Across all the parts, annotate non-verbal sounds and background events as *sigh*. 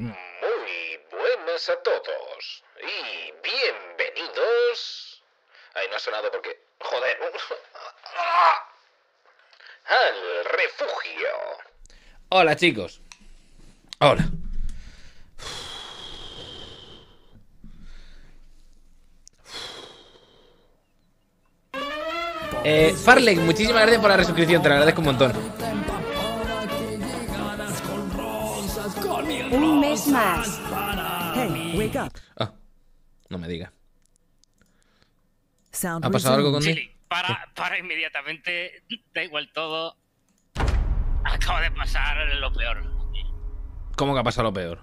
Muy buenas a todos y bienvenidos. Ay, no ha sonado porque. Joder. *laughs* Al refugio. Hola, chicos. Hola. Eh, muchísimas gracias por la resuscripción, te lo agradezco un montón. Ah, no me diga. ¿Ha pasado algo con Chili, para, inmediatamente. Da igual todo. Acaba de pasar lo peor. ¿Cómo que ha pasado lo peor?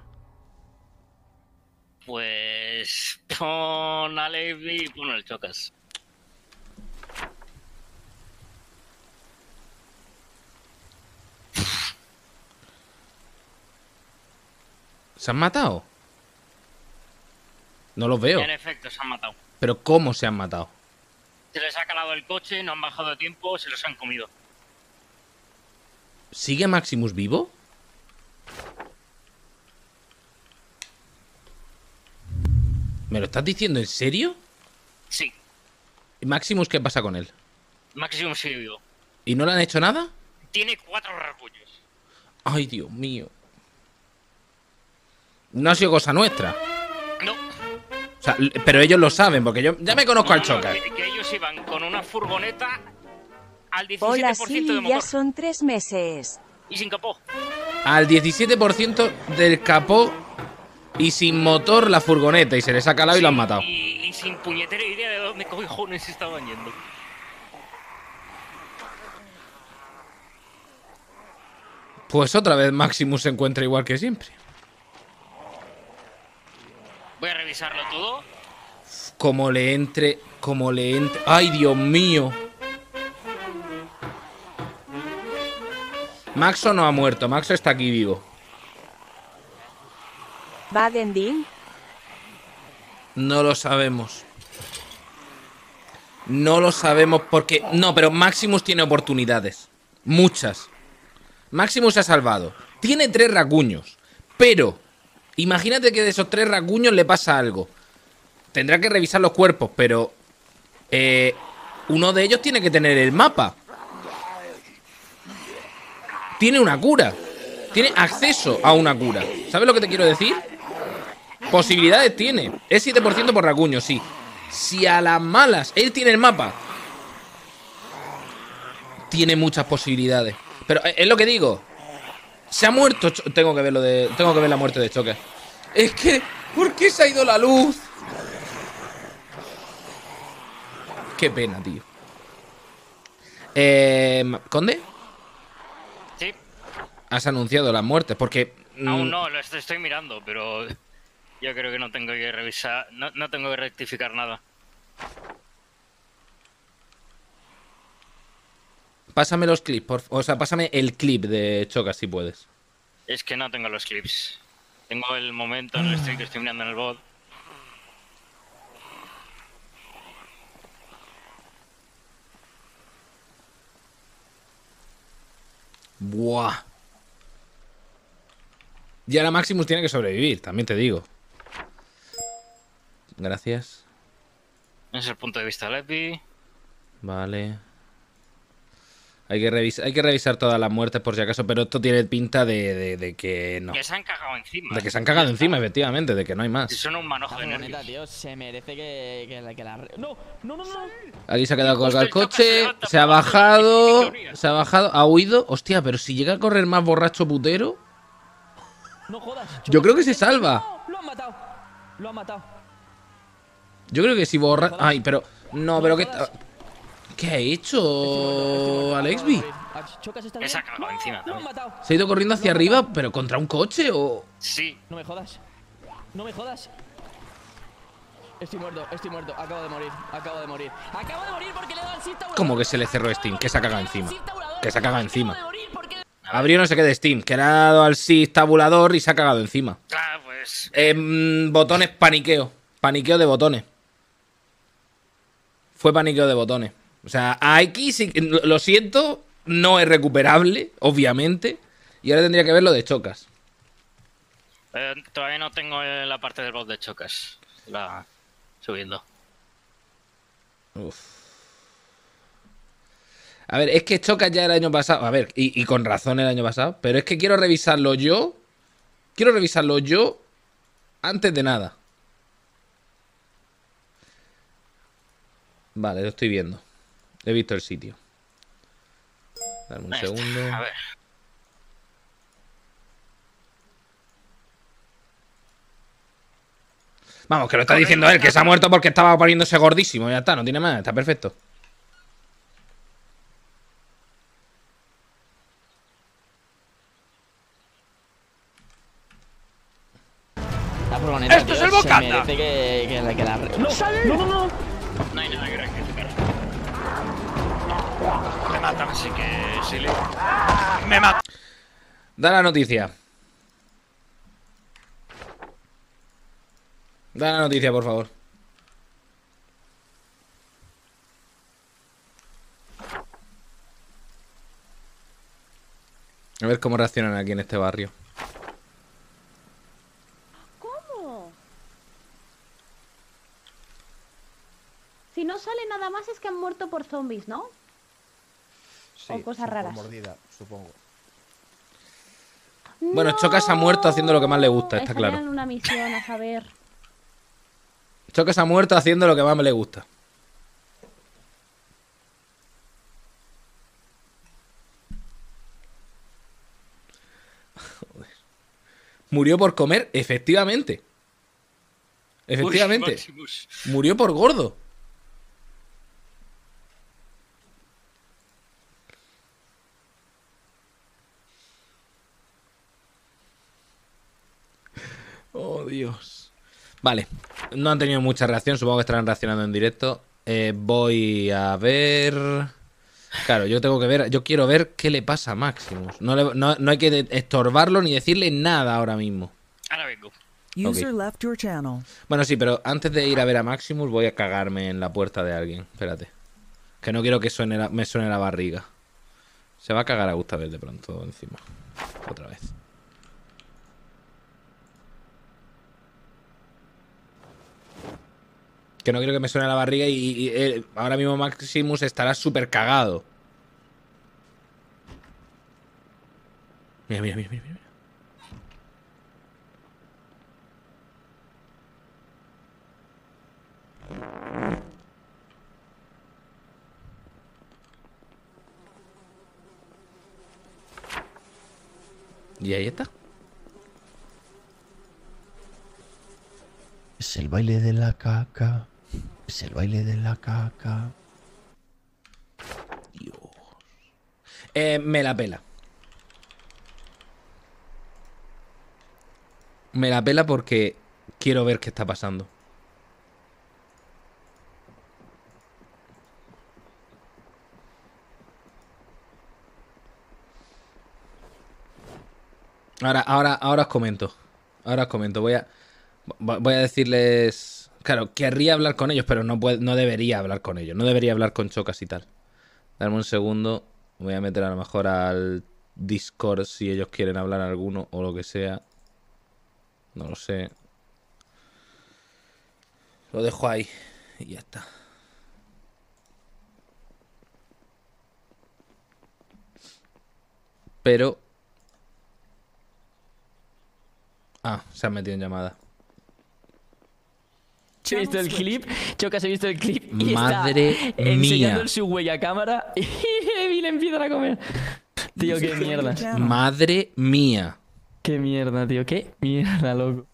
Pues con la y no el Chocas. ¿Se han matado? No los veo. En efecto, se han matado. ¿Pero cómo se han matado? Se les ha calado el coche, no han bajado de tiempo, se los han comido. ¿Sigue Maximus vivo? ¿Me lo estás diciendo en serio? Sí. ¿Y Maximus qué pasa con él? Maximus sigue vivo. ¿Y no le han hecho nada? Tiene cuatro rasguños. Ay, Dios mío. No ha sido cosa nuestra. No. O sea, pero ellos lo saben, porque yo ya me conozco al chocar. que, ellos iban con una furgoneta al 17% Hola, sí, de motor. ya son tres meses. Y sin capó. Al 17% del capó y sin motor la furgoneta. Y se les ha calado y lo han matado. Y, sin puñetera idea de dónde cojones estaban yendo. Pues otra vez Maximus se encuentra igual que siempre. Voy a revisarlo todo. Como le entre, como le entre. ¡Ay, Dios mío! Maxo no ha muerto, Maxo está aquí vivo. ¿Va Dendin? No lo sabemos. No lo sabemos porque. No, pero Maximus tiene oportunidades. Muchas. Maximus se ha salvado. Tiene tres racuños. Pero Imagínate que de esos tres raguños le pasa algo. Tendrá que revisar los cuerpos, pero... Eh, uno de ellos tiene que tener el mapa. Tiene una cura. Tiene acceso a una cura. ¿Sabes lo que te quiero decir? Posibilidades tiene. Es 7% por racuño, sí. Si a las malas él tiene el mapa, tiene muchas posibilidades. Pero eh, es lo que digo. Se ha muerto. Tengo que ver de. Tengo que ver la muerte de Choque. Es que. ¿Por qué se ha ido la luz? Qué pena, tío. Eh, ¿Conde? Sí. Has anunciado la muerte. porque. Mm, Aún no, lo estoy, mirando, pero. Yo creo que no tengo que revisar. No, no tengo que rectificar nada. Pásame los clips, por, o sea, pásame el clip de Choca si puedes. Es que no tengo los clips. Tengo el momento en el que estoy mirando en el bot. Buah. Y ahora Maximus tiene que sobrevivir, también te digo. Gracias. es el punto de vista de EPI. Vale. Hay que, revisar, hay que revisar todas las muertes por si acaso, pero esto tiene pinta de, que no. Que se han cagado encima. De que ¿eh? se han cagado encima, efectivamente, de que no hay más. Son un manojo de se merece que, ¡No! ¡No, no, no! Aquí se ha quedado colgado el coche, se ha bajado, se ha bajado, ha huido. Hostia, pero si llega a correr más borracho putero... Yo creo que se este salva. ¡Lo han matado! Yo creo que si borra... Ay, pero... No, pero que... ¿Qué ha hecho Alexby? ha cagado encima. Se ha ido corriendo hacia arriba, pero contra un coche o. Sí. No me jodas. No me jodas. Estoy muerto, estoy muerto, acabo de morir, acabo de morir. Acabo de morir porque le he dado al ¿Cómo que se le cerró Steam? Que se ha cagado encima. Que se ha cagado encima. Abrió no sé qué de Steam, que le ha dado al SIS tabulador y se ha cagado encima. Claro, pues. Em, botones paniqueo. Paniqueo de botones. Fue paniqueo de botones. O sea, a lo siento, no es recuperable, obviamente. Y ahora tendría que ver lo de Chocas. Eh, todavía no tengo eh, la parte del boss de Chocas. La subiendo. A ver, es que Chocas ya el año pasado. A ver, y con razón el año pasado. Pero es que quiero revisarlo yo. Quiero revisarlo yo antes de nada. Vale, lo estoy viendo. He visto el sitio. Dame un segundo. a ver. Vamos, que lo está diciendo él, que se ha muerto porque estaba poniéndose gordísimo. Ya está, no tiene más, está perfecto. ¡Esto es el bocata! que, no, no, no, no. hay nada que así que Me Da la noticia. Da la noticia, por favor. A ver cómo reaccionan aquí en este barrio. ¿Cómo? Si no sale nada más es que han muerto por zombies, ¿no? o cosas raras. Bueno, Chocas ha muerto haciendo lo que más le gusta, está claro. una misión, a Chocas ha muerto haciendo lo que más me le gusta. Murió por comer, efectivamente. Efectivamente. Murió por gordo. Dios. Vale, no han tenido mucha reacción, supongo que estarán reaccionando en directo. Eh, voy a ver... Claro, yo tengo que ver, yo quiero ver qué le pasa a Maximus. No, hay que estorbarlo ni decirle nada ahora mismo. Ahora vengo. Bueno, sí, pero antes de ir a ver a Maximus voy a cagarme en la puerta de alguien. Espérate. Que no quiero que suene me suene la barriga. Se va a cagar a Gustave de pronto encima. Otra vez. Que no quiero que me suene la barriga y, eh, ahora mismo Maximus estará súper cagado. Mira, mira, mira, mira, mira. Y ahí está. Es el baile de la caca. Se el baile de la caca. Dios. Eh, me la pela. Me la pela porque quiero ver qué está pasando. Ahora, ahora, ahora os comento. Ahora os comento. Voy a, voy a decirles Claro, querría hablar con ellos, pero no, no debería hablar con ellos. No debería hablar con Chocas y tal. Dame un segundo. Voy a meter a lo mejor al Discord si ellos quieren hablar alguno o lo que sea. No lo sé. Lo dejo ahí y ya está. Pero... Ah, se han metido en llamada. He visto el clip? Chocas, he visto el clip. Y Madre mía. enseñando el subway a cámara y *laughs* le a comer. Tío, qué mierda. *laughs* Madre mía. Qué mierda, tío. Qué mierda, loco.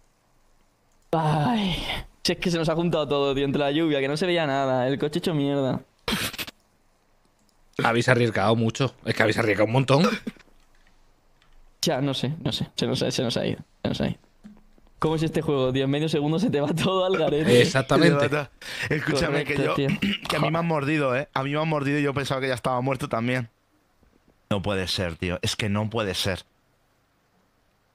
Ay. es que se nos ha juntado todo, tío, entre la lluvia, que no se veía nada. El coche hecho mierda. Habéis arriesgado mucho. Es que habéis arriesgado un montón. Ya, no sé, no sé. Se nos ha, se nos ha ido. Se nos ha ido. ¿Cómo es este juego? tío? en medio segundo se te va todo al garete. *laughs* Exactamente. Escúchame, *clears throat* Que a mí me han mordido, ¿eh? A mí me han mordido y yo pensaba que ya estaba muerto también. No puede ser, tío. Es que no puede ser.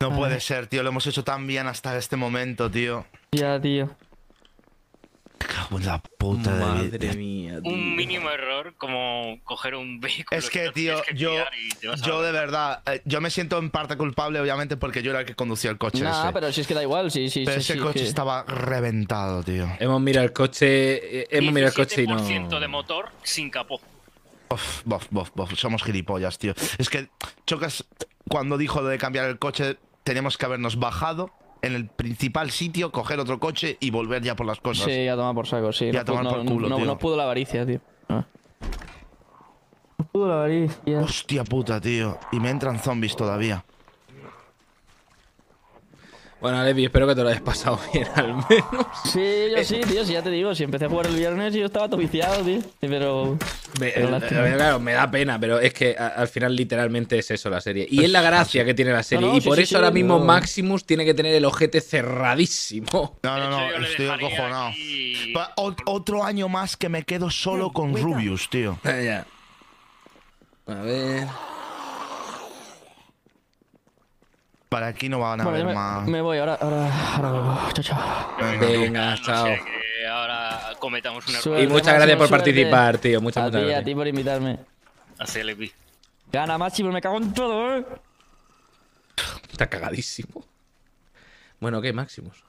No puede ser, tío. Lo hemos hecho tan bien hasta este momento, tío. Ya, tío la puta Madre mía, Un mínimo error como coger un vehículo. Es que, tío, yo, yo de verdad, eh, yo me siento en parte culpable, obviamente, porque yo era el que conducía el coche. Nah, pero si es que da igual, sí, sí. Pero ese coche estaba reventado, tío. Hemos mirado el coche, eh, hemos mirado el coche y no. de motor sin capó. Uf, bof, bof, buf, somos gilipollas, tío. Es que Chocas, cuando dijo de cambiar el coche, tenemos que habernos bajado, en el principal sitio, coger otro coche y volver ya por las cosas. Sí, ya tomar por saco, sí. Ya no, tomar por culo, no, no, pudo la avaricia, tío. No ah. pudo la avaricia. Hostia puta, tío. Y me entran zombies todavía. Bueno, Levi, espero que te lo hayas pasado *laughs* bien al menos. Sí, yo sí, tío, sí, ya te digo, si empecé a jugar el viernes yo estaba todo viciado, tío. Pero... Me, eh, claro, me da pena, pero es que al final literalmente es eso la serie. Y es la pues, gracia que tiene la serie. y por eso ahora mismo Maximus tiene que tener el ojete cerradísimo. No, no, no, estoy acojonado. Otro año más que me quedo solo con Rubius, tío. Ah, a ver... Para aquí no van a ver haber más. Me voy, ahora, ahora, ahora Chao, chao. Venga, chao. ahora cometamos una Y muchas gracias por participar, tío. Muchas, gracias. A ti por invitarme. A CLP. Gana, máximo, me cago en todo, eh. Está cagadísimo. Bueno, ¿qué, Máximos?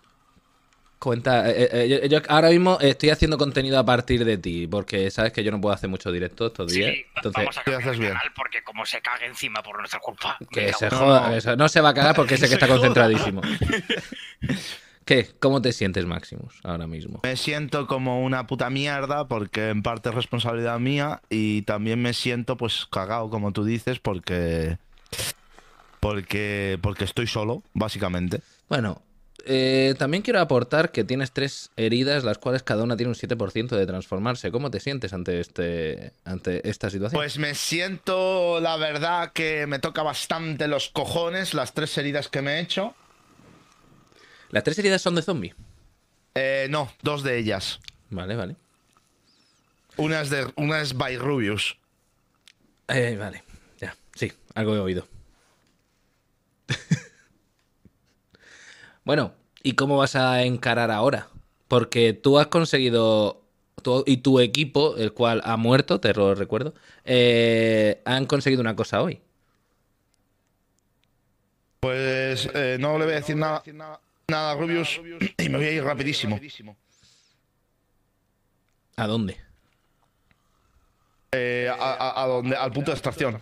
Cuenta, eh, eh, eh, yo ahora mismo estoy haciendo contenido a partir de ti, porque sabes que yo no puedo hacer mucho directo estos días. Sí, entonces, vamos porque como se cague encima por nuestra culpa. Que se joda, eso. no se va a cagar porque sé que está *laughs* concentradísimo. *laughs* ¿Qué? ¿Cómo te sientes, Maximus, ahora mismo? Me siento como una puta mierda porque en parte es responsabilidad mía y también me siento pues cagado, como tú dices, porque... Porque, porque estoy solo, básicamente. Bueno, eh, también quiero aportar que tienes tres heridas, las cuales cada una tiene un 7% de transformarse. ¿Cómo te sientes ante, este, ante esta situación? Pues me siento, la verdad, que me toca bastante los cojones las tres heridas que me he hecho. ¿Las tres heridas son de zombie? Eh, no, dos de ellas. Vale, vale. Una es, de, una by Rubius. Eh, vale, ya, sí, algo he oído. Bueno, ¿y cómo vas a encarar ahora? Porque tú has conseguido, y tu equipo, el cual ha muerto, te lo recuerdo, eh, han conseguido una cosa hoy. Pues eh, no le voy a decir nada, a Rubius y me voy a ir rapidísimo. ¿A dónde? Eh, a, donde, al punto de extracción.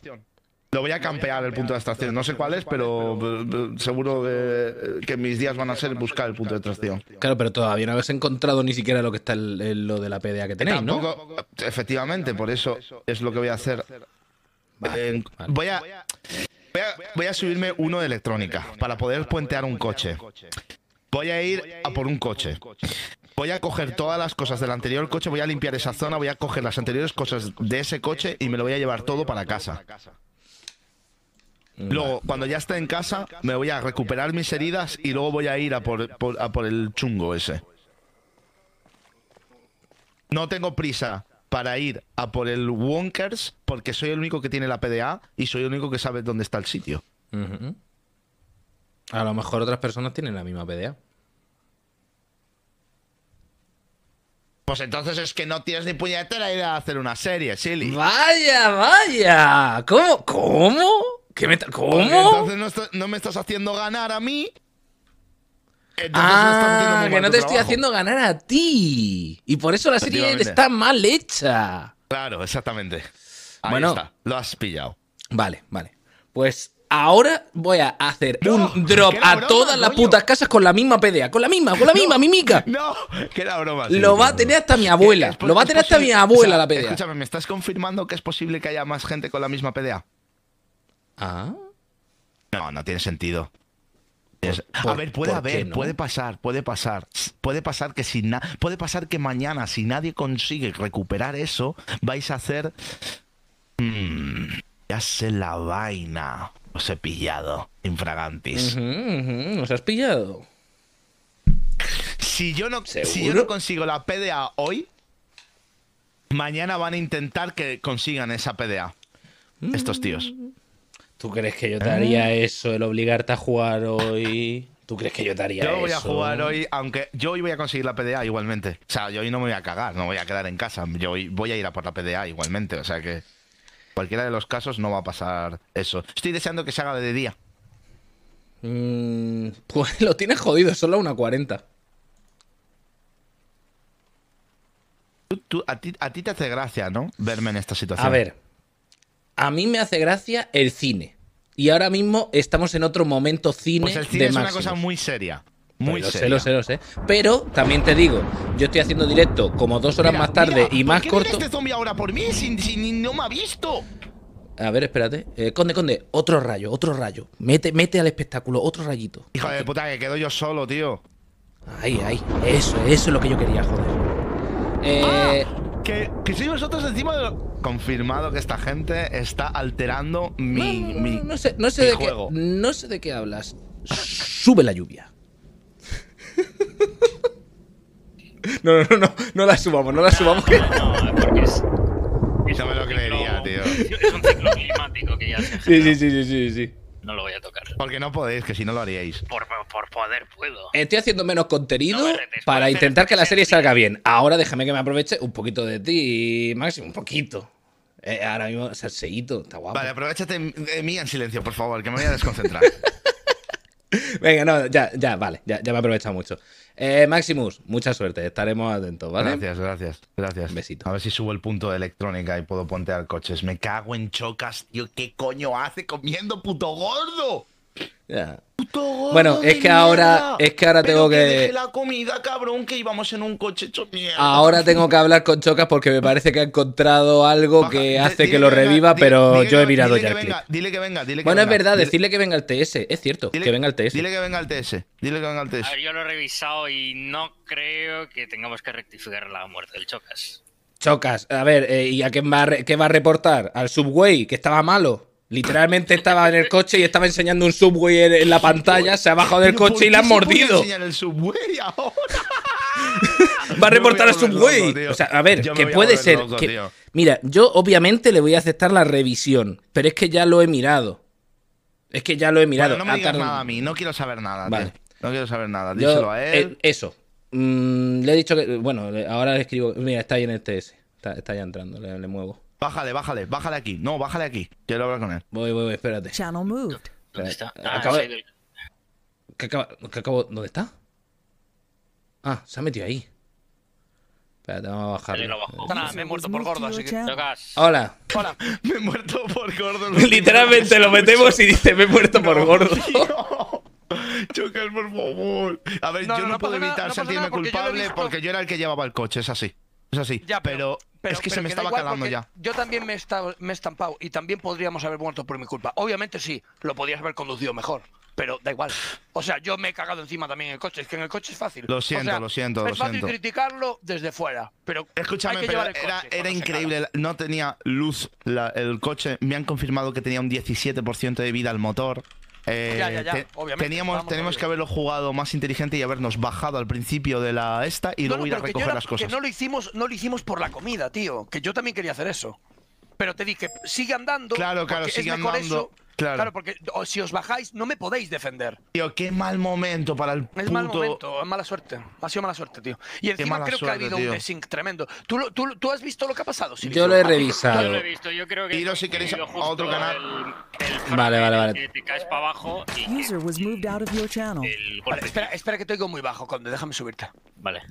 Lo voy a campear el punto de extracción. No sé cuál es, pero eh, seguro eh, que, mis días van a ser buscar el punto de extracción. Claro, pero todavía no habéis encontrado ni siquiera lo que está en lo de la PDA que tenéis, ¿no? Efectivamente, por eso es lo que voy a hacer. Eh, voy a. Voy a, subirme uno de electrónica para poder puentear un coche. Voy a ir a por un coche. Voy a coger todas las cosas del anterior coche, voy a limpiar esa zona, voy a coger las anteriores cosas de ese coche y me lo voy a llevar todo para casa. Luego, cuando ya esté en casa, me voy a recuperar mis heridas y luego voy a ir a por, el chungo ese. No tengo prisa para ir a por el Wonkers porque soy el único que tiene la PDA y soy el único que sabe dónde está el sitio. A lo mejor otras personas tienen la misma PDA. Pues entonces es que no tienes ni puñetera idea de hacer una serie, Silly. Vaya, vaya. ¿Cómo? ¿Cómo? ¿Cómo? entonces no, me estás haciendo ganar a mí. ah, no que no te estoy haciendo ganar a ti. Y por eso la serie está mal hecha. Claro, exactamente. bueno, lo has pillado. Vale, vale. Pues ahora voy a hacer un drop a todas las putas casas con la misma PDA. Con la misma, con la *laughs* misma, mimica. No, que era broma. lo va a tener hasta mi abuela. Lo va a tener hasta mi abuela la PDA. Escúchame, ¿me estás confirmando que es posible que haya más gente con la misma PDA? Ah. No, no tiene sentido. a ver, puede haber, puede pasar, puede pasar. Puede pasar que puede pasar que mañana, si nadie consigue recuperar eso, vais a hacer. Mm, ya sé la vaina. Os he pillado, infragantis. Os has pillado. Si yo, no, consigo la PDA hoy, mañana van a intentar que consigan esa PDA. Estos tíos. Mm. ¿Tú crees que yo te ah. haría eso, el obligarte a jugar hoy? ¿Tú crees que yo te haría eso? Yo voy a jugar hoy, aunque yo hoy voy a conseguir la PDA igualmente. O sea, yo hoy no me voy a cagar, no voy a quedar en casa. Yo hoy voy a ir a por la PDA igualmente. O sea que cualquiera de los casos no va a pasar eso. Estoy deseando que se haga de día. Mm, *laughs* pues lo tienes jodido, es solo una a ti te hace gracia, ¿no? Verme en esta situación. A ver, a mí me hace gracia el cine. Y ahora mismo estamos en otro momento cine. Pues el es una cosa muy seria. Pues muy seria. lo sé, lo sé, lo sé. Pero también te digo, yo estoy haciendo directo como dos horas más tarde y más corto. qué corto. este zombie ahora por mí si, no me ha visto? A ver, espérate. Eh, conde, conde, otro rayo, otro rayo. Mete, mete al espectáculo, otro rayito. Hijo de puta, que quedo yo solo, tío. Ay, ay. Eso, eso es lo que yo quería, joder. Eh... Ah, que, que sois vosotros encima de confirmado que esta gente está alterando mi, no, sé, no sé de juego. Qué, no sé de qué hablas. Sube la lluvia. No, no, no, no, no la subamos, no la subamos. No, no, porque es. me lo creería, tío. Es un ciclo climático que ya Sí, sí, sí, sí, sí, No lo voy a tocar. Porque no podéis, que si no lo haríais. Por, por poder puedo. Eh, estoy haciendo menos contenido para intentar que la serie salga bien. Ahora déjame que me aproveche un poquito de ti, Máximo, un poquito. Eh, ahora mismo, salseíto, está guapo. Vale, aprovechate de eh, mí en silencio, por favor, que me voy a desconcentrar. *laughs* Venga, no, ya, ya, vale, ya, me he aprovechado mucho. Eh, Maximus, mucha suerte, estaremos atentos, ¿vale? Gracias, gracias, gracias. besito. A ver si subo el punto de electrónica y puedo pontear coches. Me cago en chocas, tío, ¿qué coño hace comiendo puto gordo? bueno, es que ahora, es que ahora tengo que. la comida, cabrón, que íbamos en un coche Ahora tengo que hablar con Chocas porque me parece que ha encontrado algo que hace que lo reviva, pero yo he mirado ya el dile que venga, dile que Bueno, es verdad, decirle que venga el TS, es cierto, que venga el TS. Dile que venga el TS, dile que venga TS. A yo lo he revisado y no creo que tengamos que rectificar la muerte del Chocas. Chocas, a ver, eh, ¿y a quién va, a, qué va a reportar? ¿Al Subway, que estaba malo? Literalmente estaba en el coche y estaba enseñando un subway en, la pantalla, se ha bajado del coche y la han mordido. *laughs* Va a reportar a, Subway. o sea, a ver, que puede ser. Mira, yo obviamente le voy a aceptar la revisión, pero es que ya lo he mirado. Es que ya lo he mirado. no me digas nada a mí, no quiero saber nada. No quiero saber nada, díselo a eh, él. eso. Mm, le he dicho que. Bueno, ahora le escribo. Mira, está ahí en el TS. Está, ya entrando, le muevo. Bájale, bájale, bájale aquí. No, bájale aquí. Quiero hablar con él. Voy, voy, voy, espérate. Channel moved. ¿Dónde está? Ah, ah, ¿Qué acabo... ¿Dónde está? Ah, se ha metido ahí. Espérate, vamos a bajar. *laughs* me he muerto por gordo, así que Hola. Hola. me he muerto por gordo. Literalmente lo metemos y dice, me he muerto por gordo. Chocas, por favor. A ver, yo no, puedo evitar sentirme culpable porque yo, era el que llevaba el coche, es así. Es así. Ya, pero es que se me estaba calando ya. Yo también me he, estampado y también podríamos haber muerto por mi culpa. Obviamente sí, lo podías haber conducido mejor, pero da igual. O sea, yo me he cagado encima también en el coche. Es que en el coche es fácil. Lo siento, lo siento. Es fácil criticarlo desde fuera, pero. Escúchame, pero era, increíble. No tenía luz el coche. Me han confirmado que tenía un 17% de vida el motor. Eh, teníamos, tenemos que haberlo jugado más inteligente y habernos bajado al principio de la esta y luego ir a recoger las cosas. no lo hicimos, no lo hicimos por la comida, tío. Que yo también quería hacer eso. Pero te dije, sigue andando. Claro, claro, sigue andando. Claro. porque si os bajáis no me podéis defender. Tío, qué mal momento para el puto... Es mal momento, es mala suerte. Ha sido mala suerte, tío. Y encima creo que ha habido un desync tremendo. ¿Tú, tú, ¿Tú, has visto lo que ha pasado? Yo lo he revisado. Yo lo he visto, yo creo que... Tiro si queréis a otro canal. vale, vale, vale. Te caes para abajo espera, espera que te oigo muy bajo, Conde. Déjame subirte. Vale.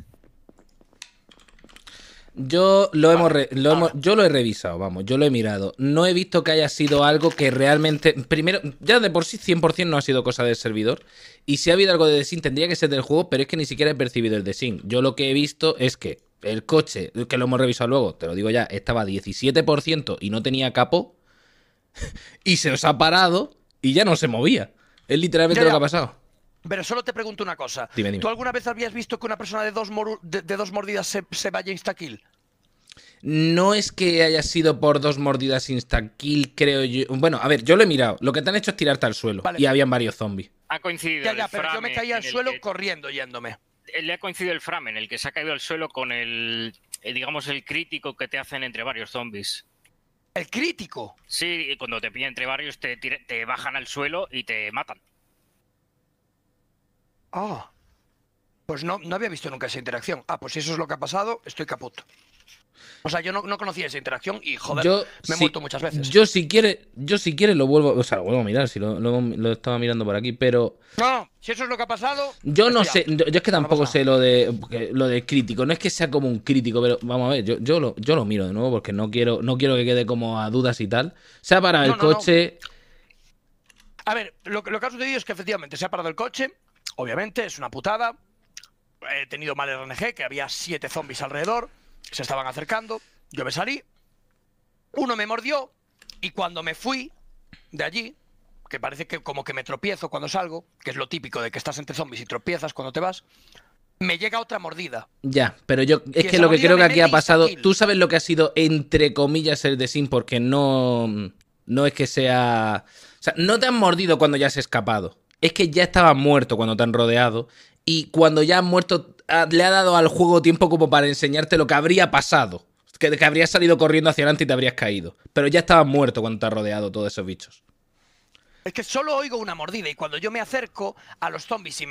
Yo lo, hemos, yo lo he revisado, vamos, yo lo he mirado. No he visto que haya sido algo que realmente. Primero, ya de por sí 100% no ha sido cosa del servidor. Y si ha habido algo de desync, tendría que ser del juego, pero es que ni siquiera he percibido el desin Yo lo que he visto es que el coche, que lo hemos revisado luego, te lo digo ya, estaba 17% y no tenía capo, *laughs* y se os ha parado y ya no se movía. Es literalmente lo que ha pasado. Pero solo te pregunto una cosa. ¿Tú alguna vez habías visto que una persona de dos, mordidas se, vaya instakill? No es que haya sido por dos mordidas insta creo yo. Bueno, a ver, yo lo he mirado. Lo que te han hecho es tirarte al suelo. Y habían varios zombies. Ha coincidido. Ya, ya, pero yo me caí al suelo corriendo yéndome. Le ha coincidido el frame en el que se ha caído al suelo con el, eh, digamos, el crítico que te hacen entre varios zombies. ¿El crítico? Sí, cuando te pillan entre varios te bajan al suelo y te matan. Ah, pues no, no había visto nunca esa interacción. Ah, pues si eso es lo que ha pasado, estoy caputo. O sea, yo no, conocía esa interacción y joder, me he muerto muchas veces. Yo si quiere, yo si lo vuelvo, o sea, lo a mirar, si lo, estaba mirando por aquí, pero. No, si eso es lo que ha pasado. Yo no sé, yo, es que tampoco sé lo de lo de crítico. No es que sea como un crítico, pero vamos a ver, yo, yo lo, yo lo miro de nuevo porque no quiero, no quiero que quede como a dudas y tal. Se ha parado el coche. A ver, lo, lo, que ha sucedido es que efectivamente se ha parado el coche, Obviamente, es una putada. He tenido mal RNG, que había siete zombies alrededor, se estaban acercando. Yo me salí. Uno me mordió y cuando me fui de allí, que parece que como que me tropiezo cuando salgo, que es lo típico de que estás entre zombies y tropiezas cuando te vas, me llega otra mordida. Ya, pero yo es que lo que creo que aquí ha pasado, tú sabes lo que ha sido entre comillas el de Sim porque no no es que sea, o sea, no te han mordido cuando ya has escapado es que ya estaba muerto cuando te han rodeado y cuando ya han muerto ah, le ha dado al juego tiempo como para enseñarte lo que habría pasado. Que, que habrías salido corriendo hacia adelante y te habrías caído. Pero ya estabas muerto cuando te han rodeado todos esos bichos. Es que solo oigo una mordida y cuando yo me acerco a los zombies y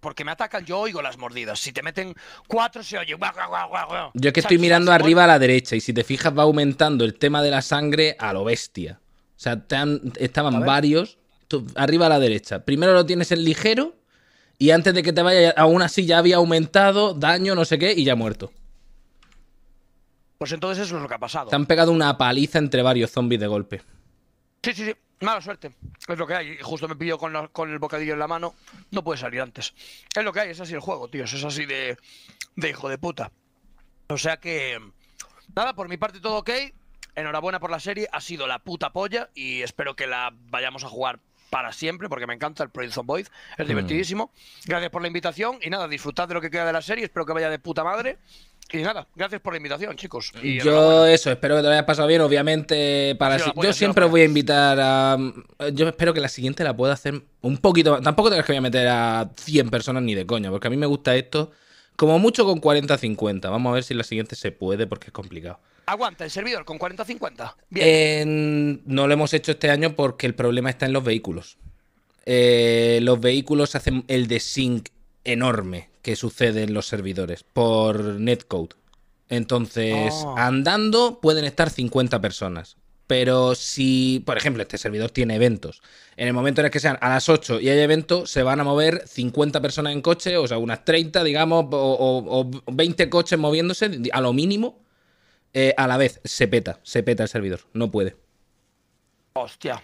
porque me atacan, yo oigo las mordidas. Si te meten cuatro, se oye. yo es que estoy mirando arriba a la derecha y si te fijas va aumentando el tema de la sangre a lo bestia. O sea, estaban varios arriba a la derecha. Primero lo tienes el ligero y antes de que te vaya, aún así ya había aumentado daño, no sé qué, y ya muerto. Pues entonces eso es lo que ha pasado. Te han pegado una paliza entre varios zombies de golpe. Sí, sí, sí. Mala suerte. Es lo que hay. Justo me pillo con, el bocadillo en la mano. No puede salir antes. Es lo que hay. Es así el juego, tío Es así de, de hijo de puta. O sea que... Nada, por mi parte todo ok. Enhorabuena por la serie. Ha sido la puta polla. Y espero que la vayamos a jugar para siempre, porque me encanta el Prince of Boys, es mm. divertidísimo. Gracias por la invitación y nada, disfrutad de lo que queda de la serie, espero que vaya de puta madre. Y nada, gracias por la invitación, chicos. Y yo eso, espero que te lo hayas pasado bien, obviamente. Para yo siempre voy a invitar a... Yo espero que la siguiente la pueda hacer un poquito más. Tampoco te que voy a meter a 100 personas ni de coña, porque a mí me gusta esto como mucho con 40-50. Vamos a ver si la siguiente se puede, porque es complicado. ¿Aguanta el servidor con 40-50? no lo hemos hecho este año porque el problema está en los vehículos. Eh, los vehículos hacen el desync enorme que sucede en los servidores por netcode. Entonces, oh. andando pueden estar 50 personas. Pero si, por ejemplo, este servidor tiene eventos, en el momento en el que sean a las 8 y hay evento, se van a mover 50 personas en coche, o sea, unas 30, digamos, o 20 coches moviéndose a lo mínimo eh, a la vez. Se peta, se peta el servidor, no puede. Hostia.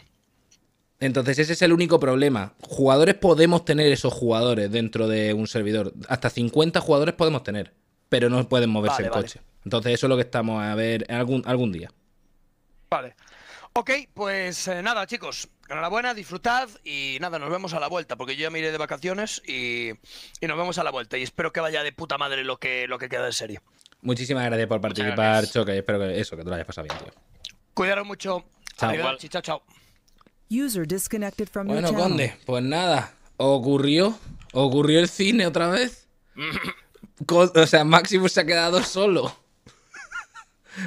Entonces ese es el único problema. Jugadores podemos tener esos jugadores dentro de un servidor. Hasta 50 jugadores podemos tener, pero no pueden moverse el coche. Entonces eso es lo que estamos a ver algún, algún día. Vale. Ok, pues eh, nada chicos, enhorabuena, disfrutad y nada, nos vemos a la vuelta, porque yo ya me iré de vacaciones y, nos vemos a la vuelta y espero que vaya de puta madre lo que, lo que queda de serie. Muchísimas gracias por participar, Choca. Espero que eso, que tú lo hayas pasado bien, tío. Cuidado mucho. Chao. chao, User from bueno, Conde, pues nada. Ocurrió. Ocurrió el cine otra vez. *laughs* o sea, Maximus se ha quedado solo.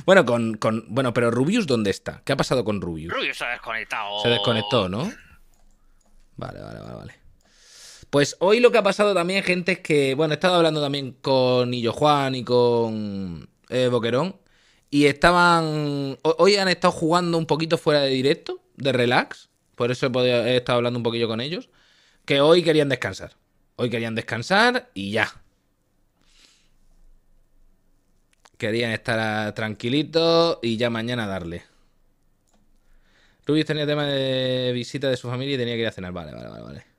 bueno, con, con, Bueno, pero Rubius, ¿dónde está? ¿Qué ha pasado con Rubius? Rubius se ha desconectado. Se desconectó, ¿no? Vale, vale, vale, vale. Pues hoy lo que ha pasado también, gente, es que, bueno, he estado hablando también con Illo Juan y con eh, Boquerón. Y estaban. Hoy han estado jugando un poquito fuera de directo, de relax. Por eso he, estado hablando un poquillo con ellos. Que hoy querían descansar. Hoy querían descansar y ya. Querían estar tranquilitos y ya mañana darle. Rubius tenía tema de visita de su familia y tenía que ir a cenar. Vale, vale, vale, vale.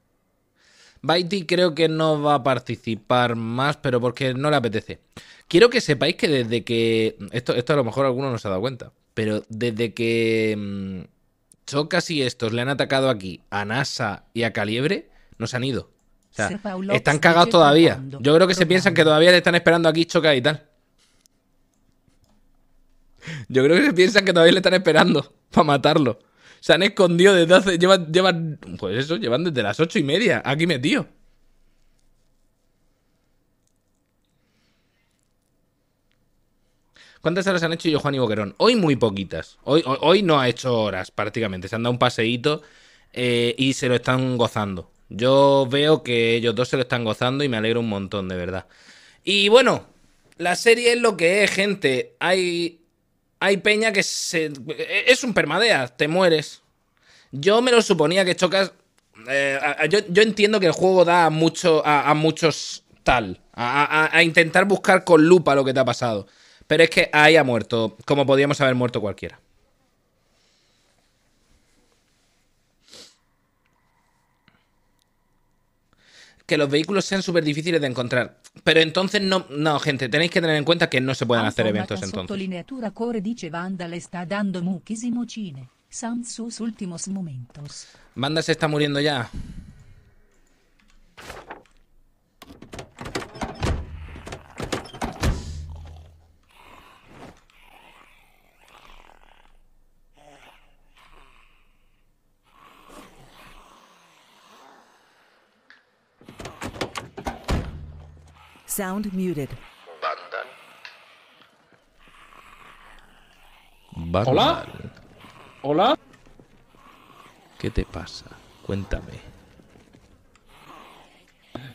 Baiti creo que no va a participar más, pero porque no le apetece. Quiero que sepáis que desde que. Esto, esto a lo mejor alguno no se ha dado cuenta. Pero desde que. Mm, Chocas y estos le han atacado aquí a NASA y a Calibre, no se han ido. O sea, están cagados todavía. Yo creo que se piensan que todavía le están esperando aquí Chocas y tal. Yo creo que se piensan que todavía le están esperando *laughs* para matarlo. Se han escondido desde hace. Llevan, Pues eso, llevan desde las ocho y media. Aquí metido. ¿Cuántas horas han hecho yo, Juan y Boquerón? Hoy muy poquitas. Hoy, hoy, no ha hecho horas prácticamente. Se han dado un paseíto eh, y se lo están gozando. Yo veo que ellos dos se lo están gozando y me alegro un montón, de verdad. Y bueno, la serie es lo que es, gente. Hay hay peña que se. E, es un permadea. te mueres. Yo me lo suponía que chocas. Eh, yo, entiendo que el juego da a, mucho, a, muchos tal. A, intentar buscar con lupa lo que te ha pasado. Pero es que ahí ha muerto, como podríamos haber muerto cualquiera. Que los vehículos sean súper difíciles de encontrar. Pero entonces no, no, gente, tenéis que tener en cuenta que no se pueden hacer eventos entonces. dice le está dando muchísimo Son sus últimos momentos. se está muriendo ya. Sound muted. ¿Hola? ¿Hola? ¿Qué te pasa? Cuéntame.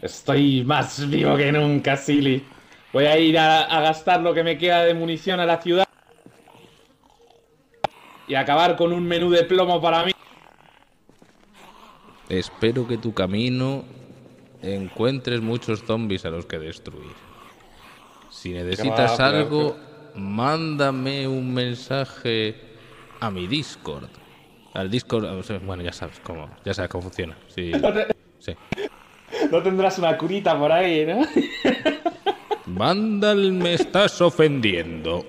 Estoy más vivo que nunca, Silly. Voy a ir a gastar lo que me queda de munición a la ciudad. Y acabar con un menú de plomo para mí. Espero que tu camino encuentres muchos zombies a los que destruir. Si necesitas algo, mándame un mensaje a mi Discord. Al Discord, bueno, ya sabes cómo, ya sabes cómo funciona. *laughs* *laughs* No, tendrás una curita por ahí, ¿no? *laughs* Vandal, me estás ofendiendo.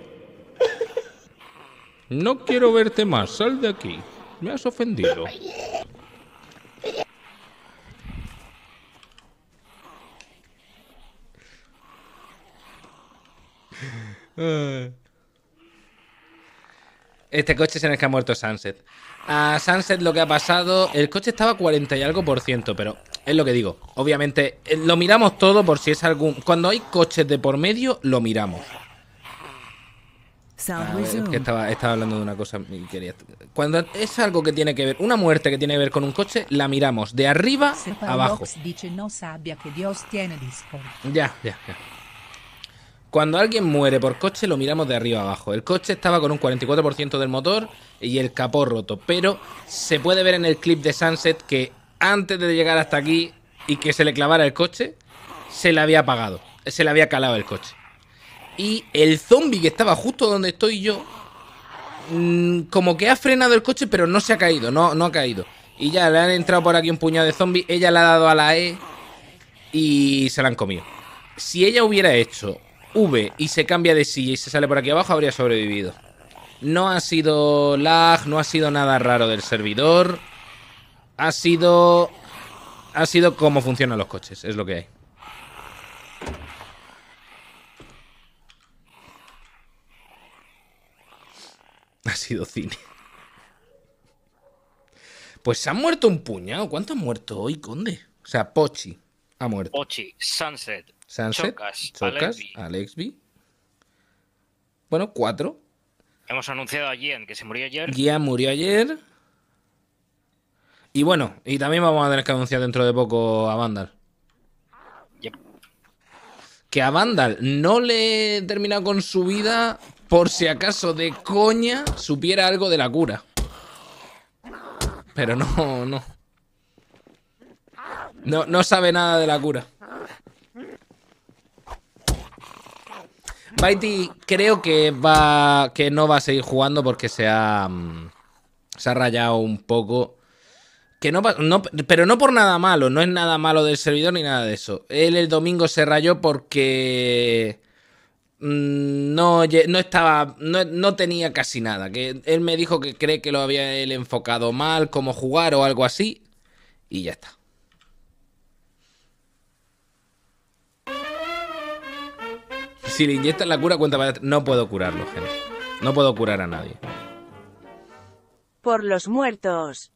No quiero verte más, sal de aquí. Me has ofendido. Este coche es en el que ha muerto Sunset. A Sunset lo que ha pasado, el coche estaba 40 y algo por ciento, pero es lo que digo. Obviamente, eh, lo miramos todo por si es algún... Cuando hay coches de por medio, lo miramos. estaba, hablando de una cosa Cuando es algo que tiene que ver, una muerte que tiene que ver con un coche, la miramos de arriba a abajo. Ya, ya, ya. Cuando alguien muere por coche lo miramos de arriba abajo. El coche estaba con un 44% del motor y el capó roto, pero se puede ver en el clip de Sunset que antes de llegar hasta aquí y que se le clavara el coche, se le había apagado, se le había calado el coche. Y el zombie que estaba justo donde estoy yo, mm, como que ha frenado el coche, pero no se ha caído, no, no ha caído. Y ya le han entrado por aquí un puñado de zombies, ella le ha dado a la E y se la han comido. Si ella hubiera hecho V y se cambia de silla y se sale por aquí abajo, habría sobrevivido. No ha sido lag, no ha sido nada raro del servidor. Ha sido... Ha sido como funcionan los coches, es lo que hay. Ha sido cine. Pues se han muerto un puñado. ¿Cuánto han muerto hoy, Conde? O sea, Pochi ha muerto. Pochi, Sunset, Sunset, Chocas, Alexby. Bueno, cuatro. Hemos anunciado a Gian, que se murió ayer. Gian murió ayer. Y bueno, y también vamos a tener que anunciar dentro de poco a Vandal. Que a Vandal no le termina con su vida por si acaso de coña supiera algo de la cura. Pero no, no. No, no sabe nada de la cura. Baiti creo que va que no va a seguir jugando porque se ha, mm, se ha rayado un poco. Que no, pero no por nada malo, no es nada malo del servidor ni nada de eso. Él el domingo se rayó porque mm, no, no estaba, no, no, tenía casi nada. Que él me dijo que cree que lo había él enfocado mal, cómo jugar o algo así, y ya está. si le inyectan la cura, cuenta No puedo curarlo, gente. No puedo curar a nadie. Por los muertos.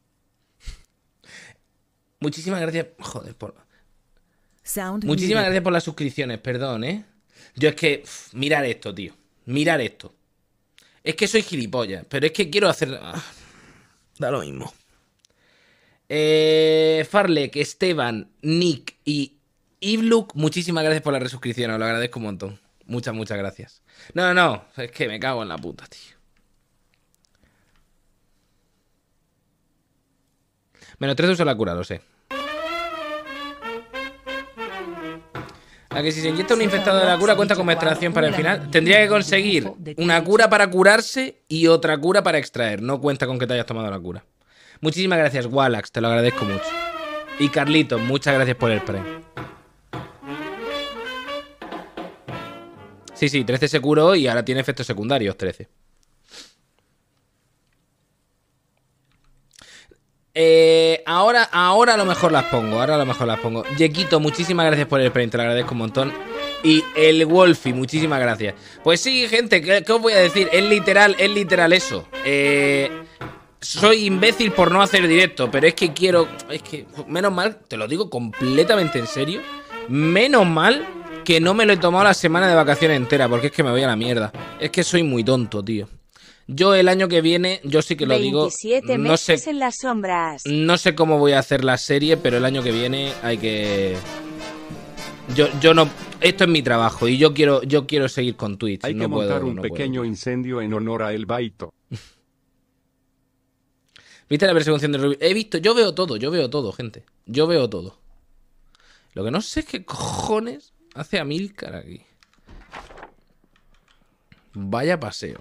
Muchísimas gracias. Joder, por. Muchísimas gracias por las suscripciones, perdón, ¿eh? Yo es que. mirar esto, tío. Mirar esto. Es que soy gilipollas, pero es que quiero hacer. Ah, da lo mismo. Eh, Farlek, Esteban, Nick y Ibluk, muchísimas gracias por la resuscripción, os lo agradezco un montón. Muchas, muchas gracias. No, no, es que me cago en la puta, tío. Menos tres uso la cura, lo sé. A que si se inyecta un infectado de la cura cuenta con extracción para el final. Tendría que conseguir una cura para curarse y otra cura para extraer. No cuenta con que te hayas tomado la cura. Muchísimas gracias, Wallax. Te lo agradezco mucho. Y Carlito muchas gracias por el premio. Sí, sí, 13 se curó y ahora tiene efectos secundarios 13. Eh, ahora, ahora a lo mejor las pongo, ahora a lo mejor las pongo. Yequito, muchísimas gracias por el print, te lo agradezco un montón. Y el Wolfie, muchísimas gracias. Pues sí, gente, ¿qué, os voy a decir? Es literal, es literal eso. Eh, soy imbécil por no hacer directo, pero es que quiero... Es que, menos mal, te lo digo completamente en serio. Menos mal que no me lo he tomado la semana de vacaciones entera, porque es que me voy a la mierda. Es que soy muy tonto, tío. Yo el año que viene, yo sí que lo digo. No sé, en las sombras. No sé cómo voy a hacer la serie, pero el año que viene hay que. Yo, yo no. Esto es mi trabajo y yo quiero, yo quiero seguir con Twitch. Hay que montar un pequeño incendio en honor a El Baito. *laughs* ¿Viste la persecución de Ruby? He visto, yo veo todo, yo veo todo, gente. Yo veo todo. Lo que no sé es qué cojones Hace a mil aquí. Vaya paseo.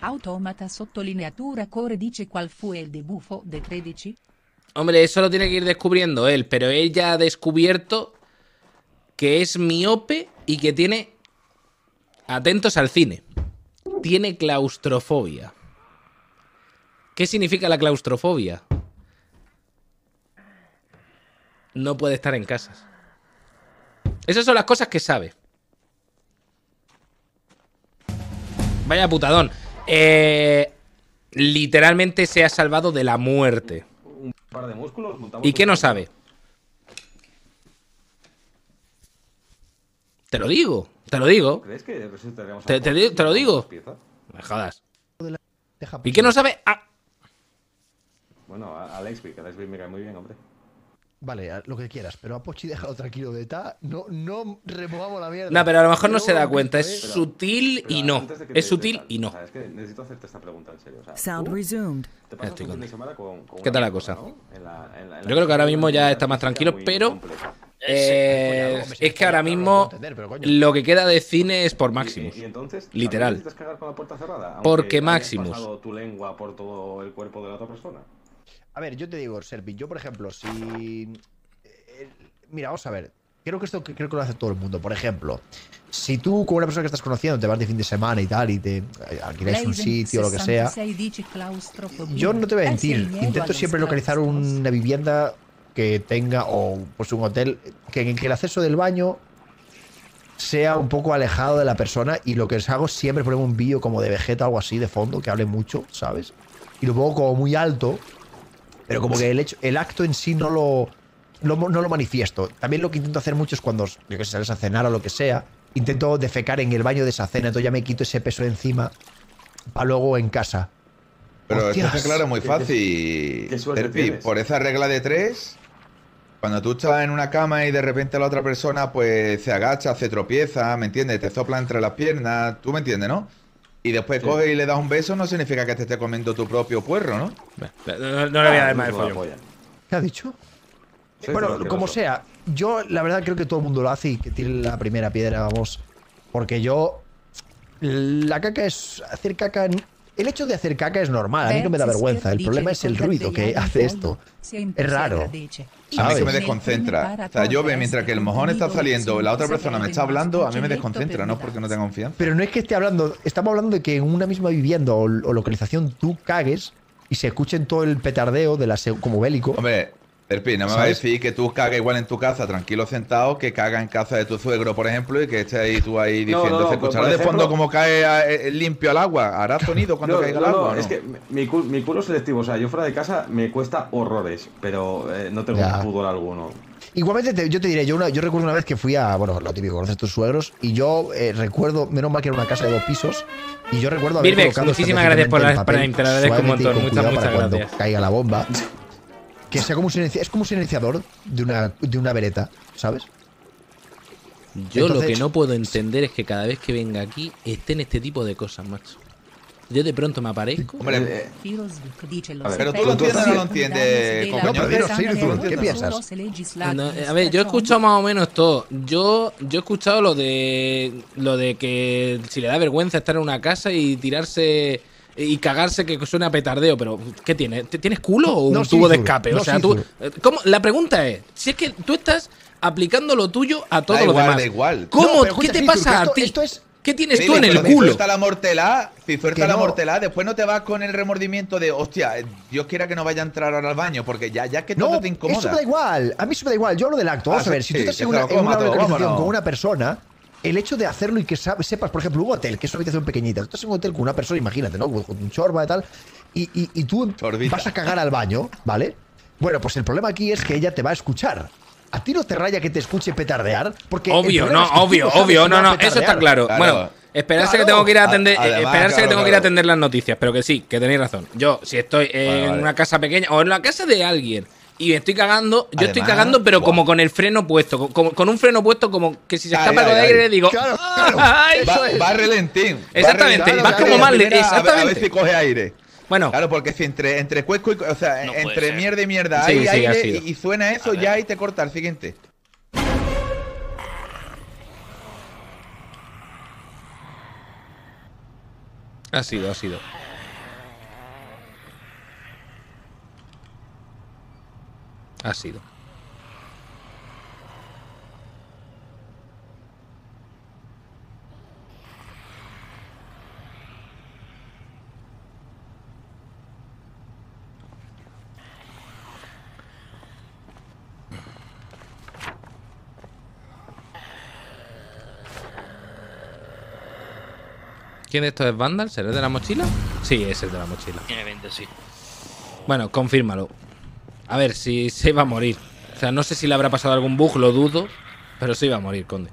Automata sottolineatura core dice cuál fue el debufo de 13. Hombre, eso lo tiene que ir descubriendo él, pero él ya ha descubierto que es miope y que tiene... Atentos al cine. Tiene claustrofobia. ¿Qué significa la claustrofobia? no puede estar en casas. Esas son las cosas que sabe. Vaya putadón. Eh, literalmente se ha salvado de la muerte. ¿Y qué no sabe? Te lo digo, te lo digo. te, lo, digo. Me ¿Y qué no sabe? Ah. Bueno, Alex Que Alex me cae muy bien, hombre. Vale, lo que quieras, pero a Pochi déjalo tranquilo de ta, no, no removamos la mierda. No, pero a lo mejor no, se da cuenta, es sutil y no. Es sutil y no. es que necesito hacerte esta pregunta en serio. Sound resumed. ¿Qué tal la cosa? Yo creo que ahora mismo ya está más tranquilo, pero. Eh, es que ahora mismo lo que queda de cine es por Maximus. literal. Cagar con la puerta Porque Maximus. tu lengua por todo el cuerpo de la otra persona? A ver, yo te digo, Servi. yo por ejemplo, si. Eh, mira, vamos a ver. Creo que esto creo que lo hace todo el mundo. Por ejemplo, si tú con una persona que estás conociendo te vas de fin de semana y tal y te eh, alquiláis un sitio o lo que sea. Yo no te voy a mentir. Intento siempre localizar una vivienda que tenga o pues un hotel que, en que el acceso del baño sea un poco alejado de la persona y lo que les hago siempre es poner un vídeo como de Vegeta o algo así de fondo que hable mucho, ¿sabes? Y lo pongo como muy alto pero como que el, hecho, el acto en sí no lo, no lo manifiesto. También lo que intento hacer mucho es cuando, yo que sé, sales a cenar o lo que sea, intento defecar en el baño de esa cena, entonces ya me quito ese peso encima para luego en casa. Pero es esto muy fácil. por esa regla de tres, cuando tú estás en una cama y de repente la otra persona pues se agacha, se tropieza, ¿me entiendes? Te sopla entre las piernas, tú me entiendes, ¿no? y después coge y le das un beso, no significa que te esté comiendo tu propio puerro, ¿no? No, le voy a dar más ¿Qué ha dicho? bueno, como sea, yo la verdad creo que todo el mundo lo hace y que tiene la primera piedra, vamos. Porque yo. La caca es. Hacer caca el hecho de hacer caca es normal, a mí no me da vergüenza. El problema es el ruido que hace esto. Es raro. A mí que me desconcentra. O sea, yo veo mientras que el mojón está saliendo, la otra persona me está hablando, a mí me desconcentra, no porque no tengo confianza. Pero no es que esté hablando, estamos hablando de que en una misma vivienda o, localización tú cagues y se escuchen todo el petardeo de la como bélico. Hombre, no me va a decir que tú cagas igual en tu casa, tranquilo sentado, que caga en casa de tu suegro, por ejemplo, y que estés ahí tú ahí diciendo, se de fondo como cae eh, eh, limpio al agua, hará *laughs* sonido cuando caiga el agua. es que mi, culo es selectivo, o sea, yo fuera de casa me cuesta horrores, pero eh, no tengo un pudor alguno. Igualmente, yo te diré, yo, yo recuerdo una vez que fui a, bueno, lo típico, conoces tus suegros, y yo recuerdo, menos mal que era una casa de dos pisos, y yo recuerdo haber Birbex, muchísimas gracias por la para muchas, muchas gracias. caiga la bomba, *laughs* Que sea como un Es como un silenciador de una, de una vereta, ¿sabes? Yo lo que no puedo entender es que cada vez que venga aquí estén este tipo de cosas, macho. Yo de pronto me aparezco. Eh, pero tú lo entiendes no lo entiendes, ¿Qué piensas? a ver, yo he escuchado más o menos todo. Yo, yo he escuchado lo de lo de que si le da vergüenza estar en una casa y tirarse eh, y cagarse que suena petardeo, pero ¿qué tiene? ¿Tienes culo o un tubo de escape? o sea, tú, eh, ¿cómo? La pregunta es, si es que tú estás aplicando lo tuyo a todo los lo demás. Da igual. ¿Cómo? ¿Qué te pasa esto, es ¿Qué tienes tú en el culo? Si está la mortela, si suelta la después no te vas con el remordimiento de, hostia, eh, Dios quiera que no vaya a entrar ahora al baño, porque ya, ya que no te incomoda. Eso me da igual, a mí eso me da igual, yo hablo del acto. Ah, a ver, si tú estás en una, en una con una persona, el hecho de hacerlo y que sepas, por ejemplo, un hotel, que es una habitación pequeñita, tú estás en un hotel con una persona, imagínate, ¿no? Con un chorba y tal, y, tú vas a cagar al baño, ¿vale? Bueno, pues el problema aquí es que ella te va a escuchar. A ti no te raya que te escuche petardear, porque. Obvio, no, obvio, obvio, no, no, eso está claro. Bueno, esperarse que tengo que ir a atender, tengo que atender las noticias, pero que sí, que tenéis razón. Yo, si estoy en una casa pequeña o en la casa de alguien y estoy cagando. Yo estoy cagando, pero como con el freno puesto. Con, con, un freno puesto, como que si se escapa ay, con aire, le digo. Claro, claro. Va, va, relentín. Exactamente. Claro, vas como mal. Exactamente. A ver, si coge aire. Bueno. Claro, porque si entre, entre cuesco y. O sea, entre mierda y mierda hay sí, aire y suena eso, ya ahí te corta el siguiente. Ha sido, ha sido. Ha sido ¿Quién de estos es Vandal? ¿Será de la mochila? Sí, es el de la mochila. Tiene 20, sí. Bueno, confírmalo. A ver, si se iba a morir. O sea, no sé si le habrá pasado algún bug, lo dudo, pero se iba a morir, Conde.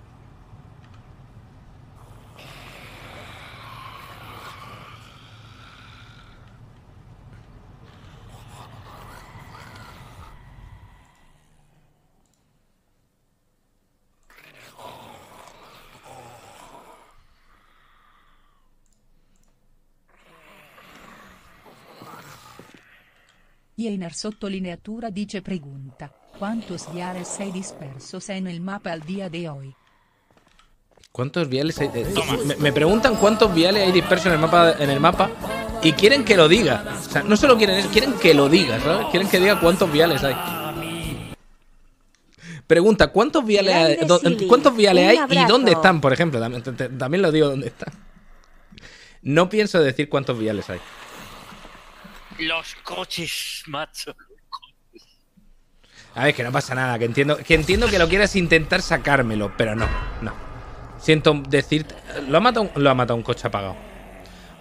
Y la sottolineatura dice pregunta, ¿cuántos viales hay dispersos en el mapa al día de hoy? ¿Cuántos viales hay? Eh, me, preguntan cuántos viales hay dispersos en el mapa en el mapa y quieren que lo diga. O sea, no solo quieren, quieren que lo diga, ¿sabes? Quieren que diga cuántos viales hay. Pregunta, ¿cuántos viales hay, ¿cuántos viales hay y dónde están, por ejemplo? también lo digo dónde están. No pienso decir cuántos viales hay. Los coches, macho. A ver, que no pasa nada, que entiendo, que entiendo que lo quieras intentar sacármelo, pero no, no. Siento decirte, lo ha matado, lo ha matado un coche apagado.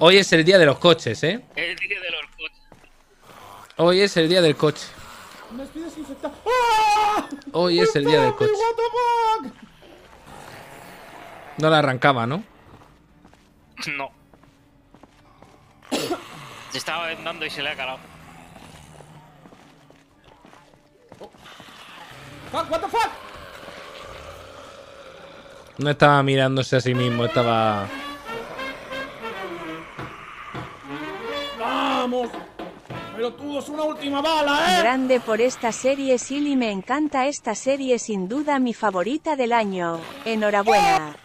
Hoy es el día de los coches, ¿eh? El día de los coches. Hoy es el día del coche. ¡Ah! Hoy es el día del coche. No la arrancaba, ¿no? No. *coughs* estaba vendando y se le ha cagado. Oh. Fuck, what the fuck? No estaba mirándose a sí mismo, estaba... ¡Vamos! Pero es una última bala, eh! Grande por esta serie, Silly. Me encanta esta serie, sin duda mi favorita del año. Enhorabuena.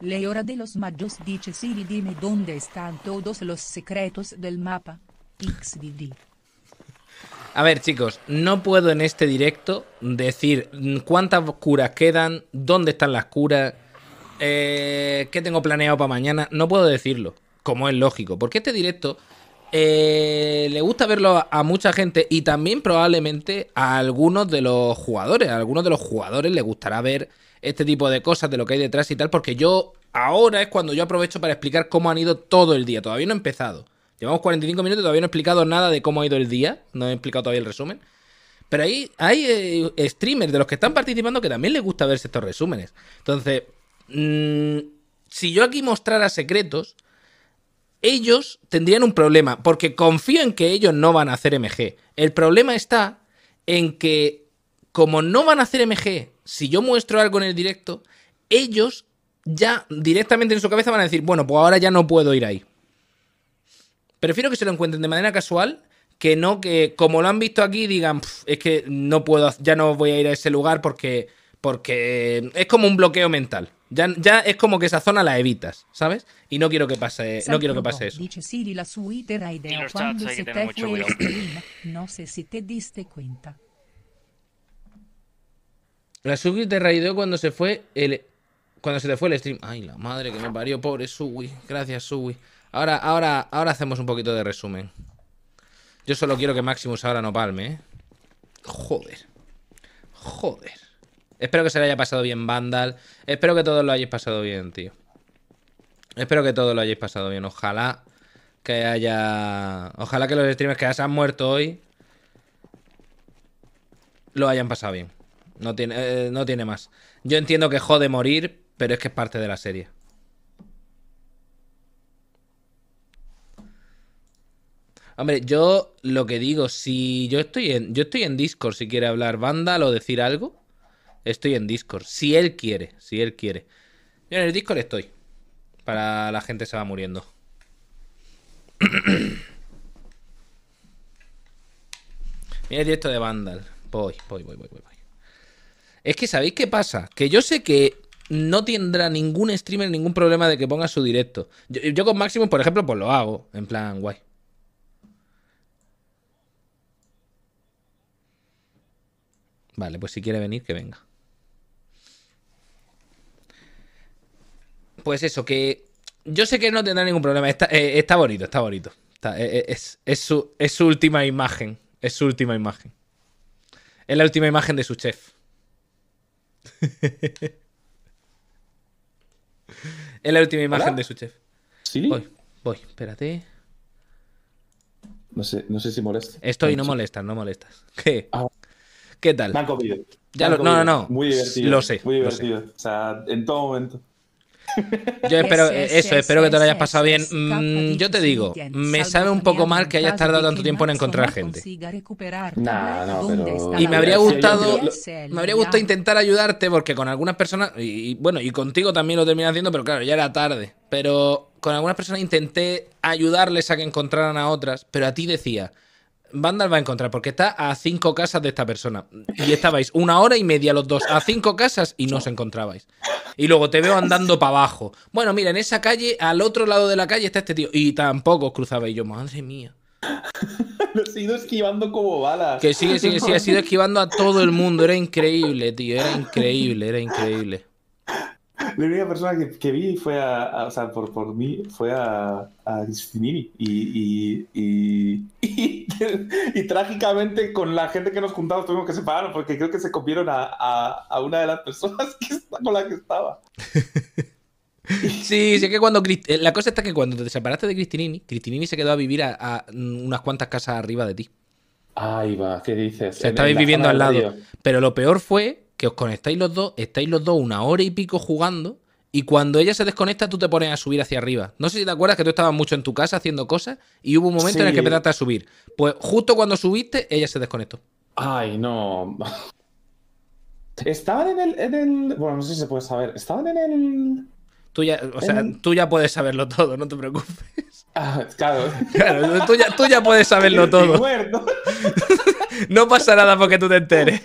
Le hora de los magos dice Siri dime dónde están todos los secretos del mapa. XDD. A ver, chicos, no puedo en este directo decir cuántas curas quedan, dónde están las curas, eh, qué tengo planeado para mañana. No puedo decirlo, como es lógico, porque este directo eh, le gusta verlo a, a, mucha gente y también probablemente a algunos de los jugadores. A algunos de los jugadores le gustará ver este tipo de cosas, de lo que hay detrás y tal, porque yo ahora es cuando yo aprovecho para explicar cómo han ido todo el día. Todavía no he empezado. Llevamos 45 minutos, y todavía no he explicado nada de cómo ha ido el día, no he explicado todavía el resumen. Pero ahí hay eh, streamers de los que están participando que también les gusta verse estos resúmenes. Entonces, mm, si yo aquí mostrara secretos, ellos tendrían un problema, porque confío en que ellos no van a hacer MG. El problema está en que, como no van a hacer MG, si yo muestro algo en el directo, ellos ya directamente en su cabeza van a decir, bueno, pues ahora ya no puedo ir ahí. Prefiero que se lo encuentren de manera casual que no que como lo han visto aquí digan, es que no puedo, ya no voy a ir a ese lugar porque porque es como un bloqueo mental. Ya, es como que esa zona la evitas, ¿sabes? Y no quiero que pase, no quiero que pase eso. la cuando se te no sé si te diste cuenta. La Sugi te raideó cuando se fue el... Cuando se te fue el stream. Ay, la madre que me parió, pobre Sugi. Gracias, Sugi. Ahora, ahora, ahora hacemos un poquito de resumen. Yo solo quiero que Maximus ahora no palme, ¿eh? Joder. Joder. Espero que se le haya pasado bien Vandal. Espero que todos lo hayáis pasado bien, tío. Espero que todos lo hayáis pasado bien. Ojalá que haya... Ojalá que los streamers que se han muerto hoy... Lo hayan pasado bien. No tiene, eh, no tiene más. Yo entiendo que jode morir, pero es que es parte de la serie. Hombre, yo lo que digo, si yo estoy en, yo estoy en Discord, si quiere hablar Vandal o decir algo, estoy en Discord. Si él quiere, si él quiere. Yo en el Discord estoy. Para la gente se va muriendo. *coughs* Mira el directo de Vandal. Voy, voy, voy, voy, voy. Es que sabéis qué pasa, que yo sé que no tendrá ningún streamer ningún problema de que ponga su directo. Yo, con Máximo, por ejemplo, pues lo hago, en plan guay. Vale, pues si quiere venir, que venga. Pues eso, que yo sé que no tendrá ningún problema. Está, eh, bonito, está bonito. Eh, eh, es, es su última imagen. Es su última imagen. Es la última imagen de su chef. *laughs* es la última imagen de su chef. Voy, voy, espérate. No sé, no sé si molesta. Estoy, no molestas, no molestas. ¿Qué? Ah. ¿Qué tal? Ya no, no, no. Muy divertido. Lo sé. Muy divertido. O sea, en todo momento. *laughs* Yo espero eso, espero que te lo hayas pasado bien. Mm, yo te digo, me sabe un poco mal que hayas tardado tanto tiempo en encontrar gente. Y me habría gustado, me habría intentar ayudarte porque con algunas personas y, y bueno y contigo también lo terminé haciendo, pero claro ya era tarde. Pero con algunas personas intenté ayudarles a que encontraran a otras, pero a ti decía Vandal va a encontrar, porque está a cinco casas de esta persona. Y estabais una hora y media los dos a cinco casas y no os encontrabais. Y luego te veo andando para abajo. Bueno, mira, en esa calle, al otro lado de la calle está este tío. Y tampoco os cruzabais yo, madre mía. *laughs* Lo he ido esquivando como balas. Que sigue, sigue, sí, ha ido esquivando a todo el mundo. Era increíble, tío. Era increíble, era increíble. La única persona que, vi fue a, o sea, por, por mí, fue a, a Cristinini. Y, *laughs* y, y, trágicamente con la gente que nos juntamos tuvimos que separarnos porque creo que se comieron a, a una de las personas *laughs* con la que estaba. Sí, sí que cuando eh, la cosa está que cuando te separaste de Cristinini, Cristinini se quedó a vivir a, unas cuantas casas arriba de ti. Ahí va, ¿qué dices? Se estaba viviendo al lado. Pero lo peor fue que os conectáis los dos, estáis los dos una hora y pico jugando. Y cuando ella se desconecta, tú te pones a subir hacia arriba. No sé si te acuerdas que tú estabas mucho en tu casa haciendo cosas y hubo un momento en el que empezaste a subir. Pues justo cuando subiste, ella se desconectó. Ay, no. Estaban en el, Bueno, no sé si se puede saber. Estaban en el. Tú ya, o sea, tú ya puedes saberlo todo, no te preocupes. *laughs* Ah, claro. Claro, tú ya, tú ya puedes saberlo *laughs* todo. *laughs* no pasa nada porque tú te enteres.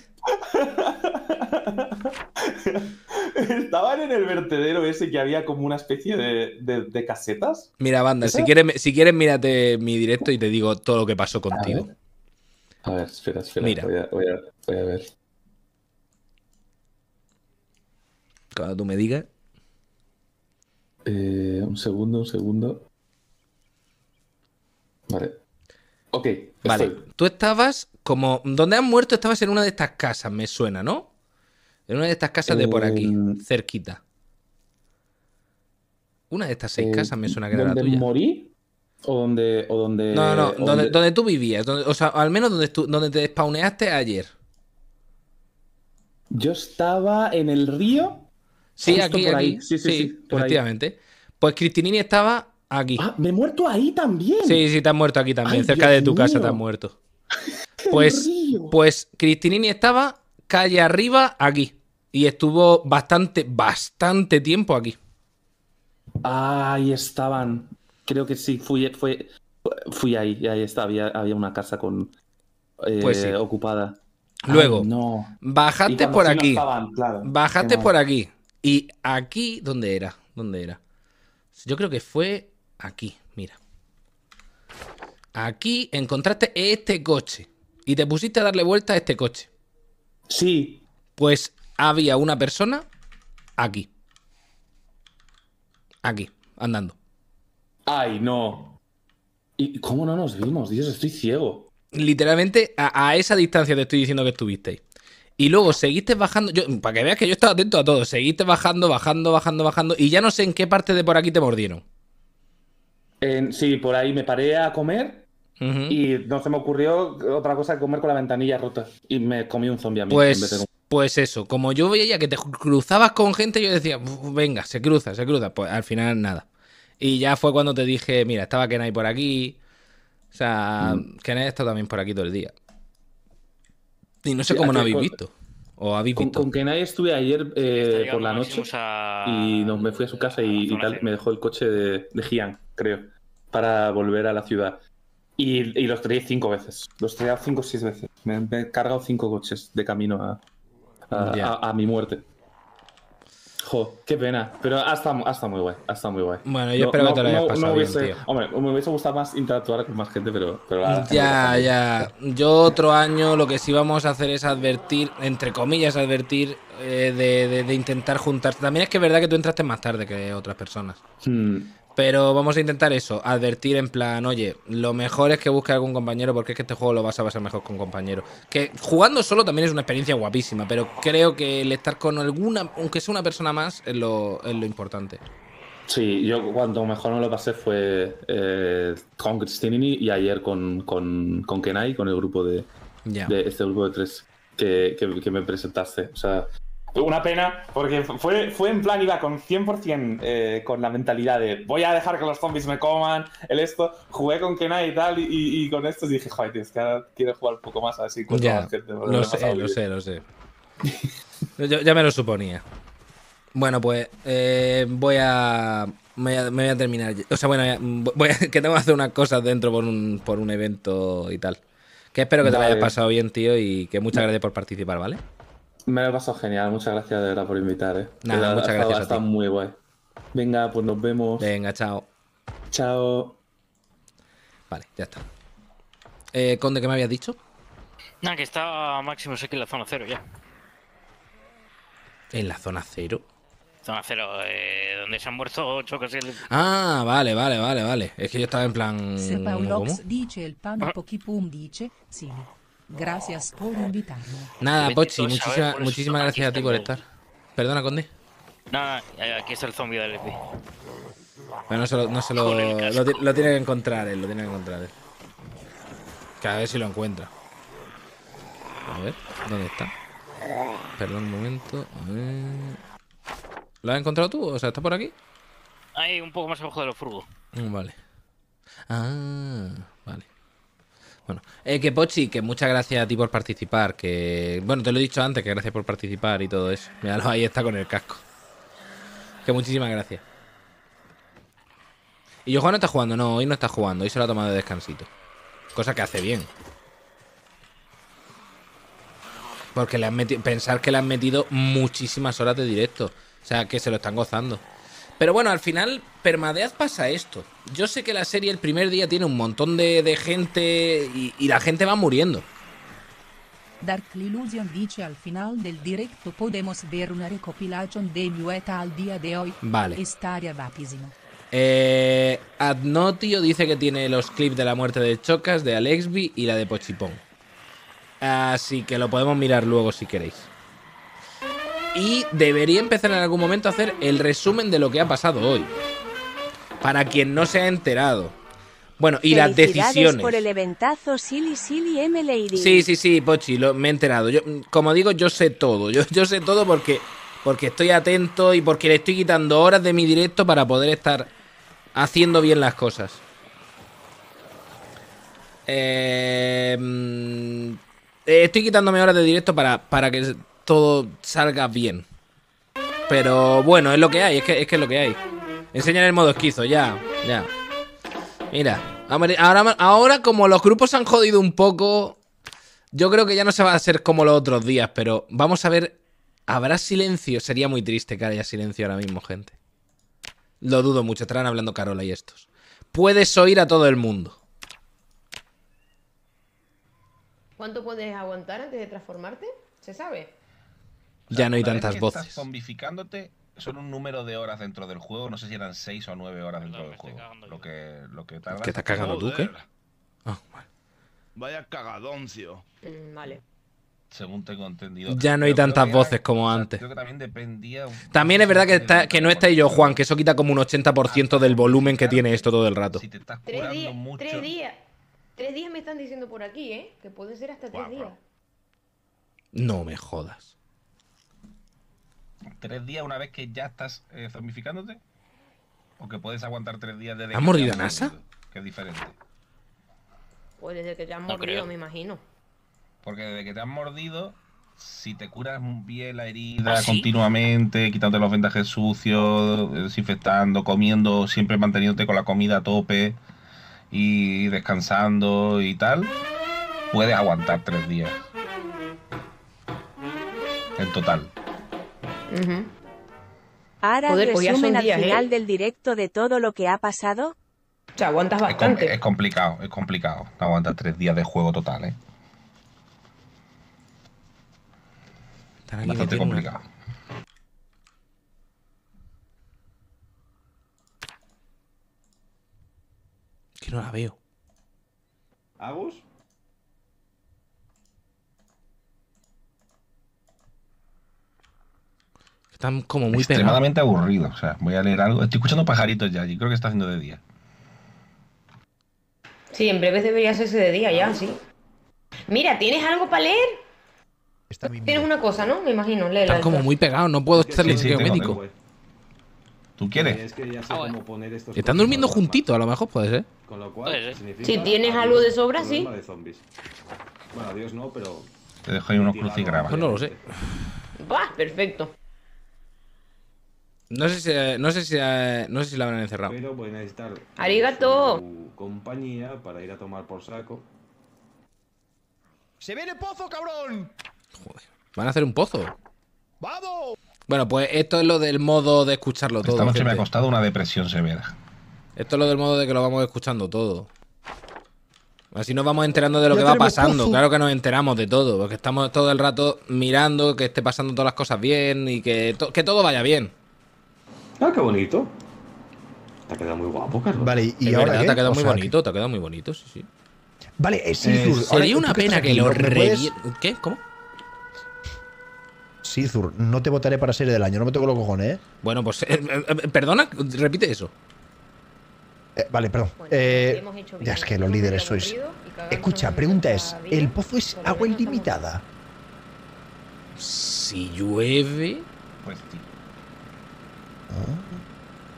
*laughs* Estaban en el vertedero ese que había como una especie de, casetas. Mira, banda, si quieres, si quieres, mírate mi directo y te digo todo lo que pasó contigo. A ver, espera, espera. Voy, a, ver. Cuando tú me digas. Eh, un segundo, un segundo. Vale. Ok. Vale. Tú estabas como. ¿Dónde han muerto? Estabas en una de estas casas, me suena, ¿no? En una de estas casas de por aquí, em, cerquita. Una de estas seis em, casas me suena que era la tuya. morí? O donde, o donde. No, no, Donde, tú vivías. o sea, al menos donde, donde te spawneaste ayer. Yo estaba en el río. Sí, aquí, Sí, sí, sí, efectivamente. Pues Cristinini estaba aquí. Ah, me he muerto ahí también. Sí, sí, te has muerto aquí también. cerca de tu casa te has muerto. *laughs* Pues, pues Cristinini estaba calle arriba aquí y estuvo bastante, bastante tiempo aquí. Ahí estaban. Creo que sí, fui, fui ahí, y ahí estaba, había, una casa con eh, pues ocupada. Luego, no. bajaste por aquí. bajaste por aquí. Y aquí, ¿dónde era? ¿Dónde era? Yo creo que fue aquí, mira. Aquí encontraste este coche. Y te pusiste a darle vuelta a este coche. Sí. Pues había una persona aquí. Aquí, andando. Ay, no. ¿Y cómo no nos vimos? Dios, estoy ciego. Literalmente a, esa distancia te estoy diciendo que estuvisteis. Y luego seguiste bajando, yo, para que veas que yo estaba atento a todo, seguiste bajando, bajando, bajando, bajando, y ya no sé en qué parte de por aquí te mordieron. sí, por ahí me paré a comer y no se me ocurrió otra cosa que comer con la ventanilla rota. Y me comí un zombi a mí. en pues pues eso, como yo veía que te cruzabas con gente, yo decía, venga, se cruza, se cruza. Pues al final nada. Y ya fue cuando te dije, mira, estaba Kenai por aquí. O sea, mm. Kenai está también por aquí todo el día. Y no sé cómo no habéis visto. O habéis visto. Con Kenai estuve ayer eh, por la noche y me fui a su casa y, tal. Me dejó el coche de, Gian, creo, para volver a la ciudad. Y, los traí cinco veces. Los traí cinco o seis veces. Me, me, he cargado cinco coches de camino a, Ah, a, mi muerte. Jo, qué pena. Pero hasta, hasta muy guay. Hasta muy guay. Bueno, yo espero que te lo hayas pasado. Hombre, me hubiese gustado más interactuar con más gente, pero. ya, ya. Yo otro año lo que sí vamos a hacer es advertir, entre comillas, advertir eh, de, de, intentar juntarse. También es que es verdad que tú entraste más tarde que otras personas. Hmm. Pero vamos a intentar eso, advertir en plan, oye, lo mejor es que busques algún compañero porque es que este juego lo vas a pasar mejor con compañero. Que jugando solo también es una experiencia guapísima, pero creo que el estar con alguna, aunque sea una persona más, es lo, importante. Sí, yo cuanto mejor me lo pasé fue eh, con Cristinini y ayer con, con, con Kenai, con el grupo de, este grupo de tres que, que me presentaste. O sea, una pena, porque fue, fue en plan, iba con 100% eh, con la mentalidad de voy a dejar que los zombies me coman, el esto. Jugué con Kenai y tal, y, con esto dije, joder, es que ahora quiero jugar un poco más así con gente. Lo, sé, lo sé, lo *laughs* sé, ya me lo suponía. Bueno, pues eh, voy, a, me voy a. terminar. O sea, bueno, voy *laughs* que tengo que hacer unas cosas dentro por un, por un evento y tal. Que espero que te lo hayas pasado bien, tío, y que muchas gracias por participar, ¿vale? Me lo he pasado genial, muchas gracias de verdad por invitar, eh. Nada, muchas gracias. Está muy guay. Venga, pues nos vemos. Venga, chao. Chao. Vale, ya está. Eh, Conde, ¿qué me habías dicho? Nada, que estaba máximo sé en la zona cero ya. ¿En la zona cero? Zona cero, eh, donde se han muerto ocho casi. Ah, vale, vale, vale, vale. Es que yo estaba en plan. Se dice el pan poquipum dice, sí. Gracias por invitarme. Nada, Pochi, muchísimas gracias a ti por estar. Perdona, Conde. Nada, eh, aquí es el zombie del LP. no se lo, lo, tiene que encontrar él, lo tiene que encontrar él. Que a si lo encuentra. A ver, ¿dónde está? Perdón un momento. ¿Lo has encontrado tú? O sea, ¿está por aquí? Ahí, un poco más abajo de los furgos. Mm, vale. Ah. Eh, que Pochi, que muchas gracias a ti por participar. Que bueno, te lo he dicho antes, que gracias por participar y todo eso. *laughs* Míralo, ahí está con el casco. Que muchísimas gracias. Y yo no está jugando, no, hoy no está jugando, hoy se lo ha tomado de descansito. Cosa que hace bien. Porque le han metido, pensar que le han metido muchísimas horas de directo. O sea, que se lo están gozando. Pero bueno, al final Permadeath pasa esto. Yo sé que la serie el primer día tiene un montón de, gente y, la gente va muriendo. Dark Illusion dice al final del directo podemos ver una recopilación de Mueta al día de hoy. Vale. Estaría Eh, Adnotio dice que tiene los clips de la muerte de Chocas, de Alexby y la de Pochipón. Así que lo podemos mirar luego si queréis. Y debería empezar en algún momento a hacer el resumen de lo que ha pasado hoy. Para quien no se ha enterado. Bueno, y las decisiones. por el eventazo Silly Silly M Sí, sí, sí, Pochi, me he enterado. como digo, yo sé todo. Yo, sé todo porque, porque estoy atento y porque le estoy quitando horas de mi directo para poder estar haciendo bien las cosas. Em, eh, estoy quitándome horas de directo para, para que todo salga bien. Pero bueno, es lo que hay, es que es, que es lo que hay. Enseñar el modo esquizo, ya, ya. Mira, ahora, ahora como los grupos han jodido un poco, yo creo que ya no se va a hacer como los otros días, pero vamos a ver. ¿Habrá silencio? Sería muy triste que haya silencio ahora mismo, gente. Lo dudo mucho, estarán hablando Carola y estos. Puedes oír a todo el mundo. ¿Cuánto puedes aguantar antes de transformarte? ¿Se sabe? Ya no hay tantas voces. zombificándote son un número de horas dentro del juego. No sé si eran 6 o 9 horas dentro del juego. Lo que, lo que ¿Qué estás cagando tú, qué? Ah, vale. Vaya cagadoncio. Mm, vale. Según tengo entendido. Ya no hay tantas voces como antes. también es verdad que, está, que no está yo, Juan, que eso quita como un 80% del volumen que tiene esto todo el rato. tres días, Tres días. me están diciendo por aquí, ¿eh? Que puede ser hasta tres días. No me jodas tres días una vez que ya estás eh, zombificándote? ¿O que puedes aguantar tres días desde ¿Ha que mordido NASA? Que es diferente. Pues desde que te han mordido, me imagino. Porque desde que te han mordido, si te curas bien la herida ¿Ah, continuamente, quitándote los vendajes sucios, desinfectando, comiendo, siempre manteniéndote con la comida a tope y descansando y tal, puedes aguantar tres días. En total. Ahora pues resumen al ¿eh? final del directo de todo lo que ha pasado. O sea, aguantas bastante. Es, complicado, es complicado. Aguantas tres días de juego total, ¿eh? Bastante complicado. Que no la veo. ¿Agus? Están como muy Extremadamente pegados. aburrido. O sea, voy a leer algo. Estoy escuchando pajaritos ya y creo que está haciendo de día. Sí, en breve debería hacerse de día ya, sí. Mira, ¿tienes algo para leer? Tienes una cosa, ¿no? Me imagino, léela. Están como muy pegado no puedo estar sí, sí, médico. Eh. ¿Tú quieres? Ah, están durmiendo juntitos, a lo mejor puede ser. Con lo cual, si tienes algo de sobra, sí. bueno, no, pero... Te dejo ahí unos crucigramas. no lo sé. Va, perfecto. No sé si, eh, no sé si, eh, no sé la habrán encerrado. Pero Arigato. compañía para ir a tomar por saco. ¡Se viene pozo, cabrón! Joder, van a hacer un pozo. ¡Vamos! Bueno, pues esto es lo del modo de escucharlo todo. Esta noche me ha costado una depresión severa. Esto es lo del modo de que lo vamos escuchando todo. Así nos vamos enterando de lo que va pasando. Claro que nos enteramos de todo, porque estamos todo el rato mirando que esté pasando todas las cosas bien y que, que todo vaya bien. Ah, qué bonito. Te ha quedado muy guapo, Carlos. Vale, y ahora. te ha quedado muy bonito, te ha quedado muy bonito, sí, sí. Vale, es eh, Sizur. Eh, sería una pena que lo revier... ¿Qué? ¿Cómo? Sizur, no te votaré para serie del año, no me toco los cojones, ¿eh? Bueno, pues. Eh, perdona, repite eso. vale, perdón. Pues, ya es que los líderes sois. Escucha, pregunta es, ¿el pozo es agua ilimitada? Si llueve... Pues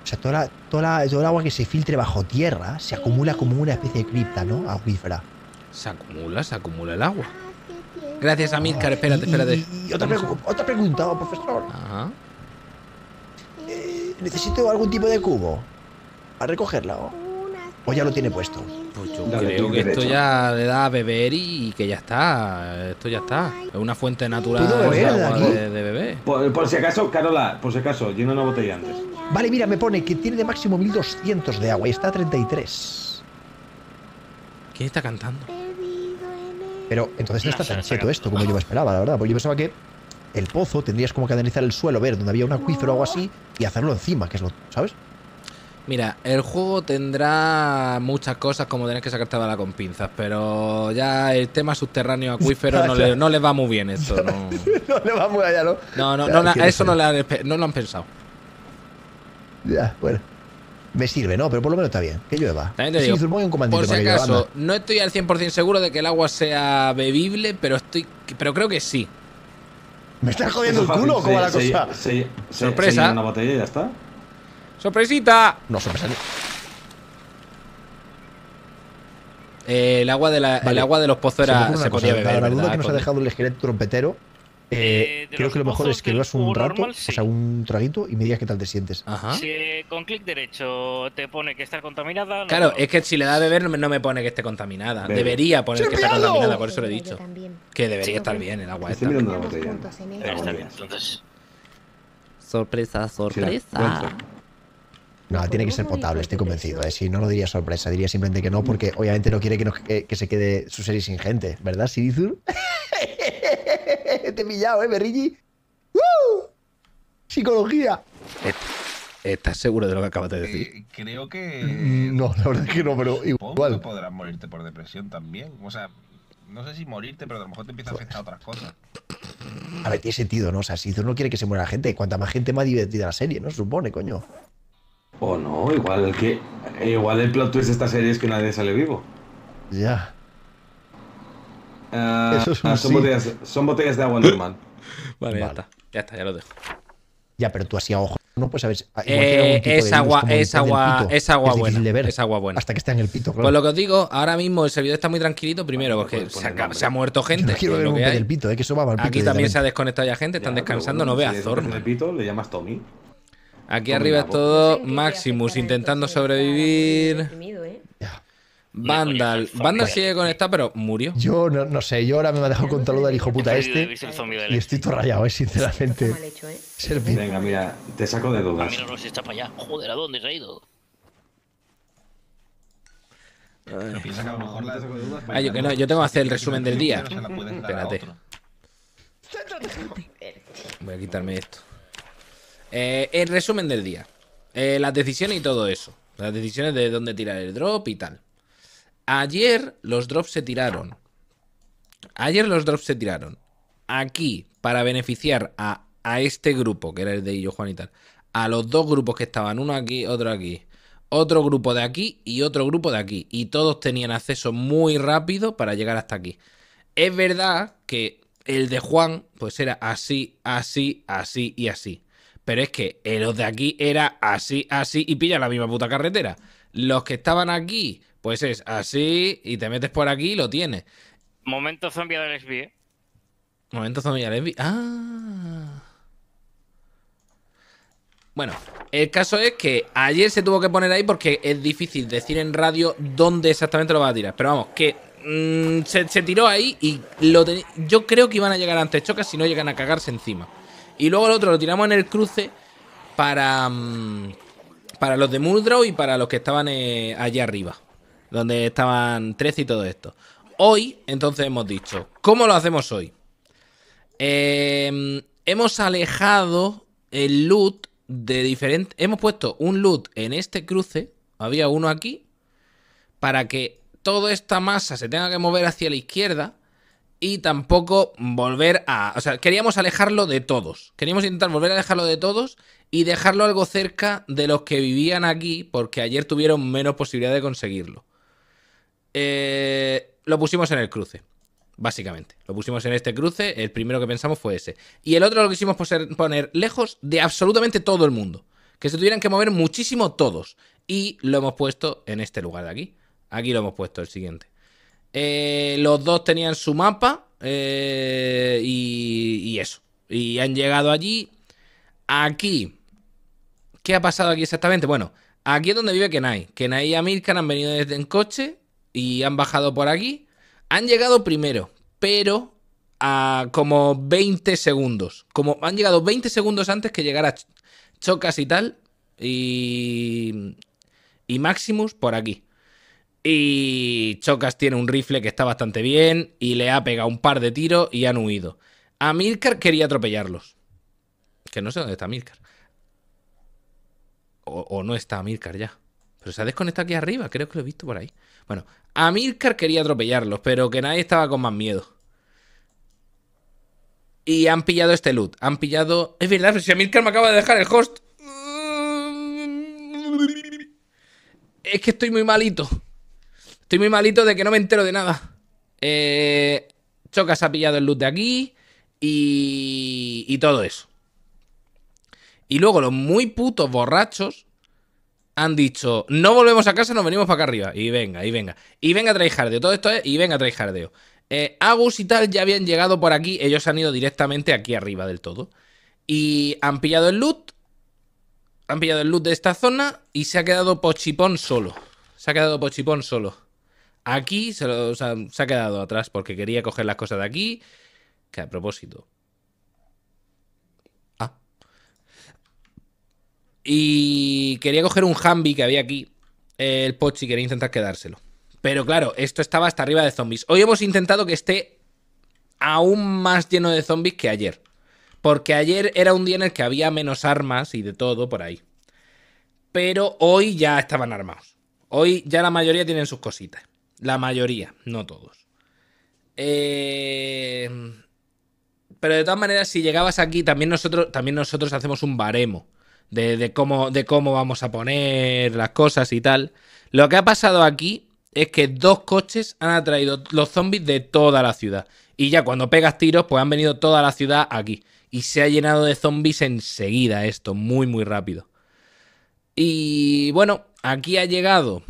o sea, toda toda el agua que se filtre bajo tierra se acumula como una especie de cripta, ¿no? Aguífera Se acumula, se acumula el agua. Gracias, a mí, espérate, espérate. Y, otra, pregunta, profesor. Eh, necesito algún tipo de cubo para recogerla. ¿o? ¿O ya lo tiene puesto? Pues yo creo que esto ya le da a beber y, que ya está. Esto ya está. Es una fuente natural de, agua Por, si acaso, Carola, por si acaso, llena una botella antes. Vale, mira, me pone que tiene de máximo 1200 de agua y está a 33. ¿Quién está cantando? Pero entonces no está tan cheto esto como yo me esperaba, la verdad. Porque yo pensaba que el pozo tendrías como que analizar el suelo, ver donde había un acuífero o algo así y hacerlo encima, que es lo. ¿Sabes? Mira, el juego tendrá muchas cosas como tener que toda la con pinzas, pero ya el tema subterráneo acuífero *laughs* no, le, no le va muy bien esto. No, *laughs* no le va muy allá, ¿no? No, no, a eso no, le han, lo han pensado. Ya, bueno. Me sirve, ¿no? Pero por lo menos está bien. Que llueva. por si acaso, no estoy al 100% seguro de que el agua sea bebible, pero estoy pero creo que sí. ¿Me estás jodiendo el culo? cómo va la cosa? Sí, Sorpresa. una botella y ya está. ¡Sorpresita! No, sorpresa. Eh, el, agua de la, el agua de los pozos era, se, podía beber. La duda que nos ha dejado el esqueleto trompetero, eh, eh creo que lo mejor es que lo hagas un rato, o sea, un traguito y me digas qué tal te sientes. Ajá. Si con clic derecho te pone que está contaminada. claro, es que si le da a beber no me pone que esté contaminada. Debería poner que está contaminada, por eso lo he dicho. Que debería estar bien el agua. Esta. Mirando la botella. Está bien, entonces. Sorpresa, sorpresa. No, pues tiene que ser potable, estoy convencido. ¿eh? Si no, lo diría sorpresa, diría simplemente que no, mm. porque obviamente no quiere que, se quede su serie sin gente, ¿verdad, Sirizur? *laughs* Te he pillado, ¿eh, Berrigi? ¡Uh! Psicología. Eh, ¿Estás seguro de lo que acabas de decir? Eh, creo que. Mm, no, la verdad es que no, pero igual. podrás morirte por depresión también. O sea, no sé si morirte, pero a lo mejor te empieza a afectar otras cosas. A ver, tiene sentido, ¿no? O sea, si no quiere que se muera la gente, cuanta más gente, más divertida la serie, ¿no? Supone, coño. O no, igual el que. Igual el plot twist de esta serie es que nadie sale vivo. Ya. Ah, eso es ah, son, botellas, de agua normal. *laughs* vale, ya está. Ya está, ya lo dejo. Ya, pero tú así a ojo. No puedes saber. Eh, es, agua, es, agua, es agua buena. De ver, es agua buena. Hasta que esté en el pito, claro. Pues lo que os digo, ahora mismo el servidor está muy tranquilito, primero, porque pues se, ha muerto gente. pito, Aquí también se ha desconectado ya gente, están descansando, no veas zorro. pito le llamas Tommy? Aquí arriba es todo Maximus intentando sobrevivir. ¿eh? Vandal. Vandal sigue conectado, pero murió. Yo no, sé, yo ahora me este he dejado con taluda el hijo puta este. Y estoy este. todo rayado, ¿eh? sinceramente. ¿eh? Venga, mira, te saco de dudas. no, para allá. Joder, ¿a dónde se ha ido? Ah, yo que no, yo tengo que hacer el resumen del día. Espérate. Voy a quitarme esto el eh, resumen del día. Eh, las decisiones y todo eso. Las decisiones de dónde tirar el drop y tal. Ayer los drops se tiraron. Ayer los drops se tiraron. Aquí, para beneficiar a, este grupo, que era el de yo Juan y tal. A los dos grupos que estaban, uno aquí, otro aquí otro grupo de aquí y otro grupo de aquí. Y todos tenían acceso muy rápido para llegar hasta aquí. Es verdad que el de Juan, pues era así, así, así y así. Pero es que los de aquí era así, así y pilla la misma puta carretera. Los que estaban aquí, pues es así y te metes por aquí y lo tienes. Momento zombie de lesbi, ¿eh? Momento zombie de lesbi. Ah. Bueno, el caso es que ayer se tuvo que poner ahí porque es difícil decir en radio dónde exactamente lo va a tirar. Pero vamos, que mm, se, tiró ahí y lo yo creo que iban a llegar antes chocas si no llegan a cagarse encima. Y luego el otro lo tiramos en el cruce para, mm, para los de Muldrow y para los que estaban eh, allá arriba, donde estaban 13 y todo esto. Hoy, entonces hemos dicho, ¿cómo lo hacemos hoy? Em, hemos alejado el loot de diferente. Hemos puesto un loot en este cruce. Había uno aquí. Para que toda esta masa se tenga que mover hacia la izquierda y tampoco volver a... O sea, queríamos alejarlo de todos. Queríamos intentar volver a alejarlo de todos y dejarlo algo cerca de los que vivían aquí porque ayer tuvieron menos posibilidad de conseguirlo. Eh, lo pusimos en el cruce, básicamente. Lo pusimos en este cruce, el primero que pensamos fue ese. Y el otro lo quisimos poner lejos de absolutamente todo el mundo. Que se tuvieran que mover muchísimo todos. Y lo hemos puesto en este lugar de aquí. Aquí lo hemos puesto, el siguiente. Eh, los dos tenían su mapa eh, y, eso. Y han llegado allí. Aquí. ¿Qué ha pasado aquí exactamente? Bueno, aquí es donde vive Kenai. Kenai y Amirkan han venido desde en coche y han bajado por aquí. Han llegado primero, pero a como 20 segundos. Como han llegado 20 segundos antes que llegara Chocas y tal. Y, y Maximus por aquí. Y Chocas tiene un rifle que está bastante bien y le ha pegado un par de tiros y han huido. Amilcar quería atropellarlos. Que no sé dónde está Amilcar. O, no está Amilcar ya. Pero se ha desconectado aquí arriba, creo que lo he visto por ahí. Bueno, Amilcar quería atropellarlos, pero que nadie estaba con más miedo. Y han pillado este loot. Han pillado... Es verdad, si Amilcar me acaba de dejar el host. Es que estoy muy malito. Estoy muy malito de que no me entero de nada. Eh, Chocas ha pillado el loot de aquí y, y todo eso. Y luego los muy putos borrachos han dicho, no volvemos a casa, nos venimos para acá arriba. Y venga, y venga. Y venga traijardeo. Todo esto es, y venga traijardeo. Eh, Agus y tal ya habían llegado por aquí. Ellos han ido directamente aquí arriba del todo. Y han pillado el loot. Han pillado el loot de esta zona. Y se ha quedado Pochipón solo. Se ha quedado Pochipón solo. Aquí se, ha quedado atrás porque quería coger las cosas de aquí. Que a propósito, Ah Y quería coger un Hambi que había aquí. El Pochi quería intentar quedárselo. Pero claro, esto estaba hasta arriba de zombies. Hoy hemos intentado que esté aún más lleno de zombies que ayer. Porque ayer era un día en el que había menos armas y de todo por ahí. Pero hoy ya estaban armados. Hoy ya la mayoría tienen sus cositas. La mayoría, no todos. Eh, pero de todas maneras, si llegabas aquí, también nosotros, también nosotros hacemos un baremo de, cómo, de cómo vamos a poner las cosas y tal. Lo que ha pasado aquí es que dos coches han atraído los zombies de toda la ciudad. Y ya cuando pegas tiros, pues han venido toda la ciudad aquí. Y se ha llenado de zombies enseguida esto, muy, muy rápido. Y bueno, aquí ha llegado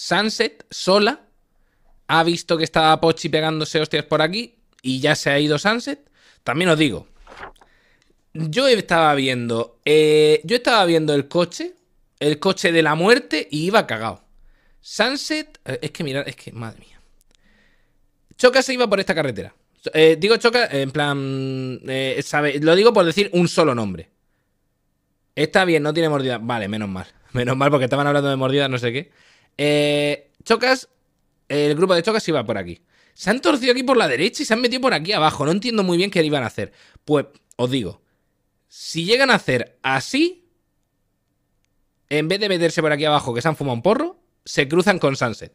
Sunset sola ha visto que estaba Pochi pegándose hostias por aquí y ya se ha ido Sunset. También os digo, yo estaba viendo, eh, yo estaba viendo el coche, el coche de la muerte y iba cagado. Sunset, eh, es que mirad, es que madre mía. Choca se iba por esta carretera. Eh, digo Choca, en plan, sabe, lo digo por decir un solo nombre. Está bien, no tiene mordida. Vale, menos mal. Menos mal porque estaban hablando de mordida, no sé qué. Eh, Chocas, el grupo de Chocas iba por aquí. Se han torcido aquí por la derecha y se han metido por aquí abajo. No entiendo muy bien qué iban a hacer. Pues os digo, si llegan a hacer así, en vez de meterse por aquí abajo que se han fumado un porro, se cruzan con Sunset.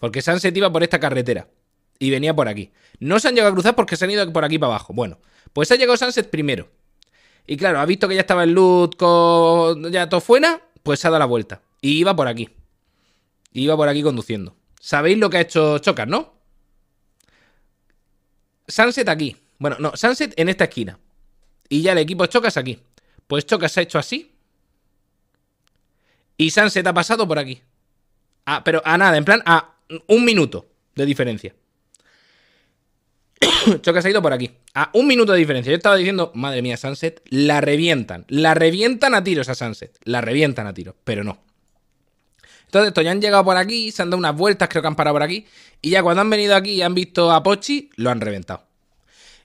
Porque Sunset iba por esta carretera y venía por aquí. No se han llegado a cruzar porque se han ido por aquí para abajo. Bueno, pues ha llegado Sunset primero. Y claro, ha visto que ya estaba el loot con... ya todo fuera, pues se ha dado la vuelta. Y iba por aquí. Iba por aquí conduciendo. Sabéis lo que ha hecho Chocas, ¿no? Sunset aquí. Bueno, no, Sunset en esta esquina. Y ya el equipo Chocas aquí. Pues Chocas se ha hecho así. Y Sunset ha pasado por aquí. Ah, pero a ah, nada, en plan a un minuto de diferencia. *coughs* Chocas ha ido por aquí. A un minuto de diferencia. Yo estaba diciendo, madre mía, Sunset, la revientan. La revientan a tiros a Sunset. La revientan a tiros, pero no. Entonces, esto ya han llegado por aquí, se han dado unas vueltas, creo que han parado por aquí. Y ya cuando han venido aquí y han visto a Pochi, lo han reventado.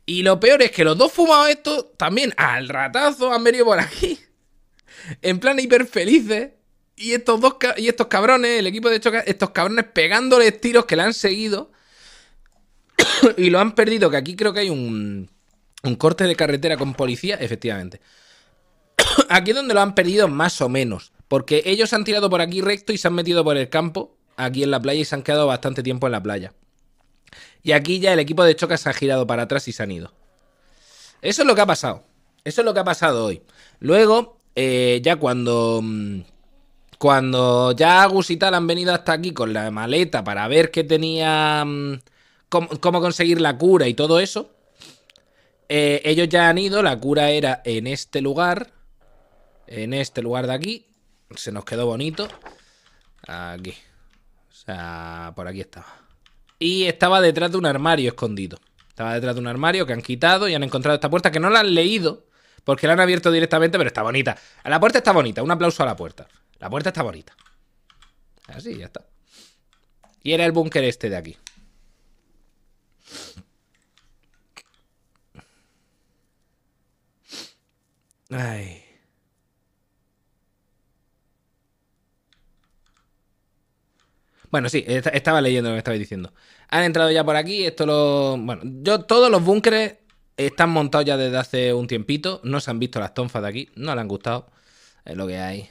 Y lo peor es que los dos fumados estos también al ratazo han venido por aquí. *laughs* En plan hiper felices. Y estos dos y estos cabrones, el equipo de choca, estos cabrones pegándoles tiros que le han seguido. *coughs* y lo han perdido, que aquí creo que hay un, un corte de carretera con policía, efectivamente. *coughs* aquí es donde lo han perdido más o menos. Porque ellos han tirado por aquí recto y se han metido por el campo, aquí en la playa, y se han quedado bastante tiempo en la playa. Y aquí ya el equipo de Choca se ha girado para atrás y se han ido. Eso es lo que ha pasado. Eso es lo que ha pasado hoy. Luego, eh, ya cuando... Mm, cuando ya Agus y tal han venido hasta aquí con la maleta para ver qué tenía... Mm, cómo, conseguir la cura y todo eso. Eh, ellos ya han ido, la cura era en este lugar. En este lugar de aquí. Se nos quedó bonito. Aquí. O sea, por aquí estaba. Y estaba detrás de un armario escondido. Estaba detrás de un armario que han quitado y han encontrado esta puerta que no la han leído porque la han abierto directamente, pero está bonita. La puerta está bonita. Un aplauso a la puerta. La puerta está bonita. Así, ya está. Y era el búnker este de aquí. Ay. Bueno, sí, estaba leyendo lo que estabais diciendo. Han entrado ya por aquí, esto lo... Bueno, yo todos los búnkeres están montados ya desde hace un tiempito, no se han visto las tonfas de aquí, no le han gustado, es lo que hay.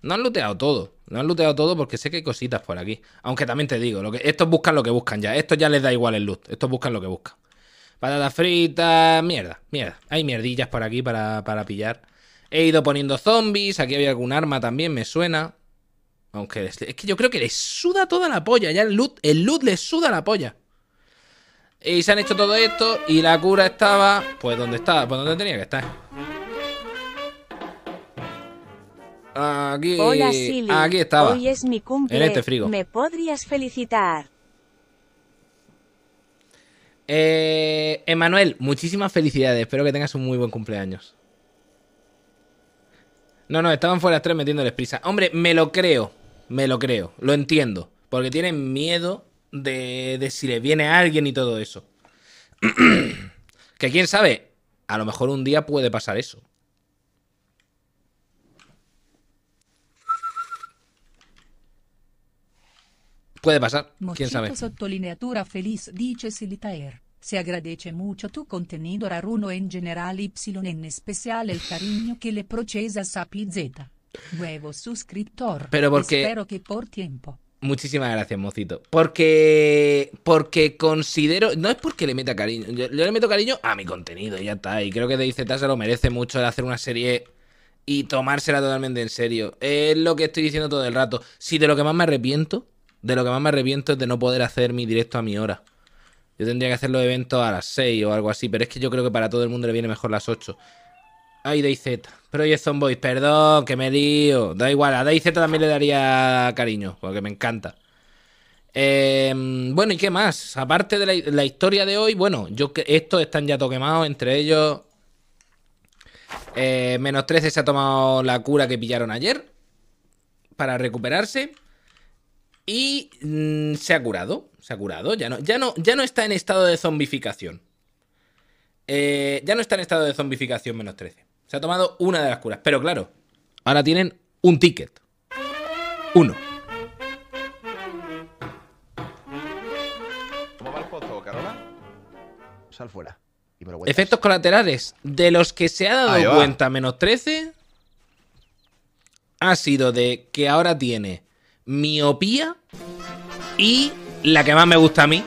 No han looteado todo, no han looteado todo porque sé que hay cositas por aquí. Aunque también te digo, lo que, estos buscan lo que buscan ya, estos ya les da igual el loot, estos buscan lo que buscan. Patatas fritas, mierda, mierda. Hay mierdillas por aquí para, para pillar. He ido poniendo zombies, aquí había algún arma también, me suena. Aunque es que yo creo que le suda toda la polla. Ya el loot, el loot le suda la polla. Y se han hecho todo esto y la cura estaba... Pues donde estaba, pues donde tenía que estar. Aquí, aquí estaba. Hoy es mi cumple. En este frigo. ¿Me podrías felicitar? Eh, Emanuel, muchísimas felicidades. Espero que tengas un muy buen cumpleaños. No, no, estaban fuera las tres metiéndoles prisa. Hombre, me lo creo me lo creo, lo entiendo, porque tienen miedo de, de si le viene alguien y todo eso. *clears throat* que quién sabe, a lo mejor un día puede pasar eso. Puede pasar, quién sabe. sotolineatura feliz dice Silitaer. Se agradece mucho tu contenido raruno en general y en especial el cariño que le procesas a z. Nuevo suscriptor. Pero porque... Espero que por tiempo. Muchísimas gracias, mocito. Porque. Porque considero. No es porque le meta cariño. Yo, le meto cariño a mi contenido, y ya está. Y creo que de se lo merece mucho el hacer una serie y tomársela totalmente en serio. Es lo que estoy diciendo todo el rato. Si de lo que más me arrepiento, de lo que más me arrepiento es de no poder hacer mi directo a mi hora. Yo tendría que hacer los eventos a las 6 o algo así, pero es que yo creo que para todo el mundo le viene mejor las 8. Ay, DayZ. Project Zomboys, perdón, que me lío. Da igual, a DayZ también le daría cariño, porque me encanta. Em, bueno, ¿y qué más? Aparte de la, historia de hoy, bueno, estos están ya toquemados, entre ellos. Eh, menos 13 se ha tomado la cura que pillaron ayer para recuperarse. Y mm, se ha curado, se ha curado, ya no, ya no, ya no está en estado de zombificación. Eh, ya no está en estado de zombificación menos 13. Se ha tomado una de las curas. Pero claro, ahora tienen un ticket. Uno. Sal fuera. Efectos colaterales. De los que se ha dado cuenta menos 13, ha sido de que ahora tiene miopía y la que más me gusta a mí,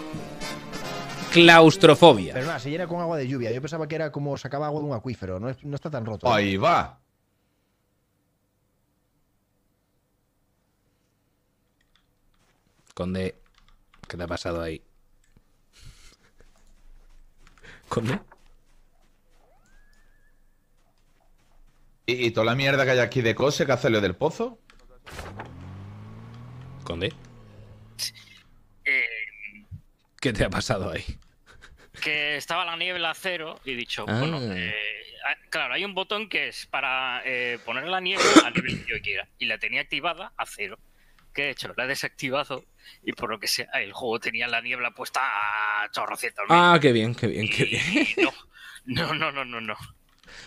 claustrofobia. Pero nada, se llena con agua de lluvia. Yo pensaba que era como sacaba agua de un acuífero. No, está tan roto. ¿eh? Ahí va. Conde, ¿qué te ha pasado ahí? Conde. ¿Y, toda la mierda que hay aquí de cose que hace lo del pozo? Conde. Eh. ¿Qué te ha pasado ahí? que estaba la niebla a cero y he dicho, ah. bueno, eh, ah, claro, hay un botón que es para eh, poner la niebla al nivel que yo quiera y la tenía activada a cero. Que he hecho? La he desactivado y por lo que sea, el juego tenía la niebla puesta a chorrocientos. Ah, qué bien, qué bien, qué bien. *laughs* No, no, no, no, no.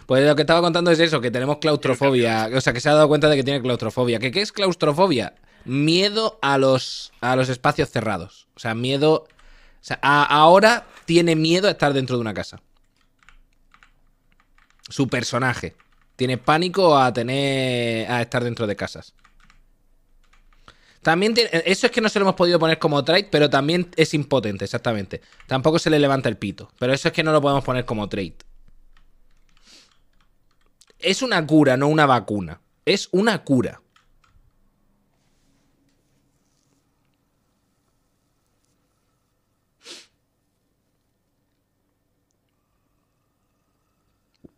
Pues lo que estaba contando es eso, que tenemos claustrofobia, o sea, que se ha dado cuenta de que tiene claustrofobia. ¿Que, ¿Qué es claustrofobia? Miedo a los, a los espacios cerrados. O sea, miedo ahora tiene miedo a estar dentro de una casa. Su personaje. Tiene pánico a tener. a estar dentro de casas. También eso es que no se lo hemos podido poner como trade, pero también es impotente, exactamente. Tampoco se le levanta el pito, pero eso es que no lo podemos poner como trade. Es una cura, no una vacuna. Es una cura.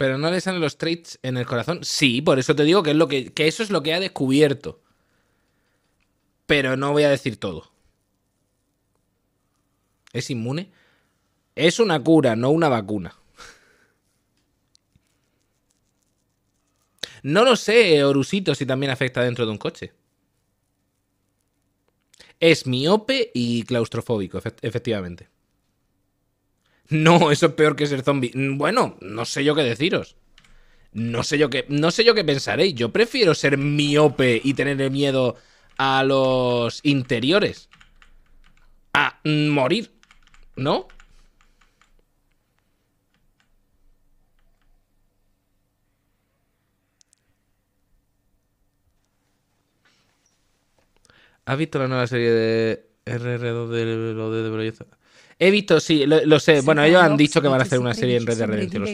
Pero no le salen los traits en el corazón. Sí, por eso te digo que, es lo que, que eso es lo que ha descubierto. Pero no voy a decir todo. ¿Es inmune? Es una cura, no una vacuna. No lo sé, Orusito, si también afecta dentro de un coche. Es miope y claustrofóbico, efectivamente. *laughs* No, eso es peor que ser zombie. Mm, bueno, no sé yo qué deciros. No sé yo qué, no sé yo qué pensaréis. Yo prefiero ser miope y tener miedo a los interiores. A morir, ¿no? ¿Has visto la nueva serie de RR2 de lo de, de He visto, sí, lo, sé. Bueno, ellos han dicho que van a hacer una serie en Red de Redemption, lo sé.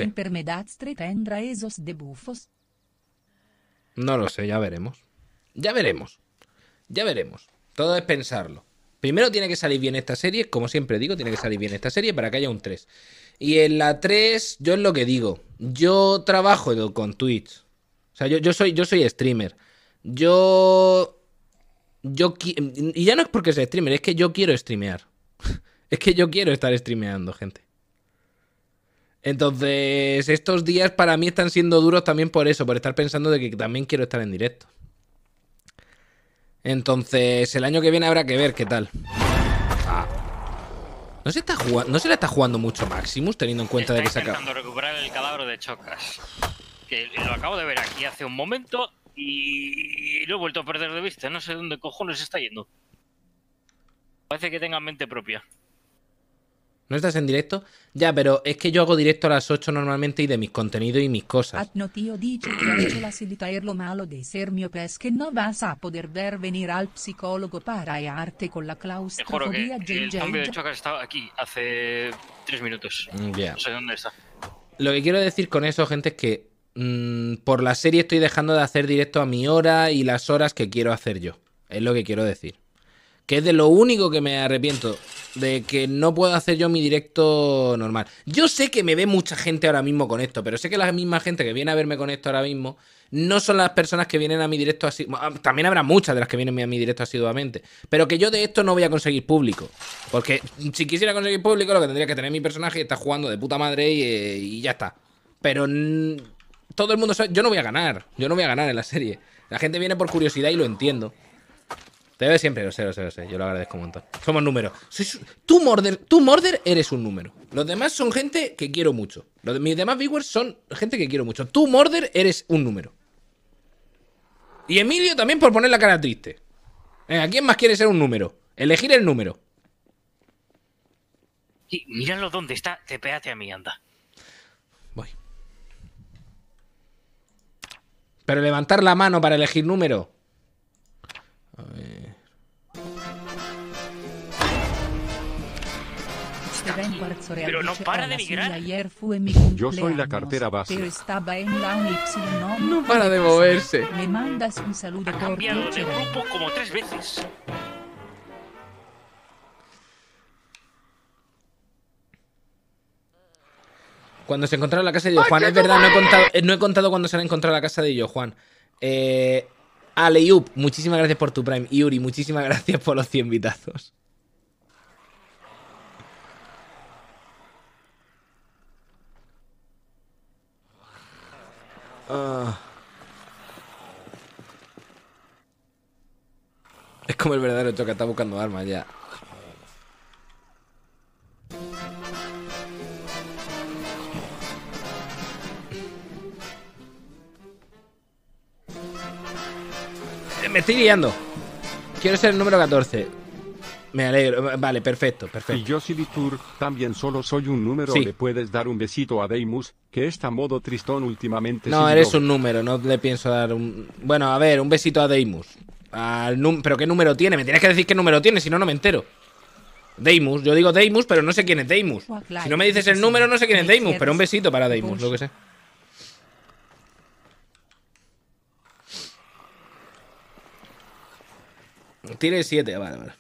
No lo sé, ya veremos. Ya veremos. Ya veremos. Todo es pensarlo. Primero tiene que salir bien esta serie, como siempre digo, tiene que salir bien esta serie para que haya un 3. Y en la 3, yo es lo que digo. Yo trabajo con Twitch. O sea, yo, soy, yo soy streamer. Yo. Yo. Y ya no es porque sea streamer, es que yo quiero streamear. Es que yo quiero estar streameando, gente. Entonces, estos días para mí están siendo duros también por eso, por estar pensando de que también quiero estar en directo. Entonces, el año que viene habrá que ver qué tal. ¿No se, está ¿No se le está jugando mucho Maximus teniendo en cuenta de que se acaba? recuperar el cadáver de Chocas. Que lo acabo de ver aquí hace un momento y, lo he vuelto a perder de vista. No sé dónde cojones está yendo. Parece que tenga mente propia. ¿No estás en directo? Ya, pero es que yo hago directo a las 8 normalmente y de mis contenidos y mis cosas. Ah, no lo malo de ser miope es que no vas a poder ver venir al psicólogo para arte con la aquí hace minutos. No sé dónde está. Lo que quiero decir con eso, gente, es que mm, por la serie estoy dejando de hacer directo a mi hora y las horas que quiero hacer yo. Es lo que quiero decir que es de lo único que me arrepiento, de que no puedo hacer yo mi directo normal. Yo sé que me ve mucha gente ahora mismo con esto, pero sé que la misma gente que viene a verme con esto ahora mismo no son las personas que vienen a mi directo así. Ah, también habrá muchas de las que vienen a mi directo asiduamente, pero que yo de esto no voy a conseguir público. Porque si quisiera conseguir público, lo que tendría que tener mi personaje está jugando de puta madre y, eh, y ya está. Pero todo el mundo sabe, yo no voy a ganar, yo no voy a ganar en la serie. La gente viene por curiosidad y lo entiendo. Te veo siempre, lo sé, lo sé, lo sé. Yo lo agradezco un montón. Somos números. Tú, Morder, tú, eres un número. Los demás son gente que quiero mucho. Mis demás viewers son gente que quiero mucho. Tú, Morder, eres un número. Y Emilio también por poner la cara triste. ¿A ¿quién más quiere ser un número? Elegir el número. Sí, míralo dónde está. Te péate a mí, anda. Voy. Pero levantar la mano para elegir número. pero no para de migrar. Yo soy la cartera base. No para de moverse. Me de grupo como tres veces. Cuando se encontraron la casa de Johan es verdad, no he, contado, eh, cuando se han encontrado la casa de Johan Juan. Eh, Aleyup, muchísimas gracias por tu Prime. Yuri, muchísimas *laughs* gracias por los 100 vitazos. Ah. es como el verdadero toca está buscando armas ya. Eh, me estoy liando Quiero ser el número 14. Me alegro. Eh, vale, perfecto, perfecto. Y yo si Tour, también solo soy un número. Sí. Le puedes dar un besito a Deimus? que está modo tristón últimamente. No, eres un número, no le pienso dar un... Bueno, a ver, un besito a Deimus. ¿Pero qué número tiene? Me tienes que decir qué número tiene, si no, no me entero. Deimus. yo digo Deimus, pero no sé quién es Deimus. Si no me dices el número, no sé quién es Deimus. pero un besito para Deimus, lo que sé. Tiene siete. Ah, vale, vale.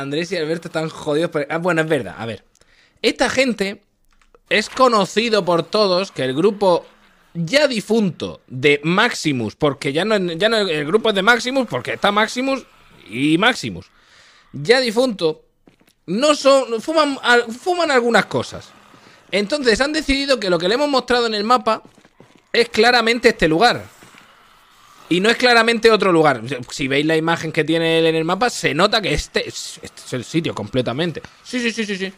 Andrés y Alberto están jodidos. Ah, bueno, es verdad. A ver. Esta gente es conocido por todos que el grupo ya difunto de Maximus, porque ya no, ya el grupo es de Maximus, porque está Maximus y Maximus. Ya difunto, no son. fuman, fuman algunas cosas. Entonces han decidido que lo que le hemos mostrado en el mapa es claramente este lugar. Y no es claramente otro lugar. Si veis la imagen que tiene él en el mapa, se nota que este, este, es, el sitio completamente. Sí, sí, sí, sí, sí.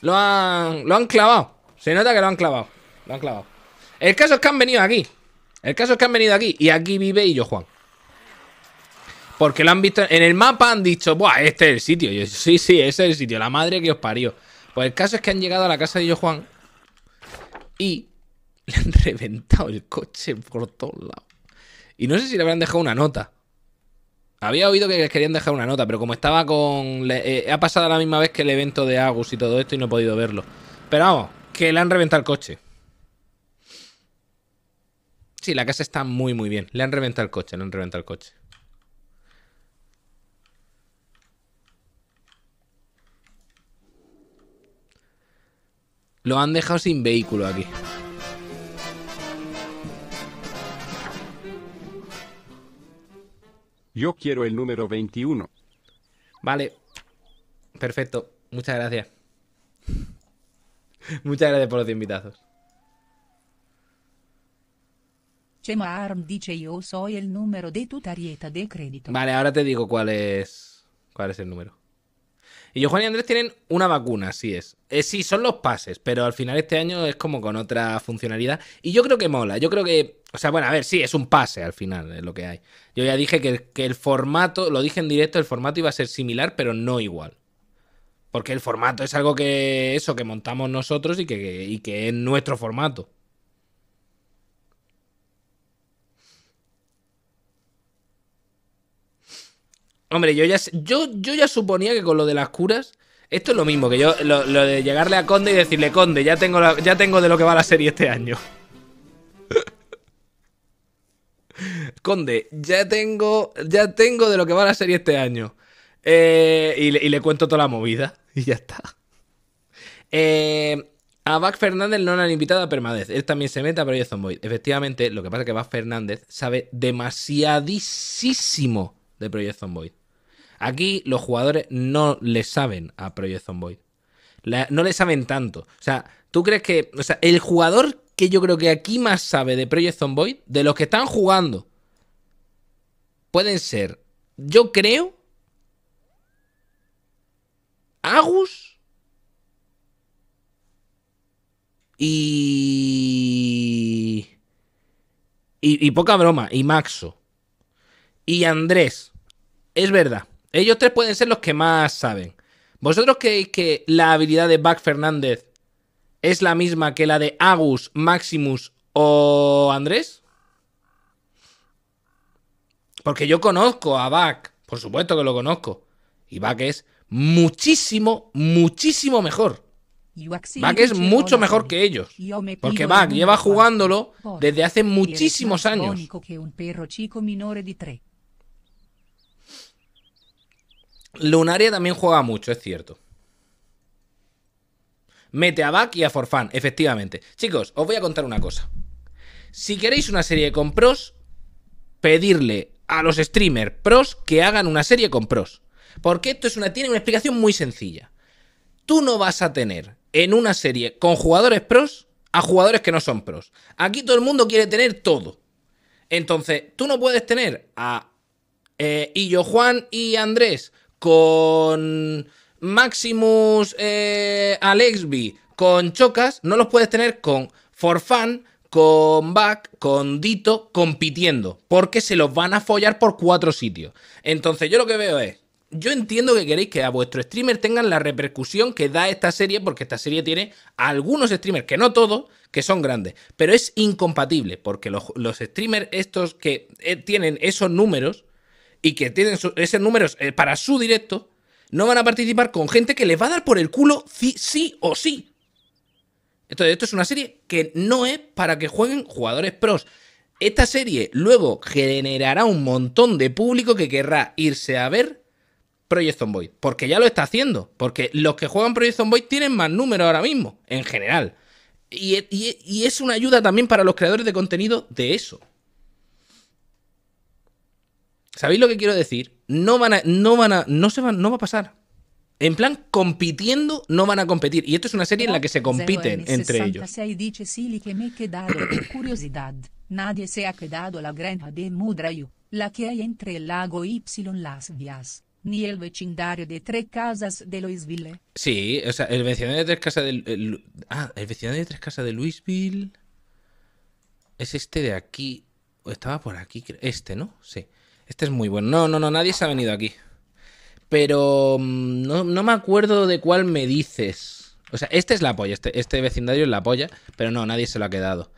Lo han, lo han clavado. Se nota que lo han clavado. Lo han clavado. El caso es que han venido aquí. El caso es que han venido aquí. Y aquí vive y Juan. Porque lo han visto en el mapa, han dicho, Buah, este es el sitio. sí, sí, ese es el sitio. La madre que os parió. Pues el caso es que han llegado a la casa de yo, Juan. Y le han reventado el coche por todos lados. Y no sé si le habrán dejado una nota. Había oído que les querían dejar una nota, pero como estaba con. Eh, ha pasado la misma vez que el evento de Agus y todo esto y no he podido verlo. Pero vamos, que le han reventado el coche. Sí, la casa está muy, muy bien. Le han reventado el coche, le han reventado el coche. Lo han dejado sin vehículo aquí. Yo quiero el número 21. Vale. Perfecto. Muchas gracias. *laughs* Muchas gracias por los invitados. Chema Arm dice yo soy el número de tu tarjeta de crédito. Vale, ahora te digo cuál es cuál es el número. Y yo, Juan y Andrés tienen una vacuna, así es. Eh, sí, son los pases, pero al final este año es como con otra funcionalidad. Y yo creo que mola, yo creo que... O sea, bueno, a ver, sí, es un pase al final, es lo que hay. Yo ya dije que, el formato, lo dije en directo, el formato iba a ser similar, pero no igual. Porque el formato es algo que eso, que montamos nosotros y que, es nuestro formato. Hombre, yo ya, yo, yo ya suponía que con lo de las curas esto es lo mismo que yo, lo, de llegarle a Conde y decirle, Conde, ya tengo, ya tengo de lo que va la serie este año. Conde, ya tengo, ya tengo de lo que va la serie este año. Eh, y, le, cuento toda la movida. *laughs* Y ya está. Eh, a Bax Fernández no han invitado a Permadez. Él también se mete a Project Zomboid. Efectivamente, lo que pasa es que Bax Fernández sabe demasiadísimo de Project Zomboid. Aquí los jugadores no le saben a Project Zomboid. no le saben tanto. O sea, ¿tú crees que. O sea, el jugador que yo creo que aquí más sabe de Project Zomboid, de los que están jugando, pueden ser, yo creo, Agus y... y... poca broma, y Maxo. Y Andrés. Es verdad. Ellos tres pueden ser los que más saben. ¿Vosotros creéis que la habilidad de Back Fernández es la misma que la de Agus, Maximus o Andrés? Porque yo conozco a Bach, por supuesto que lo conozco. Y Bach es muchísimo, muchísimo mejor. Bach es mucho mejor que ellos, porque Bach lleva jugándolo desde hace muchísimos años. Lunaria también juega mucho, es cierto. Mete a Bach y a Forfan, efectivamente. Chicos, os voy a contar una cosa. Si queréis una serie con pros, pedirle a los streamers pros que hagan una serie con pros. Porque esto es una, tiene una explicación muy sencilla. Tú no vas a tener en una serie con jugadores pros a jugadores que no son pros. Aquí todo el mundo quiere tener todo. Entonces, tú no puedes tener a eh, y yo Juan y Andrés con Maximus eh, Alexby, con Chocas, no los puedes tener con For Fun, con Back, con Dito, compitiendo, porque se los van a follar por cuatro sitios. Entonces yo lo que veo es, yo entiendo que queréis que a vuestro streamer tengan la repercusión que da esta serie, porque esta serie tiene algunos streamers, que no todos, que son grandes, pero es incompatible, porque los, streamers estos que eh, tienen esos números y que tienen esos números eh, para su directo, no van a participar con gente que les va a dar por el culo sí, sí o sí. Entonces, esto es una serie que no es para que jueguen jugadores pros. Esta serie luego generará un montón de público que querrá irse a ver Project Zomboid. Porque ya lo está haciendo. Porque los que juegan Project Zomboid tienen más número ahora mismo, en general. Y, y es una ayuda también para los creadores de contenido de eso. ¿Sabéis lo que quiero decir? No van no van a, no se van, no va a pasar. En plan, compitiendo no van a competir. Y esto es una serie en la que se compiten entre ellos. dice li, que me he quedado con *coughs* curiosidad. Nadie se ha quedado la granja de Mudrayu, la que hay entre el lago Y las vías ni el vecindario de Tres Casas de Louisville. Sí, o sea, el vecindario de Tres Casas de... El, ah, el vecindario de Tres Casas de Louisville... Es este de aquí. Estaba por aquí, este, ¿no? Sí. Este es muy bueno. No, no, no, nadie se ha venido aquí. Pero mm, no, me acuerdo de cuál me dices. O sea, este es la polla, este, este vecindario es la polla, pero no, nadie se lo ha quedado.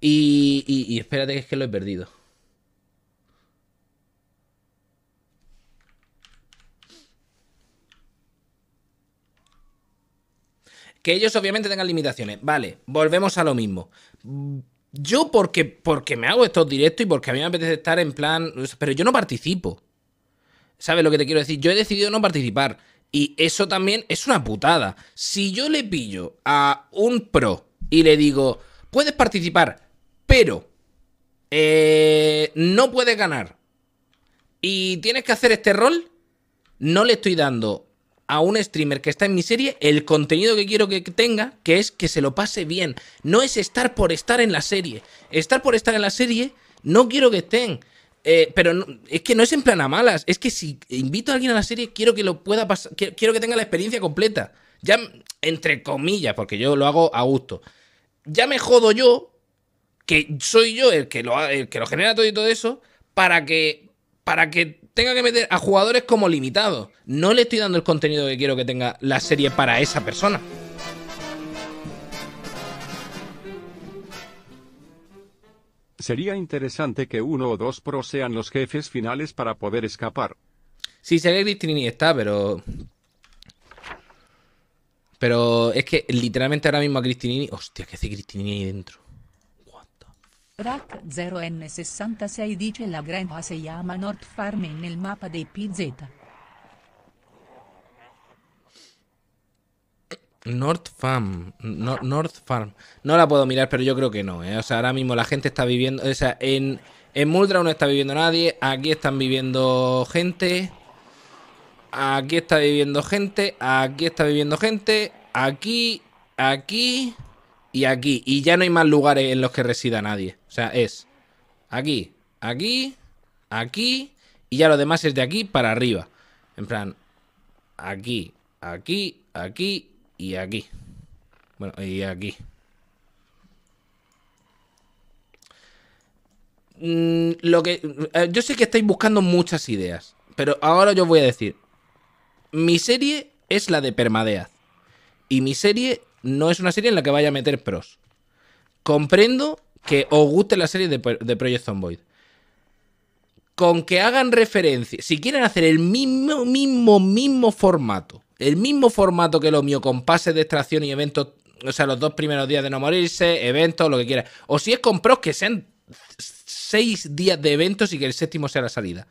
Y, y, espérate que es que lo he perdido. Que ellos obviamente tengan limitaciones. Vale, volvemos a lo mismo. Yo porque, porque me hago estos directos y porque a mí me apetece estar en plan... Pero yo no participo. ¿Sabes lo que te quiero decir? Yo he decidido no participar. Y eso también es una putada. Si yo le pillo a un pro y le digo, puedes participar, pero eh, no puedes ganar y tienes que hacer este rol, no le estoy dando a un streamer que está en mi serie el contenido que quiero que tenga, que es que se lo pase bien. No es estar por estar en la serie. Estar por estar en la serie, no quiero que estén. Eh, pero es que no es en plan a malas. Es que si invito a alguien a la serie, quiero que lo pueda pasar. Quiero, que tenga la experiencia completa. Ya, entre comillas, porque yo lo hago a gusto. Ya me jodo yo, que soy yo el que lo, que lo genera todo y todo eso, para que, para que tenga que meter a jugadores como limitados. No le estoy dando el contenido que quiero que tenga la serie para esa persona. Sería interesante que uno o dos pros sean los jefes finales para poder escapar. Sí, sería Trini está, pero. Pero es que literalmente ahora mismo a Cristinini. Hostia, ¿qué hace Cristinini ahí dentro? Cuánto. Rack 0N66 dice la granja se llama North Farm en el mapa de PZ. North Farm, no, North Farm. No la puedo mirar, pero yo creo que no. ¿eh? O sea, ahora mismo la gente está viviendo. O sea, en, en no está viviendo nadie. Aquí están viviendo gente. Aquí está viviendo gente. Aquí está viviendo gente. Aquí, aquí y aquí. Y ya no hay más lugares en los que resida nadie. O sea, es aquí, aquí, aquí. Y ya lo demás es de aquí para arriba. En plan, aquí, aquí, aquí y aquí. Bueno, y aquí. Mm, lo que. Eh, yo sé que estáis buscando muchas ideas. Pero ahora yo voy a decir. Mi serie es la de Permadeath. Y mi serie no es una serie en la que vaya a meter pros. Comprendo que os guste la serie de, de Project Zomboid. Con que hagan referencia. Si quieren hacer el mismo, mismo, mismo formato el mismo formato que lo mío, con pases de extracción y eventos, o sea, los dos primeros días de no morirse, eventos, lo que quieras. O si es con pros, que sean seis días de eventos y que el séptimo sea la salida.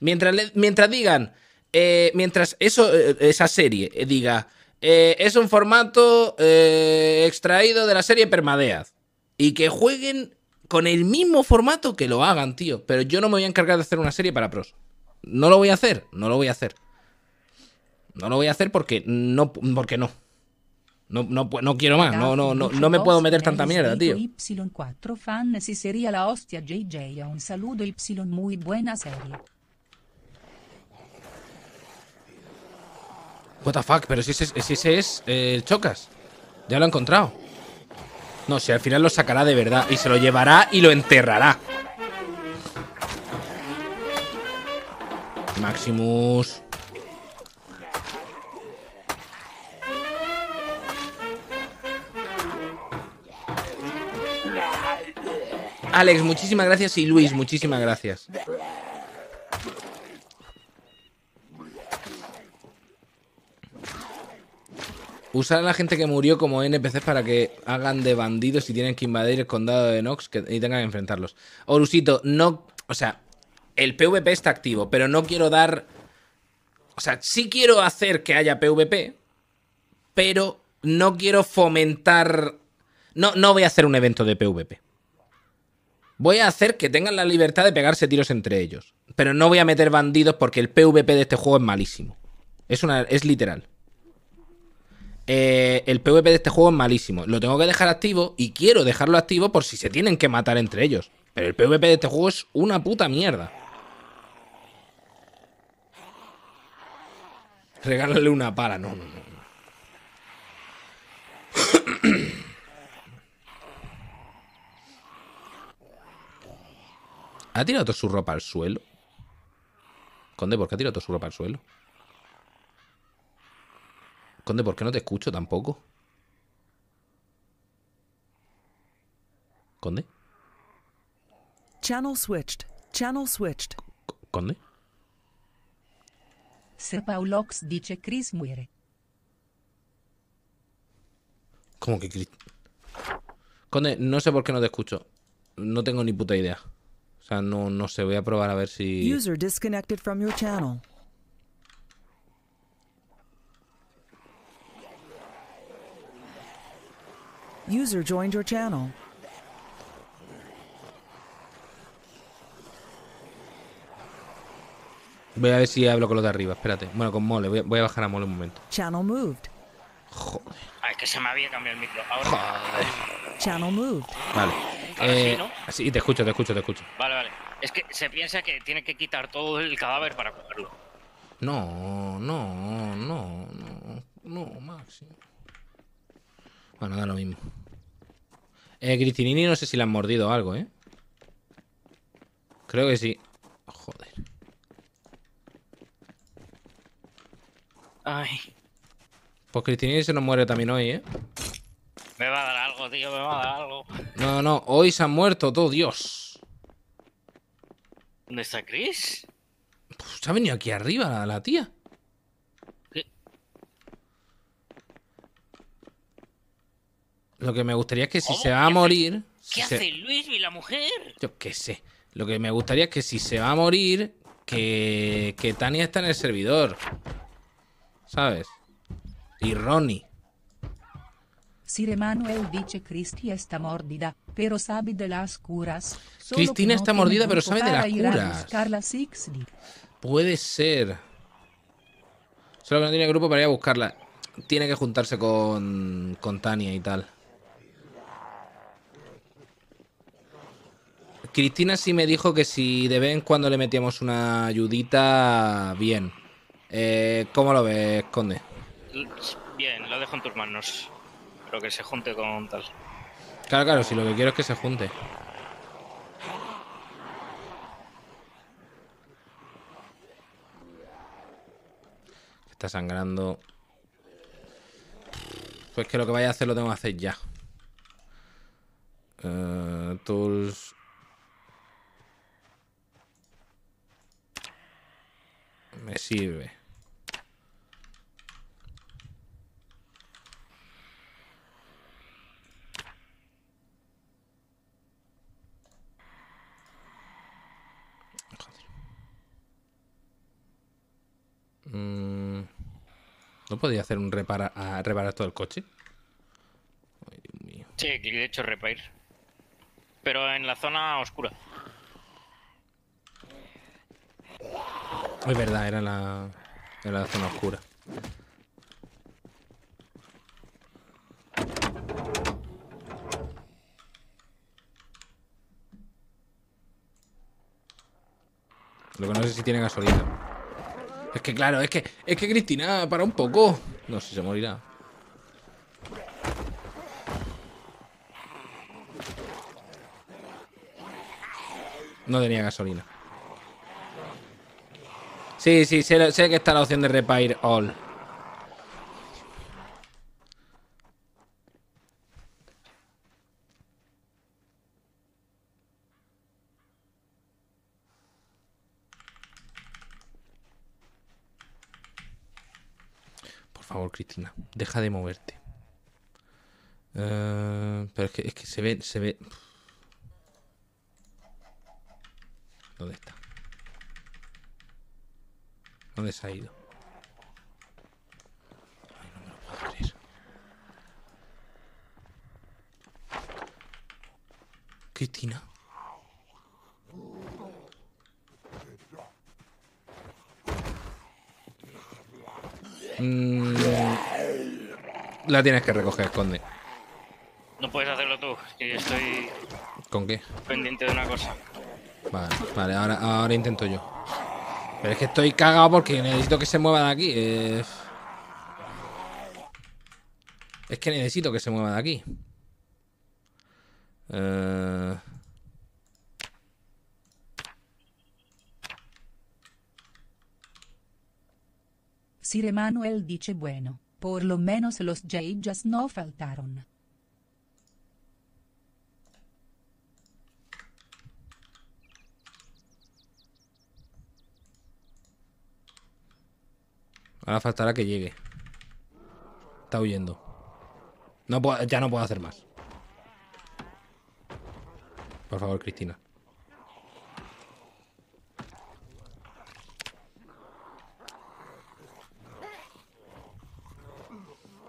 Mientras, mientras digan, eh, mientras eso, eh, esa serie eh, diga, es un formato extraído de la serie Permadeath. Y que jueguen con el mismo formato que lo hagan, tío. Pero yo no me voy a encargar de hacer una serie para pros. No lo voy a hacer, no lo voy a hacer no lo voy a hacer porque no, porque no. No, no, no quiero más, no, no, no, no me puedo meter tanta mierda, tío. Y4 fan, si sería la hostia JJ, un saludo Y muy buena serie. What fuck, pero si ese, si es el eh, Chocas. Ya lo he encontrado. No, si al final lo sacará de verdad y se lo llevará y lo enterrará. Maximus. Alex, muchísimas gracias. Y Luis, muchísimas gracias. Usar a la gente que murió como NPC para que hagan de bandidos y tienen que invadir el condado de Nox que, y tengan que enfrentarlos. Orusito, no. O sea, el PvP está activo, pero no quiero dar. O sea, sí quiero hacer que haya PvP, pero no quiero fomentar. No, no voy a hacer un evento de PvP. Voy a hacer que tengan la libertad de pegarse tiros entre ellos. Pero no voy a meter bandidos porque el PvP de este juego es malísimo. Es, una, es literal. Eh, el PvP de este juego es malísimo. Lo tengo que dejar activo y quiero dejarlo activo por si se tienen que matar entre ellos. Pero el PvP de este juego es una puta mierda. Regálale una para, no, no, no. ¿Ha tirado toda su ropa al suelo? Conde, ¿por qué ha tirado toda su ropa al suelo? Conde, ¿por qué no te escucho tampoco? Conde. Channel switched. Conde. dice Chris muere. ¿Cómo que Chris? Conde, no sé por qué no te escucho. No tengo ni puta idea. O sea, no, no sé, voy a probar a ver si... User disconnected from your channel. User joined your channel. Voy a ver si hablo con lo de arriba, espérate. Bueno, con Mole, voy a, bajar a Mole un momento. Channel moved. Joder. Ay, que se me había cambiado el micro. Ahora... Channel moved. Vale sí, eh, ¿no? Sí, te escucho, te escucho, te escucho. Vale, vale. Es que se piensa que tiene que quitar todo el cadáver para cogerlo. No, no, no, no, no, Maxi. Bueno, da lo mismo. Eh, Cristinini no sé si le han mordido algo, ¿eh? Creo que sí. Oh, joder. Ay. Pues Cristinini se nos muere también hoy, ¿eh? Me va a dar algo, tío, me va a dar algo. No, no, hoy se han muerto todo, Dios. ¿Dónde está Chris? Pues se ha venido aquí arriba la, tía. Lo que me gustaría es que si oh, se va a morir... ¿Qué hace Luis y la mujer? Yo qué sé. Lo que me gustaría es que si se va a morir, que, que Tania está en el servidor. ¿Sabes? Y Ronnie. Sir Emanuel dice Cristi está mordida, pero sabe de las curas. Cristina está mordida, pero sabe de las curas. Puede ser. Solo que no tiene grupo para ir a buscarla. Tiene que juntarse con, Tania y tal. Cristina sí me dijo que si de vez en cuando le metíamos una ayudita, bien. Eh, ¿Cómo lo ves, Conde? Bien, lo dejo en tus manos. Pero que se junte con tal. Claro, claro, si lo que quiero es que se junte. Está sangrando. Pues que lo que vaya a hacer lo tengo que hacer ya. Eh, tools. Me sirve. Mm, ¿No podía hacer un repara a reparar todo el coche? Ay, Dios mío. Sí, de hecho repair. Pero en la zona oscura. Es verdad, era la, la zona oscura. Lo que no sé si tiene gasolina. Es que claro, es que, es que Cristina, para un poco. No sé si se morirá. No tenía gasolina. Sí, sí, sé, sé que está la opción de repair all. Cristina. Deja de moverte. Eh, pero es que, es que se ve, se ve. ¿Dónde está? ¿Dónde se ha ido? Ay, no me lo puedo creer. Cristina. Mm, la tienes que recoger, esconde No puedes hacerlo tú, estoy. ¿Con qué? Pendiente de una cosa. Vale, vale, ahora, intento yo. Pero es que estoy cagado porque necesito que se mueva de aquí. Es que necesito que se mueva de aquí. Eh... Sir Emanuel dice bueno, por lo menos los Jaijas no faltaron. Ahora faltará que llegue. Está huyendo. No ya no puedo hacer más. Por favor, Cristina.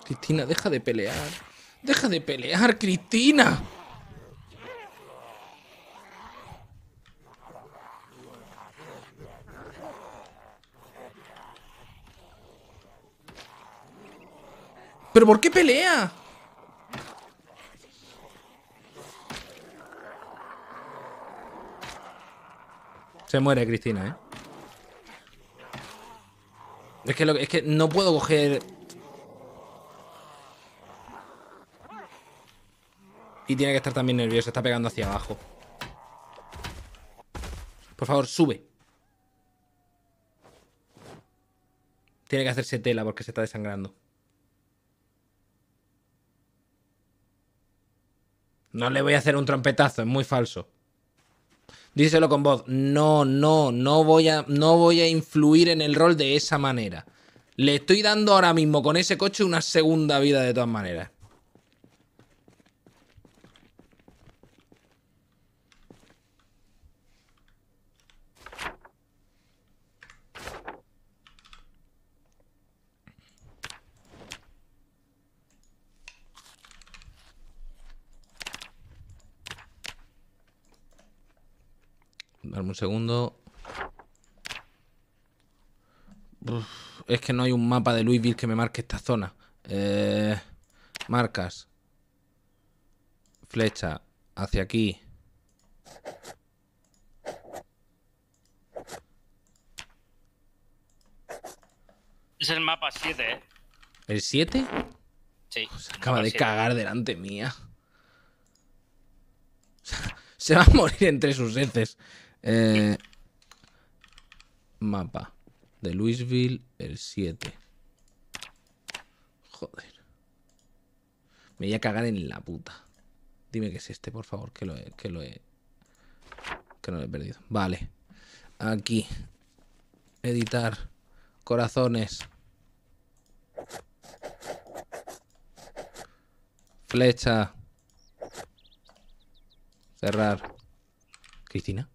Cristina, deja de pelear. Deja de pelear, Cristina. ¿Pero por qué pelea? Se muere Cristina, ¿eh? Es que, es que no puedo coger Y tiene que estar también nervioso, está pegando hacia abajo. Por favor, sube. Tiene que hacerse tela porque se está desangrando. No le voy a hacer un trompetazo, es muy falso. Díselo con voz. No, no, no voy a, no voy a influir en el rol de esa manera. Le estoy dando ahora mismo con ese coche una segunda vida de todas maneras. Dame un segundo. es que no hay un mapa de Louisville que me marque esta zona. Eh, marcas. Flecha. Hacia aquí. Es el mapa 7, ¿eh? ¿El 7? Sí. Se acaba de cagar delante mía. *laughs* Se va a morir entre sus heces. Eh, mapa de Louisville, el 7. Joder. Me voy a cagar en la puta. Dime que es este, por favor, que lo he... Que, lo he, que no lo he perdido. Vale. Aquí. Editar. Corazones. Flecha. Cerrar. Cristina.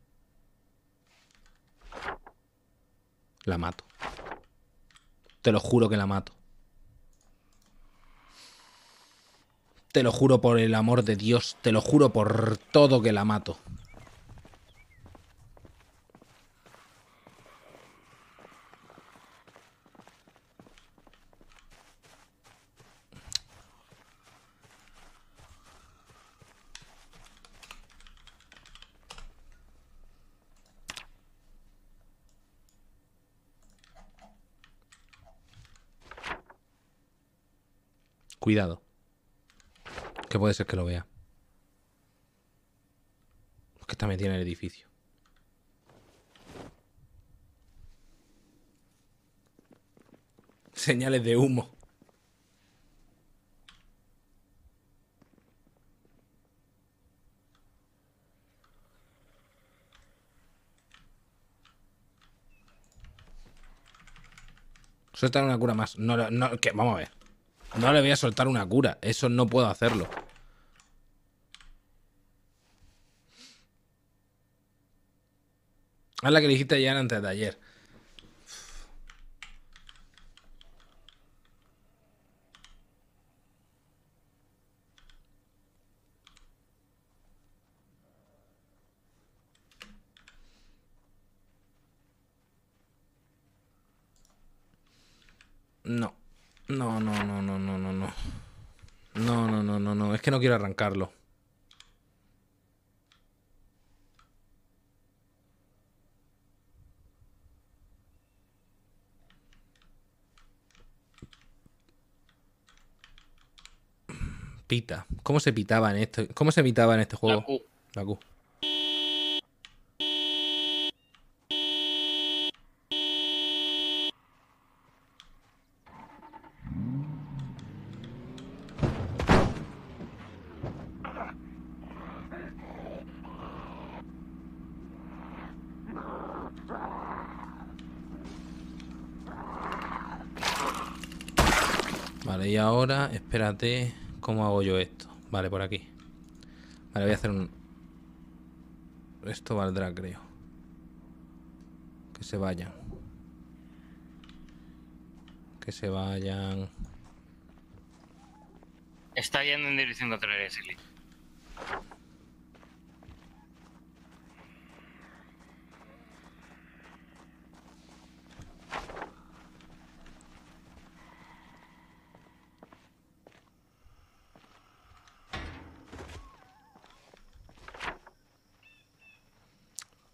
La mato. Te lo juro que la mato. Te lo juro por el amor de Dios. Te lo juro por todo que la mato. Cuidado. Que puede ser que lo vea. Porque que está tiene en el edificio. Señales de humo. Suelta una cura más. No, no, que, vamos a ver. No le voy a soltar una cura. Eso no puedo hacerlo. Es la que dijiste ya antes de ayer. no quiero arrancarlo. Pita. ¿Cómo se pitaba en esto ¿Cómo se pitaba en este juego? La Q. ¿cómo hago yo esto? Vale, por aquí. Vale, voy a hacer un... Esto valdrá, creo. Que se vayan. Que se vayan. Está yendo en dirección contraria, Silly.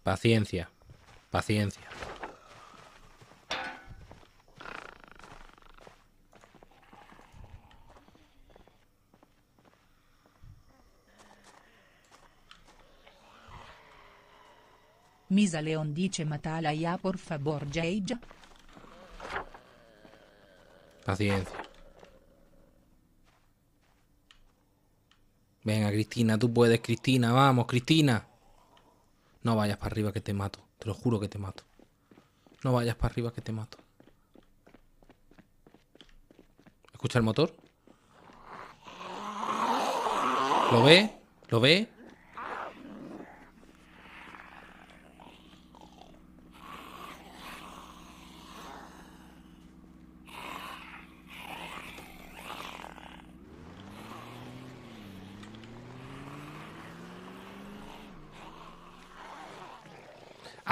Paciencia. Paciencia. Misa León dice matala ya por favor ella Paciencia. Venga, Cristina, tú puedes, Cristina, vamos, Cristina. No vayas para arriba que te mato. Te lo juro que te mato. No vayas para arriba que te mato. ¿Escucha el motor? ¿Lo ve? ¿Lo ve?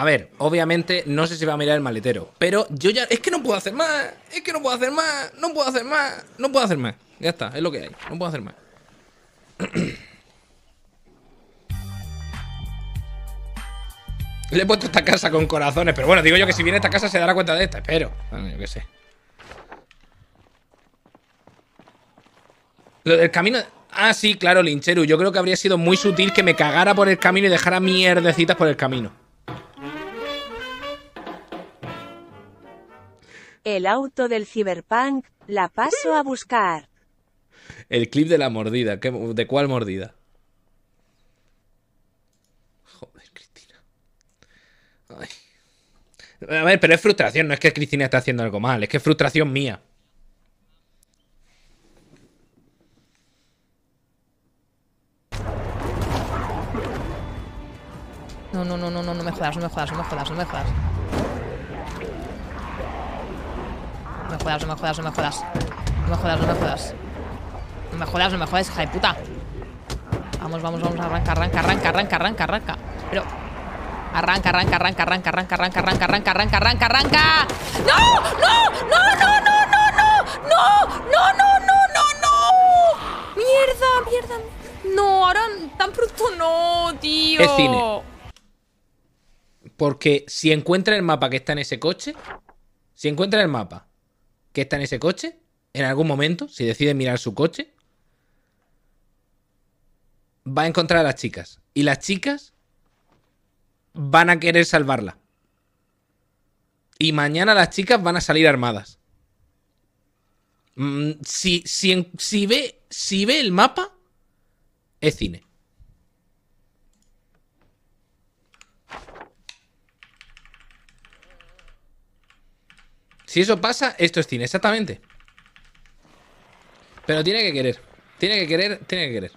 A ver, obviamente no sé si va a mirar el maletero, pero yo ya... Es que no puedo hacer más, es que no puedo hacer más, no puedo hacer más, no puedo hacer más. Ya está, es lo que hay, no puedo hacer más. Le he puesto esta casa con corazones, pero bueno, digo yo que si viene esta casa se dará cuenta de esta, espero. Bueno, yo qué sé. Lo del camino... Ah, sí, claro, Lincheru. Yo creo que habría sido muy sutil que me cagara por el camino y dejara mierdecitas por el camino. El auto del ciberpunk, la paso a buscar. El clip de la mordida, ¿de cuál mordida? Joder, Cristina. A ver, pero es frustración, no es que Cristina esté haciendo algo mal, es que es frustración mía. No, no, no, no, no, no me jodas, no me jodas, no me jodas, no me jodas. No me jodas, no me jodas, no me jodas. No me jodas, no me jodas. No me jodas, no me jodas, hija de puta. Vamos, vamos, vamos. Arranca, arranca, arranca, arranca, arranca, arranca. Pero. Arranca, arranca, arranca, arranca, arranca, arranca, arranca, arranca, arranca, arranca, arranca. ¡No! ¡No! ¡No, no, no, no, no! ¡No! ¡No, no, no, no, no! ¡Mierda, mierda! No, ahora tan pronto no, tío. Es cine. Porque si encuentra el mapa que está en ese coche, si encuentra el mapa que está en ese coche, en algún momento, si decide mirar su coche, va a encontrar a las chicas. Y las chicas van a querer salvarla. Y mañana las chicas van a salir armadas. Mm, si, si, si, ve, si ve el mapa, es cine. Si eso pasa, esto es cine, exactamente. Pero tiene que querer. Tiene que querer, tiene que querer.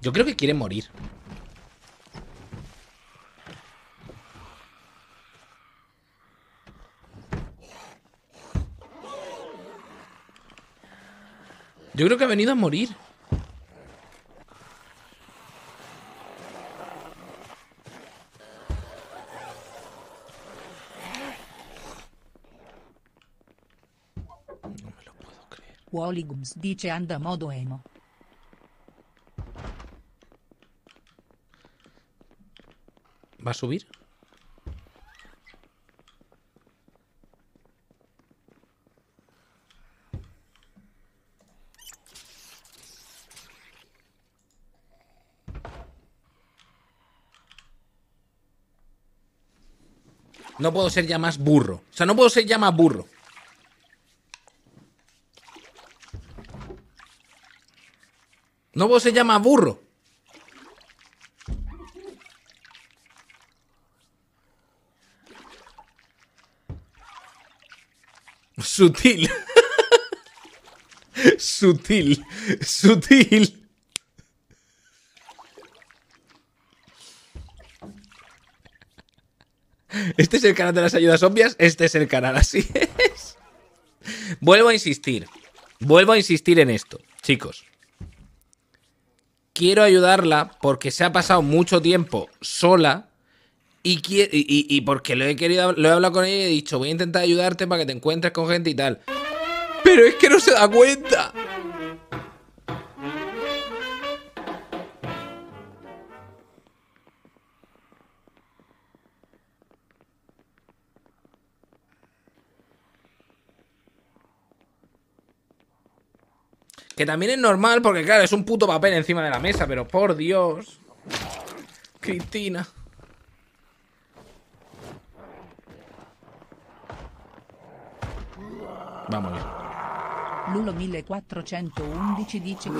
Yo creo que quiere morir. Yo creo que ha venido a morir. Quali dice anda modo emo. ¿Va a subir? No puedo ser ya más burro. O sea, no puedo ser ya más burro. No, se llama burro. Sutil. *laughs* Sutil. Sutil. Este es el canal de las ayudas obvias, este es el canal, así es. Vuelvo a insistir, vuelvo a insistir en esto, chicos quiero ayudarla porque se ha pasado mucho tiempo sola y, porque lo he querido, lo he hablado con ella y he dicho, voy a intentar ayudarte para que te encuentres con gente y tal. Pero es que no se da cuenta. Que también es normal porque, claro, es un puto papel encima de la mesa, pero por Dios. Cristina. Vamos. Lulo 1411 dice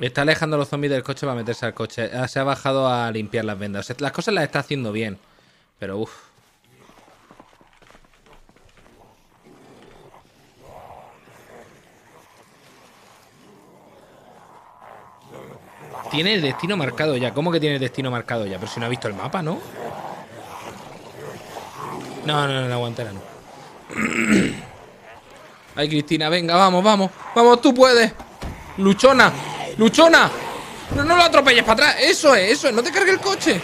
Está alejando los zombies del coche para meterse al coche. Ah, se ha bajado a limpiar las vendas. las cosas las está haciendo bien. Pero uff. Tiene el destino marcado ya. ¿Cómo que tiene el destino marcado ya? Pero si no ha visto el mapa, ¿no? No, no, no, la aguantará *clears throat* Ay, Cristina, venga, vamos, vamos. Vamos, tú puedes. Luchona. ¡Luchona! ¡No, no lo atropelles para atrás! ¡Eso es, eso es! ¡No te cargue el coche!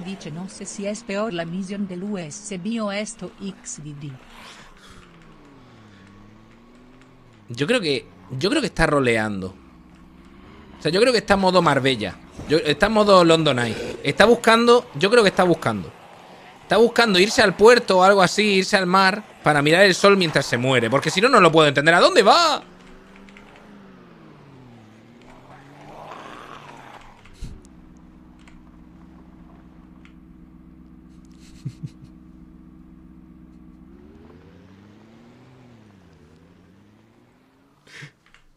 dice no sé si es peor la misión del USB o esto XDD. Yo creo que. Yo creo que está roleando. O sea, yo creo que está en modo Marbella. está en modo London Eye. Está buscando. Yo creo que está buscando. Está buscando irse al puerto o algo así, irse al mar, para mirar el sol mientras se muere. Porque si no, no lo puedo entender. ¿A dónde va?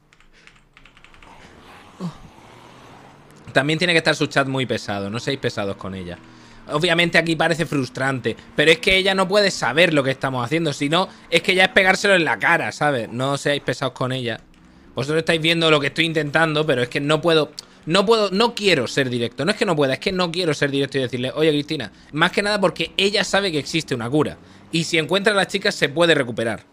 *laughs* También tiene que estar su chat muy pesado. No seáis pesados con ella. Obviamente aquí parece frustrante, pero es que ella no puede saber lo que estamos haciendo, si no, es que ya es pegárselo en la cara, ¿sabes? No seáis pesados con ella. Vosotros estáis viendo lo que estoy intentando, pero es que no puedo... No puedo, no quiero ser directo. No es que no pueda, es que no quiero ser directo y decirle, oye Cristina, más que nada porque ella sabe que existe una cura. Y si encuentra a las chicas se puede recuperar.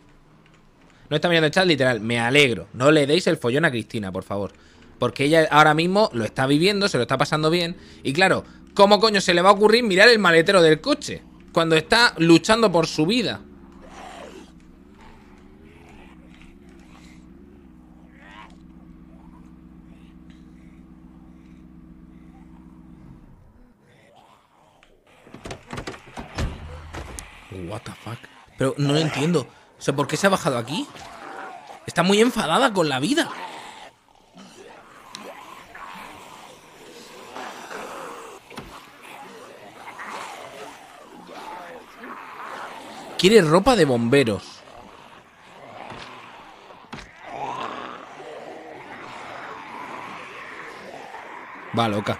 No está mirando el chat literal, me alegro. No le deis el follón a Cristina, por favor. Porque ella ahora mismo lo está viviendo, se lo está pasando bien. Y claro, ¿Cómo coño se le va a ocurrir mirar el maletero del coche? Cuando está luchando por su vida. What the fuck. Pero no lo entiendo. O sea, ¿por qué se ha bajado aquí? Está muy enfadada con la vida. Quiere ropa de bomberos. Va, loca.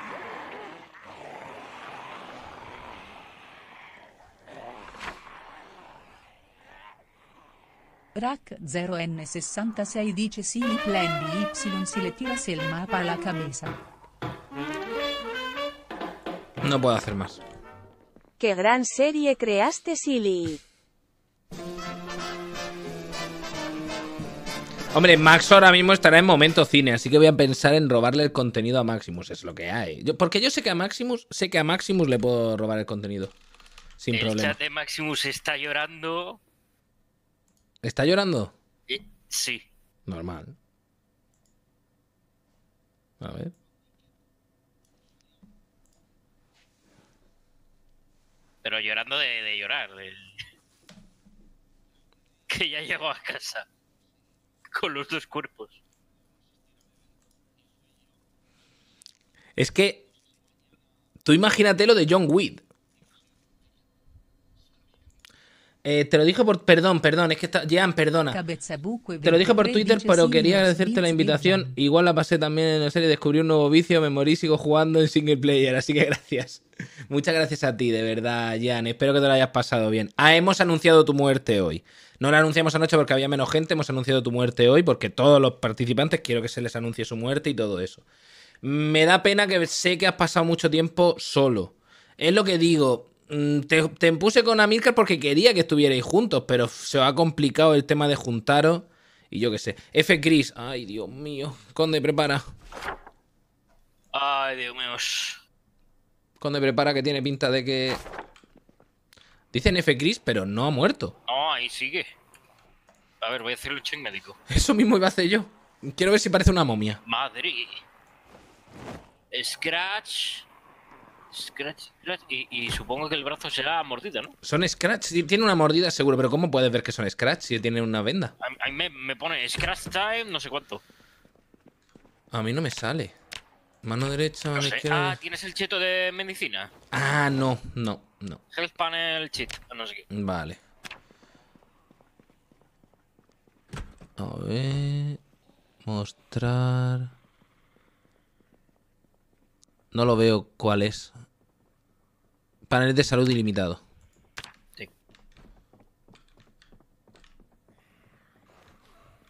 Rack 0N66 dice Silly y Y si le tiras el mapa a la cabeza. No puedo hacer más. ¡Qué gran serie creaste, Silly! Hombre, Max ahora mismo estará en momento cine, así que voy a pensar en robarle el contenido a Maximus, es lo que hay. Yo, porque yo sé que a Maximus, sé que a Maximus le puedo robar el contenido. Sin problema. El chat de Maximus está llorando. ¿Está llorando? Sí. Normal. A ver. Pero llorando de, llorar. El que ya llegó a casa con los dos cuerpos. Es que tú imagínate lo de John Wick. Eh, te lo dije por. Perdón, perdón, es que está. perdona. Te lo dije por Twitter, pero quería agradecerte la invitación. Igual la pasé también en la serie, descubrí un nuevo vicio, me morí, sigo jugando en single player, así que gracias. *laughs* Muchas gracias a ti, de verdad, Jan. Espero que te lo hayas pasado bien. Ah, hemos anunciado tu muerte hoy. No la anunciamos anoche porque había menos gente, hemos anunciado tu muerte hoy porque todos los participantes quiero que se les anuncie su muerte y todo eso. Me da pena que sé que has pasado mucho tiempo solo. Es lo que digo, Mm, te, puse con Amilcar porque quería que estuvierais juntos, pero se os ha complicado el tema de juntaros. Y yo qué sé. F. Chris. Ay, Dios mío. Conde, prepara. Ay, Dios mío. Conde, prepara que tiene pinta de que... Dicen F. Chris, pero no ha muerto. No, ahí sigue. A ver, voy a hacer un check médico. Eso mismo iba a hacer yo. Quiero ver si parece una momia. Madre. Scratch. Scratch, scratch. Y, supongo que el brazo será mordida, ¿no? Son scratch. Tiene una mordida seguro, pero ¿cómo puedes ver que son scratch si tiene una venda? A, mí me, pone scratch time, no sé cuánto. A mí no me sale. Mano derecha, no mano Ah, ¿tienes el cheto de medicina? Ah, no, no, no. Health panel cheat, no sé Vale. A ver. Mostrar. No lo veo cuál es paneles de salud ilimitado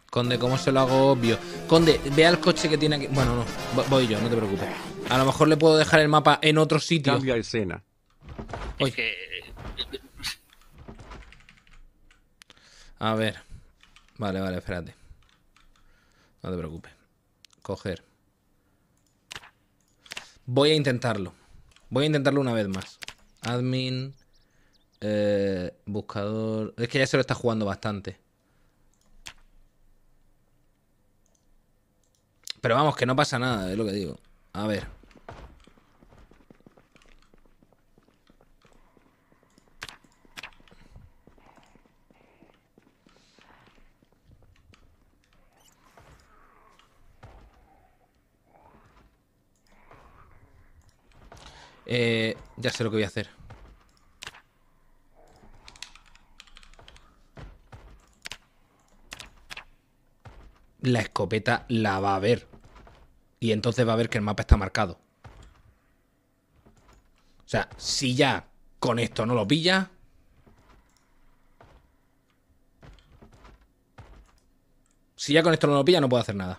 Conde, ¿cómo se lo hago obvio? Conde, ve al coche que tiene aquí. Bueno, no, voy yo, no te preocupes. A lo mejor le puedo dejar el mapa en otro sitio. Cambia escena. Eh, a ver. Vale, vale, espérate. No te preocupes. Coger. Voy a intentarlo. Voy a intentarlo una vez más admin, eh, buscador... Es que ya se lo está jugando bastante. Pero vamos, que no pasa nada, es lo que digo. A ver. Eh, ya sé lo que voy a hacer. La escopeta la va a ver. Y entonces va a ver que el mapa está marcado. O sea, si ya con esto no lo pilla... Si ya con esto no lo pilla, no puedo hacer nada.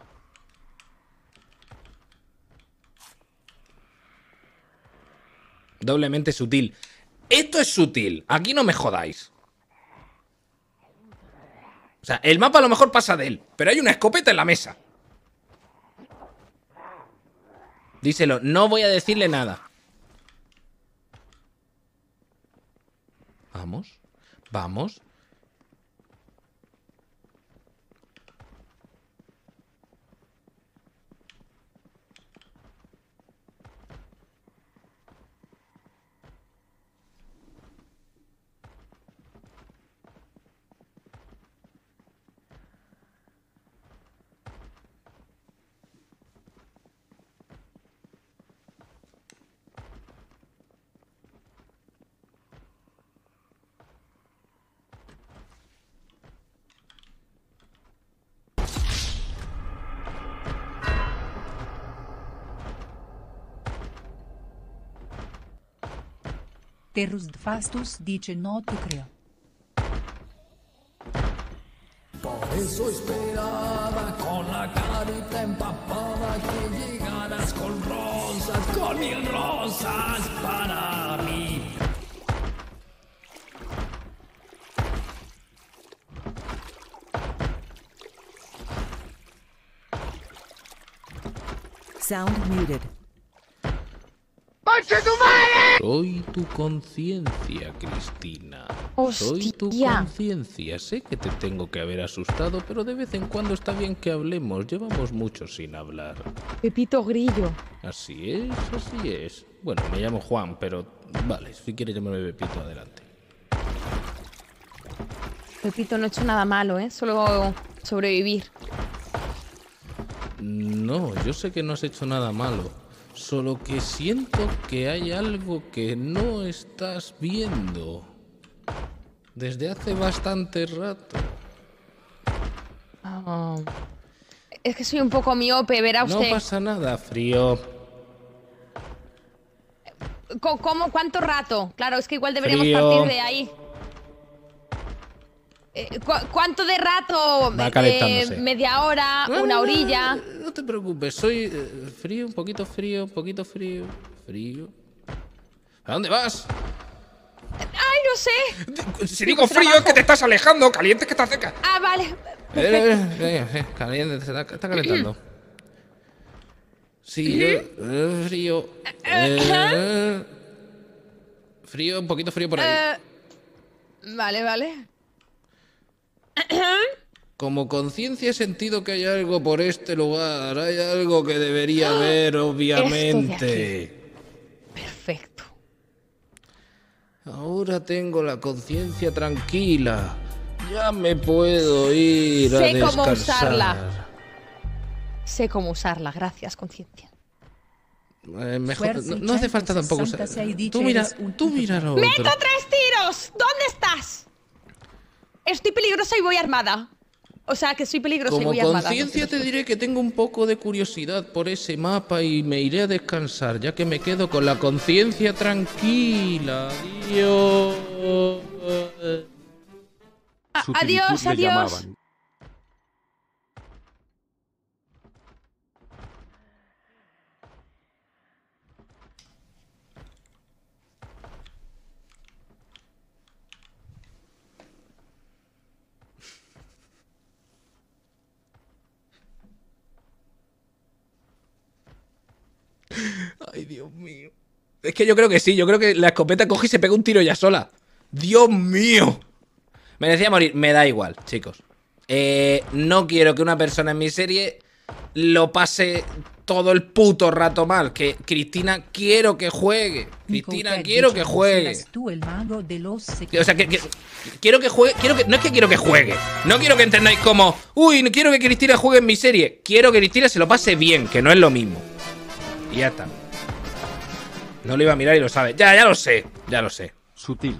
Doblemente sutil. Esto es sutil. Aquí no me jodáis. O sea, el mapa a lo mejor pasa de él, pero hay una escopeta en la mesa. Díselo, no voy a decirle nada. Vamos, vamos, Terrus Fastus dice noto crea. Por eso esperaba con la carita empapada que llegaras con rosas, con mil rosas para mí. Sound muted. Soy tu conciencia, Cristina. Soy tu conciencia. Sé que te tengo que haber asustado, pero de vez en cuando está bien que hablemos. Llevamos mucho sin hablar. Pepito Grillo. Así es, así es. Bueno, me llamo Juan, pero vale, si quieres llamarme Pepito, adelante. Pepito, no he hecho nada malo, ¿eh? Solo sobrevivir. No, yo sé que no has hecho nada malo solo que siento que hay algo que no estás viendo desde hace bastante rato. Ah. Es que soy un poco miope, verá usted. No pasa nada, frío. ¿Cómo? ¿Cuánto rato? Claro, es que igual deberíamos partir de ahí. Eh, ¿Cuánto de rato? Eh, eh, ¿Media hora? ¿Una ah, orilla? No, te preocupes, soy frío, un poquito frío, un poquito frío, frío. ¿A dónde vas? ¡Ay, no sé! Si digo, frío es que te estás alejando, caliente es que estás cerca. Ah, vale. caliente, se está, calentando. sí, frío. frío, un poquito frío por ahí. vale, vale. *clears throat* Como conciencia he sentido que hay algo por este lugar, hay algo que debería ¡Ah! haber, obviamente. Perfecto. Ahora tengo la conciencia tranquila. Ya me puedo ir a descansar. cómo usarla. Sé cómo usarla, gracias conciencia. Eh, mejor, no, hace falta tampoco usarla. Tú mira, tú mira ¡Meto tres tiros! ¿Dónde estás? estoy peligrosa y voy armada. O sea, que soy peligrosa y voy armada. Como conciencia te diré que tengo un poco de curiosidad por ese mapa y me iré a descansar, ya que me quedo con la conciencia tranquila. Adiós. adiós, adiós. Ay, Dios mío. Es que yo creo que sí, yo creo que la escopeta coge y se pega un tiro ya sola. Dios mío. Me decía morir, me da igual, chicos. Eh, no quiero que una persona en mi serie lo pase todo el puto rato mal. Que Cristina quiero que juegue. Cristina quiero que juegue. O sea, que, que, quiero que juegue. Quiero que, no es que quiero que juegue. No quiero que entendáis como, uy, no quiero que Cristina juegue en mi serie. Quiero que Cristina se lo pase bien, que no es lo mismo. Y ya está. No lo iba a mirar y lo sabe. Ya, ya lo sé. Ya lo sé. Sutil.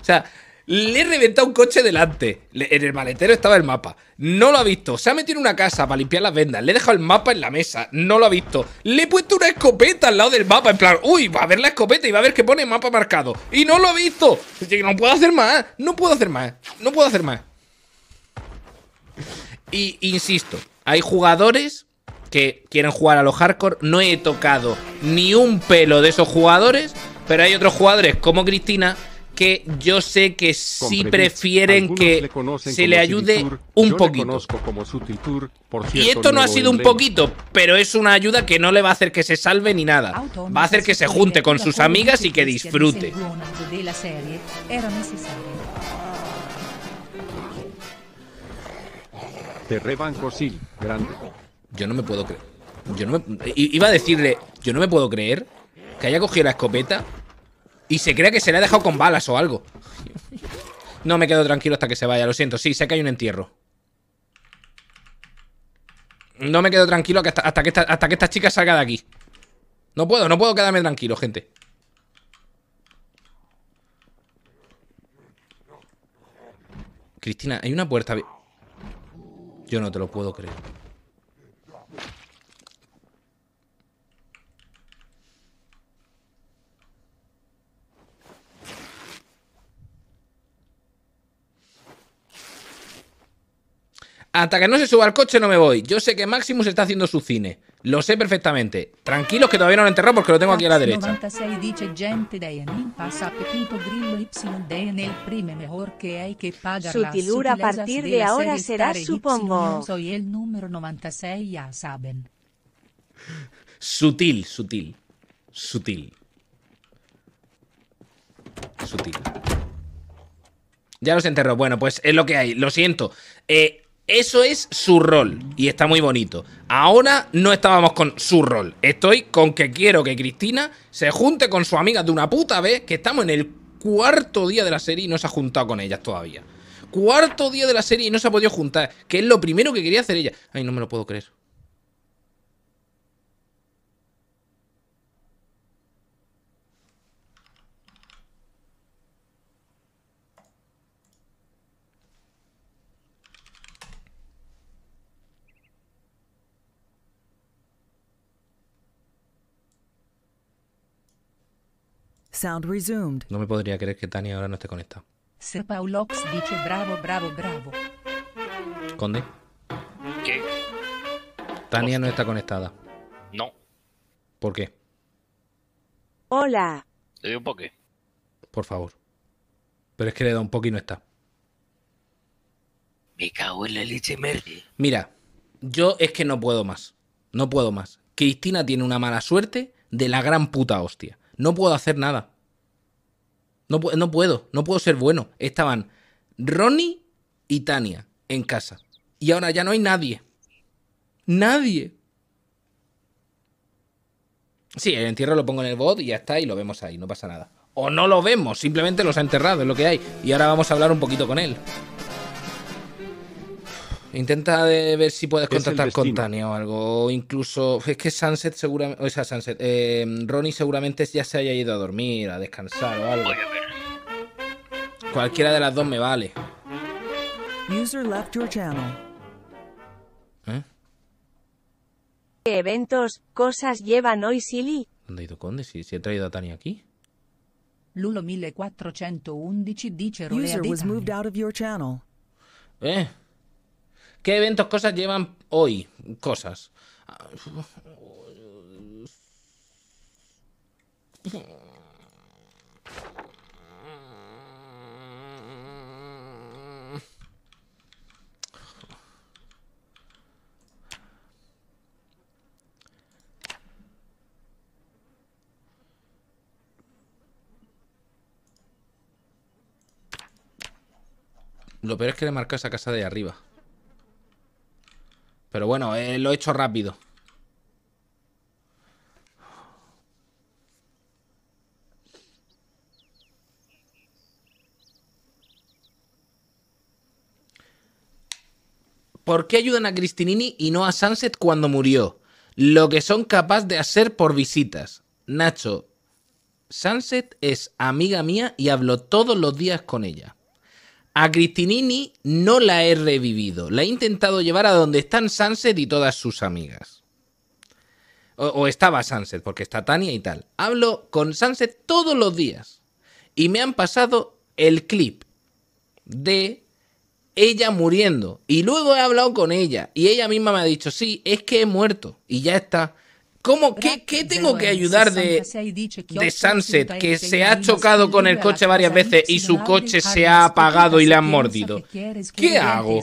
O sea, le he reventado un coche delante. en el maletero estaba el mapa. No lo ha visto. Se ha metido en una casa para limpiar las vendas. Le he dejado el mapa en la mesa. No lo ha visto. Le he puesto una escopeta al lado del mapa. En plan, uy, va a ver la escopeta y va a ver que pone mapa marcado. Y no lo ha visto. No puedo hacer más. No puedo hacer más. No puedo hacer más. Y insisto, hay jugadores que quieren jugar a los hardcore. No he tocado ni un pelo de esos jugadores, pero hay otros jugadores como Cristina que yo sé que sí prefieren que se le ayude un poquito. y esto no ha sido un poquito, pero es una ayuda que no le va a hacer que se salve ni nada. Va a hacer que se junte con sus amigas y que disfrute. grande. Yo no me puedo creer. Yo no me... Iba a decirle, yo no me puedo creer que haya cogido la escopeta y se crea que se la ha dejado con balas o algo. No me quedo tranquilo hasta que se vaya, lo siento. Sí, sé que hay un entierro. No me quedo tranquilo hasta, que hasta que esta chica salga de aquí. No puedo, no puedo quedarme tranquilo, gente. Cristina, hay una puerta... Yo no te lo puedo creer. Hasta que no se suba al coche no me voy. Yo sé que Maximus está haciendo su cine. Lo sé perfectamente. Tranquilos que todavía no lo enterró porque lo tengo aquí a la derecha. Sutilura mejor que hay que a partir de, ahora será supongo. Soy el número 96 ya saben. Sutil, sutil. Sutil. Sutil. Ya los enterró. Bueno, pues es lo que hay. Lo siento. Eh, eso es su rol y está muy bonito. Ahora no estábamos con su rol. Estoy con que quiero que Cristina se junte con su amiga de una puta vez que estamos en el cuarto día de la serie y no se ha juntado con ellas todavía. Cuarto día de la serie y no se ha podido juntar, que es lo primero que quería hacer ella. Ay, no me lo puedo creer. No me podría creer que Tania ahora no esté conectada. bravo, bravo, bravo. Conde. ¿Qué? Tania no está conectada. No. ¿Por qué? Hola. Le doy un poque. Por favor. Pero es que le da un poquito y no está. Me cago en la leche, Mira, yo es que no puedo más. No puedo más. Cristina tiene una mala suerte de la gran puta hostia. No puedo hacer nada. No, puedo, no puedo ser bueno. Estaban Ronnie y Tania en casa. Y ahora ya no hay nadie. Nadie. Sí, el entierro lo pongo en el bot y ya está, y lo vemos ahí, no pasa nada. O no lo vemos, simplemente los ha enterrado, es lo que hay. Y ahora vamos a hablar un poquito con él. Intenta de ver si puedes contactar con Tania o algo. incluso. Es que Sunset seguramente. O sea, Sunset. Eh, Ronnie seguramente ya se haya ido a dormir, a descansar o algo. Cualquiera de las dos me vale. User left your channel. ¿Eh? ¿Qué eventos, cosas llevan hoy Silly? ¿Dónde ha ido Conde? Si, si he traído a Tani aquí. Lulo 1411 dice User was moved out of your channel. ¿Eh? ¿Qué eventos, cosas llevan hoy? Cosas. Lo peor es que le he marcado esa casa de arriba. Pero bueno, eh, lo he hecho rápido. ¿Por qué ayudan a Cristinini y no a Sunset cuando murió? Lo que son capaces de hacer por visitas. Nacho, Sunset es amiga mía y hablo todos los días con ella. A Cristinini no la he revivido. La he intentado llevar a donde están Sunset y todas sus amigas. O, estaba Sunset, porque está Tania y tal. Hablo con Sunset todos los días. Y me han pasado el clip de ella muriendo. Y luego he hablado con ella. Y ella misma me ha dicho, sí, es que he muerto. Y ya está. ¿Cómo, qué, tengo que ayudar de, de Sunset, que se ha chocado con el coche varias veces y su coche se ha apagado y le han mordido? ¿Qué hago?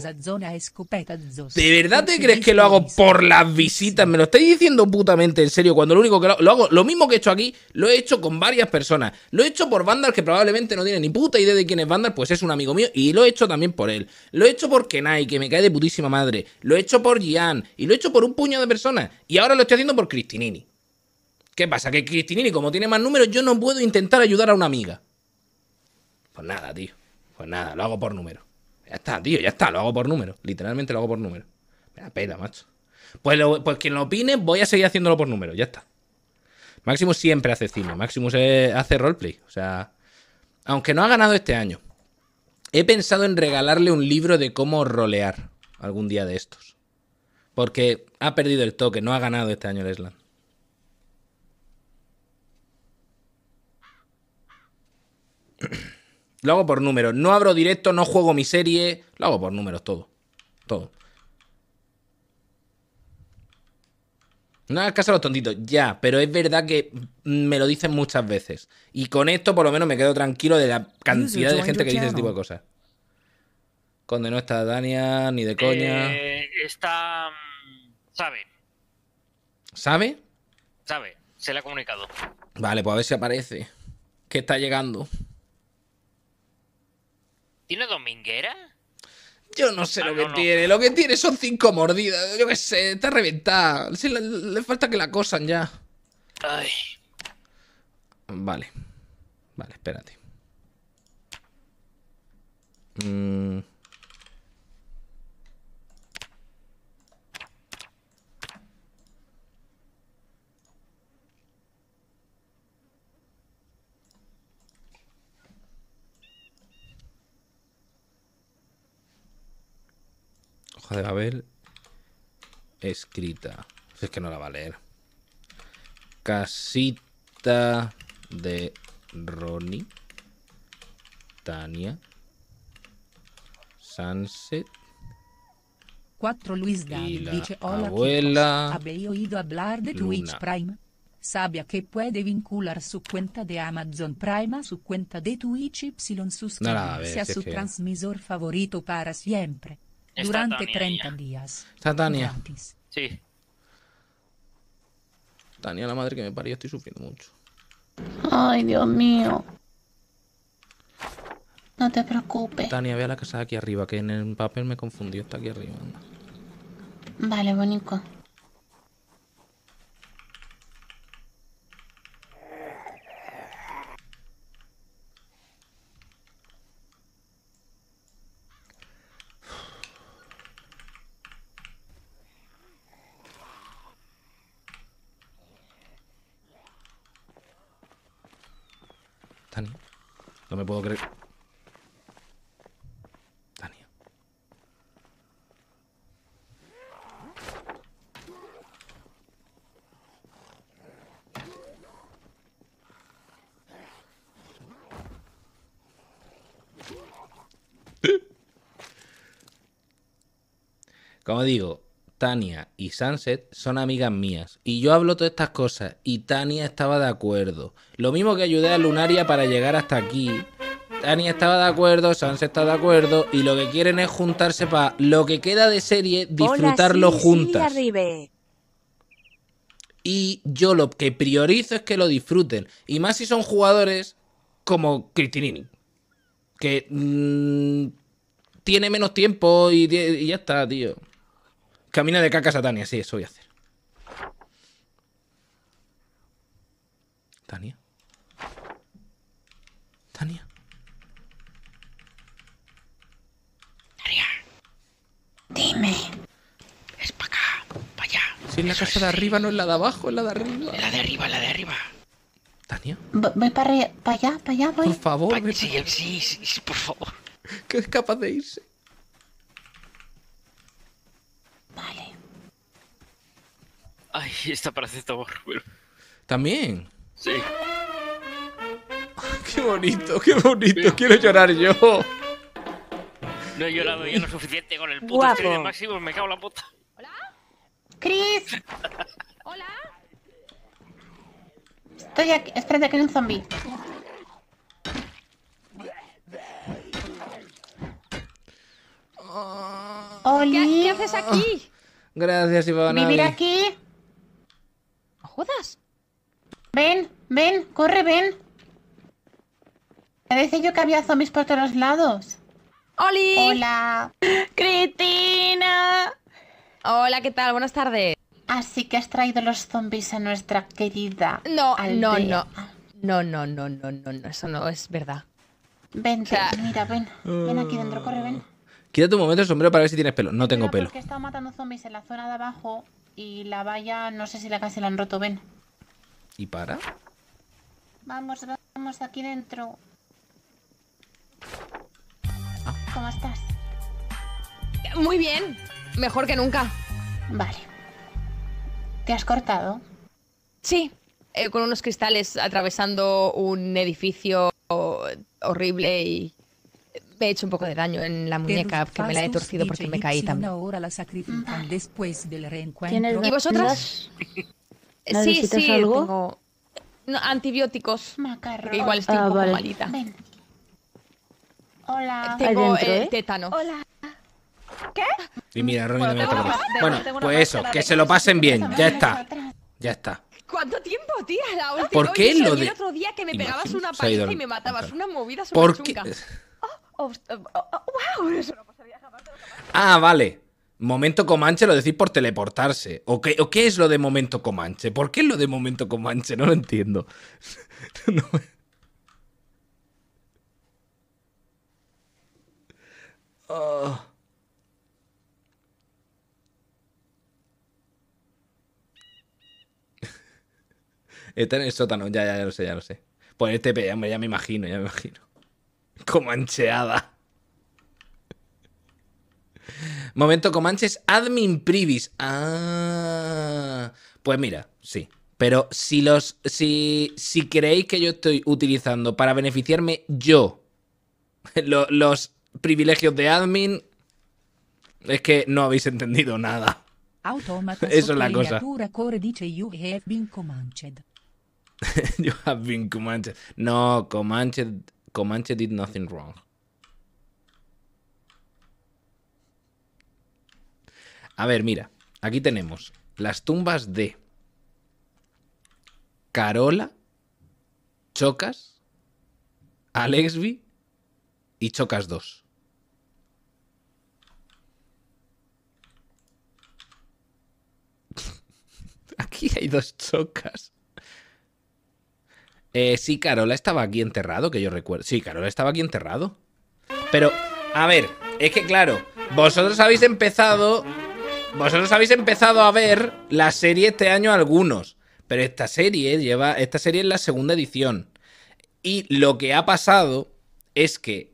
¿De verdad te crees que lo hago por las visitas? ¿Me lo estáis diciendo putamente en serio? Cuando lo único que lo, hago, lo mismo que he hecho aquí, lo he hecho con varias personas. Lo he hecho por Vandal, que probablemente no tiene ni puta idea de quién es Vandal, pues es un amigo mío, y lo he hecho también por él. Lo he hecho por Kenai, que me cae de putísima madre. Lo he hecho por Gian, y lo he hecho por un puño de personas. Y ahora lo estoy haciendo por Cristinini. ¿Qué pasa? Que Cristinini, como tiene más números, yo no puedo intentar ayudar a una amiga. Pues nada, tío. Pues nada, lo hago por número. Ya está, tío, ya está, lo hago por número. Literalmente lo hago por número. Me da pena, macho. Pues, pues quien lo opine, voy a seguir haciéndolo por número, ya está. máximo siempre hace cine, Máximo hace roleplay. O sea, aunque no ha ganado este año, he pensado en regalarle un libro de cómo rolear algún día de estos. Porque ha perdido el toque, no ha ganado este año el Slam. *coughs* Lo hago por números. No abro directo, no juego mi serie. Lo hago por números, todo. Todo. No hagas caso a los tontitos, ya, pero es verdad que me lo dicen muchas veces. Y con esto por lo menos me quedo tranquilo de la cantidad de gente que dice ese tipo de cosas. Donde no está Dania, ni de coña. Eh, está. Mm, sabe. ¿Sabe? Sabe, se le ha comunicado. Vale, pues a ver si aparece. Que está llegando. ¿Tiene dominguera? Yo no sé ah, lo que tiene. Lo que tiene son cinco mordidas. Yo qué sé, está reventada. le, falta que la cosan ya. Ay. Vale. Vale, espérate. Mmm. hoja de Babel escrita. Si es que no la va a leer. Casita de Ronnie, Tania, Sunset. 4 Luis David dice hola abuela, habéis oído hablar de Twitch Prime sabbia che puede vincular su cuenta de Amazon Prime su cuenta de Twitch Y suscribirse no, a, ver, a su que... transmisor favorito para siempre. durante 30 días. Está Tania. Sí. Tania, la madre que me parió, estoy sufriendo mucho. Ay, Dios mío. No te preocupes. Tania, ve a la casa de aquí arriba, que en el papel me confundió, está aquí arriba. Vale, bonito. como digo, Tania y Sunset son amigas mías. Y yo hablo todas estas cosas y Tania estaba de acuerdo. Lo mismo que ayudé a Lunaria para llegar hasta aquí. Tania estaba de acuerdo, Sunset está de acuerdo y lo que quieren es juntarse para lo que queda de serie, disfrutarlo juntas. y yo lo que priorizo es que lo disfruten. Y más si son jugadores como Cristinini. Que mm, tiene menos tiempo y ya está, tío. Camina de caca a Tania, sí, eso voy a hacer. Tania. Tania. Tania. Dime. Es para acá, para allá. Si es la casa de arriba, no es la de abajo, es la de arriba. La de arriba, la de arriba. Tania. Voy para allá, para allá, Por favor, sí, sí, sí, por favor. Que es capaz de irse. Vale. Ay, esta parece esta pero... También. Sí. *laughs* Qué bonito, qué bonito. Quiero llorar yo. No he llorado yo lo suficiente con el puto Guapo. de Máximo. Me cago en la puta. ¿Hola? ¡Chris! *laughs* ¿Hola? Estoy aquí. Espérate, aquí hay un zombie. ¿Qué, haces aquí? Gracias, Ivana. Vivir aquí. No jodas. Ven, ven, corre, ven. Me decía yo que había zombies por todos lados. ¡Oli! Hola. Cristina. Hola, ¿qué tal? Buenas tardes. Así que has traído los zombies a nuestra querida. No, no, no. No, no, no, no, no, no. Eso no es verdad. Vente, mira, ven. Ven aquí dentro, corre, ven. Quítate un momento el sombrero para ver si tienes pelo. No tengo pelo. he estado matando zombies en la zona de abajo y la valla, no sé si la casi la han roto, ven. ¿Y para? Vamos, vamos, aquí dentro. Ah. ¿Cómo estás? Muy bien, mejor que nunca. Vale. ¿Te has cortado? Sí, eh, con unos cristales atravesando un edificio horrible y he hecho un poco de daño en la muñeca que me la he torcido porque me caí también. Ahora la sacrifican mm. después del reencuentro. ¿Y vosotras? *laughs* Sí, sí, algo? Tengo... No, antibióticos. Igual estoy ah, un poco vale. malita. Ven. Hola. Tengo eh? ¿eh? tétano. Hola. ¿Qué? Y mira, Ronnie bueno, no me Bueno, pues eso, que se lo pasen bien. Ya está. Ya está. ¿Cuánto tiempo, tía? La última ¿Por qué lo de... el otro día que me Imagínate, pegabas una paliza y me matabas. Una movida súper ¿Por qué? *laughs* Ah, vale. Momento Comanche lo decís por teleportarse. ¿O qué, es lo de momento Comanche? ¿Por qué es lo de momento Comanche? No lo entiendo. *laughs* Oh. *laughs* Está en el sótano, ya, ya, lo sé, ya lo sé. Pues este, ya me imagino, ya me imagino. Comancheada. Momento Comanches, admin privis. Ah, pues mira, sí. Pero si los. Si, si creéis que yo estoy utilizando para beneficiarme yo *laughs* los privilegios de admin, es que no habéis entendido nada. *laughs* Eso es la cosa. you have been *laughs* you have been No, comanched Comanche did nothing wrong. A ver, mira, aquí tenemos las tumbas de Carola, Chocas, Alexby y Chocas 2. *laughs* Aquí hay dos chocas. Eh, sí, Carola estaba aquí enterrado, que yo recuerdo. Sí, Carola estaba aquí enterrado. Pero, a ver, es que claro, vosotros habéis empezado. Vosotros habéis empezado a ver la serie este año algunos. Pero esta serie lleva. Esta serie es la segunda edición. Y lo que ha pasado es que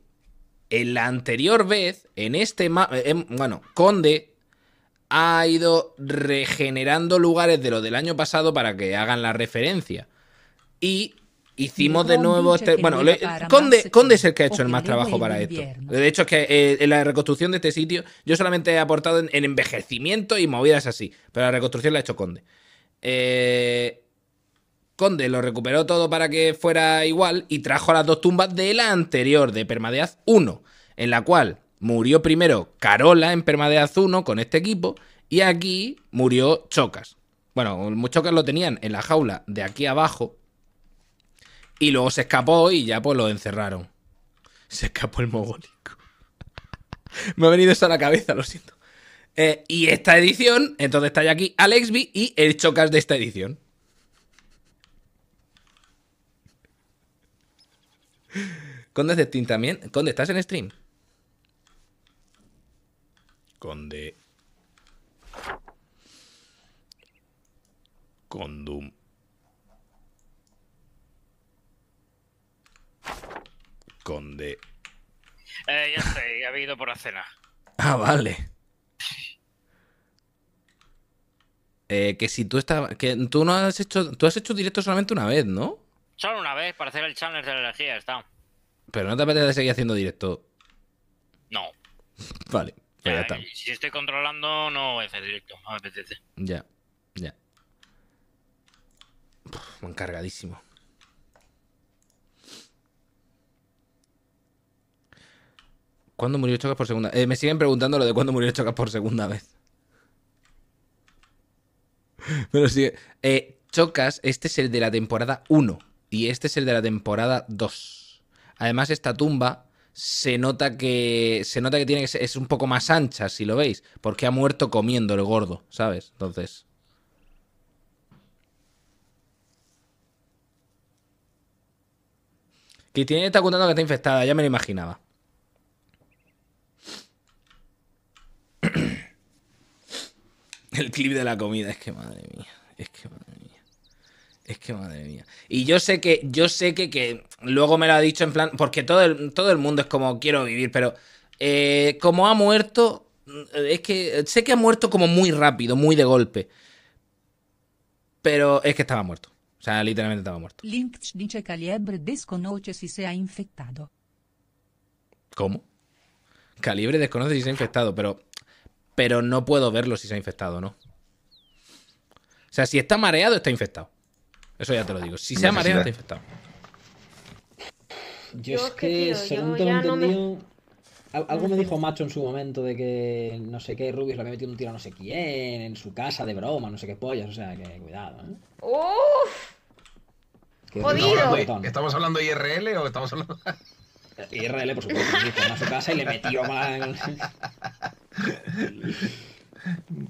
en la anterior vez, en este. bueno, Conde ha ido regenerando lugares de lo del año pasado para que hagan la referencia. Y Hicimos de nuevo este. Bueno, Conde, Conde es el que ha hecho el más este trabajo para esto. De hecho, es que eh, en la reconstrucción de este sitio, yo solamente he aportado en, envejecimiento y movidas así. Pero la reconstrucción la ha hecho Conde. Eh, Conde lo recuperó todo para que fuera igual y trajo las dos tumbas de la anterior, de Permadeaz 1, en la cual murió primero Carola en Permadeaz 1 con este equipo y aquí murió Chocas. Bueno, Chocas lo tenían en la jaula de aquí abajo, y luego se escapó y ya pues lo encerraron. Se escapó el mogónico. Me ha venido eso a la cabeza, lo siento. Eh, y esta edición, entonces está ya aquí Alexby y el chocas de esta edición. Conde de Steam también. Conde, ¿estás en stream? Conde. Condum. Eh, ya sé, he ido por la cena. *laughs* Ah, vale. Eh, que si tú estás. Que tú no has hecho. Tú has hecho directo solamente una vez, ¿no? Solo una vez, para hacer el challenge de la energía, está. Pero no te apetece seguir haciendo directo. No. *laughs* Vale, pues ya, eh, está. Si estoy controlando, no voy a hacer directo, no me apetece. Ya, ya. Uf, encargadísimo. ¿Cuándo murió Chocas por segunda vez? Eh, me siguen preguntando lo de cuándo murió Chocas por segunda vez. *laughs* Pero sigue. Eh, Chocas, este es el de la temporada 1 y este es el de la temporada 2. Además, esta tumba se nota que se nota que tiene es un poco más ancha, si lo veis, porque ha muerto comiendo el gordo, ¿sabes? Entonces, tiene está contando que está infectada, ya me lo imaginaba. *laughs* El clip de la comida, es que madre mía, es que madre mía. Es que madre mía. Y yo sé que, yo sé que, que luego me lo ha dicho en plan, porque todo el, todo el mundo es como quiero vivir, pero eh, como ha muerto, mm, es que sé que ha muerto como muy rápido, muy de golpe. Pero es que estaba muerto. O sea, literalmente estaba muerto. dice que desconoce si se ha infectado. ¿Cómo? Calibre desconoce si se ha infectado, pero pero no puedo verlo si se ha infectado no. O sea, si está mareado, está infectado. Eso ya te lo digo. Si se ha mareado, está infectado. Yo es que, según he entendido, algo me dijo Macho en su momento de que no sé qué, Rubius le había metido un tiro a no sé quién en su casa de broma, no sé qué pollas. O sea, que cuidado, ¿eh? ¡Uf! Jodido. ¿Estamos hablando de IRL o estamos hablando.? IRL, por supuesto, a su casa y le metió mal.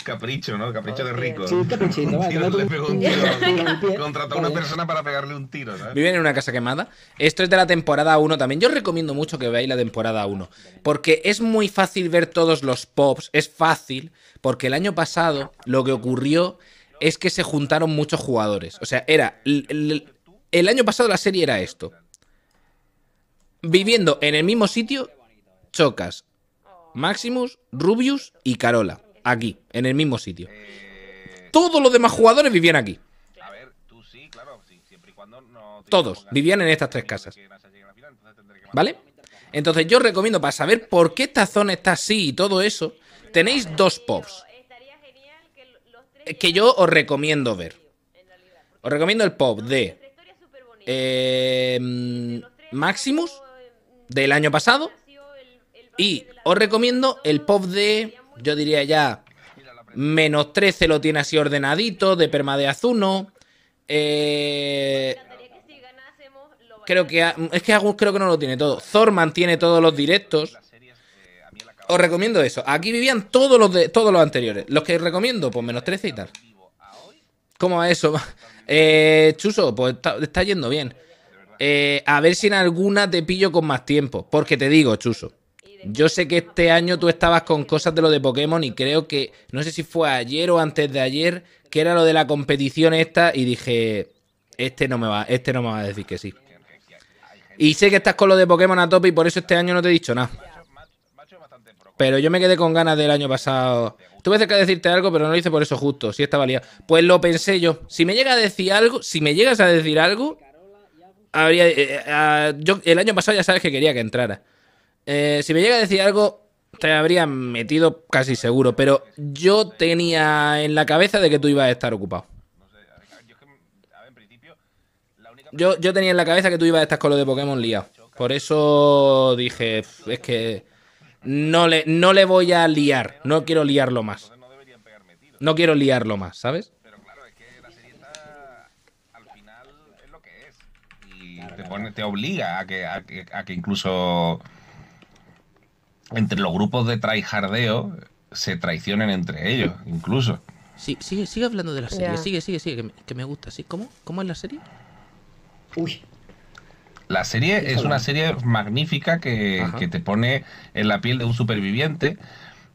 Capricho, ¿no? Capricho de rico. Sí, caprichito. le pegó un tiro. *laughs* Contrató a una persona para pegarle un tiro, ¿sabes? Viven en una casa quemada. Esto es de la temporada 1 también. Yo recomiendo mucho que veáis la temporada 1. Porque es muy fácil ver todos los pops. Es fácil. Porque el año pasado lo que ocurrió es que se juntaron muchos jugadores. O sea, era. el año pasado la serie era esto viviendo en el mismo sitio, chocas Maximus, Rubius y Carola. Aquí, en el mismo sitio. Eh, Todos los demás jugadores vivían aquí. Todos vivían en estas tres casas. ¿Vale? Entonces yo os recomiendo, para saber por qué esta zona está así y todo eso, tenéis dos pops. Eh, que yo os recomiendo ver. Os recomiendo el pop de eh, Maximus, del año pasado. Y os recomiendo el pop de, yo diría ya, menos 13 lo tiene así ordenadito, de de Azuno Eh, creo que es que algunos creo que no lo tiene todo. Thor mantiene todos los directos. Os recomiendo eso. Aquí vivían todos los de, todos los anteriores. Los que recomiendo, pues menos 13 y tal. ¿Cómo va eso? *laughs* Eh, Chuso, pues está yendo bien. Eh, a ver si en alguna te pillo con más tiempo. Porque te digo, Chuso, yo sé que este año tú estabas con cosas de lo de Pokémon y creo que, no sé si fue ayer o antes de ayer, que era lo de la competición esta y dije, este no me va, este no me va a decir que sí. Y sé que estás con lo de Pokémon a tope y por eso este año no te he dicho nada. Pero yo me quedé con ganas del año pasado. Tuve que decirte algo, pero no lo hice por eso justo. si estaba valía Pues lo pensé yo. Si me llega a decir algo, si me llegas a decir algo, habría. Eh, eh, yo el año pasado ya sabes que quería que entrara. Eh, si me llega a decir algo, te habría metido casi seguro, pero yo tenía en la cabeza de que tú ibas a estar ocupado. Yo, yo tenía en la cabeza que tú ibas a estar con lo de Pokémon liado. Por eso dije, es que no le, no le voy a liar, no quiero liarlo más. No quiero liarlo más, ¿sabes? te obliga a que, a, que incluso entre los grupos de traijardeo se traicionen entre ellos, incluso. Sí, sigue, sigue hablando de la serie, sigue, sigue, sigue, que me, gusta. ¿sí? ¿Cómo, ¿Cómo, es la serie? Uy. La serie es una serie magnífica que, que, te pone en la piel de un superviviente,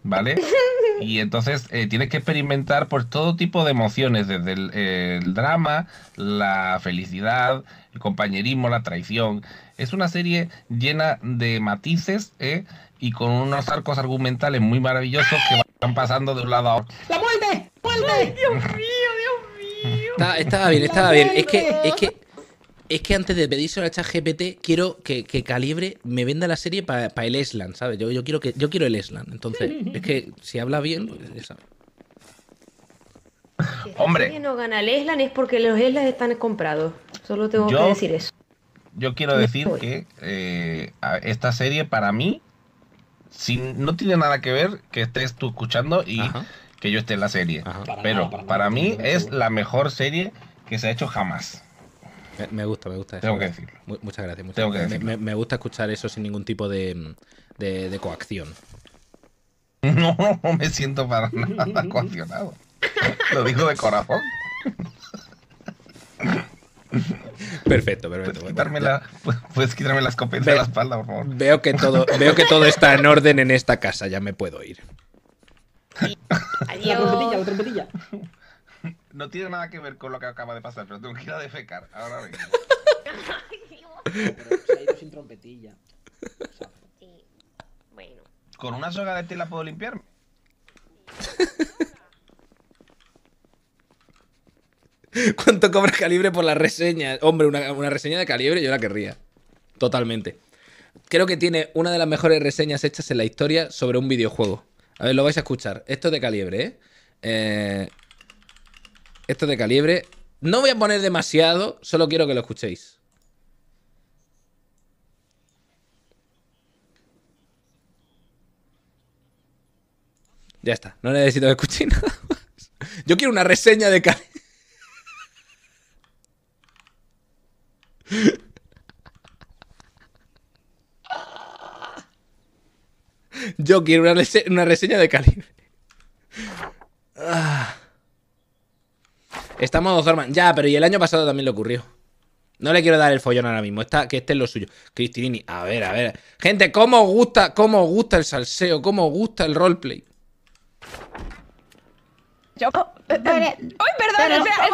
¿vale? *laughs* *laughs* Y entonces eh, tienes que experimentar por todo tipo de emociones, desde el, drama, la felicidad, el compañerismo, la traición. Es una serie llena de matices eh, y con unos arcos argumentales muy maravillosos que van pasando de un lado a otro. ¡La muerte! ¡Muerte! Dios mío, Dios mío! estaba bien, estaba bien. Es que, es que es que antes de pedírselo a ChatGPT, quiero que, Calibre me venda la serie para el Eslan, ¿sabes? Yo, yo, quiero que, yo quiero el Eslan. Entonces, es que si habla bien, pues, Hombre. Si no gana el Eslan es porque los Eslan están comprados. Solo tengo que decir eso. Yo quiero decir que eh, esta serie, para mí, si no tiene nada que ver que estés tú escuchando y que yo esté en la serie. Pero para, mí es la mejor serie que se ha hecho jamás. Me gusta, me gusta eso. Tengo que decirlo. Muchas gracias. Muchas Tengo gracias. Que Me, gusta escuchar eso sin ningún tipo de, de, coacción. *laughs* No, no me siento para nada *laughs* coaccionado. Lo digo de corazón. Perfecto, perfecto. ¿Puedes quitarme, la, ¿puedes quitarme escopeta de la espalda, por favor? Veo que, todo, veo que todo está en orden en esta casa, ya me puedo ir. Ahí, Adiós. La trompetilla, la trompetilla. No tiene nada que ver con lo que acaba de pasar, pero tengo que ir a defecar. Ahora vengo. *laughs* sin trompetilla. Bueno. ¿Con una soga de tela puedo limpiarme? *laughs* ¿Cuánto cobra calibre por la reseña? Hombre, una, una, reseña de calibre yo la querría. Totalmente. Creo que tiene una de las mejores reseñas hechas en la historia sobre un videojuego. A ver, lo vais a escuchar. Esto es de calibre, ¿eh? eh esto de calibre. No voy a poner demasiado, solo quiero que lo escuchéis. Ya está, no necesito que escuchéis *laughs* nada más. Yo quiero una reseña de calibre. Yo quiero una, reseña de calibre. Ah. Estamos Zorman. Ya, pero y el año pasado también le ocurrió. No le quiero dar el follón ahora mismo. Está, que este es lo suyo. Cristinini, a ver, a ver. Gente, ¿cómo os gusta, cómo os gusta el salseo? ¿Cómo os gusta el roleplay? Yo. Oh, eh, eh, ¡Ay, perdón! espera,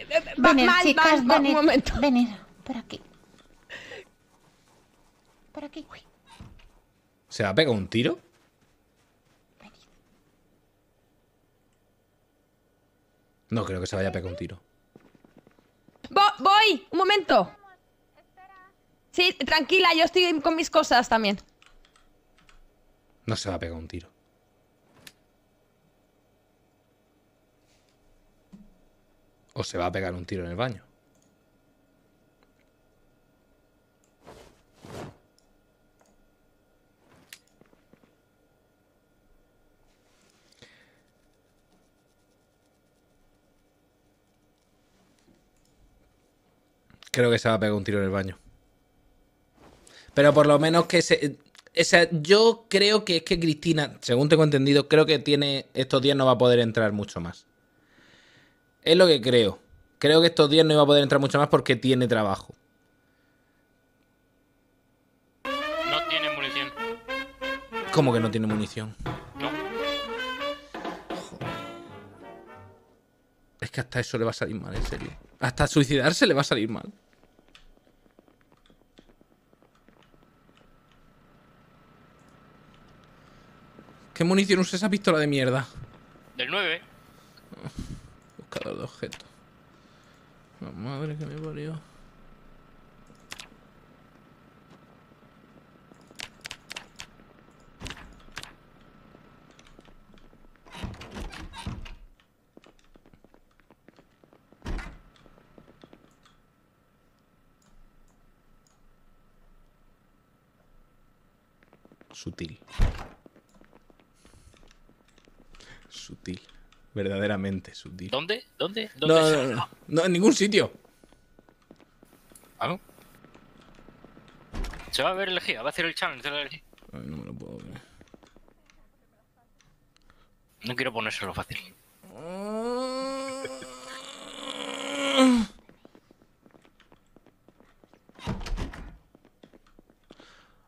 espera. Venid, chicas, venid. Un momento. Venid, por aquí. *laughs* Por aquí. ¿Se va a pegar un tiro? No creo que se vaya a pegar un tiro. ¡Voy! ¡Un momento! Sí, tranquila, yo estoy con mis cosas también. No se va a pegar un tiro. O se va a pegar un tiro en el baño. Creo que se va a pegar un tiro en el baño. Pero por lo menos que se. O yo creo que es que Cristina, según tengo entendido, creo que tiene. Estos días no va a poder entrar mucho más. Es lo que creo. Creo que estos días no iba a poder entrar mucho más porque tiene trabajo. No tiene munición. ¿Cómo que no tiene munición? No. Es que hasta eso le va a salir mal, en serio. Hasta suicidarse le va a salir mal. ¿Qué munición usa esa pistola de mierda? Del 9. Buscador de objetos. La madre que me parió. Sutil sutil. Verdaderamente sutil. ¿Dónde? ¿Dónde? ¿Dónde? No, no, no, en ningún sitio. ¿Algo? Se va a ver el va a hacer el challenge no me lo puedo ver. No quiero ponérselo fácil.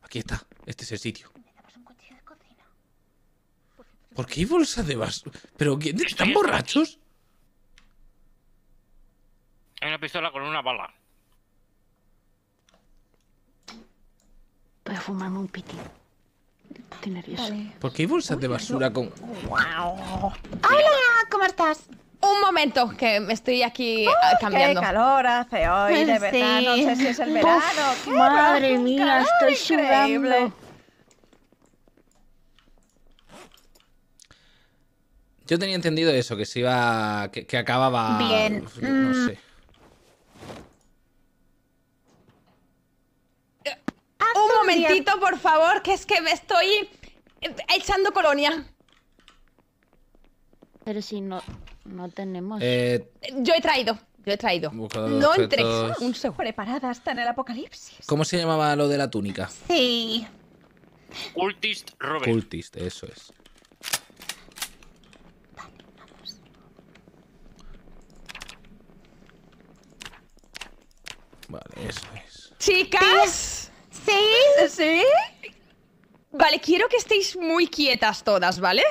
Aquí está, este es el sitio. ¿Por qué hay bolsas de basura? ¿Pero ¿Están borrachos? Hay una pistola con una bala. Voy a fumarme un piti. Estoy nerviosa. ¿Por qué hay bolsas de basura con...? ¡Hola! ¿Cómo estás? Un momento, que me estoy aquí eh, cambiando. Qué calor hace hoy, de verdad. No sé si es el verano. madre mía, estoy increíble. sudando. Yo tenía entendido eso, que se iba. que, acababa. Bien. No sé. Mm. Ah, Un momentito, por favor, que es que me estoy eh, echando colonia. Pero si no, no tenemos. Eh, yo he traído, yo he traído. No entres. Un de Preparada hasta en el apocalipsis. ¿Cómo se llamaba lo de la túnica? Sí. Cultist Robert. Cultist, eso es. Vale, eso es. ¡Chicas! ¿Sí? ¿Sí? Vale, quiero que estéis muy quietas todas, ¿vale?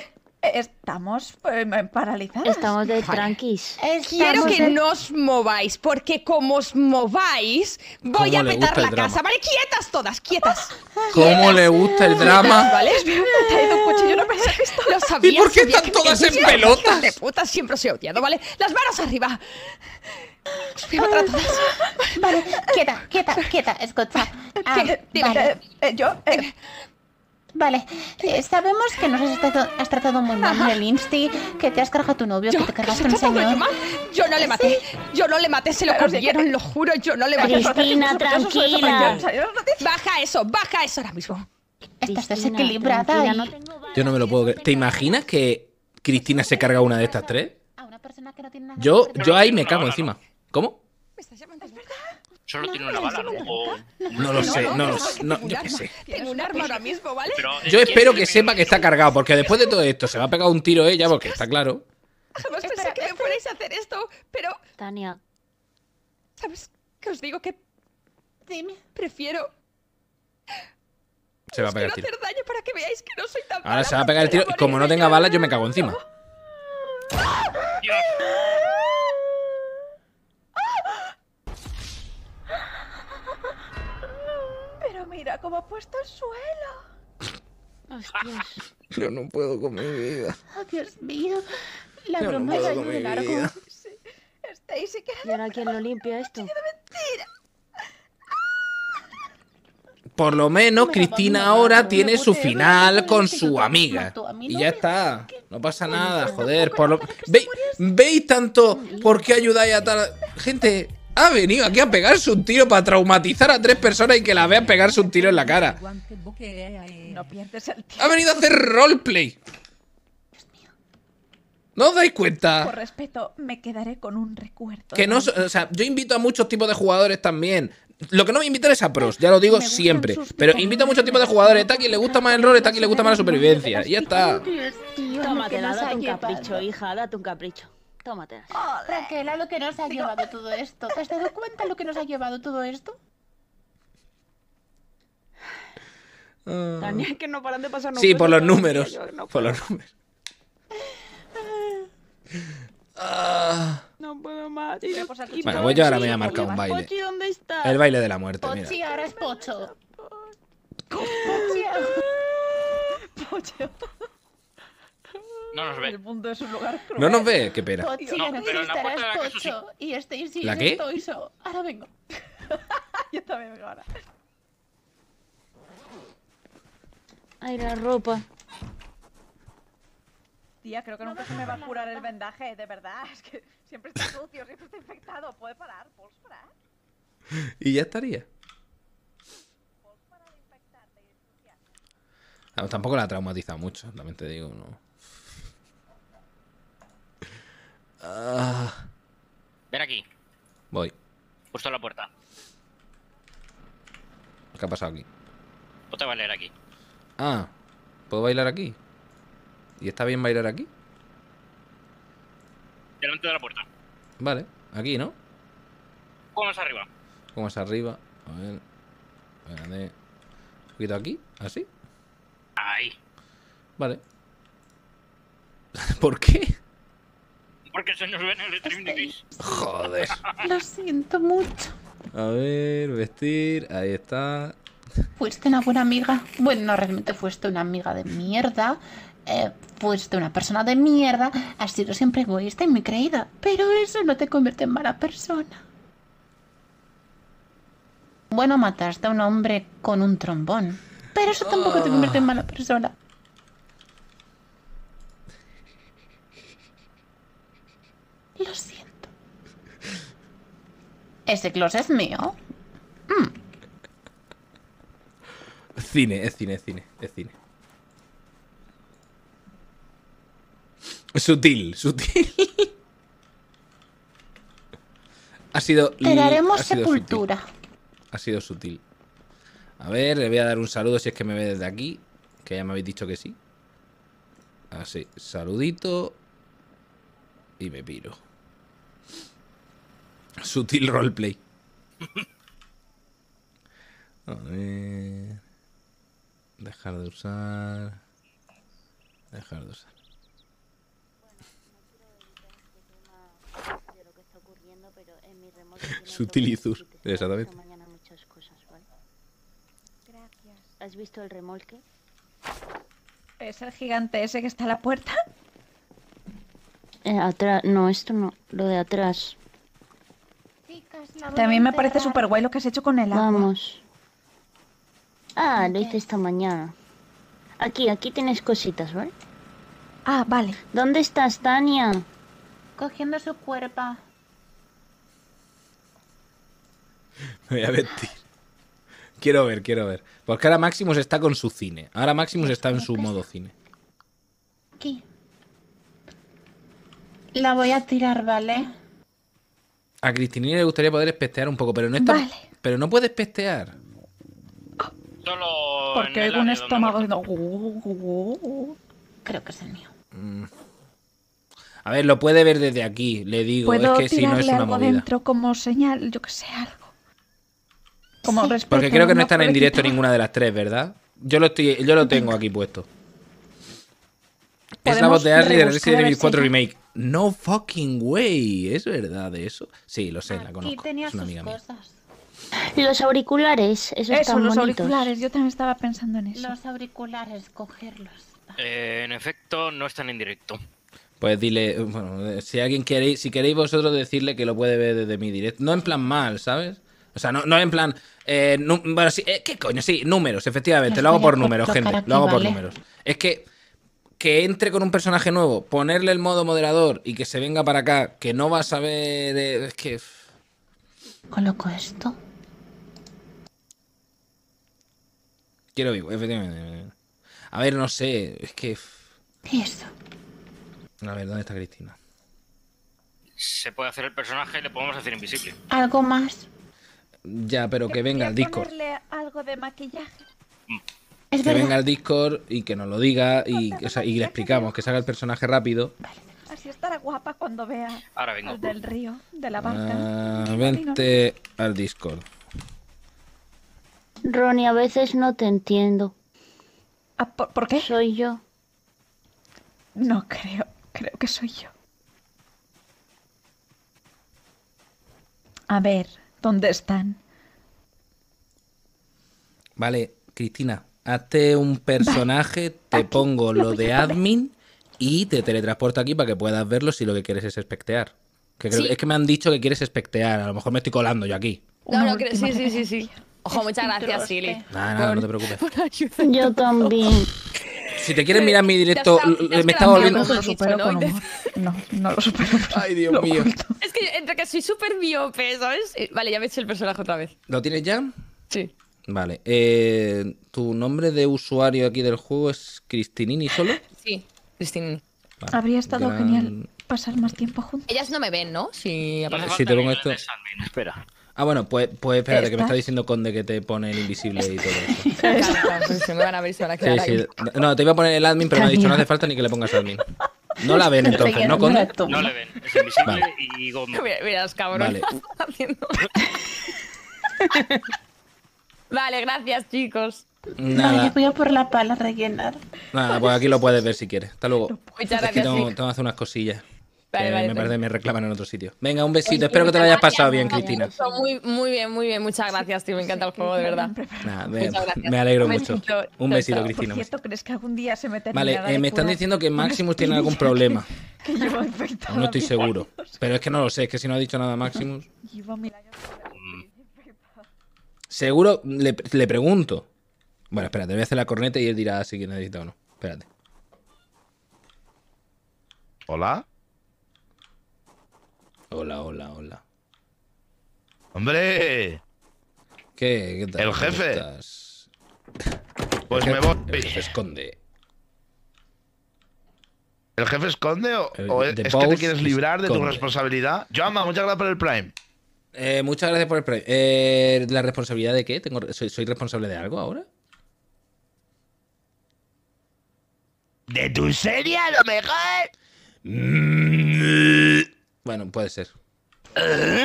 Eh, estamos eh, paralizadas. Estamos de tranquis. Quiero que no os mováis, porque como os mováis, voy a petar la casa. Vale, quietas todas, quietas. Ah. ¿Cómo le gusta el drama? Vale, es traído no que esto lo sabía. ¿Y por qué están todas en pelotas? De puta, siempre os he odiado, ¿vale? Las manos arriba a todas. Ah, vale, quieta, quieta, quieta, escucha. Ah, vale. Eh, ¿Yo? Eh. Vale, eh, sabemos que nos has tratado, muy mal en el Insti, que te has cargado a tu novio, que te cargaste un señor. Yo, no le maté, yo no le maté, se lo consiguieron, lo juro, yo no le maté. Cristina, tranquila. Baja eso, baja eso ahora mismo. Estás desequilibrada. Yo no me lo puedo creer. ¿Te imaginas que Cristina se carga una de estas tres? Yo, yo ahí me cago encima. ¿Cómo? ¿Me estás llamando? ¿Es verdad? Solo no, tiene una bala, ¿eh? ¿no? No lo sé, no lo sé. yo Tengo un arma ahora mismo, ¿vale? yo espero que sepa que está cargado, porque después de todo esto se va a pegar un tiro ella, porque está claro. Jamás, pensé espera, que me fuerais a hacer esto, pero. Tania. ¿Sabes qué os digo? Que. Dime. Prefiero. Se va a pegar el tiro. Ahora se va a pegar el tiro. y Como no tenga bala, yo me cago encima. mira cómo ha puesto el suelo. Hostias. Yo no puedo con mi vida. Oh, Dios mío. La broma no puedo de largo. ¿Y ahora quién lo limpia esto? ¡Qué mentira! por lo menos Cristina ahora tiene su final con su amiga. Y ya está. No pasa nada, joder. Por ¿Veis tanto por qué ayudáis a tal... Gente, ha venido aquí a pegarse un tiro para traumatizar a tres personas y que la vean pegarse un tiro en la cara. Ha venido a hacer roleplay. ¿No os dais cuenta? Por respeto, me quedaré con un recuerdo. Que no, o sea, yo invito a muchos tipos de jugadores también. Lo que no me invitan es a pros, ya lo digo siempre. Pero invito a muchos tipos de jugadores. Está aquí le gusta más el rol, está aquí le gusta más la supervivencia. Y ya está. Toma, date un capricho, hija, date un capricho tómate. Raquel, a lo que nos ha llevado todo esto. ¿Te has dado cuenta lo que nos ha llevado todo esto? Ah. Daniel que no paran de pasar números. Sí, por los números. por los números. No puedo más. Y pues bueno, voy pues yo ahora me voy a marcar un baile. El baile de la muerte, Pochi, mira. ahora es Pocho. Pocho. Pocho. No nos ve. No nos ve, qué pena. la Y este qué? Estoy Ahora vengo. *laughs* Yo también vengo ahora. Ay, la ropa. Tía, creo que nunca se me va a curar el vendaje, de verdad. Es que siempre está sucio, siempre está infectado. ¿Puede parar? ¿Puedes parar? Y ya estaría. tampoco la ha traumatizado mucho, también te digo, no. Ah. Ven aquí. Voy. Justo a la puerta. ¿Qué ha pasado aquí? Puedo a bailar aquí. Ah, ¿puedo bailar aquí? ¿Y está bien bailar aquí? Delante de la puerta. Vale, aquí, ¿no? ¿Cómo es arriba? ¿Cómo es arriba? A ver. Un aquí, así. Ahí. Vale. *laughs* ¿Por qué? porque se nos ve en el Joder. Lo siento mucho. A ver, vestir, ahí está. Fuiste una buena amiga. Bueno, no, realmente fuiste una amiga de mierda. Eh, fuiste una persona de mierda. Has sido siempre egoísta y muy creída. Pero eso no te convierte en mala persona. Bueno, mataste a un hombre con un trombón. Pero eso tampoco te convierte en mala persona. Lo siento. ¿Ese closet es mío? Mm. Cine, es cine, es cine, es cine. Sutil, sutil. ha sido. Te sepultura. Ha sido sutil. A ver, le voy a dar un saludo si es que me ve desde aquí. Que ya me habéis dicho que sí. Así, saludito. Y me piro. Sutil roleplay. A ver. Dejar de usar. Dejar de usar. Sutil y Zur. Exactamente. ¿Has visto el remolque? ¿Es el gigante ese que está a la puerta? Eh, atrás, no, esto no, lo de atrás. También me parece súper guay lo que has hecho con el agua. Vamos. Ah, lo hice esta mañana. Aquí, aquí tienes cositas, ¿vale? Ah, vale. ¿Dónde estás, Tania? Cogiendo su cuerpo. Me voy a vestir Quiero ver, quiero ver. Porque ahora Maximus está con su cine. Ahora Maximus está en su modo cine. Aquí. La voy a tirar, ¿vale? A Cristinina le gustaría poder pestear un poco, pero no está, pero no puedes pestear. Solo Porque hay un estómago uh, uh, uh, Creo que es el mío. Mm. A ver, lo puede ver desde aquí, le digo. es que si no es una algo dentro como señal, yo que sé, algo. Como Porque creo que no están en directo ninguna de las tres, ¿verdad? Yo lo, estoy, yo lo tengo aquí puesto. Es la voz de Harry de Resident Evil 4 Remake. No fucking way. ¿Es verdad eso? Sí, lo sé, la conozco. Tenía es una amiga cosas. Mía. Los auriculares, esos eso, están los auriculares, yo también estaba pensando en eso. Los auriculares, cogerlos. Eh, en efecto, no están en directo. Pues dile, bueno, eh, si alguien queréis, si queréis vosotros decirle que lo puede ver desde mi directo. No en plan mal, ¿sabes? O sea, no, en plan. Eh, bueno, sí, ¿qué coño? Sí, números, efectivamente. lo hago por números, gente. lo hago por números. Es que que entre con un personaje nuevo, ponerle el modo moderador y que se venga para acá, que no va a saber. Es que. Coloco esto. Quiero vivo, efectivamente. A ver, no sé, es que. ¿Y esto? A ver, ¿dónde está Cristina? Se puede hacer el personaje y le podemos hacer invisible. ¿Algo más? Ya, pero que venga al Discord. ponerle algo de maquillaje? Mm que venga al Discord y que nos lo diga y, le explicamos que salga el personaje rápido. así estará guapa cuando vea Ahora del río, de la barca. Ah, vente al Discord. Ronnie, a veces no te entiendo. Ah, por, qué? Soy yo. No creo, creo que soy yo. A ver, ¿dónde están? Vale, Cristina, hazte un personaje, *laughs* te pongo lo de admin y te teletransporto aquí para que puedas verlo si lo que quieres es espectear. Es que me han dicho que quieres espectear, a lo mejor me estoy colando yo aquí. No, no, sí, sí, sí, sí. Ojo, muchas gracias, Silly. Nada, nada, no te preocupes. Yo también. Si te quieres mirar mi directo, me está volviendo. No lo supero No, no lo supero. *laughs* Ay, Dios mío. Es que entre que soy súper miope, ¿sabes? Eh, vale, ya me he hecho el personaje otra vez. ¿Lo tienes ya? Sí. Vale. Eh, ¿Tu nombre de usuario aquí del juego es Cristinini solo? *laughs* Sí, Cristinini. Habría estado genial pasar más tiempo juntos. Ellas no me ven, ¿no? Si, si te pongo esto. espera. Ah, bueno, pues, pues espérate, que me está diciendo Conde que te pone el invisible y todo eso. se *laughs* pues me van a ver se van a quedar No, te iba a poner el admin, pero me ha dicho no hace falta ni que le pongas admin. No la ven *laughs* entonces, ¿no, Conde? No la ven, es invisible vale. y Mira, es cabrón. vale, gracias, chicos. Nada. No, yo voy a por la pala a rellenar. Nada, pues aquí lo puedes ver si quieres. Hasta luego. es Tengo, que hacer unas cosillas. me parece que me reclaman en otro sitio. Venga, un besito. Espero que te lo hayas pasado bien, Cristina. Muy, muy bien, muy bien. Muchas gracias, tío. Me encanta el juego, de verdad. Nada, me, alegro mucho. un besito, Cristina. Por cierto, ¿crees que algún día se me Vale, eh, me están diciendo que *laughs* Maximus tiene algún *laughs* problema. Que, que no estoy seguro. Pero es que no lo sé. Es que si no ha dicho nada Maximus... Mm. Seguro, le, le pregunto. Bueno, espérate, voy a hacer la corneta y él dirá si necesita o no. Espérate. ¿Hola? Hola, hola, hola. ¡Hombre! ¿Qué? ¿Qué tal? ¿El jefe? Pues me voy. El jefe esconde. ¿El jefe esconde o, es que te quieres librar de tu responsabilidad? Joama, muchas gracias por el Prime. Eh, muchas gracias por el Prime. Eh, ¿La responsabilidad de qué? ¿Soy responsable de algo ahora? ¿De tu serie a lo mejor? Bueno, puede ser. ¿Eh?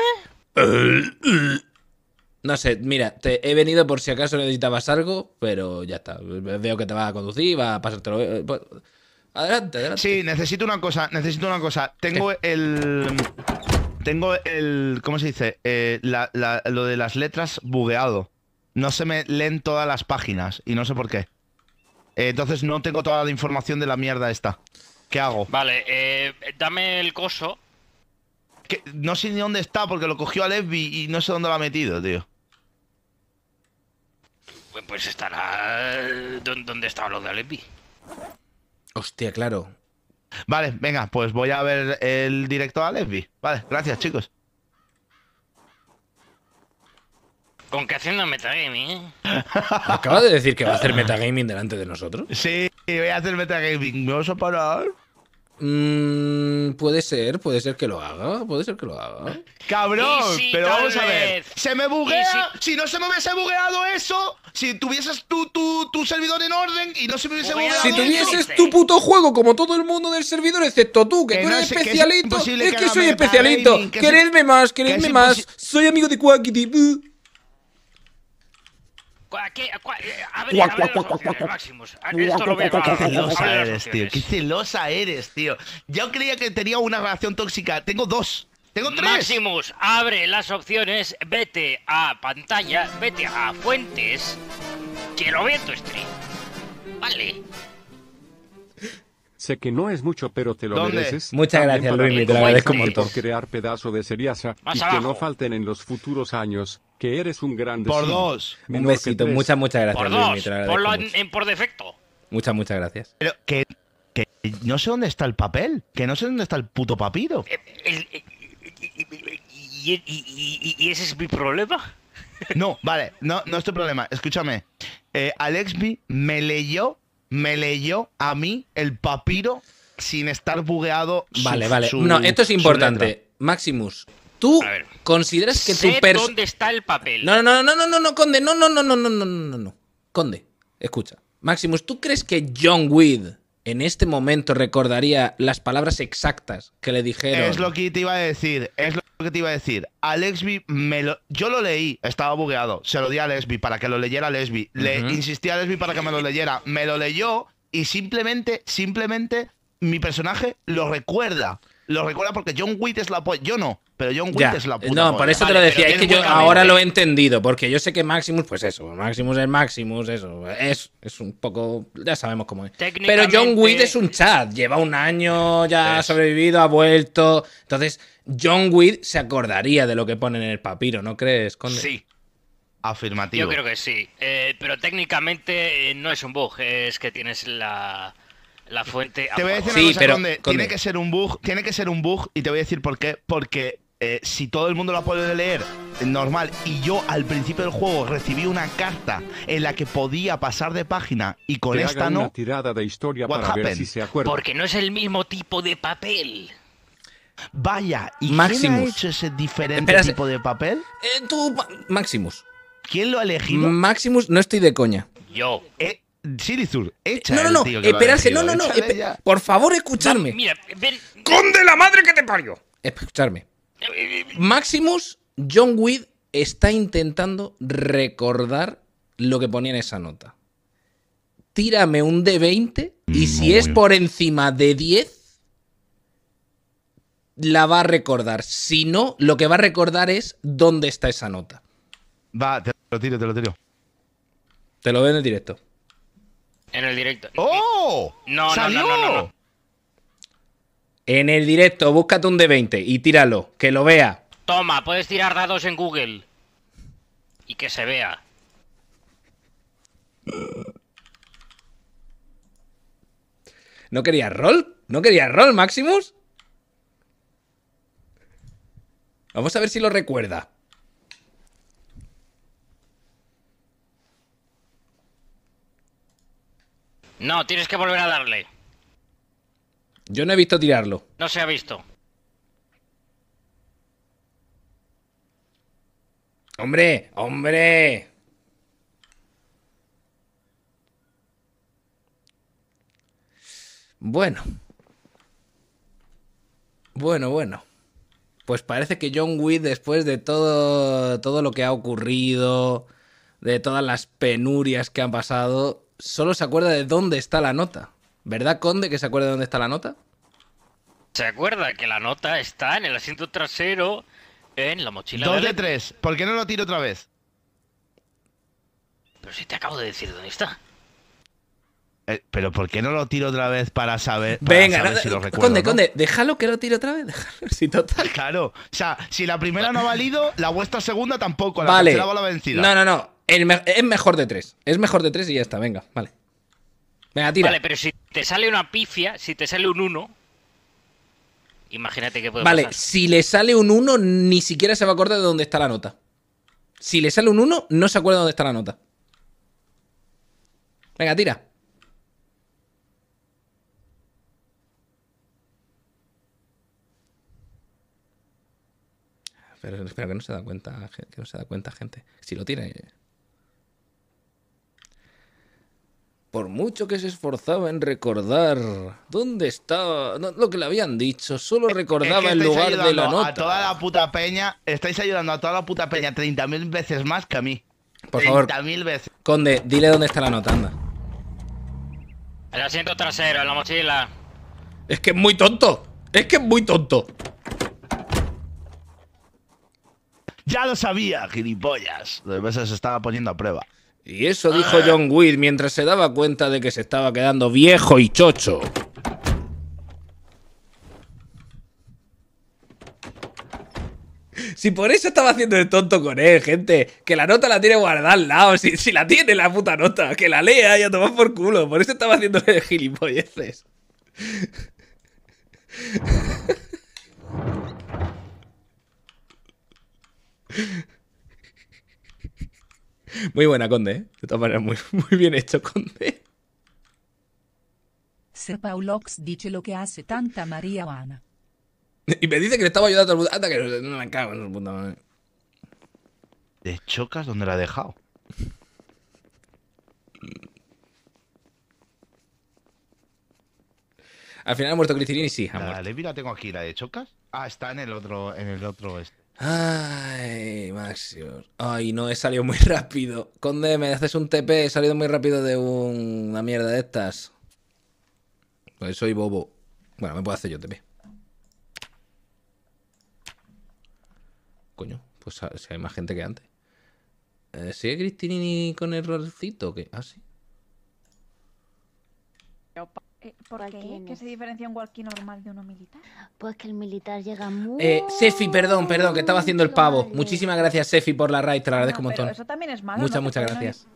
No sé, mira, te he venido por si acaso necesitabas algo, pero ya está. Veo que te va a conducir, va a pasártelo. Pues, adelante, adelante. Sí, necesito una cosa, necesito una cosa. Tengo el. Tengo el. ¿Cómo se dice? Eh, lo de las letras bugueado. No se me leen todas las páginas y no sé por qué. Eh, entonces no tengo toda la información de la mierda esta. ¿Qué hago? Vale, eh, dame el coso. no sé ni dónde está porque lo cogió a Lesbi y no sé dónde lo ha metido, tío. Pues estará eh, ¿Dónde estaba lo de Lesbi. Hostia, claro. Vale, venga, pues voy a ver el directo a Lesbi. Vale, gracias, chicos. Con que haciendo metagaming, ¿eh? *laughs* Acaba de decir que va a hacer metagaming delante de nosotros. Sí, voy a hacer metagaming. ¿Me vas a parar? Mm, puede ser, puede ser que lo haga, puede ser que lo haga. Cabrón, pero vamos a ver. Se me buguea, si... no se me hubiese bugueado eso, si tuvieses tu, tu, servidor en orden y no se me hubiese bugueado Si tuvieses tu puto juego como todo el mundo del servidor, excepto tú, que, tú eres especialito, es, que, soy especialito. queredme más, queredme más. Soy amigo de Quackity esto lo veo. Qué celosa eres, tío. Qué celosa eres, tío. Yo creía que tenía una relación tóxica. Tengo dos. Tengo tres. Maximus, abre las opciones, vete a pantalla, vete a fuentes, que lo veo tu stream. Vale. Sé que no es mucho, pero te lo mereces. Muchas gracias, Luis, te lo agradezco mucho. crear pedazo de seriasa y que no falten en los futuros años, que eres un gran... Por dos. Un besito, muchas, muchas gracias, por Luis, Por, defecto. Muchas, muchas gracias. Pero que, que, no sé dónde está el papel, que no sé dónde está el puto papiro. Eh, eh, y, ese es mi problema. No, vale, no, no es tu problema. Escúchame. Eh, Alexby me leyó me leyó a mí el papiro sin estar bugueado. Vale, vale. no, esto es importante. Maximus, tú consideras que tu persona. ¿Dónde está el papel? No, no, no, no, no, no, Conde, no, no, no, no, no, no, no, no, no. Conde, escucha. Maximus, ¿tú crees que John Weed en este momento recordaría las palabras exactas que le dijeron. Es lo que te iba a decir, es lo que te iba a decir. A me lo, yo lo leí, estaba bugueado, se lo di a Lesbi para que lo leyera Lesbi. Le insistí a Lesbi para que me lo leyera, me lo leyó y simplemente, simplemente mi personaje lo recuerda lo recuerda porque John Witt es la Yo no, pero John Witt es la No, por eso te lo decía, es que yo ahora lo he entendido, porque yo sé que Maximus, pues eso, Maximus es Maximus, eso, es, es un poco, ya sabemos cómo es. Pero John Witt es un chat, lleva un año, ya ha pues. sobrevivido, ha vuelto. Entonces, John Witt se acordaría de lo que pone en el papiro, ¿no crees, Sí, Afirmativo. Yo creo que sí. Eh, pero técnicamente eh, no es un bug, es que tienes la, la fuente. Te voy a decir pero, Tiene que ser un bug, tiene que ser un bug y te voy a decir por qué. Porque eh, si todo el mundo lo ha podido leer eh, normal y yo al principio del juego recibí una carta en la que podía pasar de página y con esta no. tirada de historia Porque no es el mismo tipo de papel. Vaya, ¿y Maximus. quién ese diferente tipo de papel? tú, Maximus. ¿Quién lo ha elegido? Maximus, no estoy de coña. Yo. Eh, no, no, no, esperarse, no, no, no. por favor, escucharme. mira, ¡Conde la madre que te parió! Escucharme. Eh, eh, eh, Maximus, John Weed está intentando recordar lo que ponía en esa nota. Tírame un D20 y mm, si es por encima de 10, la va a recordar. Si no, lo que va a recordar es dónde está esa nota. Va, te lo tiro, te lo tiro. Te lo veo en el directo. En el directo. ¡Oh! No, no, no, no, En el directo, búscate un de 20 y tíralo, que lo vea. Toma, puedes tirar dados en Google. Y que se vea. ¿No quería rol? ¿No quería rol, Maximus? Vamos a ver si lo recuerda. No, tienes que volver a darle. Yo no he visto tirarlo. No se ha visto. Hombre, hombre. Bueno. Bueno, bueno. Pues parece que John Wick, después de todo, todo lo que ha ocurrido, de todas las penurias que han pasado, solo se acuerda de dónde está la nota. ¿Verdad, Conde, que se acuerda de dónde está la nota? Se acuerda que la nota está en el asiento trasero, en la mochila. Dos de, de tres. ¿Por qué no lo tiro otra vez? Pero si te acabo de decir dónde está. Eh, pero ¿por qué no lo tiro otra vez para saber, Venga, si lo recuerdo? Conde, Conde, déjalo que lo tire otra vez. *laughs* si total. Claro. O sea, si la primera no ha valido, la vuestra segunda tampoco. La vale. la vencida. No, no, no es mejor de tres. Es mejor de tres y ya está, venga, vale. Venga, tira. Vale, pero si te sale una pifia, si te sale un 1, imagínate que puede Vale, si le sale un 1, ni siquiera se va a acordar de dónde está la nota. Si le sale un 1, no se acuerda de dónde está la nota. Venga, tira. Pero espera, que no se da cuenta, que no se da cuenta, gente. Si lo tiene. por mucho que se esforzaba en recordar dónde estaba, lo que le habían dicho, solo recordaba el lugar de la nota. A toda la puta peña, estáis ayudando a toda la puta peña 30.000 veces más que a mí. Por favor, 30.000 veces. Conde, dile dónde está la nota, anda. El asiento trasero, en la mochila. Es que es muy tonto. Es que es muy tonto. Ya lo sabía, gilipollas. Lo veces se estaba poniendo a prueba. Y eso dijo John Wick mientras se daba cuenta de que se estaba quedando viejo y chocho. Si por eso estaba haciendo el tonto con él, gente. Que la nota la tiene guardada al lado. Si, la tiene la puta nota, que la lea y a tomar por culo. Por eso estaba haciendo el gilipolleces. Muy buena, Conde, ¿eh? De todas maneras, muy, *laughs* muy bien hecho, Conde. Paulox dice lo que hace tanta María Y me dice que le estaba ayudando al mundo. Anda, que no, me encargo. en el ¿De chocas dónde la ha dejado? Al final ha muerto y sí. Ha la muerto. Levi la tengo aquí, la de chocas. Ah, está en el otro, en el otro este. Ay, Maxios. Ay, no, he salido muy *laughs* rápido. Conde, me haces un TP, he salido muy rápido de una mierda de estas. Pues soy bobo. Bueno, me puedo hacer yo TP. Coño, pues si hay más gente que antes. Eh, ¿Sigue Cristinini con el o qué? Ah, sí. Eh, ¿Por qué? ¿Qué se diferencia un walkie normal de uno militar? Pues que el militar llega eh, muy... Eh, Sefi, perdón, perdón, que estaba haciendo el pavo. Muchísimas gracias, Sefi, por la raid, te lo agradezco como un montón. Eso también es malo. Muchas, muchas gracias.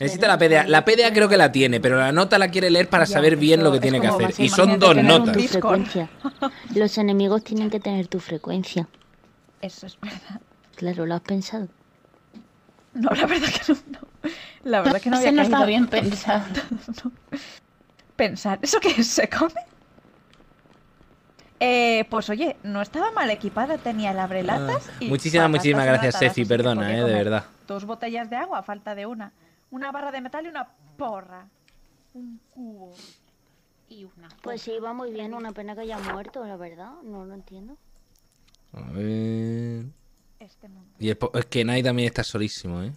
Necesita la PDA. La PDA creo que la tiene, pero la nota la quiere leer para saber bien lo que tiene que hacer. Y son dos notas. frecuencia. *laughs* Los enemigos tienen que tener tu frecuencia. Eso es verdad. Claro, lo has pensado. No, la verdad que no. La verdad que no *laughs* había no no, bien pensado. *laughs* pensar, *laughs* ¿eso qué ¿Se come? Eh, pues oye, no estaba mal equipada, tenía el abrelatas ah, y... Muchísimas, muchísimas gracias, Ceci, pues perdona, eh, de verdad. Dos botellas de agua, falta de una. Una barra de metal y una porra. Un cubo. Y una... Pues sí, va muy bien, una pena que haya muerto, la verdad, no lo entiendo. A ver... Este y es que Nai también está solísimo, ¿eh?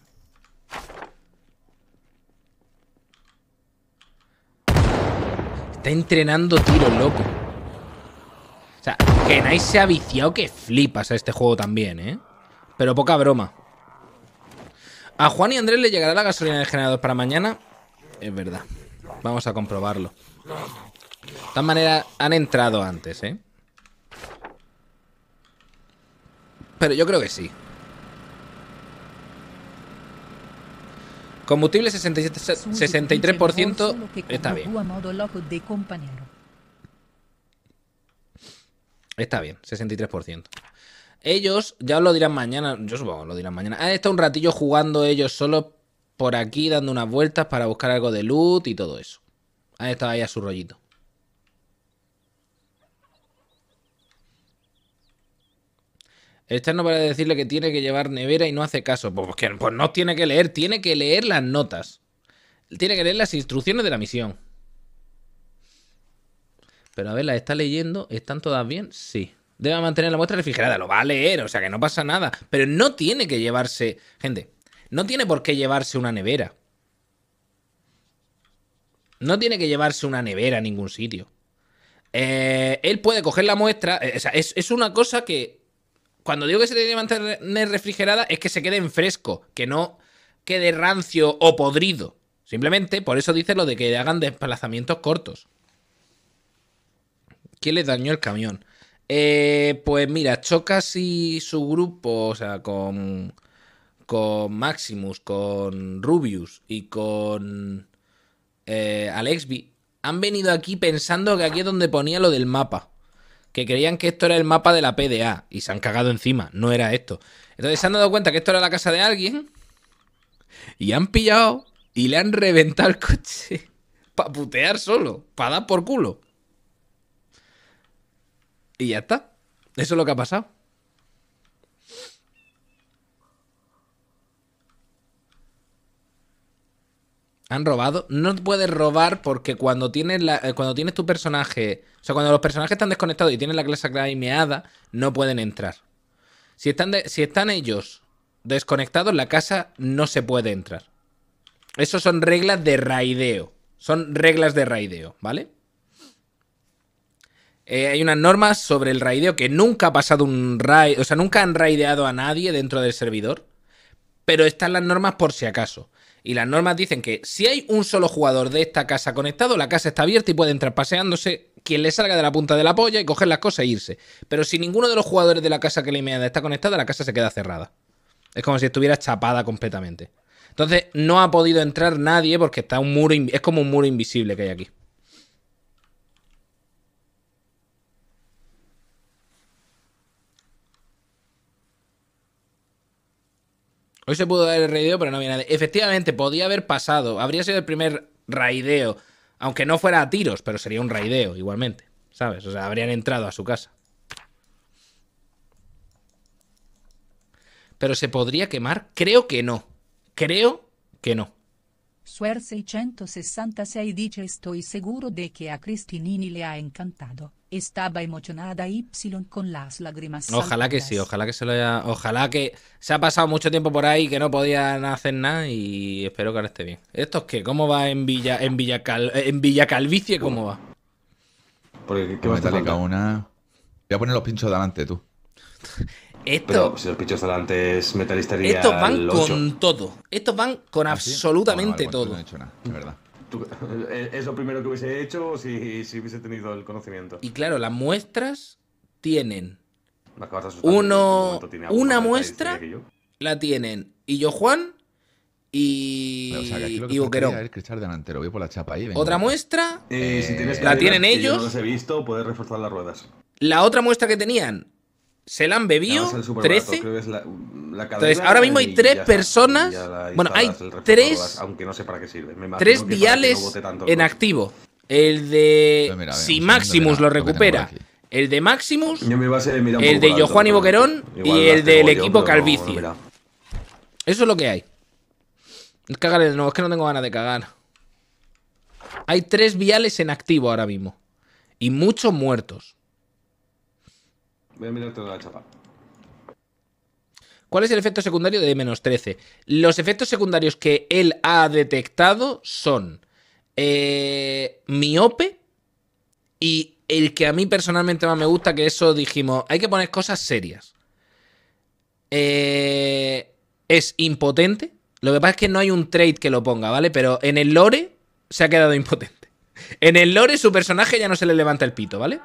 está entrenando tiro, loco. O sea, que se ha viciado que flipas a este juego también, ¿eh? Pero poca broma. ¿A Juan y Andrés le llegará la gasolina del generador para mañana? Es verdad. Vamos a comprobarlo. De todas maneras, han entrado antes, ¿eh? Pero yo creo que sí. Combustible 67, 63%. Está bien. Está bien, 63%. Ellos, ya os lo dirán mañana, yo supongo, lo dirán mañana. Han estado un ratillo jugando ellos Solo por aquí, dando unas vueltas para buscar algo de loot y todo eso. Han estado ahí a su rollito. Este no para decirle que tiene que llevar nevera y no hace caso. Pues, pues, pues, no tiene que leer, tiene que leer las notas. Tiene que leer las instrucciones de la misión. Pero a ver, ¿la está leyendo? ¿Están todas bien? Sí. Debe mantener la muestra refrigerada. Lo va a leer, o sea que no pasa nada. Pero no tiene que llevarse... Gente, no tiene por qué llevarse una nevera. No tiene que llevarse una nevera a ningún sitio. Eh, él puede coger la muestra. Eh, es, una cosa que cuando digo que se tiene que mantener refrigerada, es que se quede en fresco, que no quede rancio o podrido. Simplemente, por eso dice lo de que hagan desplazamientos cortos. ¿Qué le dañó el camión? Eh, pues mira, Chocas y su grupo, o sea, con, con Maximus, con Rubius y con Alexbi, eh, Alexby, han venido aquí pensando que aquí es donde ponía lo del mapa que creían que esto era el mapa de la PDA y se han cagado encima, no era esto. Entonces se han dado cuenta que esto era la casa de alguien y han pillado y le han reventado el coche *laughs* para putear solo, para dar por culo. Y ya está. Eso es lo que ha pasado. ¿Han robado? No puedes robar porque cuando tienes, eh, cuando tienes tu personaje, o sea, cuando los personajes están desconectados y tienen la clase meada, no pueden entrar. Si están, si están ellos desconectados, la casa no se puede entrar. Eso son reglas de raideo. Son reglas de raideo, ¿vale? Eh, hay unas normas sobre el raideo que nunca ha pasado un raid, o sea, nunca han raideado a nadie dentro del servidor, pero están las normas por si acaso. Y las normas dicen que si hay un solo jugador de esta casa conectado, la casa está abierta y puede entrar paseándose quien le salga de la punta de la polla y coger las cosas e irse. Pero si ninguno de los jugadores de la casa que le meada está conectada, la casa se queda cerrada. Es como si estuviera chapada completamente. Entonces no ha podido entrar nadie porque está un muro, es como un muro invisible que hay aquí. Hoy se pudo dar el raideo, pero no había nadie. Efectivamente, podía haber pasado. Habría sido el primer raideo. Aunque no fuera a tiros, pero sería un raideo igualmente. ¿Sabes? O sea, habrían entrado a su casa. Pero se podría quemar. Creo que no. Creo que no. Suer 666 dice estoy seguro de que a Cristinini le ha encantado. Estaba emocionada Y con las lágrimas. Ojalá que sí, ojalá que se lo haya. Ojalá que se ha pasado mucho tiempo por ahí que no podían hacer nada y espero que ahora esté bien. ¿Esto qué? ¿Cómo va en Villa en Villa en Villa Calvicie? ¿Cómo va? Porque ¿qué va a estar una. Voy a poner los pinchos delante tú. *laughs* Esto, Pero si los pinchos delante es metalistería. Estos van con todo. Estos van con ¿Ah, absolutamente pues todo. No he hecho nada, de verdad. *laughs* es lo primero que hubiese hecho si, si hubiese tenido el conocimiento. Y claro, las muestras tienen. Este una muestra la tienen y yo Juan y, Otra muestra eh, la tienen ellos. La otra muestra que tenían se la han bebido. 13. Entonces, ahora mismo hay tres personas. bueno, hay tres. tres viales en activo. El de. Pues si Maximus lo recupera. el de Maximus. el de Johan y Boquerón. Y el del equipo Calvicio Eso es lo que hay. Es es que no tengo ganas de cagar. Hay tres viales en activo ahora mismo. Y muchos muertos. Voy a la chapa. ¿Cuál es el efecto secundario de menos 13 Los efectos secundarios que él ha detectado son eh, miope y el que a mí personalmente más me gusta, que eso dijimos, hay que poner cosas serias. Eh, es impotente. Lo que pasa es que no hay un trade que lo ponga, ¿vale? Pero en el lore se ha quedado impotente. En el lore su personaje ya no se le levanta el pito, ¿vale?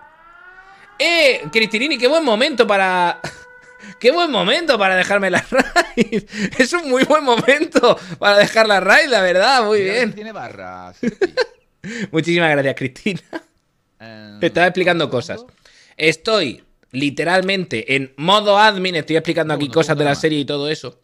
¡Eh! Cristinini, qué buen momento para... Qué buen momento para dejarme la raid. *laughs* Es un muy buen momento para dejar la raid, la verdad. Muy bien. Tiene barras. *laughs* Muchísimas gracias, Cristina. Te estaba explicando cosas. Estoy literalmente en modo admin. Estoy explicando aquí cosas de la serie y todo eso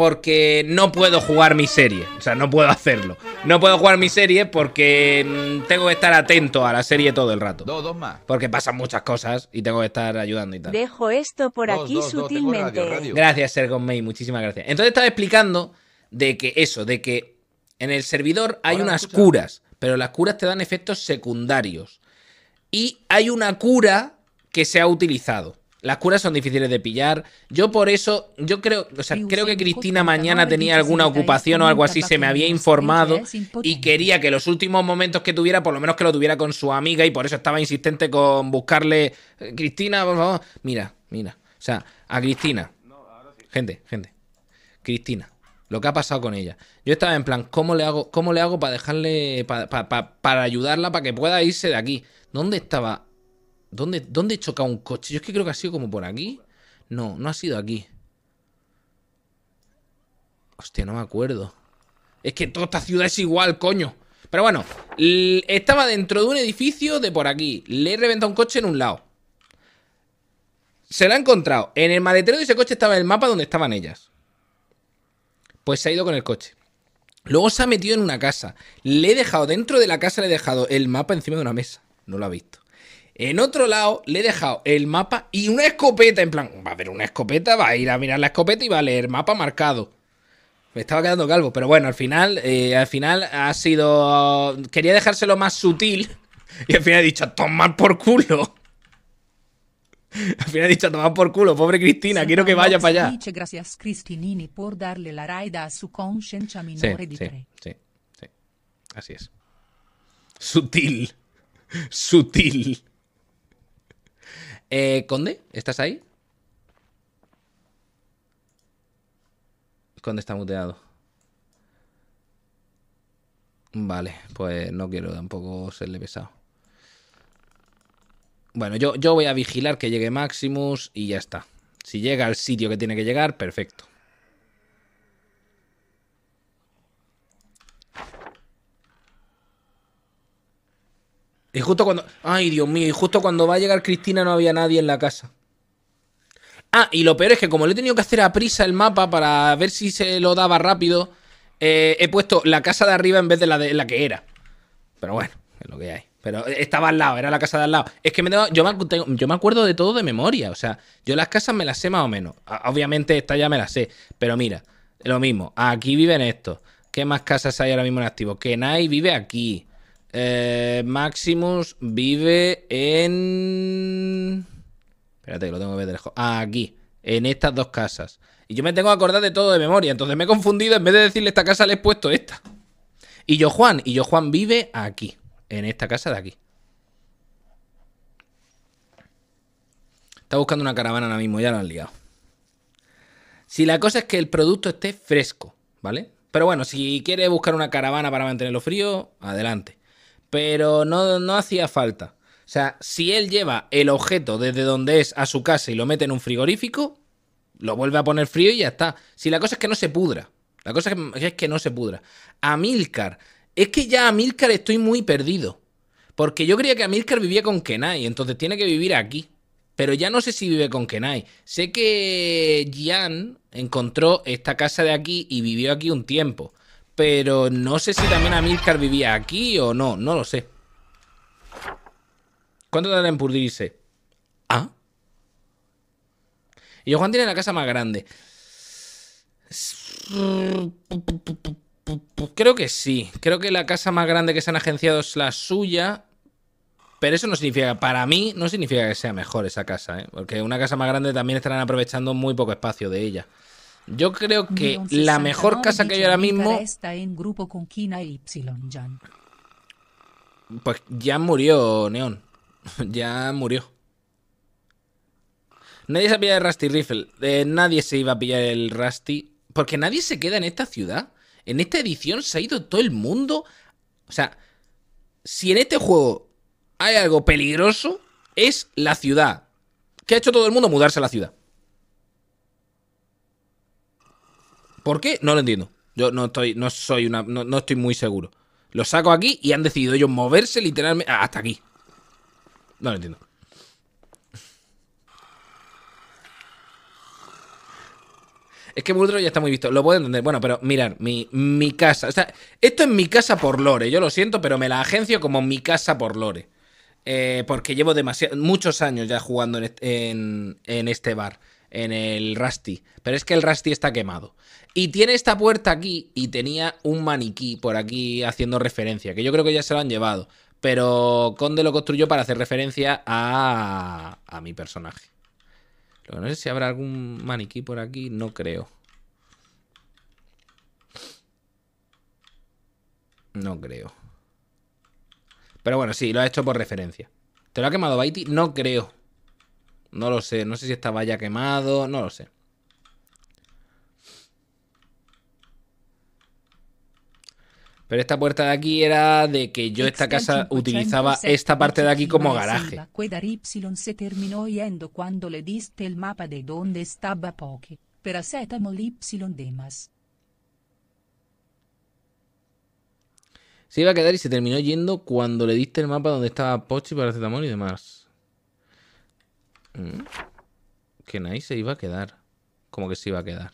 porque no puedo jugar mi serie. O sea, no puedo *laughs* hacerlo. No puedo jugar mi serie porque mm, tengo que estar atento a la serie todo el rato. Dos, dos más. Porque pasan muchas cosas y tengo que estar ayudando y tal. Dejo esto por aquí sutilmente. Gracias, Sergon May. Muchísimas gracias. Entonces estaba explicando de que eso, de que en el servidor hay unas curas, pero las curas te dan efectos secundarios. Y hay una cura que se ha utilizado. Las curas son difíciles de pillar. Yo por eso, yo creo, o sea, creo que Cristina mañana tenía alguna ocupación o algo así, se me había informado y quería que los últimos momentos que tuviera, por lo menos que lo tuviera con su amiga y por eso estaba insistente con buscarle, eh, Cristina, por favor, mira, mira, o sea, a Cristina. Gente, gente. Cristina, lo que ha pasado con ella. Yo estaba en plan, ¿cómo le hago, cómo le hago para dejarle, para, para ayudarla, para que pueda irse de aquí? ¿Dónde estaba ¿Dónde, ¿Dónde he chocado un coche? Yo es que creo que ha sido como por aquí. No, no ha sido aquí. Hostia, no me acuerdo. Es que toda esta ciudad es igual, coño. Pero bueno, estaba dentro de un edificio de por aquí. Le he reventado un coche en un lado. Se la ha encontrado. En el maletero de ese coche estaba el mapa donde estaban ellas. Pues se ha ido con el coche. Luego se ha metido en una casa. Le he dejado, dentro de la casa le he dejado el mapa encima de una mesa. No lo ha visto. En otro lado le he dejado el mapa y una escopeta. En plan, va a haber una escopeta, va a ir a mirar la escopeta y va a leer mapa marcado. Me estaba quedando calvo, pero bueno, al final, eh, al final ha sido. Quería dejárselo más sutil. *laughs* Y al final he dicho, tomar por culo. *laughs* Al final he dicho, tomar por culo, pobre Cristina, quiero que vaya para allá. gracias Cristinini por darle la raida a su conciencia minore sí, sí, sí, así es. Sutil. *laughs* Sutil. Eh, Conde, ¿estás ahí? Conde está muteado. Vale, pues no quiero tampoco serle pesado. Bueno, yo, yo voy a vigilar que llegue Maximus y ya está. Si llega al sitio que tiene que llegar, perfecto. Y justo cuando. Ay, Dios mío, y justo cuando va a llegar Cristina no había nadie en la casa. Ah, y lo peor es que como le he tenido que hacer a prisa el mapa para ver si se lo daba rápido, eh, he puesto la casa de arriba en vez de la, de la que era. Pero bueno, es lo que hay. Pero estaba al lado, era la casa de al lado. Es que me yo, me, yo me acuerdo de todo de memoria. O sea, yo las casas me las sé más o menos. Ah, obviamente esta ya me la sé. Pero mira, lo mismo. Aquí viven estos. ¿Qué más casas hay ahora mismo en activo? Que nadie vive aquí. Eh, Maximus vive en... Espérate, que lo tengo que ver de lejos. Ah, aquí, en estas dos casas. Y yo me tengo que acordar de todo de memoria, entonces me he confundido, en vez de decirle esta casa le he puesto esta. Y yo Juan, y yo Juan vive aquí, en esta casa de aquí. Está buscando una caravana ahora mismo, ya lo han liado. Si la cosa es que el producto esté fresco, ¿vale? Pero bueno, si quiere buscar una caravana para mantenerlo frío, adelante pero no, no hacía falta. O sea, si él lleva el objeto desde donde es a su casa y lo mete en un frigorífico, lo vuelve a poner frío y ya está. Si la cosa es que no se pudra. La cosa es que no se pudra. Amilcar. Es que ya Amilcar estoy muy perdido. Porque yo creía que Amilcar vivía con Kenai, entonces tiene que vivir aquí. Pero ya no sé si vive con Kenai. Sé que Jan encontró esta casa de aquí y vivió aquí un tiempo pero no sé si también Amilcar vivía aquí o no, no lo sé. ¿Cuánto tarda en pudrirse? ¿Ah? Y Juan tiene la casa más grande. Creo que sí. Creo que la casa más grande que se han agenciado es la suya. Pero eso no significa, para mí, no significa que sea mejor esa casa, ¿eh? Porque una casa más grande también estarán aprovechando muy poco espacio de ella. Yo creo que la mejor casa que hay ahora mismo. Está en grupo con y Pues ya murió Neón, *laughs* ya murió. Nadie se pillado el Rusty Rifle. Eh, nadie se iba a pillar el Rusty. Porque nadie se queda en esta ciudad. En esta edición se ha ido todo el mundo. O sea, si en este juego hay algo peligroso, es la ciudad. ¿Qué ha hecho todo el mundo? Mudarse a la ciudad. ¿Por qué? No lo entiendo. Yo no estoy, no soy una, no, estoy muy seguro. Lo saco aquí y han decidido ellos moverse literalmente hasta aquí. No lo entiendo. Es que Bulldrog ya está muy visto. Lo puedo entender. Bueno, pero mirar, mi, casa. esto es mi casa por Lore. Yo lo siento, pero me la agencio como mi casa por Lore. Eh, porque llevo muchos años ya jugando en, en, este bar, en el Rusty. Pero es que el Rusty está quemado. Y tiene esta puerta aquí y tenía un maniquí por aquí haciendo referencia, que yo creo que ya se lo han llevado. Pero Conde lo construyó para hacer referencia a, a mi personaje. no sé si habrá algún maniquí por aquí, no creo. No creo. Pero bueno, sí, lo ha hecho por referencia. ¿Te lo ha quemado Baiti? No creo. No lo sé, no sé si estaba ya quemado, no lo sé. Pero esta puerta de aquí era de que yo esta casa utilizaba esta parte de aquí como garaje. se terminó yendo cuando le diste el mapa de dónde estaba pero Se iba a quedar y se terminó yendo cuando le diste el mapa donde estaba Pochi, para Paracetamol y demás. Mm. Que nadie se iba a quedar. Como que se iba a quedar.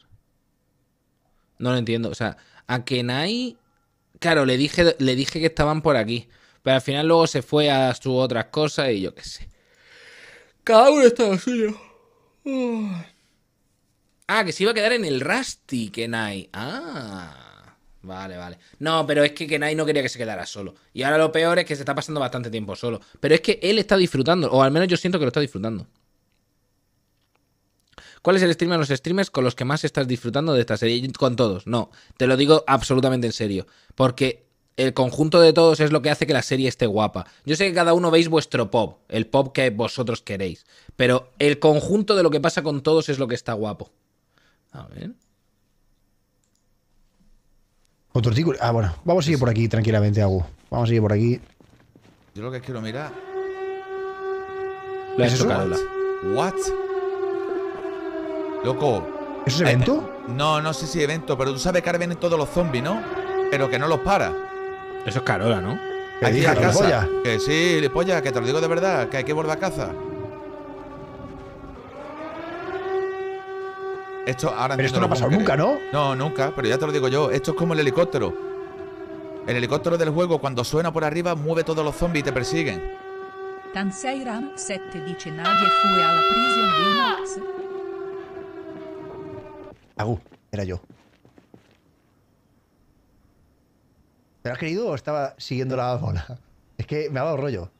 No lo entiendo. O sea, a Kenai Claro, le dije, le dije que estaban por aquí. Pero al final luego se fue a su otras cosas y yo qué sé. Cada uno está suyo. Ah, que se iba a quedar en el Rusty Kenai. Ah. Vale, vale. No, pero es que Kenai no quería que se quedara solo. Y ahora lo peor es que se está pasando bastante tiempo solo. Pero es que él está disfrutando, o al menos yo siento que lo está disfrutando. ¿Cuál es el streamer o los streamers con los que más estás disfrutando de esta serie? Con todos, no. Te lo digo absolutamente en serio. Porque el conjunto de todos es lo que hace que la serie esté guapa. Yo sé que cada uno veis vuestro pop, el pop que vosotros queréis, pero el conjunto de lo que pasa con todos es lo que está guapo. A ver. Otro artículo. Ah, bueno, vamos a seguir por aquí tranquilamente, Agu. Vamos a seguir por aquí. Yo lo que quiero mirar. Lo has What? Loco. ¿Eso es evento? Eh, eh, no, no sé si evento, pero tú sabes que ahora vienen todos los zombies, ¿no? Pero que no los para. Eso es Carola, ¿no? Que Que sí, polla, que te lo digo de verdad, que hay que volver a Esto ahora Pero esto no ha pasado nunca, ¿no? No, nunca, pero ya te lo digo yo, esto es como el helicóptero. El helicóptero del juego cuando suena por arriba mueve todos los zombies y te persiguen. 7 a la prisión de Agu, era yo. ¿Te has querido o estaba siguiendo la bola? *laughs* Es que me ha dado rollo.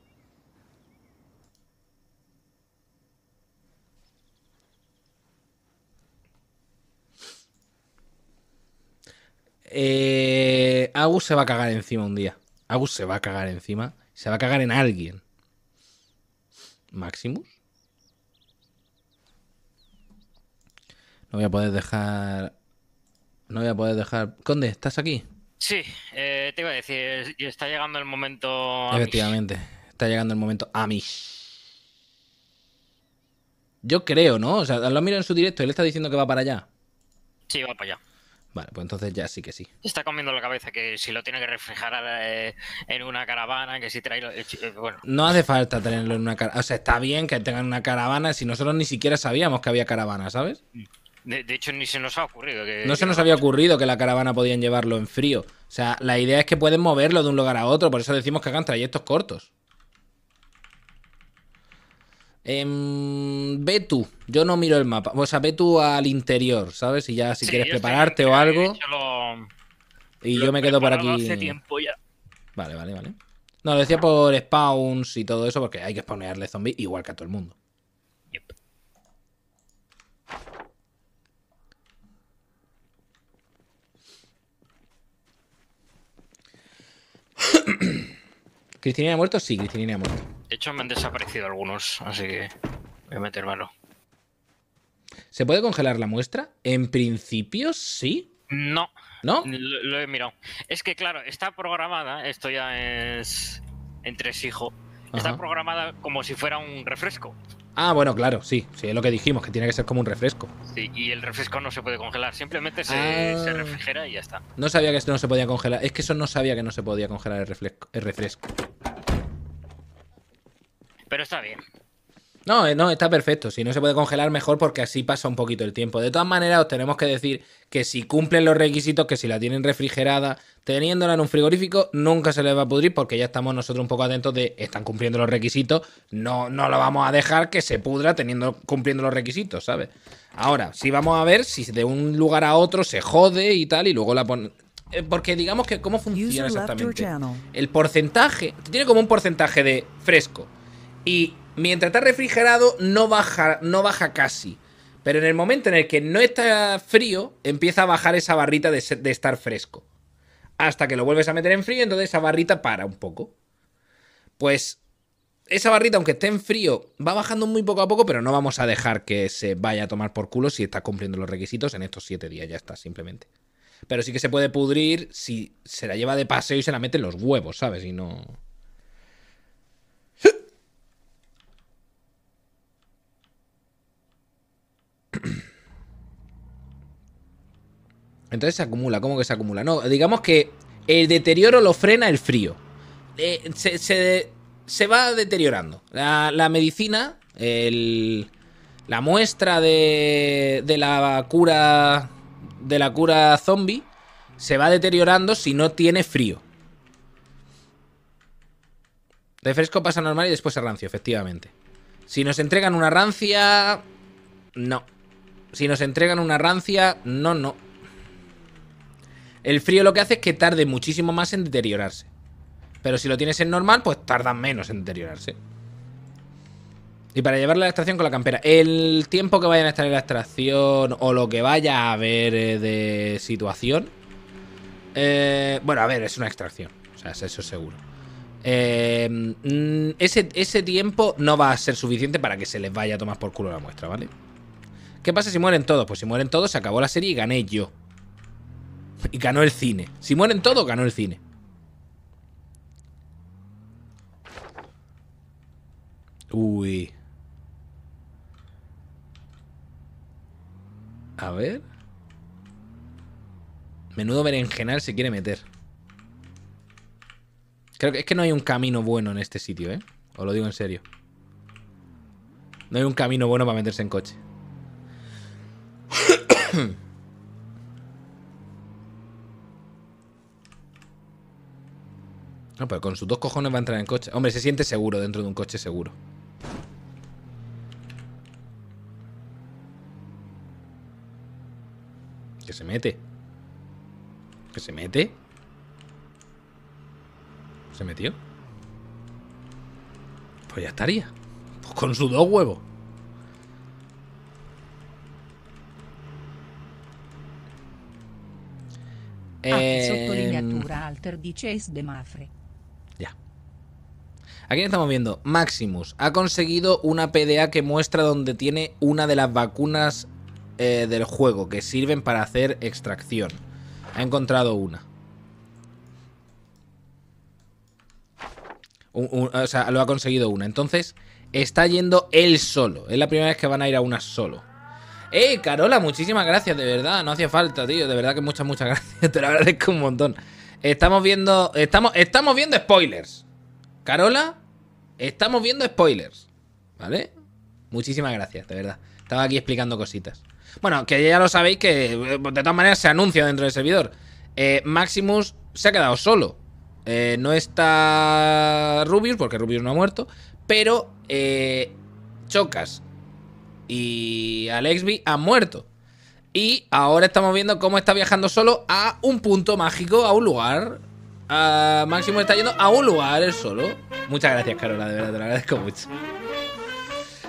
Eh, Agus se va a cagar encima un día. Agus se va a cagar encima. Se va a cagar en alguien. Maximus. No voy a poder dejar. No voy a poder dejar. Conde, ¿estás aquí? Sí, eh, te iba a decir, está llegando el momento. Efectivamente, está llegando el momento a mí. Yo creo, ¿no? O sea, lo miro en su directo, él está diciendo que va para allá. Sí, va para allá. Vale, pues entonces ya sí que sí. Está comiendo la cabeza que si lo tiene que reflejar eh, en una caravana, que si trae... Eh, bueno. No hace falta tenerlo en una caravana. O sea, está bien que tengan una caravana si nosotros ni siquiera sabíamos que había caravana, ¿sabes? Mm. De, hecho, ni se nos ha ocurrido. Que, no se nos había ocurrido que la caravana podían llevarlo en frío. O sea, la idea es que pueden moverlo de un lugar a otro. Por eso decimos que hagan trayectos cortos. Em, ve tú, yo no miro el mapa. O sea, ve tú al interior, ¿sabes? y ya si quieres prepararte o algo. y yo me quedo por aquí. Vale, vale, vale. No, decía por spawns y todo eso, porque hay que spawnearle zombies igual que a todo el mundo. *coughs* ¿Cristinina ha muerto? Sí, Cristinina ha muerto. De hecho, me han desaparecido algunos, así que voy a meter malo. ¿Se puede congelar la muestra? En principio, sí. No. ¿No? Lo, he mirado. Es que, claro, está programada, esto ya es entre entresijo, está programada como si fuera un refresco. Ah, bueno, claro, sí, sí, es lo que dijimos, que tiene que ser como un refresco. Sí, y el refresco no se puede congelar, simplemente se, ah. refrigera y ya está. No sabía que esto no se podía congelar, es que eso no sabía que no se podía congelar el El refresco. Pero está bien. No, eh, no, está perfecto. Si no se puede congelar, mejor porque así pasa un poquito el tiempo. De todas maneras, os tenemos que decir que si cumplen los requisitos, que si la tienen refrigerada, teniéndola en un frigorífico, nunca se le va a pudrir porque ya estamos nosotros un poco atentos de están cumpliendo los requisitos, no, no lo vamos a dejar que se pudra teniendo, cumpliendo los requisitos, ¿sabes? Ahora, sí vamos a ver si de un lugar a otro se jode y tal, y luego la ponen... Eh, porque digamos que cómo funciona exactamente. El porcentaje, tiene como un porcentaje de fresco. Y mientras está refrigerado no baja, no baja casi. Pero en el momento en el que no está frío, empieza a bajar esa barrita de, estar fresco. Hasta que lo vuelves a meter en frío, entonces esa barrita para un poco. Pues esa barrita, aunque esté en frío, va bajando muy poco a poco, pero no vamos a dejar que se vaya a tomar por culo si está cumpliendo los requisitos en estos 7 días, ya está, simplemente. Pero sí que se puede pudrir si se la lleva de paseo y se la mete en los huevos, ¿sabes? Y no. *clears throat* Entonces se acumula, ¿cómo que se acumula? No, digamos que el deterioro lo frena el frío. Eh, se, va deteriorando. La, medicina, la muestra de, la cura de la cura zombie se va deteriorando si no tiene frío. de fresco pasa normal y después se rancio, efectivamente. Si nos entregan una rancia... No. Si nos entregan una rancia, no, no. El frío lo que hace es que tarde muchísimo más en deteriorarse. Pero si lo tienes en normal, pues tarda menos en deteriorarse. Y para llevar la extracción con la campera. El tiempo que vayan a estar en la extracción o lo que vaya a haber eh, de situación. Eh, bueno, a ver, es una extracción. O sea, eso es seguro. Eh, mm, ese, ese tiempo no va a ser suficiente para que se les vaya a tomar por culo la muestra, ¿vale? ¿Qué pasa si mueren todos? Pues si mueren todos, se acabó la serie y gané yo. Y ganó el cine. Si mueren todos, ganó el cine. Uy. A ver. Menudo berenjenal se quiere meter. Creo que es que no hay un camino bueno en este sitio, ¿eh? Os lo digo en serio. No hay un camino bueno para meterse en coche. *coughs* No, pero con sus dos cojones va a entrar en coche. Hombre, se siente seguro dentro de un coche seguro. Que se mete. Que se mete. Se metió. Pues ya estaría. Pues con sus dos huevos. Ah, em, de Ya. Aquí estamos viendo, Maximus ha conseguido una PDA que muestra donde tiene una de las vacunas eh, del juego que sirven para hacer extracción. Ha encontrado una. o sea, lo ha conseguido una. Entonces, está yendo él solo. Es la primera vez que van a ir a una solo. ¡Eh, Carola! Muchísimas gracias, de verdad. No hacía falta, tío. De verdad que muchas, muchas *laughs* gracias. Te lo agradezco un montón. Estamos viendo. Estamos, estamos viendo spoilers. Carola, estamos viendo spoilers. ¿Vale? Muchísimas gracias, de verdad. Estaba aquí explicando cositas. Bueno, que ya lo sabéis que eh, de todas maneras se anuncia dentro del servidor. Eh, Maximus se ha quedado solo. Eh, no está Rubius, porque Rubius no ha muerto. Pero eh, Chocas y Alexby ha muerto. Y ahora estamos viendo cómo está viajando solo a un punto mágico, a un lugar. Máximo está yendo a un lugar él solo. Muchas gracias, Carola, de verdad, te lo agradezco mucho.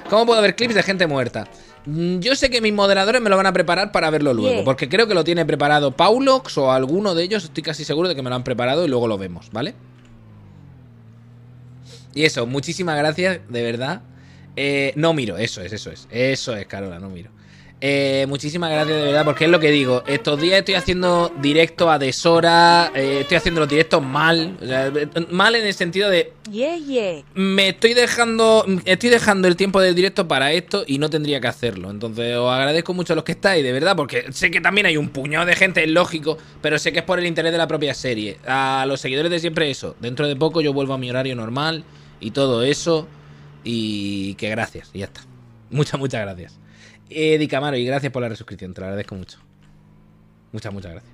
¿Cómo puedo ver clips de gente muerta? Mm, yo sé que mis moderadores me lo van a preparar para verlo luego, porque creo que lo tiene preparado Paulox o alguno de ellos, estoy casi seguro de que me lo han preparado y luego lo vemos, ¿vale? Y eso, muchísimas gracias, de verdad. Eh, no miro, eso es, eso es. Eso es, Carola, no miro. Eh, muchísimas gracias de verdad, porque es lo que digo. Estos días estoy haciendo directo a deshora, eh, estoy haciendo los directos mal. mal en el sentido de. Me estoy dejando. Estoy dejando el tiempo del directo para esto y no tendría que hacerlo. Entonces, os agradezco mucho a los que estáis, de verdad, porque sé que también hay un puñado de gente, es lógico, pero sé que es por el interés de la propia serie. A los seguidores de siempre eso. Dentro de poco yo vuelvo a mi horario normal y todo eso. Y que gracias, y ya está. Muchas, muchas gracias. Edi eh, Camaro, y gracias por la resuscripción, te lo agradezco mucho. Muchas, muchas gracias.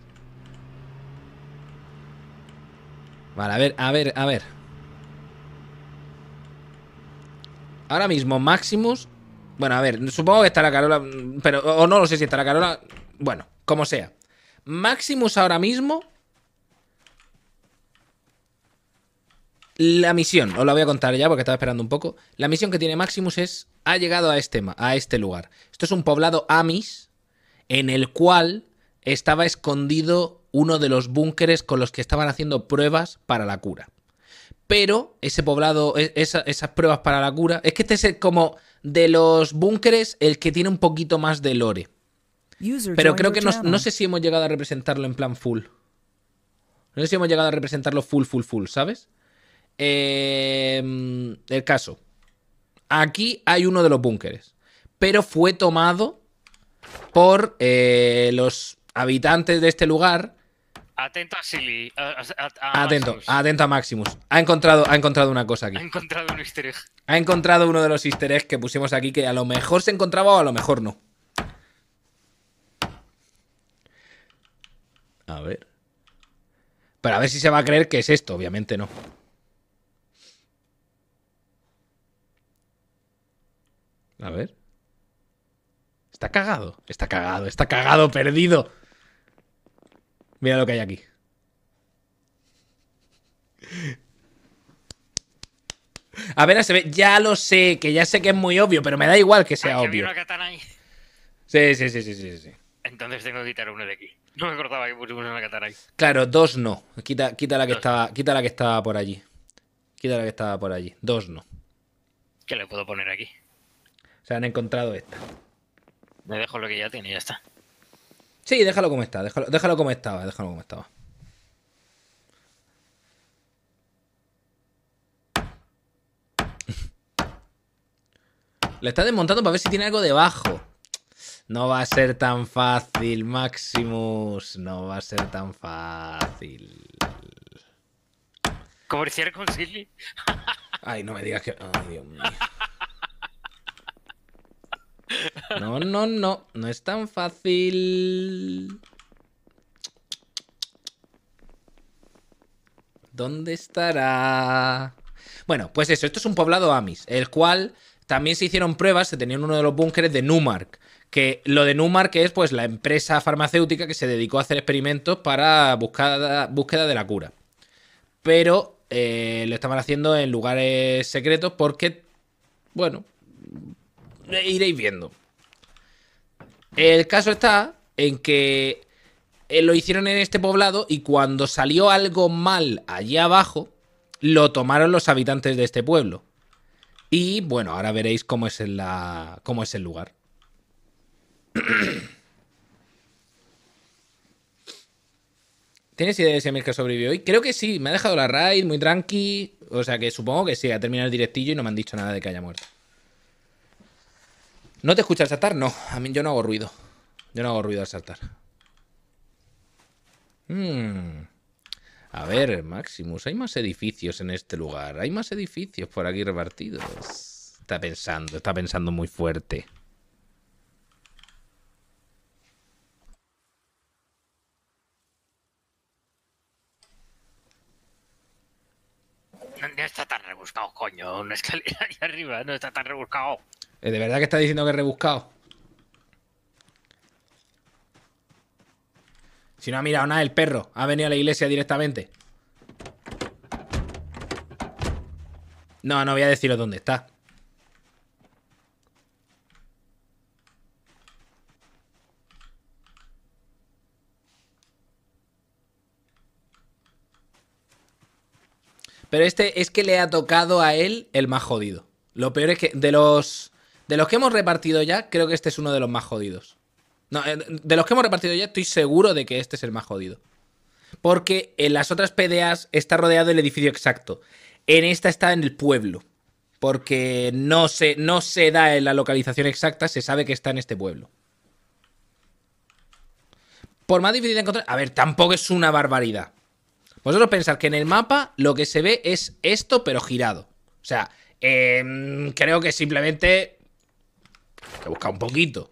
Vale, a ver, a ver, a ver. Ahora mismo, Maximus. Bueno, a ver, supongo que está la Carola. Pero, o no lo sé si está la Carola. Bueno, como sea. Maximus ahora mismo La misión, os la voy a contar ya porque estaba esperando un poco. La misión que tiene Maximus es, ha llegado a este, a este lugar. Esto es un poblado Amis en el cual estaba escondido uno de los búnkeres con los que estaban haciendo pruebas para la cura. Pero ese poblado, e, esas pruebas para la cura, es que este es como de los búnkeres el que tiene un poquito más de lore. Pero creo que no sé si hemos llegado a representarlo en plan full. No sé si hemos llegado a representarlo full, full, full, ¿sabes? Em, el caso. Aquí hay uno de los búnkeres, pero fue tomado por eh, los habitantes de este lugar. Atento a Silly. atento, a Maximus. Ha encontrado, ha encontrado una cosa aquí. Ha encontrado un easter egg. Ha encontrado uno de los easter eggs que pusimos aquí que a lo mejor se encontraba o a lo mejor no. A ver. Pero a ver si se va a creer que es esto. Obviamente no. A ver. Está cagado, está cagado, está cagado, perdido. Mira lo que hay aquí. A ver, se ve. Ya lo sé, que ya sé que es muy obvio, pero me da igual que sea obvio. Sí, sí, sí, sí, sí, Entonces tengo que quitar uno de aquí. No me acordaba que pusimos una katana ahí. Claro, dos no. Quita, quita la que quita la que estaba por allí. Quita la que estaba por allí. Dos no. ¿Qué le puedo poner aquí? se han encontrado esta. Me dejo lo que ya tiene y ya está. Sí, déjalo como está, déjalo, como estaba, déjalo como estaba. Le *laughs* está desmontando para ver si tiene algo debajo. No va a ser tan fácil, Maximus. No va a ser tan fácil. ¿Comerciar con Silly? *laughs* Ay, no me digas que... Ay, Dios mío. No, no, no, no es tan fácil. ¿Dónde estará? Bueno, pues eso, esto es un poblado Amis, el cual también se hicieron pruebas, se tenía en uno de los búnkeres de Numark, que lo de Numark es pues la empresa farmacéutica que se dedicó a hacer experimentos para búsqueda de la cura. Pero eh, lo estaban haciendo en lugares secretos porque, bueno, eh, iréis viendo. El caso está en que eh, lo hicieron en este poblado y cuando salió algo mal allí abajo, lo tomaron los habitantes de este pueblo. Y bueno, ahora veréis cómo es, cómo es el lugar. *clears throat* ¿Tienes idea de si que sobrevivió hoy? Creo que sí, me ha dejado la raid muy tranqui. O sea que supongo que sí, ha terminado el directillo y no me han dicho nada de que haya muerto. ¿No te escuchas saltar? No, a mí yo no hago ruido. Yo no hago ruido al saltar. Hmm. A ver, Maximus, hay más edificios en este lugar. Hay más edificios por aquí repartidos. Está pensando, está pensando muy fuerte. No, está tan rebuscado, coño. Una escalera ahí arriba no está tan rebuscado. Eh, ¿De verdad que está diciendo que he rebuscado? Si no ha mirado nada el perro, ha venido a la iglesia directamente. No, no voy a deciros dónde está. Pero este es que le ha tocado a él el más jodido. Lo peor es que de los de los que hemos repartido ya, creo que este es uno de los más jodidos. No, eh, de los que hemos repartido ya, estoy seguro de que este es el más jodido. Porque en las otras PDAs está rodeado el edificio exacto. En esta está en el pueblo. Porque no se, no se da en la localización exacta, se sabe que está en este pueblo. Por más difícil de encontrar. A ver, tampoco es una barbaridad. Vosotros pensáis que en el mapa lo que se ve es esto, pero girado. O sea, em, creo que simplemente ha buscado un poquito.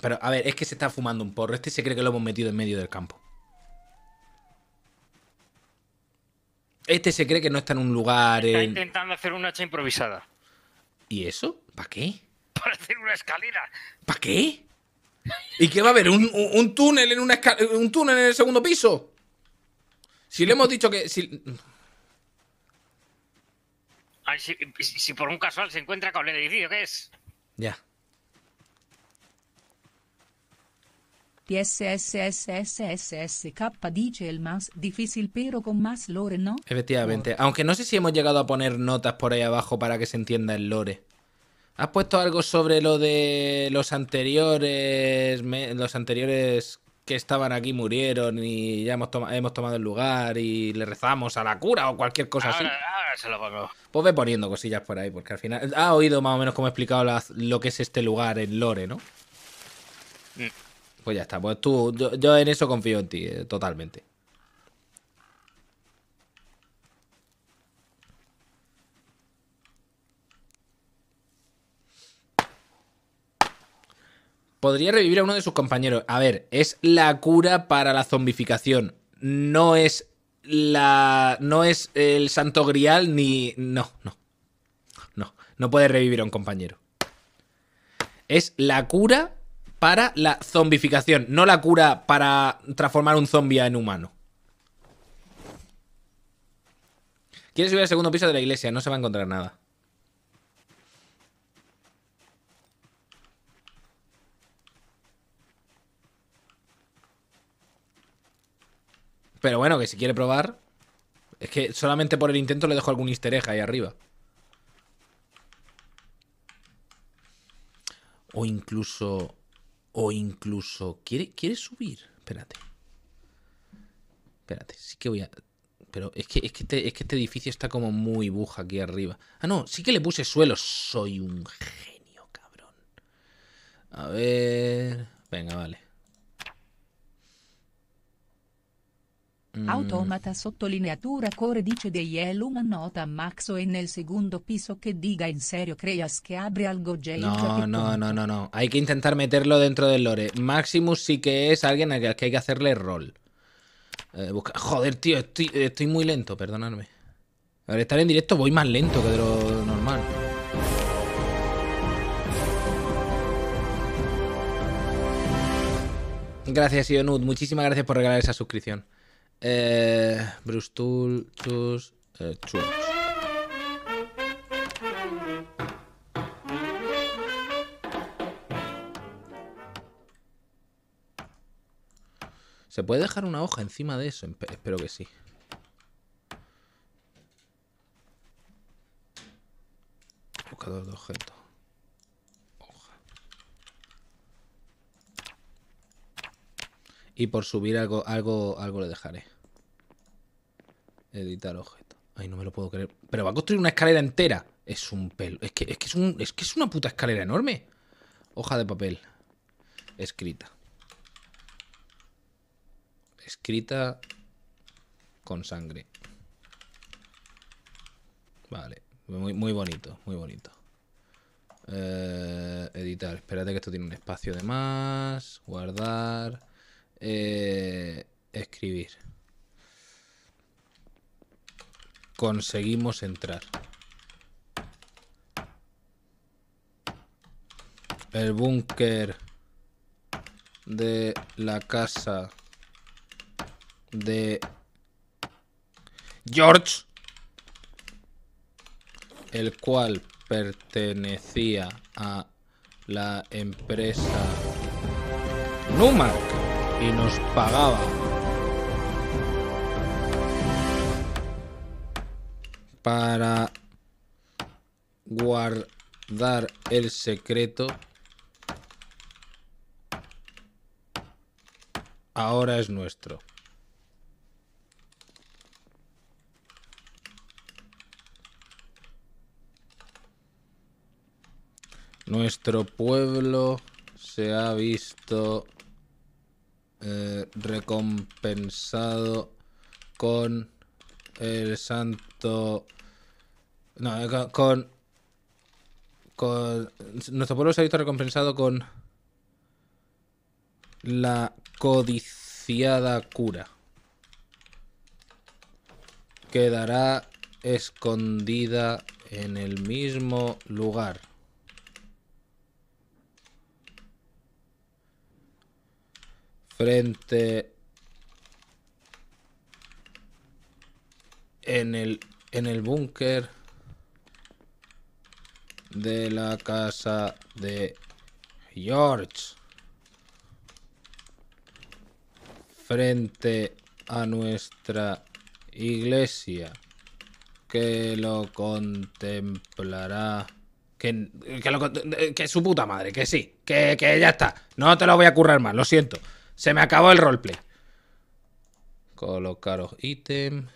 pero a ver, es que se está fumando un porro. Este se cree que lo hemos metido en medio del campo. Este se cree que no está en un lugar. Está intentando hacer una hacha improvisada. ¿Y eso? ¿Para qué? para hacer una escalera. ¿Para qué? ¿Y qué va a haber? ¿Un, túnel en un túnel en el segundo piso? Si le hemos dicho que. Si... si, por un casual se encuentra con el edificio, ¿qué es? Ya. dice el más difícil, pero con más lore, ¿no? Efectivamente. Aunque no sé si hemos llegado a poner notas por ahí abajo para que se entienda el lore. ¿Has puesto algo sobre lo de los anteriores, los anteriores que estaban aquí murieron y ya hemos, hemos tomado el lugar y le rezamos a la cura o cualquier cosa así? Pues ve poniendo cosillas por ahí, porque al final... Ha oído más o menos cómo he explicado lo que es este lugar en Lore, ¿no? Mm. Pues ya está, pues tú, yo, en eso confío en ti, eh, totalmente. Podría revivir a uno de sus compañeros. A ver, es la cura para la zombificación. No es la. No es el santo grial ni. No, no. No. No puede revivir a un compañero. Es la cura para la zombificación. No la cura para transformar un zombie en humano. Quiere subir al segundo piso de la iglesia, no se va a encontrar nada. Pero bueno, que si quiere probar... Es que solamente por el intento le dejo algún easter ahí arriba. O incluso... O incluso... ¿Quiere, quiere subir? Espérate. Espérate, sí que voy a... Pero es que, es, que este, es que este edificio está como muy buja aquí arriba. Ah, no, sí que le puse suelo. Soy un genio, cabrón. A ver... Venga, vale. Automata mm. sottolineatura dice de Eluman nota Maxo en el segundo piso que diga en serio creas que abre algo No, no, no, no, no. Hay que intentar meterlo dentro del lore. Maximus sí que es alguien al que hay que hacerle rol. Eh, Joder, tío, estoy, muy lento, perdonadme. Al estar en directo voy más lento que de lo normal. Gracias, Ionud. Muchísimas gracias por regalar esa suscripción. Eh, Bruce Tool, Chus, eh, ¿Se puede dejar una hoja encima de eso? Espero que sí. Buscador de objetos. Hoja. Y por subir algo, algo, algo le dejaré. Editar objeto. Ay, no me lo puedo creer. Pero va a construir una escalera entera. Es un pelo. Es que es, que es, una puta escalera enorme. Hoja de papel. Escrita. Escrita con sangre. Vale. Muy, muy bonito, muy bonito. Eh, editar. Espérate que esto tiene un espacio de más. Guardar. Eh, escribir conseguimos entrar. El búnker de la casa de George, el cual pertenecía a la empresa Numark y nos pagaba para guardar el secreto. Ahora es nuestro. Nuestro pueblo se ha visto eh, recompensado con el santo... No, con... con nuestro pueblo se ha visto recompensado con la codiciada cura. Quedará escondida en el mismo lugar. Frente en el, en el búnker de la casa de George. Frente a nuestra iglesia que lo contemplará. Que, que, su puta madre, que sí, que, que, ya está. No te lo voy a currar más, lo siento. Se me acabó el roleplay. Colocaros ítem.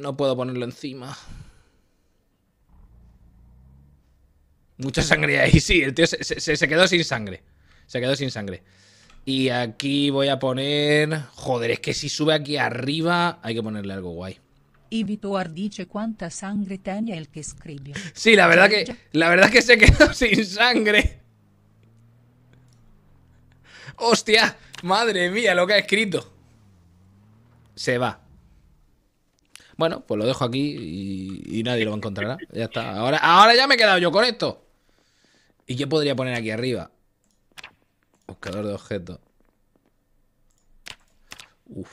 No puedo ponerlo encima. Mucha sangre ahí, sí. El tío se, quedó sin sangre. Se quedó sin sangre. Y aquí voy a poner... Joder, es que si sube aquí arriba hay que ponerle algo guay. Y cuánta sangre tenía el que escribió. Sí, la verdad que, la verdad que se quedó *laughs* sin sangre. Hostia, madre mía, lo que ha escrito. Se va. Bueno, pues lo dejo aquí y, nadie lo encontrará. Ya está. Ahora, ahora ya me he quedado yo con esto. ¿Y qué podría poner aquí arriba? Buscador de objetos. Uf.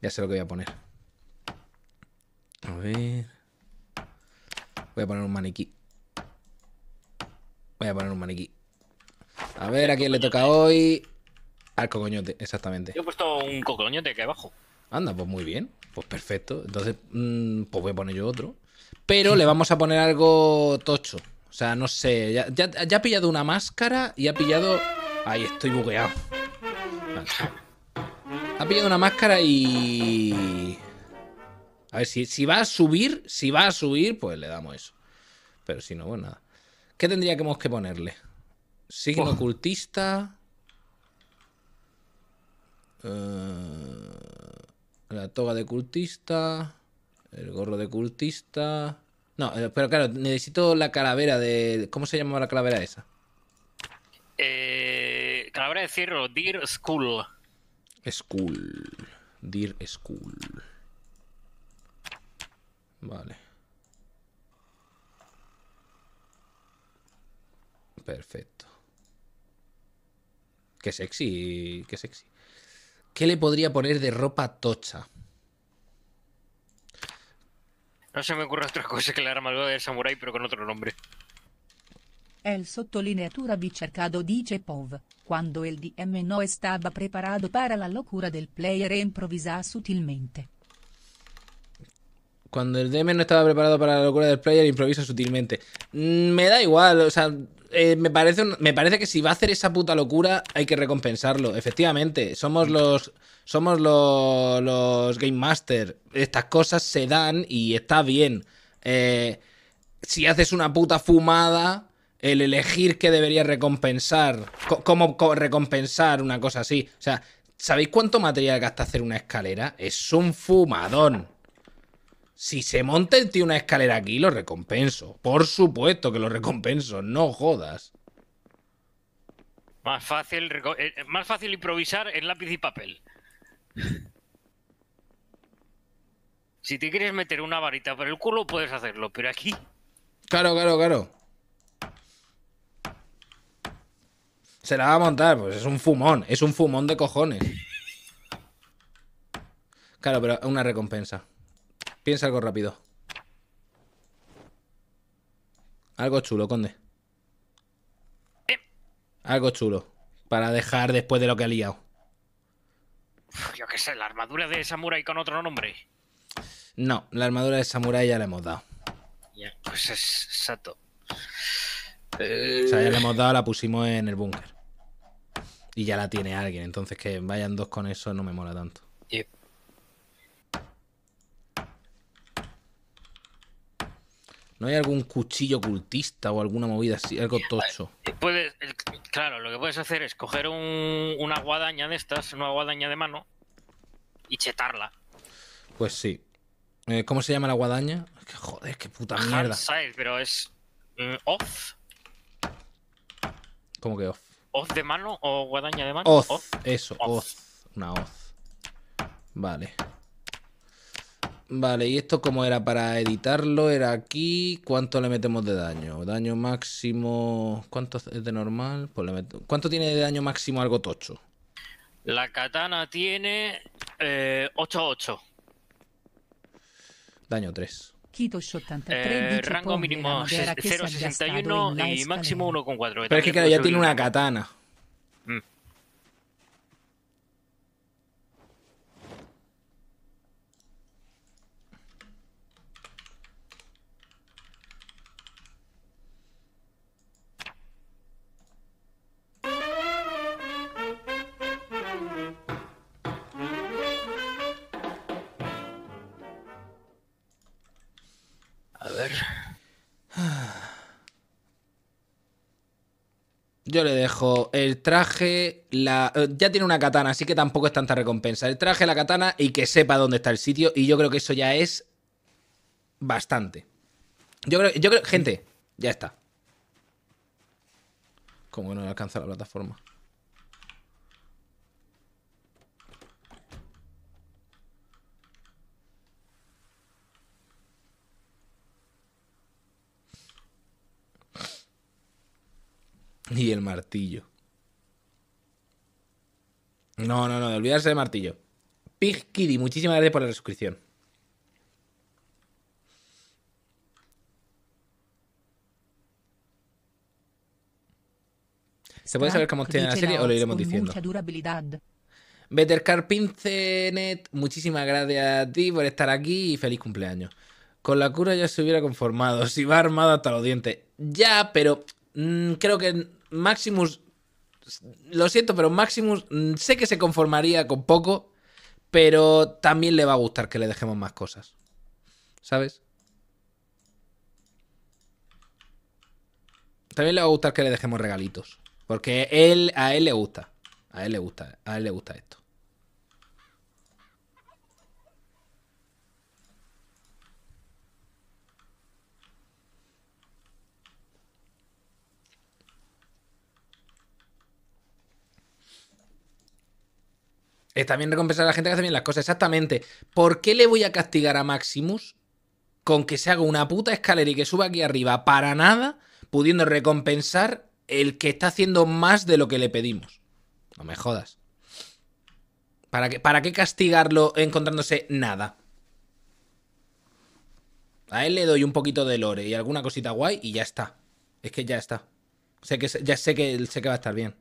Ya sé lo que voy a poner. A ver. Voy a poner un maniquí. Voy a poner un maniquí. A ver a quién le toca hoy. Al cocoñote, exactamente. Yo he puesto un cocoñote aquí abajo. Anda, pues muy bien. Pues perfecto. Entonces, mm, pues voy a poner yo otro. Pero le vamos a poner algo tocho. O sea, no sé. Ya, ha pillado una máscara y ha pillado. Ay, estoy bugueado. Ha pillado una máscara y. A ver, si, va a subir, si va a subir, pues le damos eso. Pero si no, pues nada. ¿Qué tendríamos que ponerle? Signo ocultista. Eh, la toga de cultista. El gorro de cultista. No, eh, pero claro, necesito la calavera de. ¿Cómo se llamaba la calavera esa? Eh, calavera de cierro, Deer School. School. Dear School. Vale. Perfecto. Qué sexy, qué sexy. ¿Qué le podría poner de ropa tocha? No se me ocurre otra cosa que la armadura del samurái, pero con otro nombre. El sottolineatura bicercado dice Pov, cuando el DM no estaba preparado para la locura del player e improvisa sutilmente. Cuando el DM no estaba preparado para la locura del player, improvisa sutilmente. Mm, me da igual, o sea, eh, me, parece me parece que si va a hacer esa puta locura, hay que recompensarlo. Efectivamente, somos los. Somos los, Game Master. Estas cosas se dan y está bien. Eh, si haces una puta fumada, el elegir qué debería recompensar, cómo recompensar una cosa así. O sea, ¿sabéis cuánto material gasta hacer una escalera? Es un fumadón. Si se monta el tío una escalera aquí, lo recompenso. Por supuesto que lo recompenso, no jodas. Eh, eh, más fácil, improvisar en lápiz y papel. si te quieres meter una varita por el culo, puedes hacerlo, pero aquí. Claro, claro, claro. Se la va a montar, pues es un fumón, es un fumón de cojones. Claro, pero es una recompensa. Piensa algo rápido. Algo chulo, conde. Eh. Algo chulo. Para dejar después de lo que ha liado. Yo qué sé, la armadura de Samurai con otro nombre. No, la armadura de Samurai ya la hemos dado. Ya, pues es Sato. O sea, ya la eh. hemos dado, la pusimos en el búnker. Y ya la tiene alguien, entonces que vayan dos con eso no me mola tanto. ¿No hay algún cuchillo ocultista o alguna movida así, algo tocho? Eh, claro, lo que puedes hacer es coger una guadaña de estas, una guadaña de mano, y chetarla. Pues sí. Eh, ¿Cómo se llama la guadaña? joder, qué puta mierda. Side, pero es mm, oz ¿Cómo que oz? ¿Oz de mano o guadaña de mano? Oz, eso, oz. oz. Una Vale. Vale, ¿y esto como era para editarlo? Era aquí. ¿Cuánto le metemos de daño? Daño máximo. ¿Cuánto es de normal? Pues le ¿Cuánto tiene de daño máximo algo tocho? La katana tiene 8-8. Eh, daño 3. Quito Eh, rango mínimo 0,61 y máximo 1,4. Pero es que claro, ya tiene una katana. Yo le dejo el traje, la... Eh, ya tiene una katana, así que tampoco es tanta recompensa. El traje, la katana y que sepa dónde está el sitio. Y yo creo que eso ya es bastante. Yo creo, yo creo... Gente, ya está. Como no alcanza la plataforma. *laughs* Y el martillo. No, no, no, olvidarse de martillo. Pig Kitty, muchísimas gracias por la suscripción. ¿Se puede saber cómo tiene la serie o lo iremos diciendo? Better Carpincenet, muchísimas gracias a ti por estar aquí y feliz cumpleaños. Con la cura ya se hubiera conformado, *laughs* si va armado hasta los dientes. Ya, pero Mm, creo que Maximus, lo siento, pero Maximus mm, sé que se conformaría con poco, pero también le va a gustar que le dejemos más cosas. ¿Sabes? También le va a gustar que le dejemos regalitos. Porque él, a él le gusta. A él le gusta. A él le gusta esto. Es también recompensar a la gente que hace bien las cosas, exactamente. ¿Por qué le voy a castigar a Maximus con que se haga una puta escalera y que suba aquí arriba para nada, pudiendo recompensar el que está haciendo más de lo que le pedimos? No me jodas. ¿Para qué, para castigarlo encontrándose nada? A él le doy un poquito de lore y alguna cosita guay y ya está. Es que ya está. Sé que, ya sé que, sé que va a estar bien.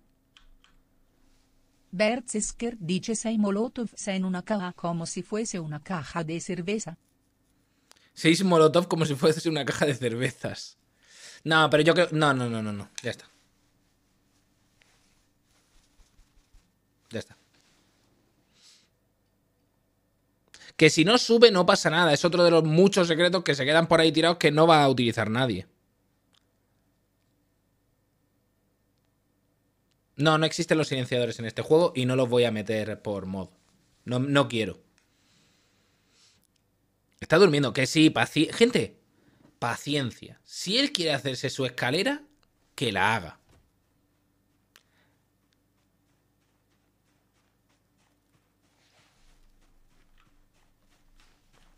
Berzesker dice seis molotovs en una caja como si fuese una caja de cerveza. Seis molotov como si fuese una caja de cervezas. No, pero yo creo... No, no, no, no, no. Ya está. Ya está. Que si no sube no pasa nada. Es otro de los muchos secretos que se quedan por ahí tirados que no va a utilizar nadie. No, no existen los silenciadores en este juego y no los voy a meter por mod. No, no quiero. Está durmiendo, que sí, paciencia. Gente, paciencia. Si él quiere hacerse su escalera, que la haga.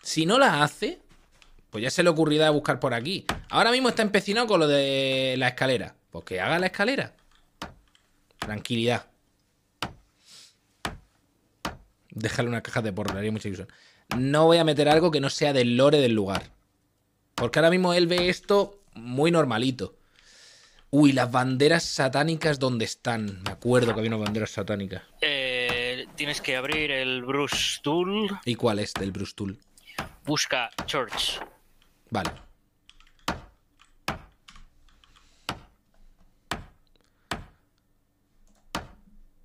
Si no la hace, pues ya se le ocurrirá buscar por aquí. Ahora mismo está empecinado con lo de la escalera. Pues que haga la escalera. Tranquilidad. Déjale una caja de porro, haría mucha ilusión. No voy a meter algo que no sea del lore del lugar. Porque ahora mismo él ve esto muy normalito. Uy, las banderas satánicas, ¿dónde están? Me acuerdo que había una banderas satánicas. Eh, tienes que abrir el Bruce Tool. ¿Y cuál es del Bruce Tool? Busca Church. Vale.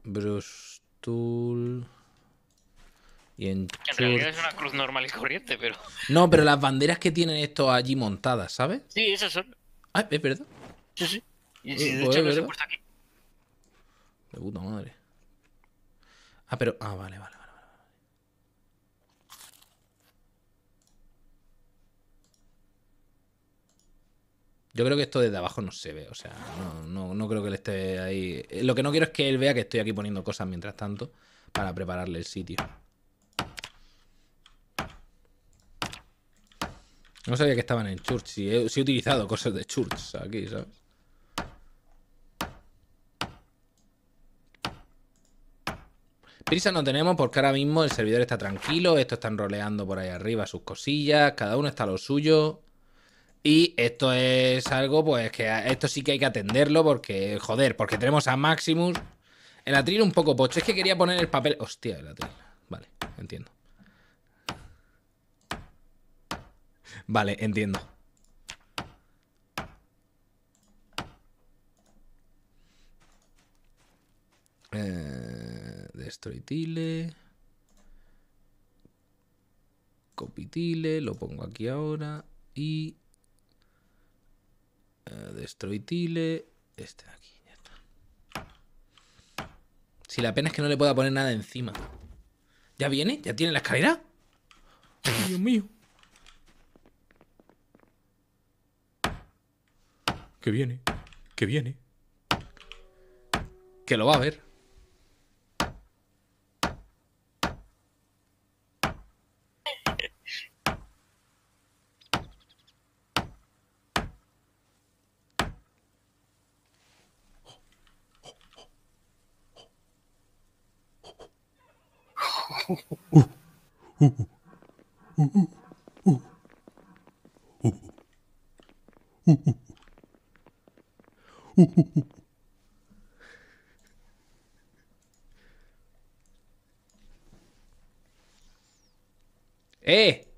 Brustul Y en, realidad es una cruz normal y corriente, pero. No, pero las banderas que tienen estos allí montadas, ¿sabes? Sí, esas son. Ah, es verdad. Sí, sí. Y eh, de pues hecho, he puesto aquí. De puta madre. Ah, pero. Ah, vale, vale. Yo creo que esto desde abajo no se ve, o sea, no, creo que le esté ahí. Eh, lo que no quiero es que él vea que estoy aquí poniendo cosas mientras tanto para prepararle el sitio. No sabía que estaban en Church, si he, si he utilizado cosas de Church aquí, ¿sabes? Prisa no tenemos porque ahora mismo el servidor está tranquilo, esto están roleando por ahí arriba sus cosillas, cada uno está a lo suyo. Y esto es algo, pues, que esto sí que hay que atenderlo porque, joder, porque tenemos a Maximus. El atril un poco pocho. Es que quería poner el papel... Hostia, el atril. Vale, entiendo. Vale, entiendo. Eh, Copy Tile. Lo pongo aquí ahora. Y eh, Destroy Tile. Este aquí, ya Si la pena es que no le pueda poner nada encima. ¿Ya viene? ¿Ya tiene la escalera? Dios mío. Que viene, que viene. Que lo va a ver. Hey!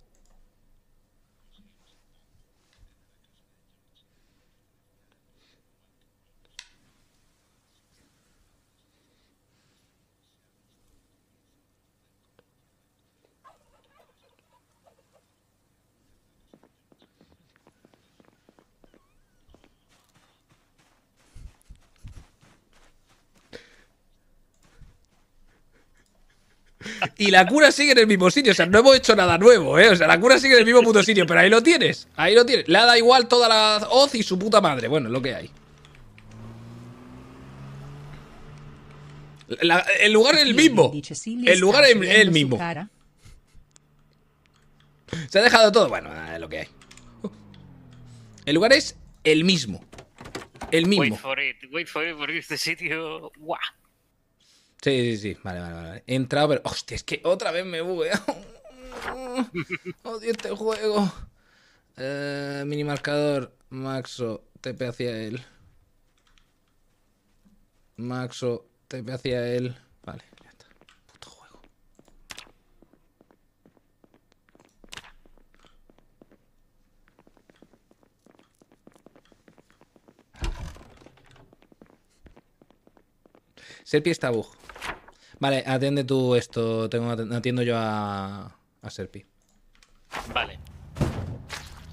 y la cura sigue en el mismo sitio. O sea, no hemos hecho nada nuevo, ¿eh? O sea, la cura sigue en el mismo puto sitio, pero ahí lo tienes. Ahí lo tienes. Le da igual toda la hoz y su puta madre. Bueno, lo que hay. el lugar es el mismo. El lugar es el mismo. Se ha dejado todo. Bueno, es eh, lo que hay. Uh. El lugar es el mismo. El mismo. Wait for it, porque este sitio. ¡Guau! Sí, sí, sí. Vale, vale, vale. He pero. Hostia, es que otra vez me bugueo. *laughs* Odio este juego. Eh, mini marcador. Maxo, TP hacia él. Maxo, TP hacia él. Vale, ya está. Puto juego. Serpi está bug. Vale, atiende tú esto. atiendo yo a, a Serpi. Vale.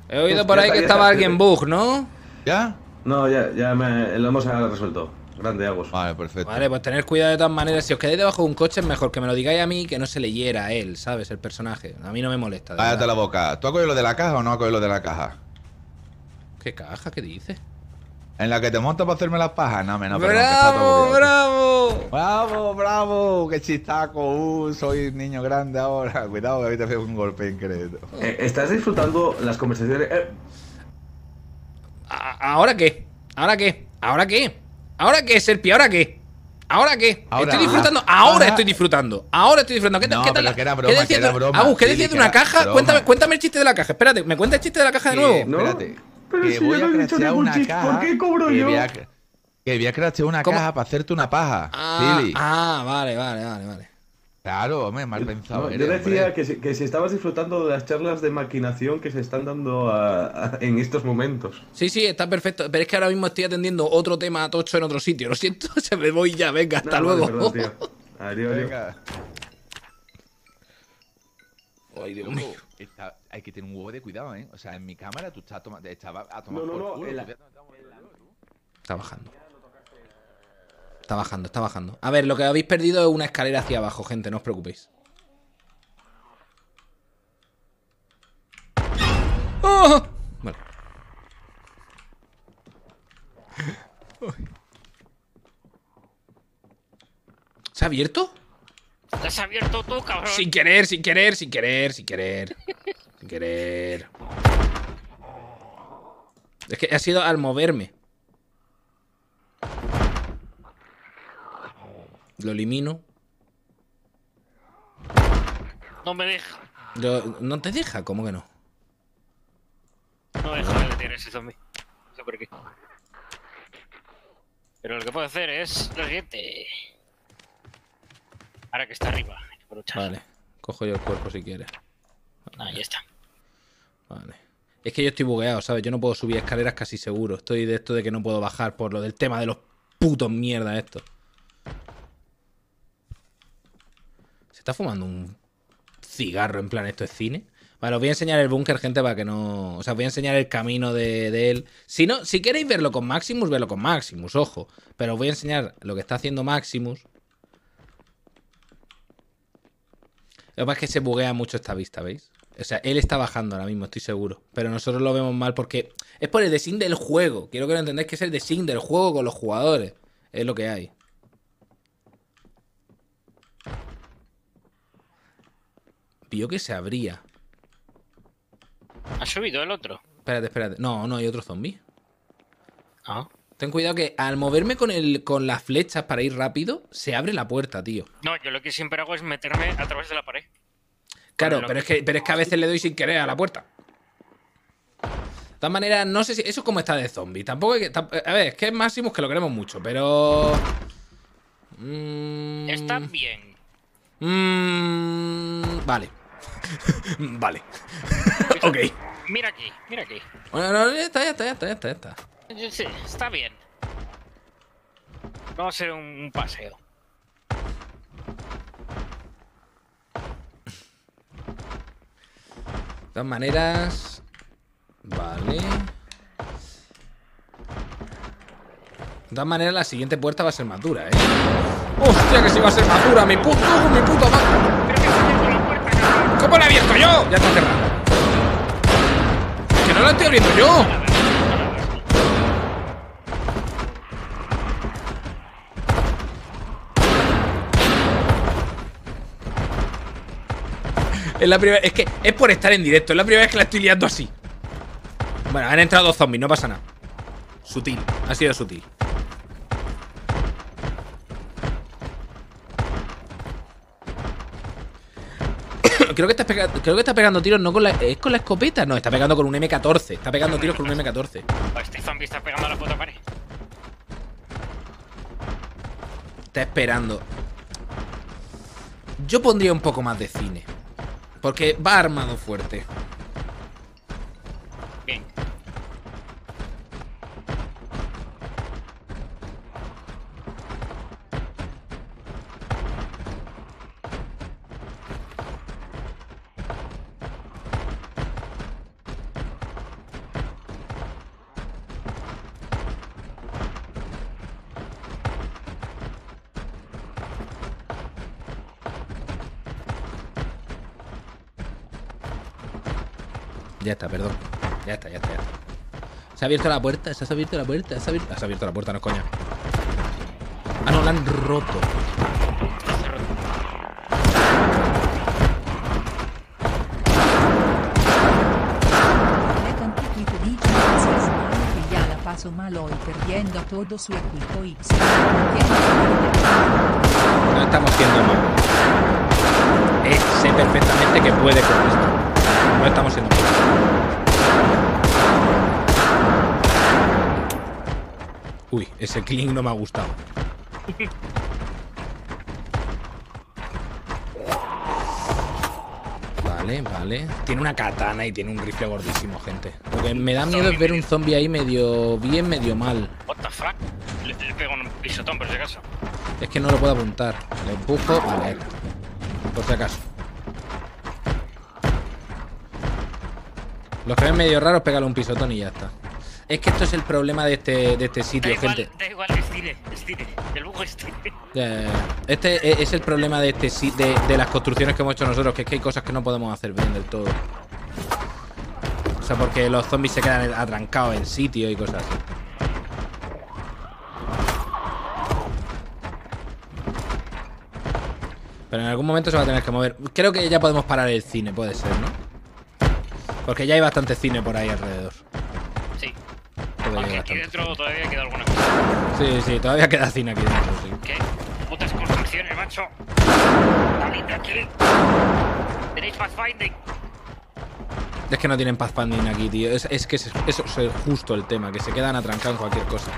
He oído por ahí que estaba alguien bug, ¿no? ¿Ya? No, ya, ya lo hemos resuelto. Grande Agus. Vale, perfecto. Vale, pues tener cuidado de todas maneras. Si os quedáis debajo de un coche, es mejor que me lo digáis a mí que no se leyera él, ¿sabes? El personaje. A mí no me molesta. Cállate la boca. ¿Tú has cogido lo de la caja o no has cogido lo de la caja? ¿Qué caja? ¿Qué dices? En la que te montas para hacerme las pajas. No, me no, bravo que chistaco, uh, soy niño grande ahora. *laughs* Cuidado, que ahorita veo un golpe increíble. Eh, ¿Estás disfrutando las conversaciones? Eh, ¿Ahora qué? ¿Ahora qué? ¿Ahora qué? ¿Ahora qué, Serpi? ¿Ahora qué? ¿Ahora qué? Ahora, estoy disfrutando. Ahora, estoy disfrutando. Ahora estoy disfrutando. ¿Qué, no, ¿qué tal? era broma, ¿Qué decías, broma, ¿qué de una caja? Cuéntame, cuéntame el chiste de la caja. Espérate, ¿me cuenta el chiste de la caja de nuevo? espérate. Pero que si yo no he dicho ningún chiste, ¿por qué cobro yo? Que había creado una caja para hacerte una paja. Ah, ah, vale, vale, vale, vale. Claro, hombre, mal pensado. yo decía que si, estabas disfrutando de las charlas de maquinación que se están dando en estos momentos. Sí, sí, está perfecto. Pero es que ahora mismo estoy atendiendo otro tema a tocho en otro sitio. Lo siento, *laughs* se me voy ya. Venga, hasta luego. *laughs* Adiós, Venga. Ay, Dios hay que tener un huevo de cuidado, ¿eh? O sea, en mi cámara tú estás tomando. Estaba a tomar no, no, por culo. No, la... Está bajando está bajando, está bajando. A ver, lo que habéis perdido es una escalera hacia abajo, gente, no os preocupéis. ¡Oh! Vale. *laughs* ¿Se ha abierto? se abierto tú, cabrón? Sin querer, sin querer, sin querer, sin querer. sin querer. Es que ha sido al moverme. Lo elimino. No me deja. ¿No te deja? ¿Cómo que no? No deja de ese zombie. por Pero lo que puedo hacer es lo Ahora que está arriba, Vale, cojo yo el cuerpo si quieres. Ahí está. Vale. Es que yo estoy bugueado, ¿sabes? Yo no puedo subir escaleras casi seguro. Estoy de esto de que no puedo bajar por lo del tema de los putos mierda esto está fumando un cigarro, en plan, esto es cine. Vale, os voy a enseñar el búnker, gente, para que no. O sea, os voy a enseñar el camino de, él. Si no, si queréis verlo con Maximus, verlo con Maximus, ojo. Pero os voy a enseñar lo que está haciendo Maximus. Lo que pasa es que se buguea mucho esta vista, ¿veis? O sea, él está bajando ahora mismo, estoy seguro. Pero nosotros lo vemos mal porque es por el design del juego. Quiero que lo entendáis que es el design del juego con los jugadores. Es lo que hay. vio que se abría. ¿Ha subido el otro? Espérate, espérate. No, no, hay otro zombie. Ah. Ten cuidado que al moverme con, el, con las flechas para ir rápido, se abre la puerta, tío. No, yo lo que siempre hago es meterme a través de la pared. Claro, pero es, que, pero es que a veces le doy sin querer a la puerta. De todas maneras, no sé si... Eso es como está de zombie. Tampoco hay que... A ver, es que es máximo que lo queremos mucho, pero... Mm, está Están bien. Mm, vale. *laughs* vale. ok. Mira aquí, mira aquí. Bueno, no, ya está, ya está, ya está, ya está, está. Sí, está bien. Vamos a hacer un paseo. De todas maneras... Vale. De todas maneras, la siguiente puerta va a ser más dura, ¿eh? ¡Hostia, que si va a ser más dura! ¡Mi puto, mi puto madre! ¿Cómo la he abierto yo? Ya está cerrado. Que no la estoy abriendo yo. Es la primera. Es que es por estar en directo. Es la primera vez que la estoy liando así. Bueno, han entrado zombies, no pasa nada. Sutil, ha sido sutil. creo que está, pegando tiros no con la... ¿Es con la escopeta? No, está pegando con un M14. Está pegando tiros con un M14. Pues este zombie está pegando a la puta pared. Está esperando. Yo pondría un poco más de cine. Porque va armado fuerte. perdón. Ya está, ya está, Se ha abierto la puerta, se ha abierto la puerta, se ha abierto, la puerta, no es coña. Ah, no, la han roto. malo perdiendo todo su equipo No estamos siendo mal. Eh, sé perfectamente que puede con esto. No estamos siendo Uy, ese cling no me ha gustado. Vale, vale. Tiene una katana y tiene un rifle gordísimo, gente. Lo que me da miedo es ver un zombie ahí medio bien, medio mal. What the Le, pego un pisotón por si acaso. Es que no lo puedo apuntar. Le empujo, vale. Por si acaso. Los que ven medio raros, pégale un pisotón y ya está. Es que esto es el problema de este, sitio, gente. igual, Este, *laughs* este e, es el problema de, este, de, las construcciones que hemos hecho nosotros, que es que hay cosas que no podemos hacer bien del todo. O sea, porque los zombies se quedan atrancados en sitio y cosas así. Pero en algún momento se va a tener que mover. Creo que ya podemos parar el cine, puede ser, ¿no? Porque ya hay bastante cine por ahí alrededor aquí dentro todavía queda alguna cosa. Sí, sí, todavía queda cine aquí dentro, sí. ¿Qué? Putas construcciones, macho. aquí. Tenéis pathfinding. Es que no tienen pathfinding aquí, tío. Es, que eso es justo el tema, que se quedan atrancados en cualquier cosa.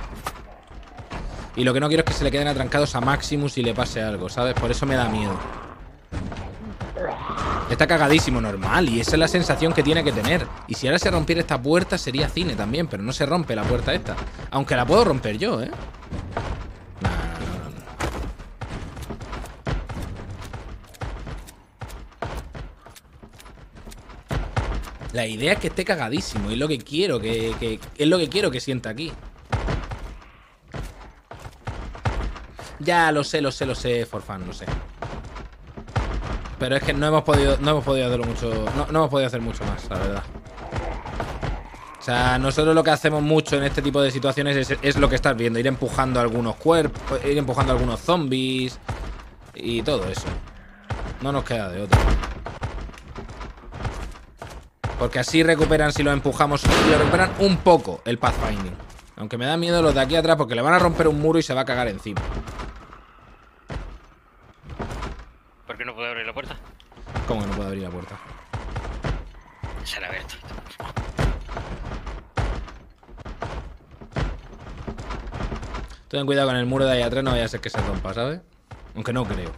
Y lo que no quiero es que se le queden atrancados a Maximus y le pase algo, ¿sabes? Por eso me da miedo. Está cagadísimo, normal, y esa es la sensación que tiene que tener. Y si ahora se rompiera esta puerta sería cine también, pero no se rompe la puerta esta. Aunque la puedo romper yo, ¿eh? la idea es que esté cagadísimo y lo que quiero que, es lo que quiero que sienta aquí. Ya lo sé, lo sé, lo sé, Forfan, lo sé. Pero es que no hemos podido, no hemos podido hacerlo mucho. No, hemos podido hacer mucho más, la verdad. O sea, nosotros lo que hacemos mucho en este tipo de situaciones es, lo que estás viendo, ir empujando algunos cuerpos, ir empujando algunos zombies y todo eso. No nos queda de otro Porque así recuperan si lo empujamos Y lo recuperan un poco el pathfinding Aunque me da miedo los de aquí atrás Porque le van a romper un muro y se va a cagar encima no puedo abrir la puerta. ¿Cómo que no puedo abrir la puerta? Se la abierto. Ten cuidado con el muro de ahí atrás, no vaya a ser que se rompa, ¿sabes? Aunque no creo.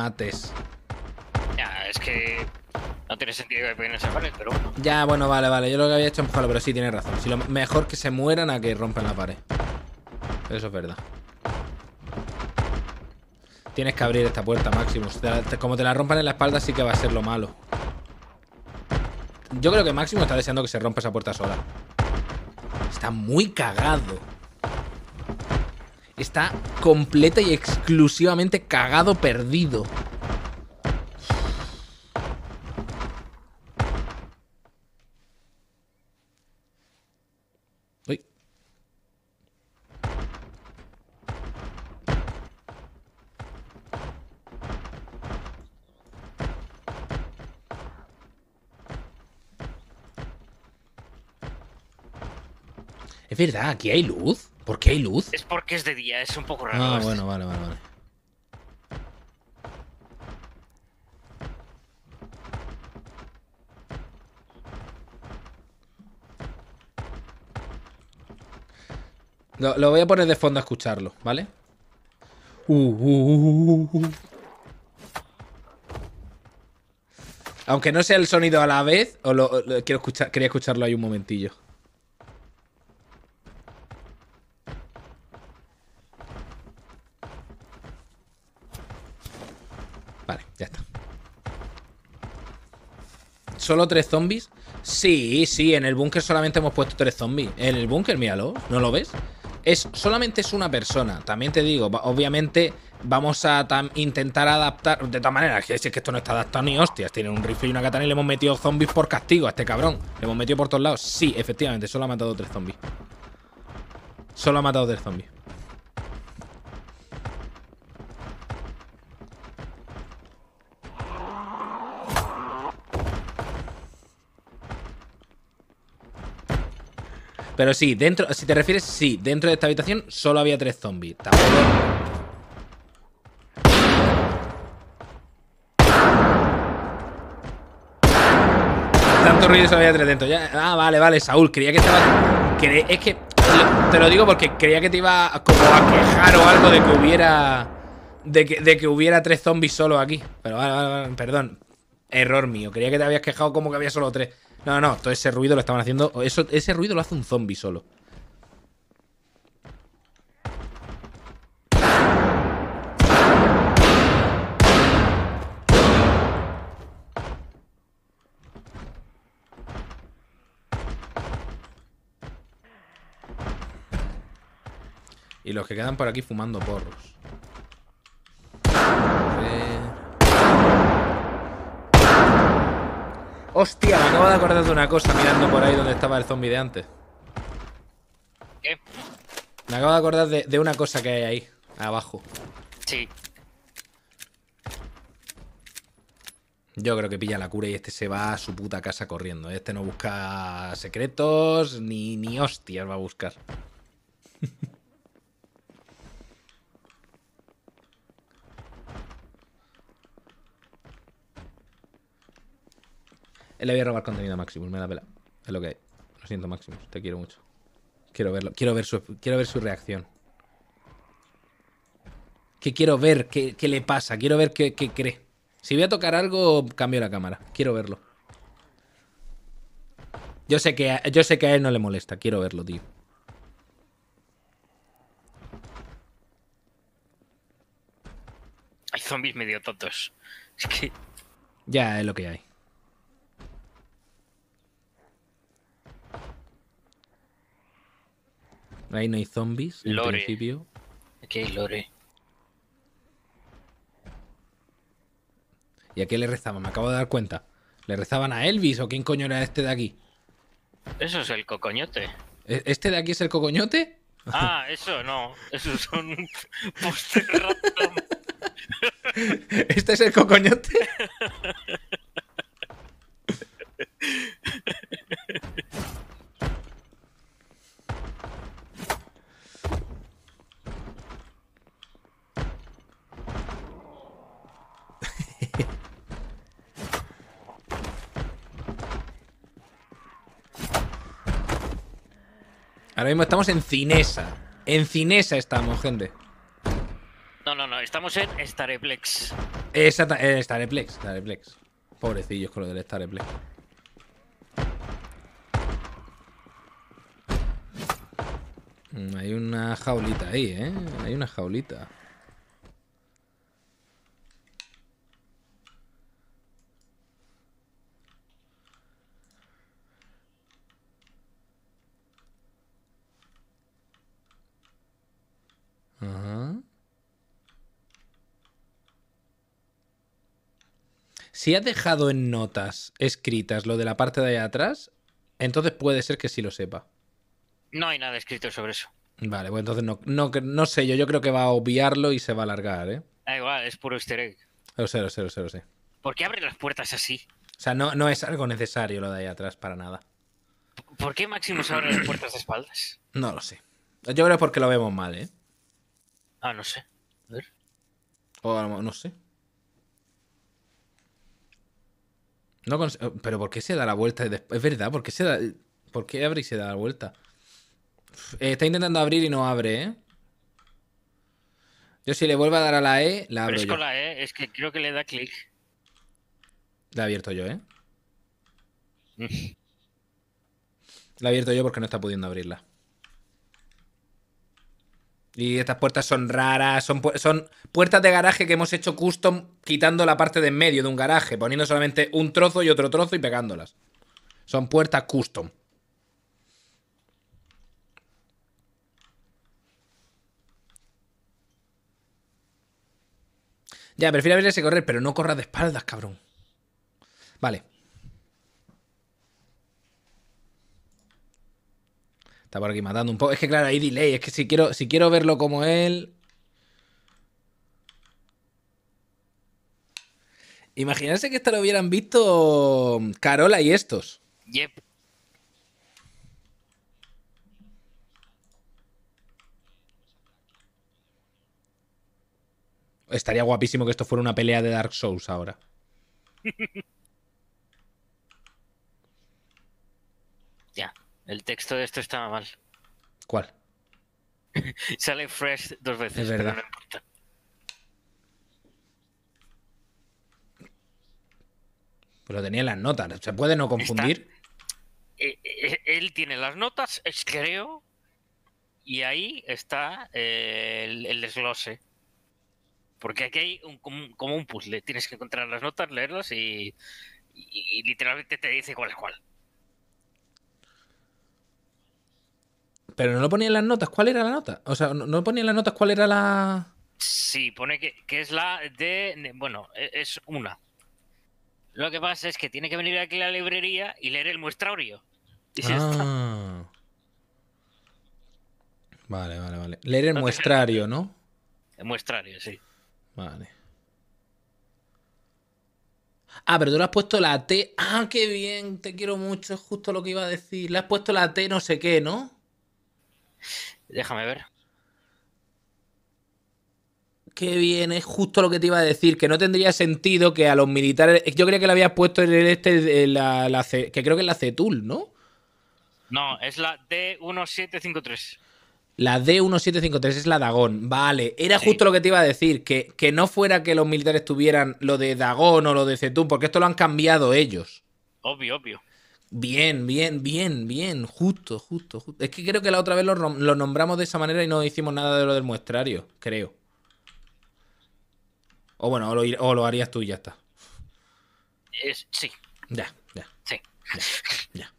mates. Ya, es que no tiene sentido que peguen pared, pero bueno. Ya, bueno, vale, vale. Yo lo que había hecho es empujarlo, pero sí, tienes razón. mejor que se mueran a que rompan la pared. Eso es verdad. Tienes que abrir esta puerta, Máximo como te la rompan en la espalda, sí que va a ser lo malo. Yo creo que Máximo está deseando que se rompa esa puerta sola. Está muy cagado está completa y exclusivamente cagado perdido. Es verdad, aquí hay luz. ¿Por qué hay luz? Es porque es de día, es un poco raro. Ah, bueno, vale, vale, vale. Lo, voy a poner de fondo a escucharlo, ¿vale? Uh, uh, uh, Aunque no sea el sonido a la vez, o quiero quería escucharlo ahí un momentillo. ¿Solo tres zombies? Sí, sí, en el búnker solamente hemos puesto tres zombies. En el búnker, míralo, ¿no lo ves? Es, solamente es una persona, también te digo, obviamente vamos a intentar adaptar, de todas maneras, que si es que esto no está adaptado ni hostias, tiene un rifle y una katana y le hemos metido zombies por castigo a este cabrón, le hemos metido por todos lados, sí, efectivamente, solo ha matado tres zombies, solo ha matado tres zombies. Pero sí, dentro, si te refieres, sí, dentro de esta habitación solo había tres zombies. Tanto ruido solo había tres dentro. ah, vale, vale, Saúl, creía que estaba... es que te lo digo porque creía que te iba a quejar o algo de que hubiera... De que, de que hubiera tres zombies solo aquí. Pero perdón. Error mío. Creía que te habías quejado como que había solo tres. No, no, todo ese ruido lo estaban haciendo. Eso, ese ruido lo hace un zombie solo. Y los que quedan por aquí fumando porros. Hostia, me acabo de acordar de una cosa mirando por ahí donde estaba el zombie de antes. ¿Qué? Me acabo de acordar de, una cosa que hay ahí, abajo. Sí. Yo creo que pilla la cura y este se va a su puta casa corriendo. Este no busca secretos ni, ni hostias va a buscar. *laughs* Le voy a robar contenido a Maximus, me da pela. Es lo que hay. Lo siento, Maximus, te quiero mucho. Quiero verlo, quiero ver su, quiero ver su reacción. Que quiero ver qué, le pasa, quiero ver qué, cree. Si voy a tocar algo, cambio la cámara. Quiero verlo. Yo sé que yo sé que a él no le molesta, quiero verlo, tío. Hay zombies medio totos. Es que... Ya es lo que hay. Ahí no hay zombies. En principio. Aquí hay lore. ¿Y a qué le rezaban? Me acabo de dar cuenta. ¿Le rezaban a Elvis o quién coño era este de aquí? Eso es el cocoñote. ¿E-, ¿Este de aquí es el cocoñote? *laughs* Ah, eso no. Eso son monstruos ¿Este es el cocoñote? *laughs* Ahora mismo estamos en Cinesa. En Cinesa estamos, gente. No, no, no, estamos en Stareplex. Exactamente, en eh, Stareplex, Stareplex. Pobrecillos con lo del Stareplex. Mm, hay una jaulita ahí, ¿eh? Hay una jaulita. Si ha dejado en notas escritas lo de la parte de allá atrás, entonces puede ser que sí lo sepa. No hay nada escrito sobre eso. Vale, pues entonces no, no, sé, yo, yo creo que va a obviarlo y se va a alargar, ¿eh? Da igual, es puro easter egg. Lo sé, lo sé, lo sé, ¿Por qué abre las puertas así? O sea, no, no es algo necesario lo de ahí atrás para nada. ¿Por qué se abre las puertas de espaldas? No lo sé. Yo creo porque lo vemos mal, ¿eh? Ah, no sé. A ver. no sé. No eh, Pero ¿por qué se da la vuelta Es verdad, ¿por qué se da. ¿Por qué abre y se da la vuelta? Eh, está intentando abrir y no abre, ¿eh? Yo si le vuelvo a dar a la E, la abro. es con la E, es que creo que le da clic. La he abierto yo, ¿eh? Mm. la he abierto yo porque no está pudiendo abrirla. Y estas puertas son raras, son, son puertas de garaje que hemos hecho custom quitando la parte de en medio de un garaje, poniendo solamente un trozo y otro trozo y pegándolas. Son puertas custom. Ya, prefiero abrirse correr, pero no corra de espaldas, cabrón. Vale. Está por aquí matando un poco. Es que claro, hay delay. Es que si quiero, si quiero verlo como él. Imagínense que esto lo hubieran visto Carola y estos. Yep. Estaría guapísimo que esto fuera una pelea de Dark Souls ahora. *laughs* El texto de esto estaba mal. ¿Cuál? *laughs* Sale fresh dos veces. Es verdad. Pero tenía las notas. ¿Se puede no confundir? E, e, él tiene las notas, creo, y ahí está eh, el, desglose. Porque aquí hay un, como, un puzzle. Tienes que encontrar las notas, leerlas y literalmente te dice cuál es cuál. Pero no lo ponía en las notas. ¿Cuál era la nota? O sea, no, lo ponía en las notas cuál era la. Sí, pone que, es la de. Bueno, e, es una. Lo que pasa es que tiene que venir aquí a la librería y leer el muestrario. ah. Vale, vale, vale. Leer el muestrario, ¿no? El muestrario, sí. Vale. Ah, pero tú le has puesto la T. Ah, qué bien, te quiero mucho, es justo lo que iba a decir. Le has puesto la T no sé qué, ¿no? Déjame ver. Qué bien, es justo lo que te iba a decir, que no tendría sentido que a los militares. Yo creía que le habías puesto en este, que creo que es la CETUL, ¿no? No, es la D1753. La D1753 es la Dagón, vale. Era justo lo que te iba a decir, que, que, no fuera que los militares tuvieran lo de Dagón o lo de Cetul porque esto lo han cambiado ellos. Obvio, obvio. Bien, bien, bien, bien, justo, justo, Es que creo que la otra vez lo, nombramos de esa manera y no hicimos nada de lo del muestrario, creo. O bueno, o lo, harías tú y ya está. sí. Ya, ya. Sí. Ya,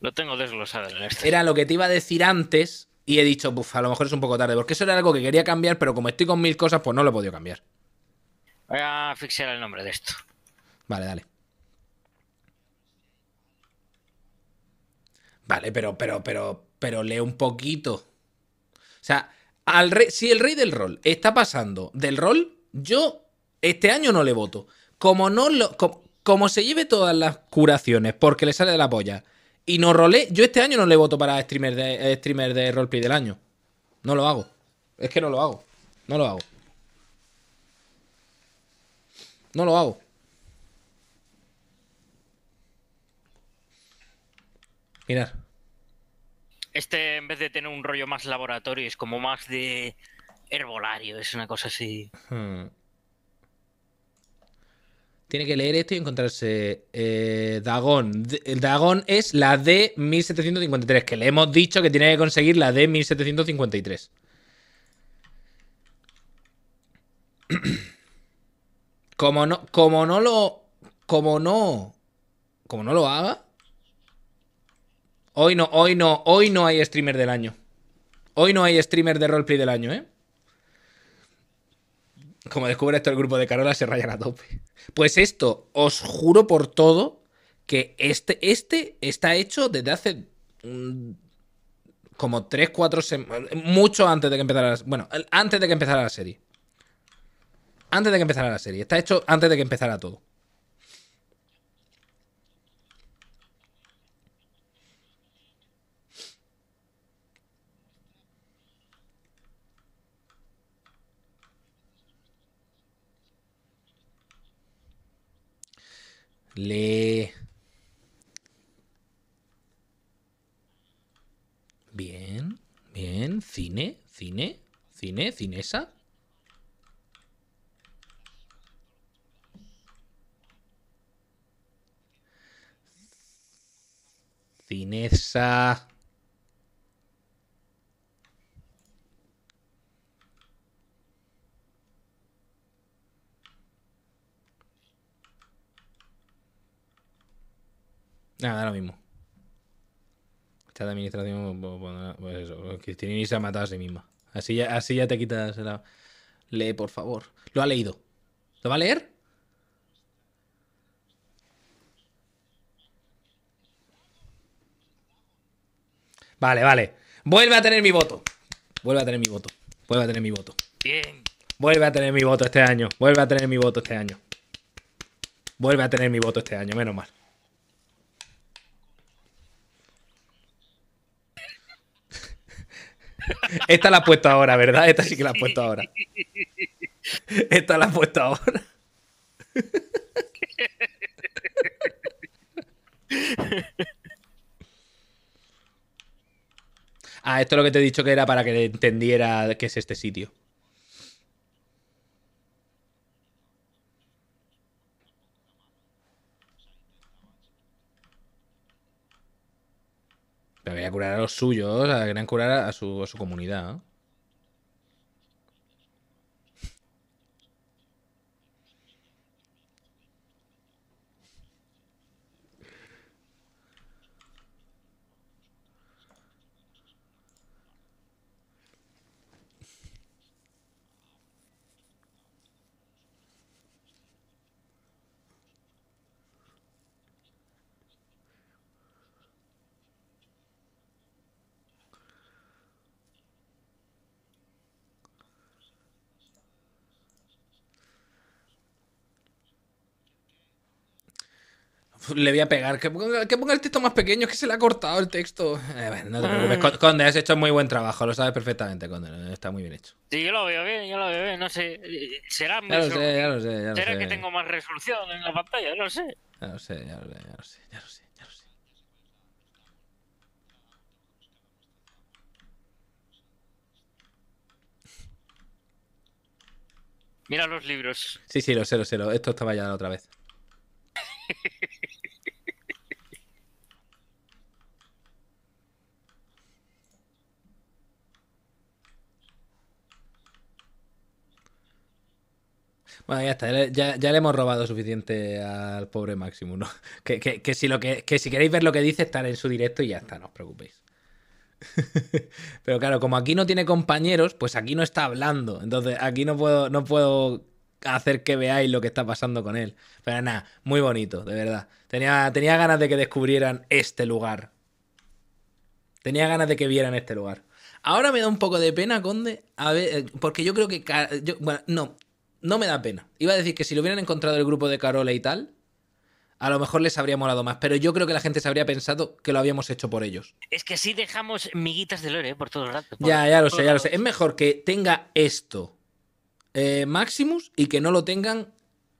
Lo tengo desglosado este. Era lo que te iba a decir antes y he dicho, a lo mejor es un poco tarde, porque eso era algo que quería cambiar, pero como estoy con mil cosas, pues no lo he podido cambiar. Voy a fixar el nombre de esto. Vale, dale. Vale, pero, pero, pero, pero lee un poquito. O sea, al rey, si el rey del rol está pasando del rol, yo este año no le voto. Como no como, se lleve todas las curaciones porque le sale de la polla y no rolé, yo este año no le voto para streamer de, streamer de roleplay del año. No lo hago. Es que no lo hago. No lo hago. No lo hago. Mirar. Este, en vez de tener un rollo más laboratorio, es como más de herbolario, es una cosa así. Hmm. Tiene que leer esto y encontrarse eh, Dagón. El Dagón es la d 1753, que le hemos dicho que tiene que conseguir la d 1753. *clears throat* Como no, como no lo. Como no. Como no lo haga. Hoy no, hoy no, hoy no hay streamer del año. Hoy no hay streamer de roleplay del año, ¿eh? Como descubre esto el grupo de Carola, se rayan a tope. Pues esto, os juro por todo que este, este está hecho desde hace mm, como 3, 4 semanas. Mucho antes de que empezara Bueno, antes de que empezara la serie. Antes de que empezara la serie. Está hecho antes de que empezara todo. le Bien, bien. Cine, cine, cine, cinesa. Cinesa. Nada, ah, lo mismo. Esta de administración, pues eso, pues Cristinini se ha matado a sí misma. Así ya, así ya te quitas la... Lee, por favor. Lo ha leído. ¿Lo va a leer? Vale, vale. Vuelve a tener mi voto. Vuelve a tener mi voto. Vuelve a tener mi voto. Bien. Vuelve a tener mi voto este año. Vuelve a tener mi voto este año. Vuelve a tener mi voto este año, menos mal. Esta la has puesto ahora, ¿verdad? Esta sí que la ha puesto ahora. Esta la ha puesto ahora. Ah, esto es lo que te he dicho que era para que entendiera qué es este sitio. A curar a los suyos, a deberían curar a su, a su comunidad. le voy a pegar. Que ponga, el texto más pequeño, es que se le ha cortado el texto. Eh, no te ah. preocupes, Conde, has hecho muy buen trabajo, lo sabes perfectamente, Conde, está muy bien hecho. Sí, yo lo veo bien, yo lo veo bien, no sé. Será ya lo sé, ya lo sé, ¿Será que tengo más resolución en la pantalla? No sé. Ya lo sé, ya lo sé, ya lo sé, ya lo sé. Ya lo sé. Mira los libros. Sí, sí, lo sé, lo sé. Lo... Esto estaba ya la otra vez. *laughs* Bueno, ya está, ya, le hemos robado suficiente al pobre Máximo, ¿no? *laughs* Que, si lo que, si queréis ver lo que dice, estar en su directo y ya está, no os preocupéis. *laughs* Pero claro, como aquí no tiene compañeros, pues aquí no está hablando. Entonces, aquí no puedo, no puedo hacer que veáis lo que está pasando con él. Pero nada, muy bonito, de verdad. Tenía, tenía ganas de que descubrieran este lugar. Tenía ganas de que vieran este lugar. Ahora me da un poco de pena, Conde, a ver, eh, porque yo creo que... bueno, no, no me da pena. Iba a decir que si lo hubieran encontrado el grupo de Carola y tal, a lo mejor les habría molado más, pero yo creo que la gente se habría pensado que lo habíamos hecho por ellos. Es que si dejamos miguitas de lore eh, por todo el rato. ya, ya lo sé, ya lo sé. Es mejor que tenga esto eh, Maximus y que no lo tengan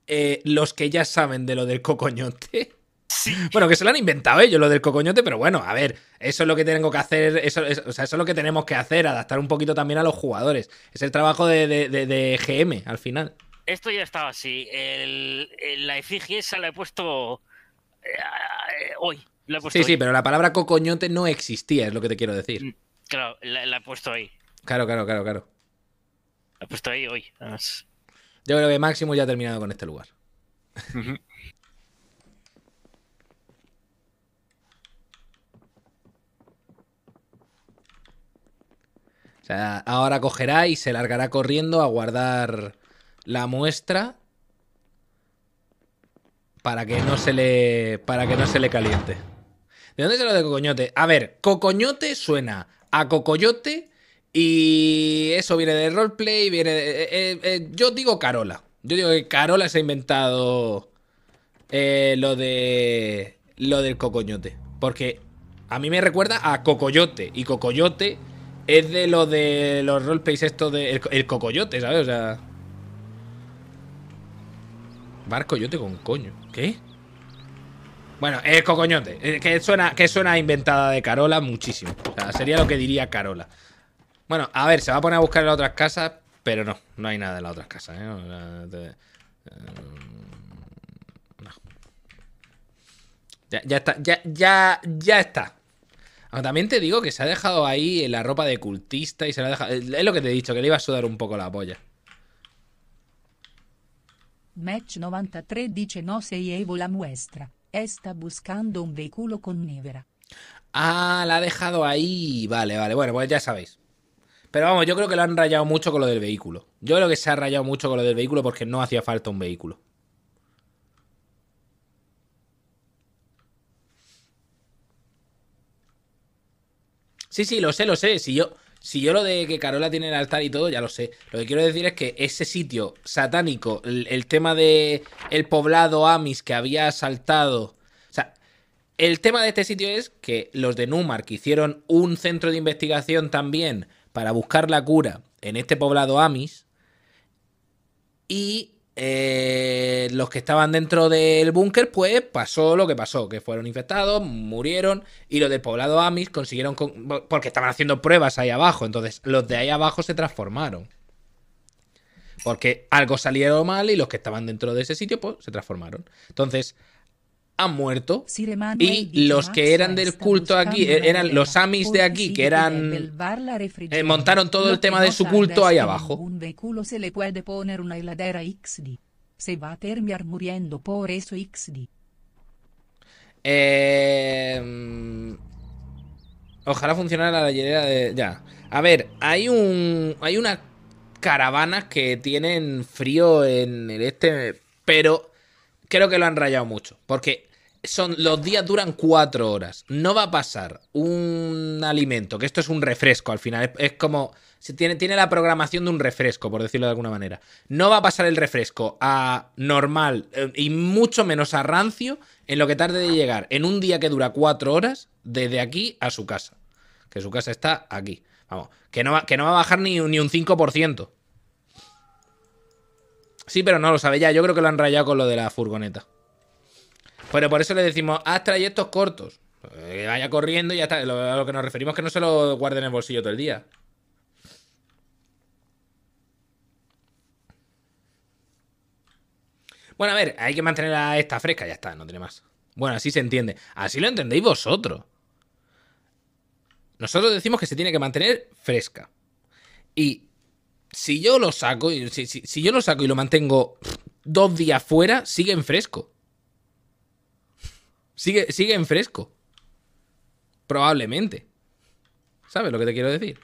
eh, los que ya saben de lo del cocoñote. Bueno, que se lo han inventado ellos, lo del cocoñote, pero bueno, a ver, eso es lo que tengo que hacer, eso, o sea, eso es lo que tenemos que hacer, adaptar un poquito también a los jugadores. Es el trabajo de, GM al final. Esto ya estaba así. la efigie esa la he puesto eh, hoy. sí, sí, pero la palabra cocoñote no existía, es lo que te quiero decir. Mm, claro, la, he puesto ahí. Claro, claro, claro, claro. La he puesto ahí hoy. Yo creo que Máximo ya ha terminado con este lugar. sea, ahora cogerá y se largará corriendo a guardar la muestra para que no se le para que no se le caliente. ¿De dónde es lo de cocoñote? A ver, cocoñote suena a cocoyote y eso viene de roleplay, viene eh, eh, eh, yo digo Carola. Yo digo que Carola se ha inventado lo de lo del cocoñote, porque a mí me recuerda a cocoyote y cocoyote es de lo de los roleplays esto de el, cocoyote, ¿sabes? O sea... Barco coyote con coño. ¿Qué? Bueno, el cocoyote eh, Que suena, que suena inventada de Carola muchísimo. O sea, sería lo que diría Carola. Bueno, a ver, se va a poner a buscar en las otras casas, pero no, no hay nada en las otras casas, ¿eh? eh no. Ya, está, ya, ya, ya está. Ah, también te digo que se ha dejado ahí la ropa de cultista y se la ha dejado. Es lo que te he dicho, que le iba a sudar un poco la polla. Match 93 dice no se Evo la muestra. Está buscando un vehículo con nevera. Ah, la ha dejado ahí. Vale, vale. Bueno, pues ya sabéis. Pero vamos, yo creo que lo han rayado mucho con lo del vehículo. Yo creo que se ha rayado mucho con lo del vehículo porque no hacía falta un vehículo. Sí, sí, lo sé, lo sé. Si yo, si yo lo de que Carola tiene el altar y todo, ya lo sé. Lo que quiero decir es que ese sitio satánico, el, tema de el poblado Amis que había asaltado. O sea, el tema de este sitio es que los de Numark hicieron un centro de investigación también para buscar la cura en este poblado Amis. Y eh, los que estaban dentro del búnker, pues pasó lo que pasó, que fueron infectados, murieron y los del poblado Amis consiguieron, porque estaban haciendo pruebas ahí abajo, entonces los de ahí abajo se transformaron. Porque algo salió mal y los que estaban dentro de ese sitio, pues se transformaron. Entonces, han muerto y los que eran del culto aquí, er, eran los amis de aquí, que eran eh, montaron todo el tema de su culto ahí abajo. ojalá funcionara la llenera de... Ya. A ver, hay un... Hay unas caravanas que tienen frío en el este, pero creo que lo han rayado mucho. Porque son, los días duran cuatro horas. No va a pasar un alimento, que esto es un refresco al final, es, como... tiene, tiene la programación de un refresco, por decirlo de alguna manera. No va a pasar el refresco a normal eh, y mucho menos a rancio en lo que tarde de llegar, en un día que dura cuatro horas, desde aquí a su casa. Que su casa está aquí. Vamos, que no va, que no va a bajar ni, ni un 5%. Sí, pero no lo sabe ya. Yo creo que lo han rayado con lo de la furgoneta. Bueno, por eso le decimos, haz trayectos cortos. Que eh, vaya corriendo y ya está. Lo, a lo que nos referimos es que no se lo guarde en el bolsillo todo el día. Bueno, a ver, hay que mantener a esta fresca, ya está, no tiene más. Bueno, así se entiende. Así lo entendéis vosotros. Nosotros decimos que se tiene que mantener fresca. Y si yo lo saco, si yo lo saco y lo mantengo dos días fuera, sigue en fresco. Sigue, en fresco. Probablemente. ¿Sabes lo que te quiero decir?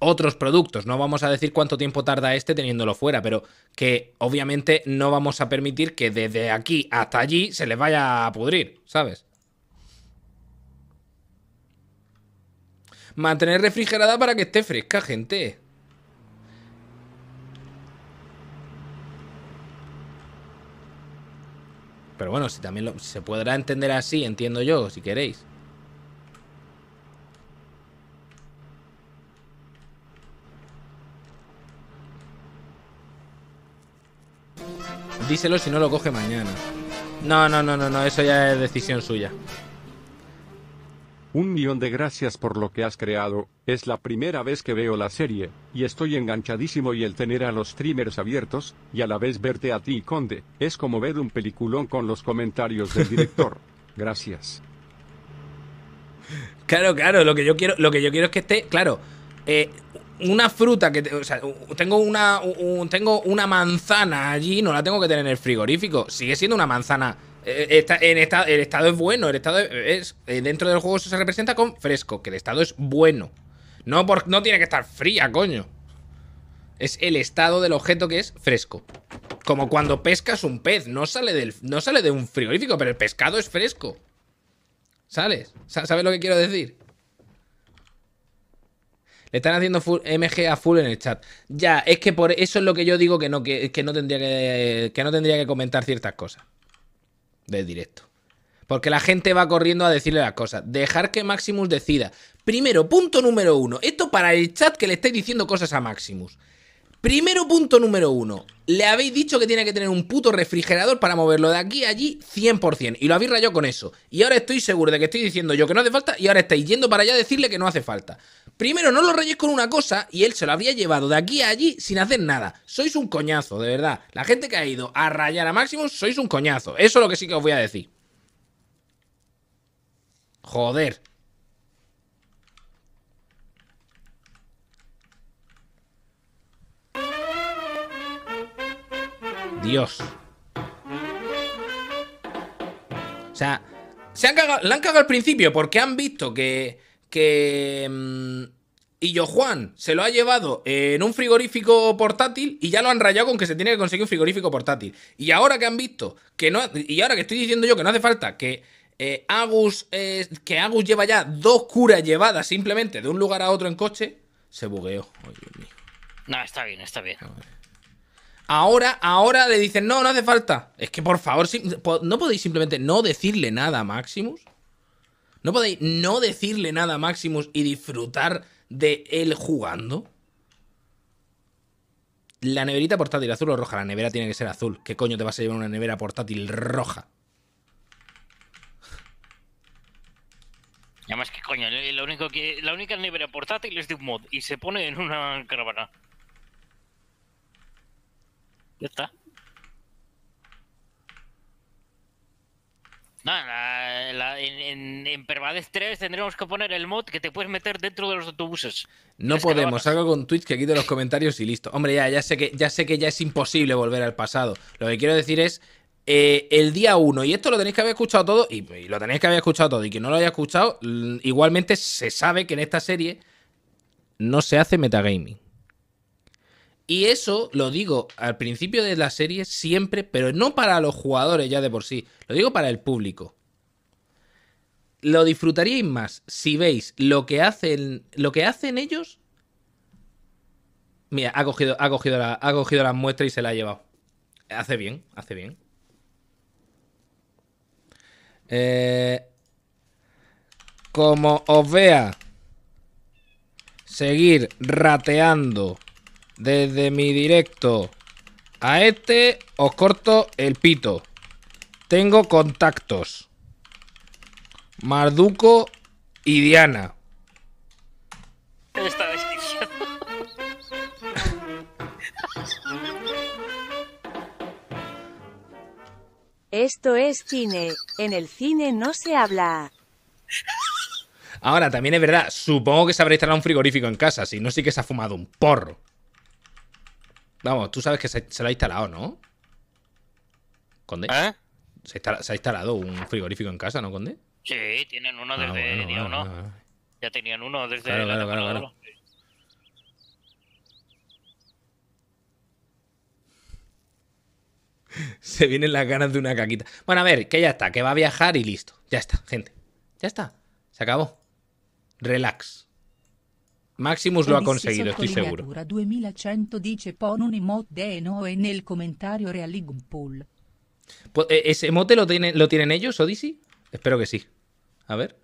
Otros productos, no vamos a decir cuánto tiempo tarda este teniéndolo fuera, pero que obviamente no vamos a permitir que desde aquí hasta allí se les vaya a pudrir, ¿sabes? Mantener refrigerada para que esté fresca, gente. Pero bueno, si también se podrá entender así, entiendo yo, si queréis. Díselo si no lo coge mañana. No, no, no, no, no, eso ya es decisión suya. Un millón de gracias por lo que has creado, es la primera vez que veo la serie, y estoy enganchadísimo y el tener a los streamers abiertos, y a la vez verte a ti, Conde, es como ver un peliculón con los comentarios del director. *laughs* Gracias. Claro, claro, lo que yo quiero, lo que yo quiero es que esté, claro, eh, una fruta que, o sea, tengo una, tengo una manzana allí, no la tengo que tener en el frigorífico, sigue siendo una manzana eh, en el estado es bueno, el estado es. Eh, dentro del juego se representa con fresco, que el estado es bueno. No, no tiene que estar fría, coño. Es el estado del objeto que es fresco. Como cuando pescas un pez, no sale, del, no sale de un frigorífico, pero el pescado es fresco. ¿Sales? ¿Sabes lo que quiero decir? Le están haciendo MG a full en el chat. Ya, es que por eso es lo que yo digo que no, que no, tendría, que, que no tendría que comentar ciertas cosas. De directo. Porque la gente va corriendo a decirle las cosas. Dejar que Maximus decida. Primero, punto número uno. Esto para el chat que le estáis diciendo cosas a Maximus. Primero punto número uno. Le habéis dicho que tiene que tener un puto refrigerador para moverlo de aquí a allí 100%. Y lo habéis rayado con eso. Y ahora estoy seguro de que estoy diciendo yo que no hace falta y ahora estáis yendo para allá a decirle que no hace falta. Primero, no lo reyes con una cosa y él se lo habría llevado de aquí a allí sin hacer nada. Sois un coñazo, de verdad. La gente que ha ido a rayar a Maximus, sois un coñazo. Eso es lo que sí que os voy a decir. Joder. Dios. O sea, se han cagado, la han cagado al principio porque han visto que que... Mm, y yo, Juan, se lo ha llevado en un frigorífico portátil y ya lo han rayado con que se tiene que conseguir un frigorífico portátil. Y ahora que han visto que no. Y ahora que estoy diciendo yo que no hace falta que eh, Agus. que Agus lleva ya dos curas llevadas simplemente de un lugar a otro en coche, se bugueó. No, está bien, está bien. Ahora, ahora le dicen, no, no hace falta. Es que por favor, no podéis simplemente no decirle nada a Maximus. ¿No podéis no decirle nada a Maximus y disfrutar de él jugando? La neverita portátil, azul o roja. La nevera tiene que ser azul. ¿Qué coño te vas a llevar una nevera portátil roja? más que coño, que, la única nevera portátil es de un mod y se pone en una caravana. Ya está. en, en, 3 tendremos que poner el mod que te puedes meter dentro de los autobuses. No podemos, salgo con Twitch que quite los comentarios y listo. Hombre, ya, sé que ya sé que ya es imposible volver al pasado. Lo que quiero decir es eh, el día 1, y esto lo tenéis que haber escuchado todo, y, y, lo tenéis que haber escuchado todo, y quien no lo haya escuchado, igualmente se sabe que en esta serie no se hace metagaming. Y eso lo digo al principio de la serie siempre, pero no para los jugadores ya de por sí, lo digo para el público. Lo disfrutaríais más si veis lo que hacen, lo que hacen ellos. Mira, ha cogido, ha cogido la, ha cogido la muestra y se la ha llevado. Hace bien, hace bien. Eh, como os vea seguir rateando desde mi directo a este, os corto el pito. Tengo contactos. Marduco y Diana. Esto es cine. En el cine no se habla. Ahora, también es verdad, supongo que se habrá instalado un frigorífico en casa, si no, sí que se ha fumado un porro. Vamos, tú sabes que se, lo ha instalado, ¿no? ¿Conde? ¿Eh? Se, ha instalado un frigorífico en casa, ¿no, Conde? Sí, tienen uno ah, desde día ya tenían uno desde claro, la claro, claro. *laughs* Se vienen las ganas de una caquita. Bueno, a ver, que ya está, que va a viajar y listo. Ya está, gente. Ya está. Se acabó. Relax. Maximus lo ha conseguido, estoy seguro. en el comentario ¿Ese emote lo, lo tienen ellos, Odyssey? Espero que sí. A ver.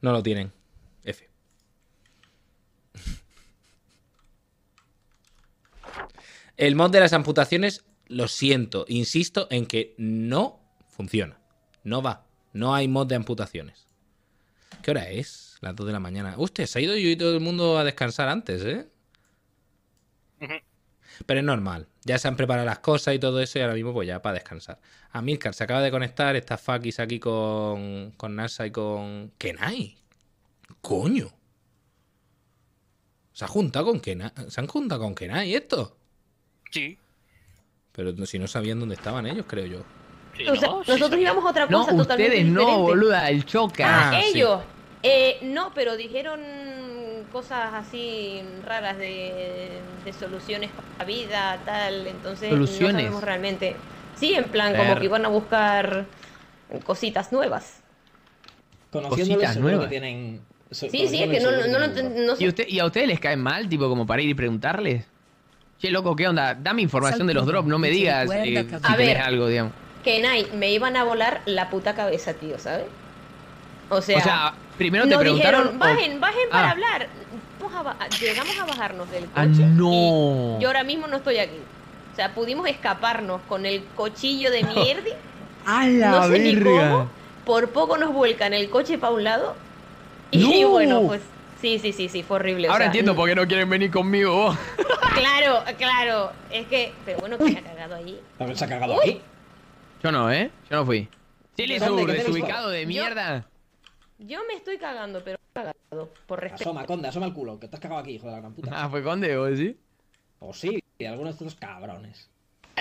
No lo tienen. F. *laughs* El mod de las amputaciones, lo siento, insisto en que no funciona. No va. No hay mod de amputaciones. ¿Qué hora es? Las 2 de la mañana. Usted, se ha ido yo y todo el mundo a descansar antes, ¿eh? Pero es normal. Ya se han preparado las cosas y todo eso y ahora mismo pues ya para descansar. Amilcar se acaba de conectar. Está Fakis aquí con, con NASA y con... Kenai. Coño. Se ha juntado con Kenai. Se han juntado con Kenai esto. Sí. Pero si no sabían dónde estaban ellos, creo yo nosotros íbamos a otra cosa totalmente ustedes no, boluda, el choca. Ah, ah, ellos. Eh, no, pero dijeron cosas así raras de, soluciones para vida, tal. Entonces, ¿Soluciones? no sabemos realmente. Sí, en plan, como que iban a buscar cositas nuevas. Cositas nuevas. Que tienen, sí, sí, es que no, no, no, ¿Y, a ustedes les cae mal, tipo, como para ir y preguntarles? Che, loco, ¿qué onda? Dame información de los drops, no me digas eh, si algo, digamos que me iban a volar la puta cabeza, tío, ¿sabes? O sea, primero te preguntaron. Dijeron, bajen, bajen para ah. hablar. llegamos a bajarnos del ah, coche. no. Y yo ahora mismo no estoy aquí. O sea, pudimos escaparnos con el cochillo de *laughs* mierda. ¡A la no Por poco nos vuelcan el coche para un lado. Y *laughs* bueno, pues sí, sí, sí, sí, fue horrible. Ahora entiendo por qué no quieren venir conmigo. *laughs* claro, claro. Es que, pero bueno, que se ha cagado ahí. ha cagado yo no, ¿eh? Yo no fui. Sur, desubicado de mierda. Yo me estoy cagando, pero cagado. Por respeto. Asoma, conde, asoma el culo, que te has cagado aquí, hijo de la gran puta. Ah, fue conde, hoy, sí. Pues sí, y algunos de estos cabrones.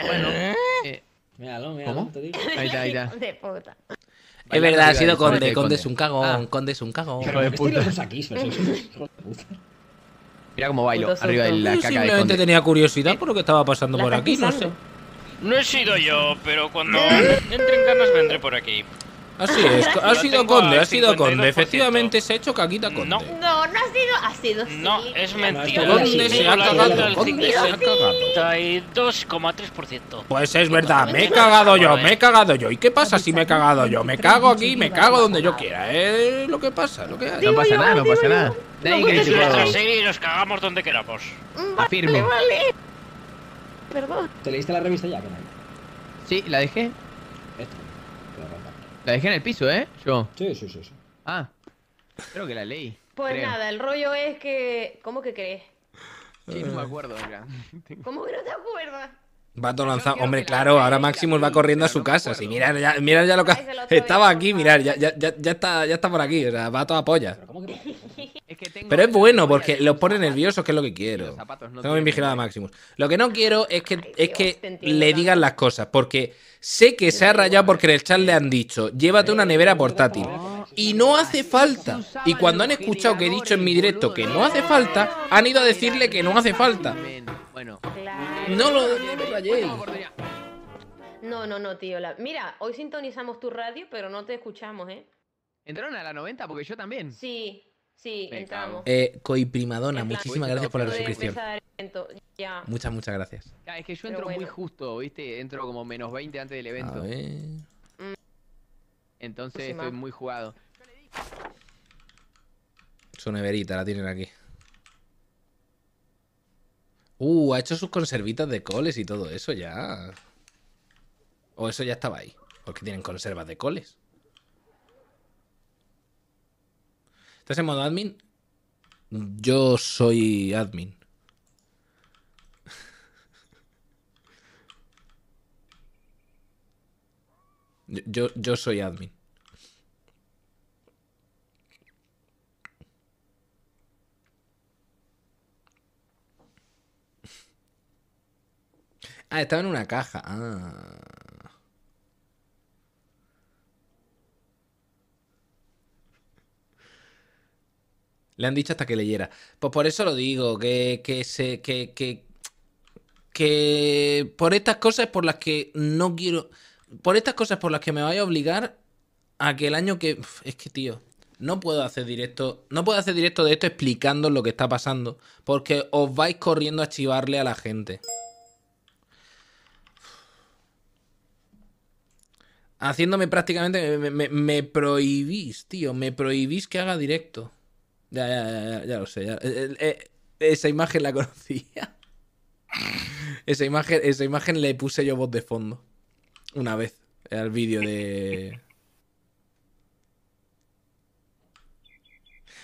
Bueno. Eh. eh míralo, míralo, Ahí está, ahí está. *laughs* De puta. Es verdad, ha sido conde. Conde, es un cagón, ah. conde es un cagón. Hijo de puta. Este Mira cómo bailo arriba de la caca de Conde. Simplemente tenía curiosidad por lo que estaba pasando por aquí, no sé. No he sido yo, pero cuando entren ganas vendré por aquí. Así *laughs* es, ha sido Conde, ha sido Conde. Efectivamente se ha hecho caquita Conde. No, no, ha sido, ha sido sí. No, es mentira. Conde se ha cagado, Conde se ha cagado. 32,3%. Pues es verdad, me he cagado yo, me he cagado yo. ¿Y qué pasa si me he cagado yo? Me cago aquí, me cago donde yo quiera. Es lo que pasa, lo que hay. No pasa nada, no pasa nada. De igual. Nuestra nos cagamos donde queramos. Afirmo. Vale perdón. ¿Te leíste la revista ya, Sí, la dejé. La dejé en el piso, ¿eh? Yo. Sí, sí, sí. sí. Ah, creo que la leí. Pues nada, el rollo es que. ¿Cómo que crees? Sí, no me acuerdo, ya ¿Cómo que no te acuerdas? Vato lanzado. Hombre, claro, ahora Maximus va corriendo a su casa. Si ah, *laughs* mira, ya, ya lo que. Estaba aquí, mirad, ya, está, ya está por aquí. O sea, Vato apoya. Pero *laughs* es bueno porque los pone nerviosos, que es lo que quiero. Tengo bien vigilado a Maximus. Lo que no quiero es que, es que le digan las cosas. Porque sé que se ha rayado porque en el chat le han dicho: llévate una nevera portátil. Y no hace falta. Y cuando han escuchado que he dicho en mi directo que no hace falta, han ido a decirle que no hace falta. Bueno, no lo, no No, no, no, tío. Mira, hoy sintonizamos tu radio, pero no te escuchamos, ¿eh? ¿Entraron a la 90? Porque yo también. Sí, sí, entramos. Eh, Coiprimadona, muchísimas gracias por la suscripción. Muchas, muchas gracias. es que yo entro muy justo, ¿viste? Entro como menos 20 antes del evento. Mm. Entonces estoy muy jugado. Su neverita la tienen aquí. Uh, ha hecho sus conservitas de coles y todo eso ya. O eso ya estaba ahí. Porque tienen conservas de coles. ¿Estás en modo admin? Yo soy admin. *laughs* Yo, yo soy admin. Ah, estaba en una caja. Ah. Le han dicho hasta que leyera. Pues por eso lo digo, que, que se. Que, que, que por estas cosas por las que no quiero. Por estas cosas por las que me vais a obligar a que el año que. Es que, tío. No puedo hacer directo. No puedo hacer directo de esto explicando lo que está pasando. Porque os vais corriendo a chivarle a la gente. haciéndome prácticamente. Me, me, prohibís, tío. Me prohibís que haga directo. Ya, ya, ya, ya lo sé. Eh, eh, eh, esa imagen la *laughs* conocía. esa, imagen, esa imagen le puse yo voz de fondo. Una vez. Al vídeo de.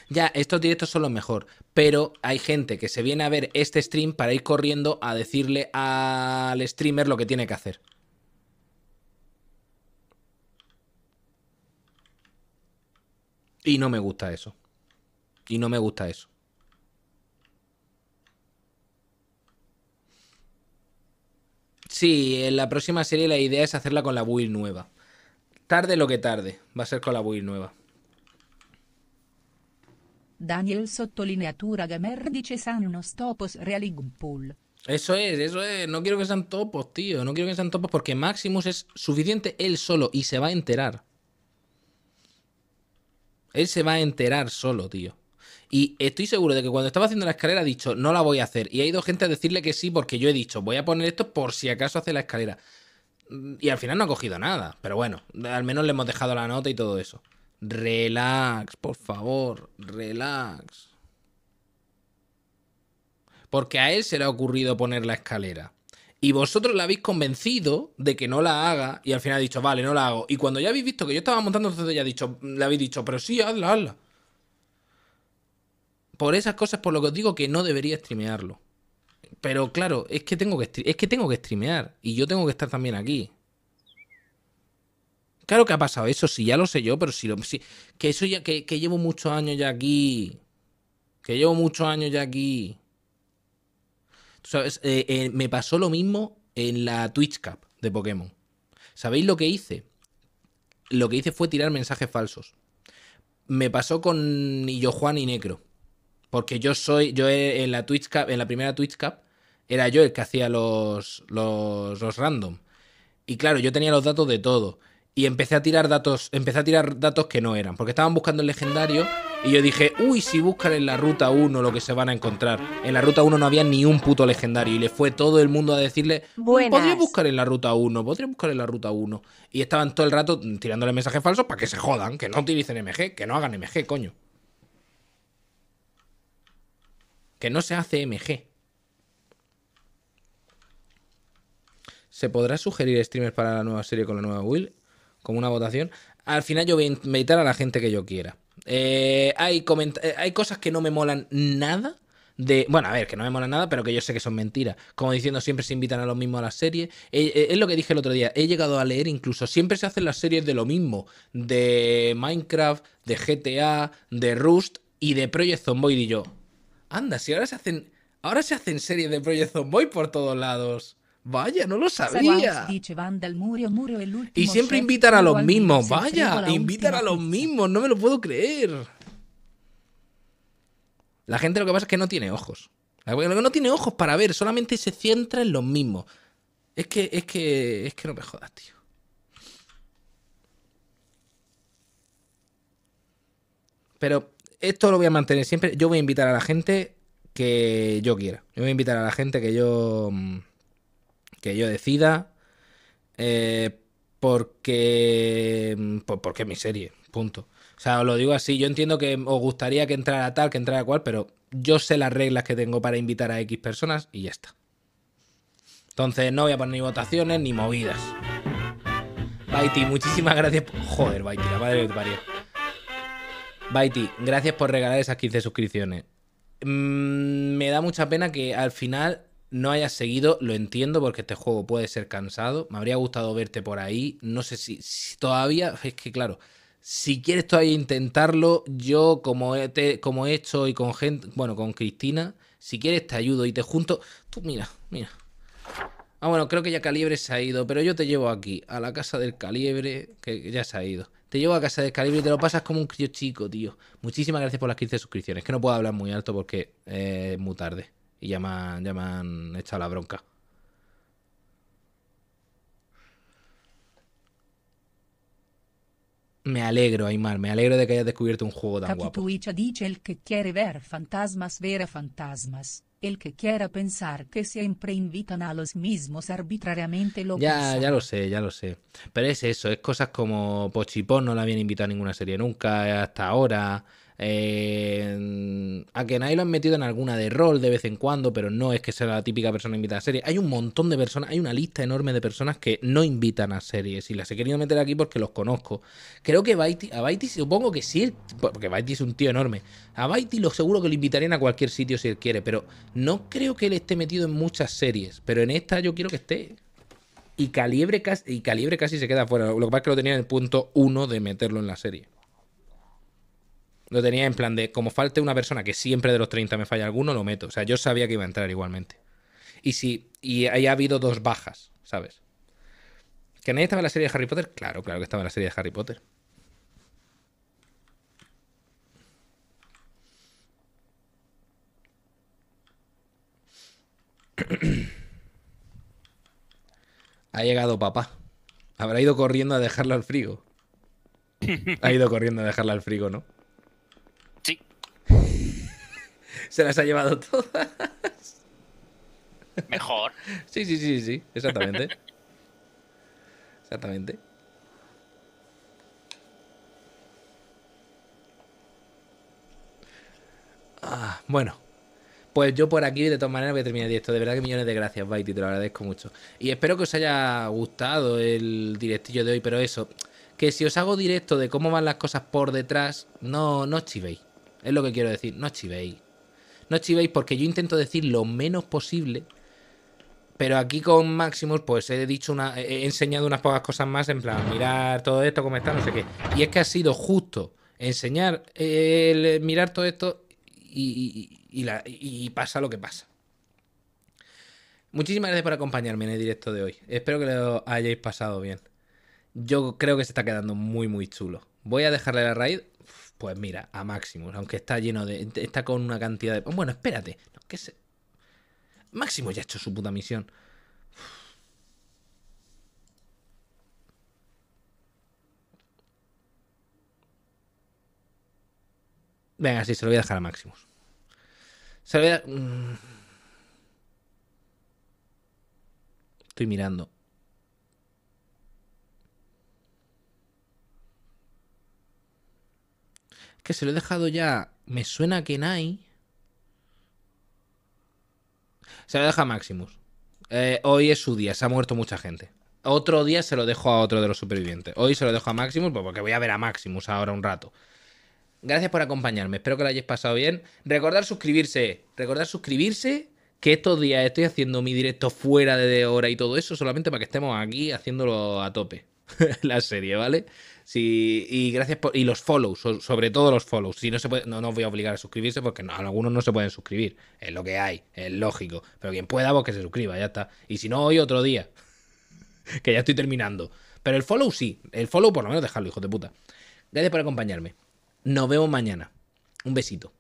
Ya, estos directos son los mejor, pero hay gente que se viene a ver este stream para ir corriendo a decirle al streamer lo que tiene que hacer. Y no me gusta eso. Y no me gusta eso. Sí, en la próxima serie la idea es hacerla con la build nueva. Tarde lo que tarde, va a ser con la build nueva. Daniel sottolineatura gamer topos Eso es, eso es. No quiero que sean topos, tío. No quiero que sean topos porque Maximus es suficiente él solo y se va a enterar. Él se va a enterar solo, tío. Y estoy seguro de que cuando estaba haciendo la escalera ha dicho, no la voy a hacer. Y ha ido gente a decirle que sí porque yo he dicho, voy a poner esto por si acaso hace la escalera. Mm, y al final no ha cogido nada. Pero bueno, al menos le hemos dejado la nota y todo eso. Relax, por favor, relax. Porque a él se le ha ocurrido poner la escalera y vosotros la habéis convencido de que no la haga y al final ha dicho, vale, no la hago. Y cuando ya habéis visto que yo estaba montando, entonces ya dicho, le habéis dicho, pero sí, hazla, hazla. Por esas cosas, por lo que os digo que no debería streamearlo. Pero claro, es que tengo que, es que, tengo que streamear y yo tengo que estar también aquí. Claro que ha pasado eso, sí, ya lo sé yo, pero si lo. que eso ya. Que, que llevo muchos años ya aquí. Que llevo muchos años ya aquí. Eh, eh, me pasó lo mismo en la Twitch Cup de Pokémon. ¿Sabéis lo que hice? Lo que hice fue tirar mensajes falsos. Me pasó con ni yo Juan y Necro. Porque yo soy, yo eh, en la Twitch Cup, en la primera Twitch Cup, era yo el que hacía los, los, los random. Y claro, yo tenía los datos de todo. Y empecé a tirar datos, empecé a tirar datos que no eran. Porque estaban buscando el legendario y yo dije, uy, si buscan en la ruta 1 lo que se van a encontrar. En la ruta 1 no había ni un puto legendario. Y le fue todo el mundo a decirle, mm, podría buscar en la ruta 1, podría buscar en la ruta 1. Y estaban todo el rato tirándole mensajes falsos para que se jodan, que no utilicen MG, que no hagan MG, coño. Que no se hace MG. ¿Se podrá sugerir streamers para la nueva serie con la nueva Will? Como una votación. Al final yo voy a invitar a la gente que yo quiera. Eh, hay, eh, hay cosas que no me molan nada. De, bueno, a ver, que no me molan nada, pero que yo sé que son mentiras. Como diciendo, siempre se invitan a lo mismo a las series. Eh, es lo que dije el otro día. He llegado a leer incluso, siempre se hacen las series de lo mismo. De Minecraft, de GTA, de Rust y de Project Zomboid. Y yo, anda, si ahora se hacen, ahora se hacen series de Project Zomboid por todos lados. Vaya, no lo sabía. y siempre invitan a los mismos. Vaya, invitan a los mismos. No me lo puedo creer. La gente lo que pasa es que no tiene ojos. No tiene ojos para ver, solamente se centra en los mismos. Es que, es que, es que no me jodas, tío. Pero esto lo voy a mantener siempre. Yo voy a invitar a la gente que yo quiera. Yo voy a invitar a la gente que yo... Mm, que yo decida, eh, porque, mm, porque es mi serie, punto. O sea, os lo digo así, yo entiendo que os gustaría que entrara tal, que entrara cual, pero yo sé las reglas que tengo para invitar a X personas y ya está. Entonces no voy a poner ni votaciones ni movidas. Baiti, muchísimas gracias. Joder, Baiti, la madre de tu Baiti, gracias por regalar esas 15 suscripciones. Mm, me da mucha pena que al final no hayas seguido, lo entiendo porque este juego puede ser cansado. Me habría gustado verte por ahí. No sé si, todavía, es que claro, si quieres todavía intentarlo, yo como he, como he hecho y con gente, bueno, con Cristina, si quieres te ayudo y te junto. Tú mira, mira. Ah, bueno, creo que ya Calibre se ha ido, pero yo te llevo aquí, a la casa del Calibre, que ya se ha ido. Te llevo a casa del Calibre y te lo pasas como un crío chico, tío. Muchísimas gracias por las 15 suscripciones, que no puedo hablar muy alto porque eh, es muy tarde. Y llaman, llaman hecha la bronca. Me alegro, Aymar, me alegro de que hayas descubierto un juego tan guapo. dice el que quiere ver fantasmas verá fantasmas, el que quiera pensar que siempre invitan a los mismos arbitrariamente lo Ya, ya lo sé, ya lo sé. Pero es eso, es cosas como Pochipón no la habían invitado a ninguna serie nunca hasta ahora, eh, a Kenai lo han metido en alguna de rol de vez en cuando, pero no es que sea la típica persona invitada a serie. Hay un montón de personas, hay una lista enorme de personas que no invitan a series y las he querido meter aquí porque los conozco. Creo que a supongo que sí, porque Baiti es un tío enorme. A Baiti lo seguro que lo invitarían a cualquier sitio si él quiere, pero no creo que él esté metido en muchas series. Pero en esta yo quiero que esté. Y Calibre, casi, y Calibre casi se queda fuera. Lo que pasa es que lo tenía en el punto uno de meterlo en la serie. Lo tenía en plan de, como falte una persona que siempre de los 30 me falla alguno, lo meto. O sea, yo sabía que iba a entrar igualmente. Y si, y ahí ha habido dos bajas, ¿sabes? ¿Que nadie estaba en la serie de Harry Potter? Claro, claro que estaba en la serie de Harry Potter. *clears throat* Ha llegado papá. Habrá ido corriendo a dejarla al frigo. Ha ido corriendo a dejarla al frigo, ¿no? se las ha llevado todas. Mejor. Sí, sí, sí, sí, exactamente. Exactamente. Ah, bueno. Pues yo por aquí, de todas maneras, voy a terminar esto. De verdad que millones de gracias, Baiti, te lo agradezco mucho. Y espero que os haya gustado el directillo de hoy, pero eso, que si os hago directo de cómo van las cosas por detrás, no, no chivéis. Es lo que quiero decir, no chivéis no chivéis porque yo intento decir lo menos posible. Pero aquí con Maximus, pues he dicho una. He enseñado unas pocas cosas más. En plan, mirar todo esto, cómo está, no sé qué. Y es que ha sido justo enseñar, mirar todo esto y, pasa lo que pasa. Muchísimas gracias por acompañarme en el directo de hoy. Espero que lo hayáis pasado bien. Yo creo que se está quedando muy, muy chulo. Voy a dejarle la raíz. Pues mira, a Maximus, aunque está lleno de. Está con una cantidad de. Bueno, espérate. No, ¿qué se... Maximus ya ha hecho su puta misión. Venga, sí, se lo voy a dejar a Maximus. Se lo voy a. Mm. Estoy mirando. Que se lo he dejado ya. Me suena que Nai. Se lo deja Maximus. Eh, hoy es su día, se ha muerto mucha gente. Otro día se lo dejo a otro de los supervivientes. Hoy se lo dejo a Maximus pues, porque voy a ver a Maximus ahora un rato. Gracias por acompañarme, espero que lo hayáis pasado bien. Recordar suscribirse, recordar suscribirse, que estos días estoy haciendo mi directo fuera de hora y todo eso, solamente para que estemos aquí haciéndolo a tope. *laughs* La serie, ¿vale? y gracias por, y los follows, sobre todo los follows. Si no se no, os voy a obligar a suscribirse porque algunos no se pueden suscribir. Es lo que hay, es lógico. Pero quien pueda, vos pues que se suscriba, ya está. Y si no, hoy otro día. *laughs* que ya estoy terminando. Pero el follow sí. El follow por lo menos dejarlo, hijo de puta. Gracias por acompañarme. Nos vemos mañana. Un besito.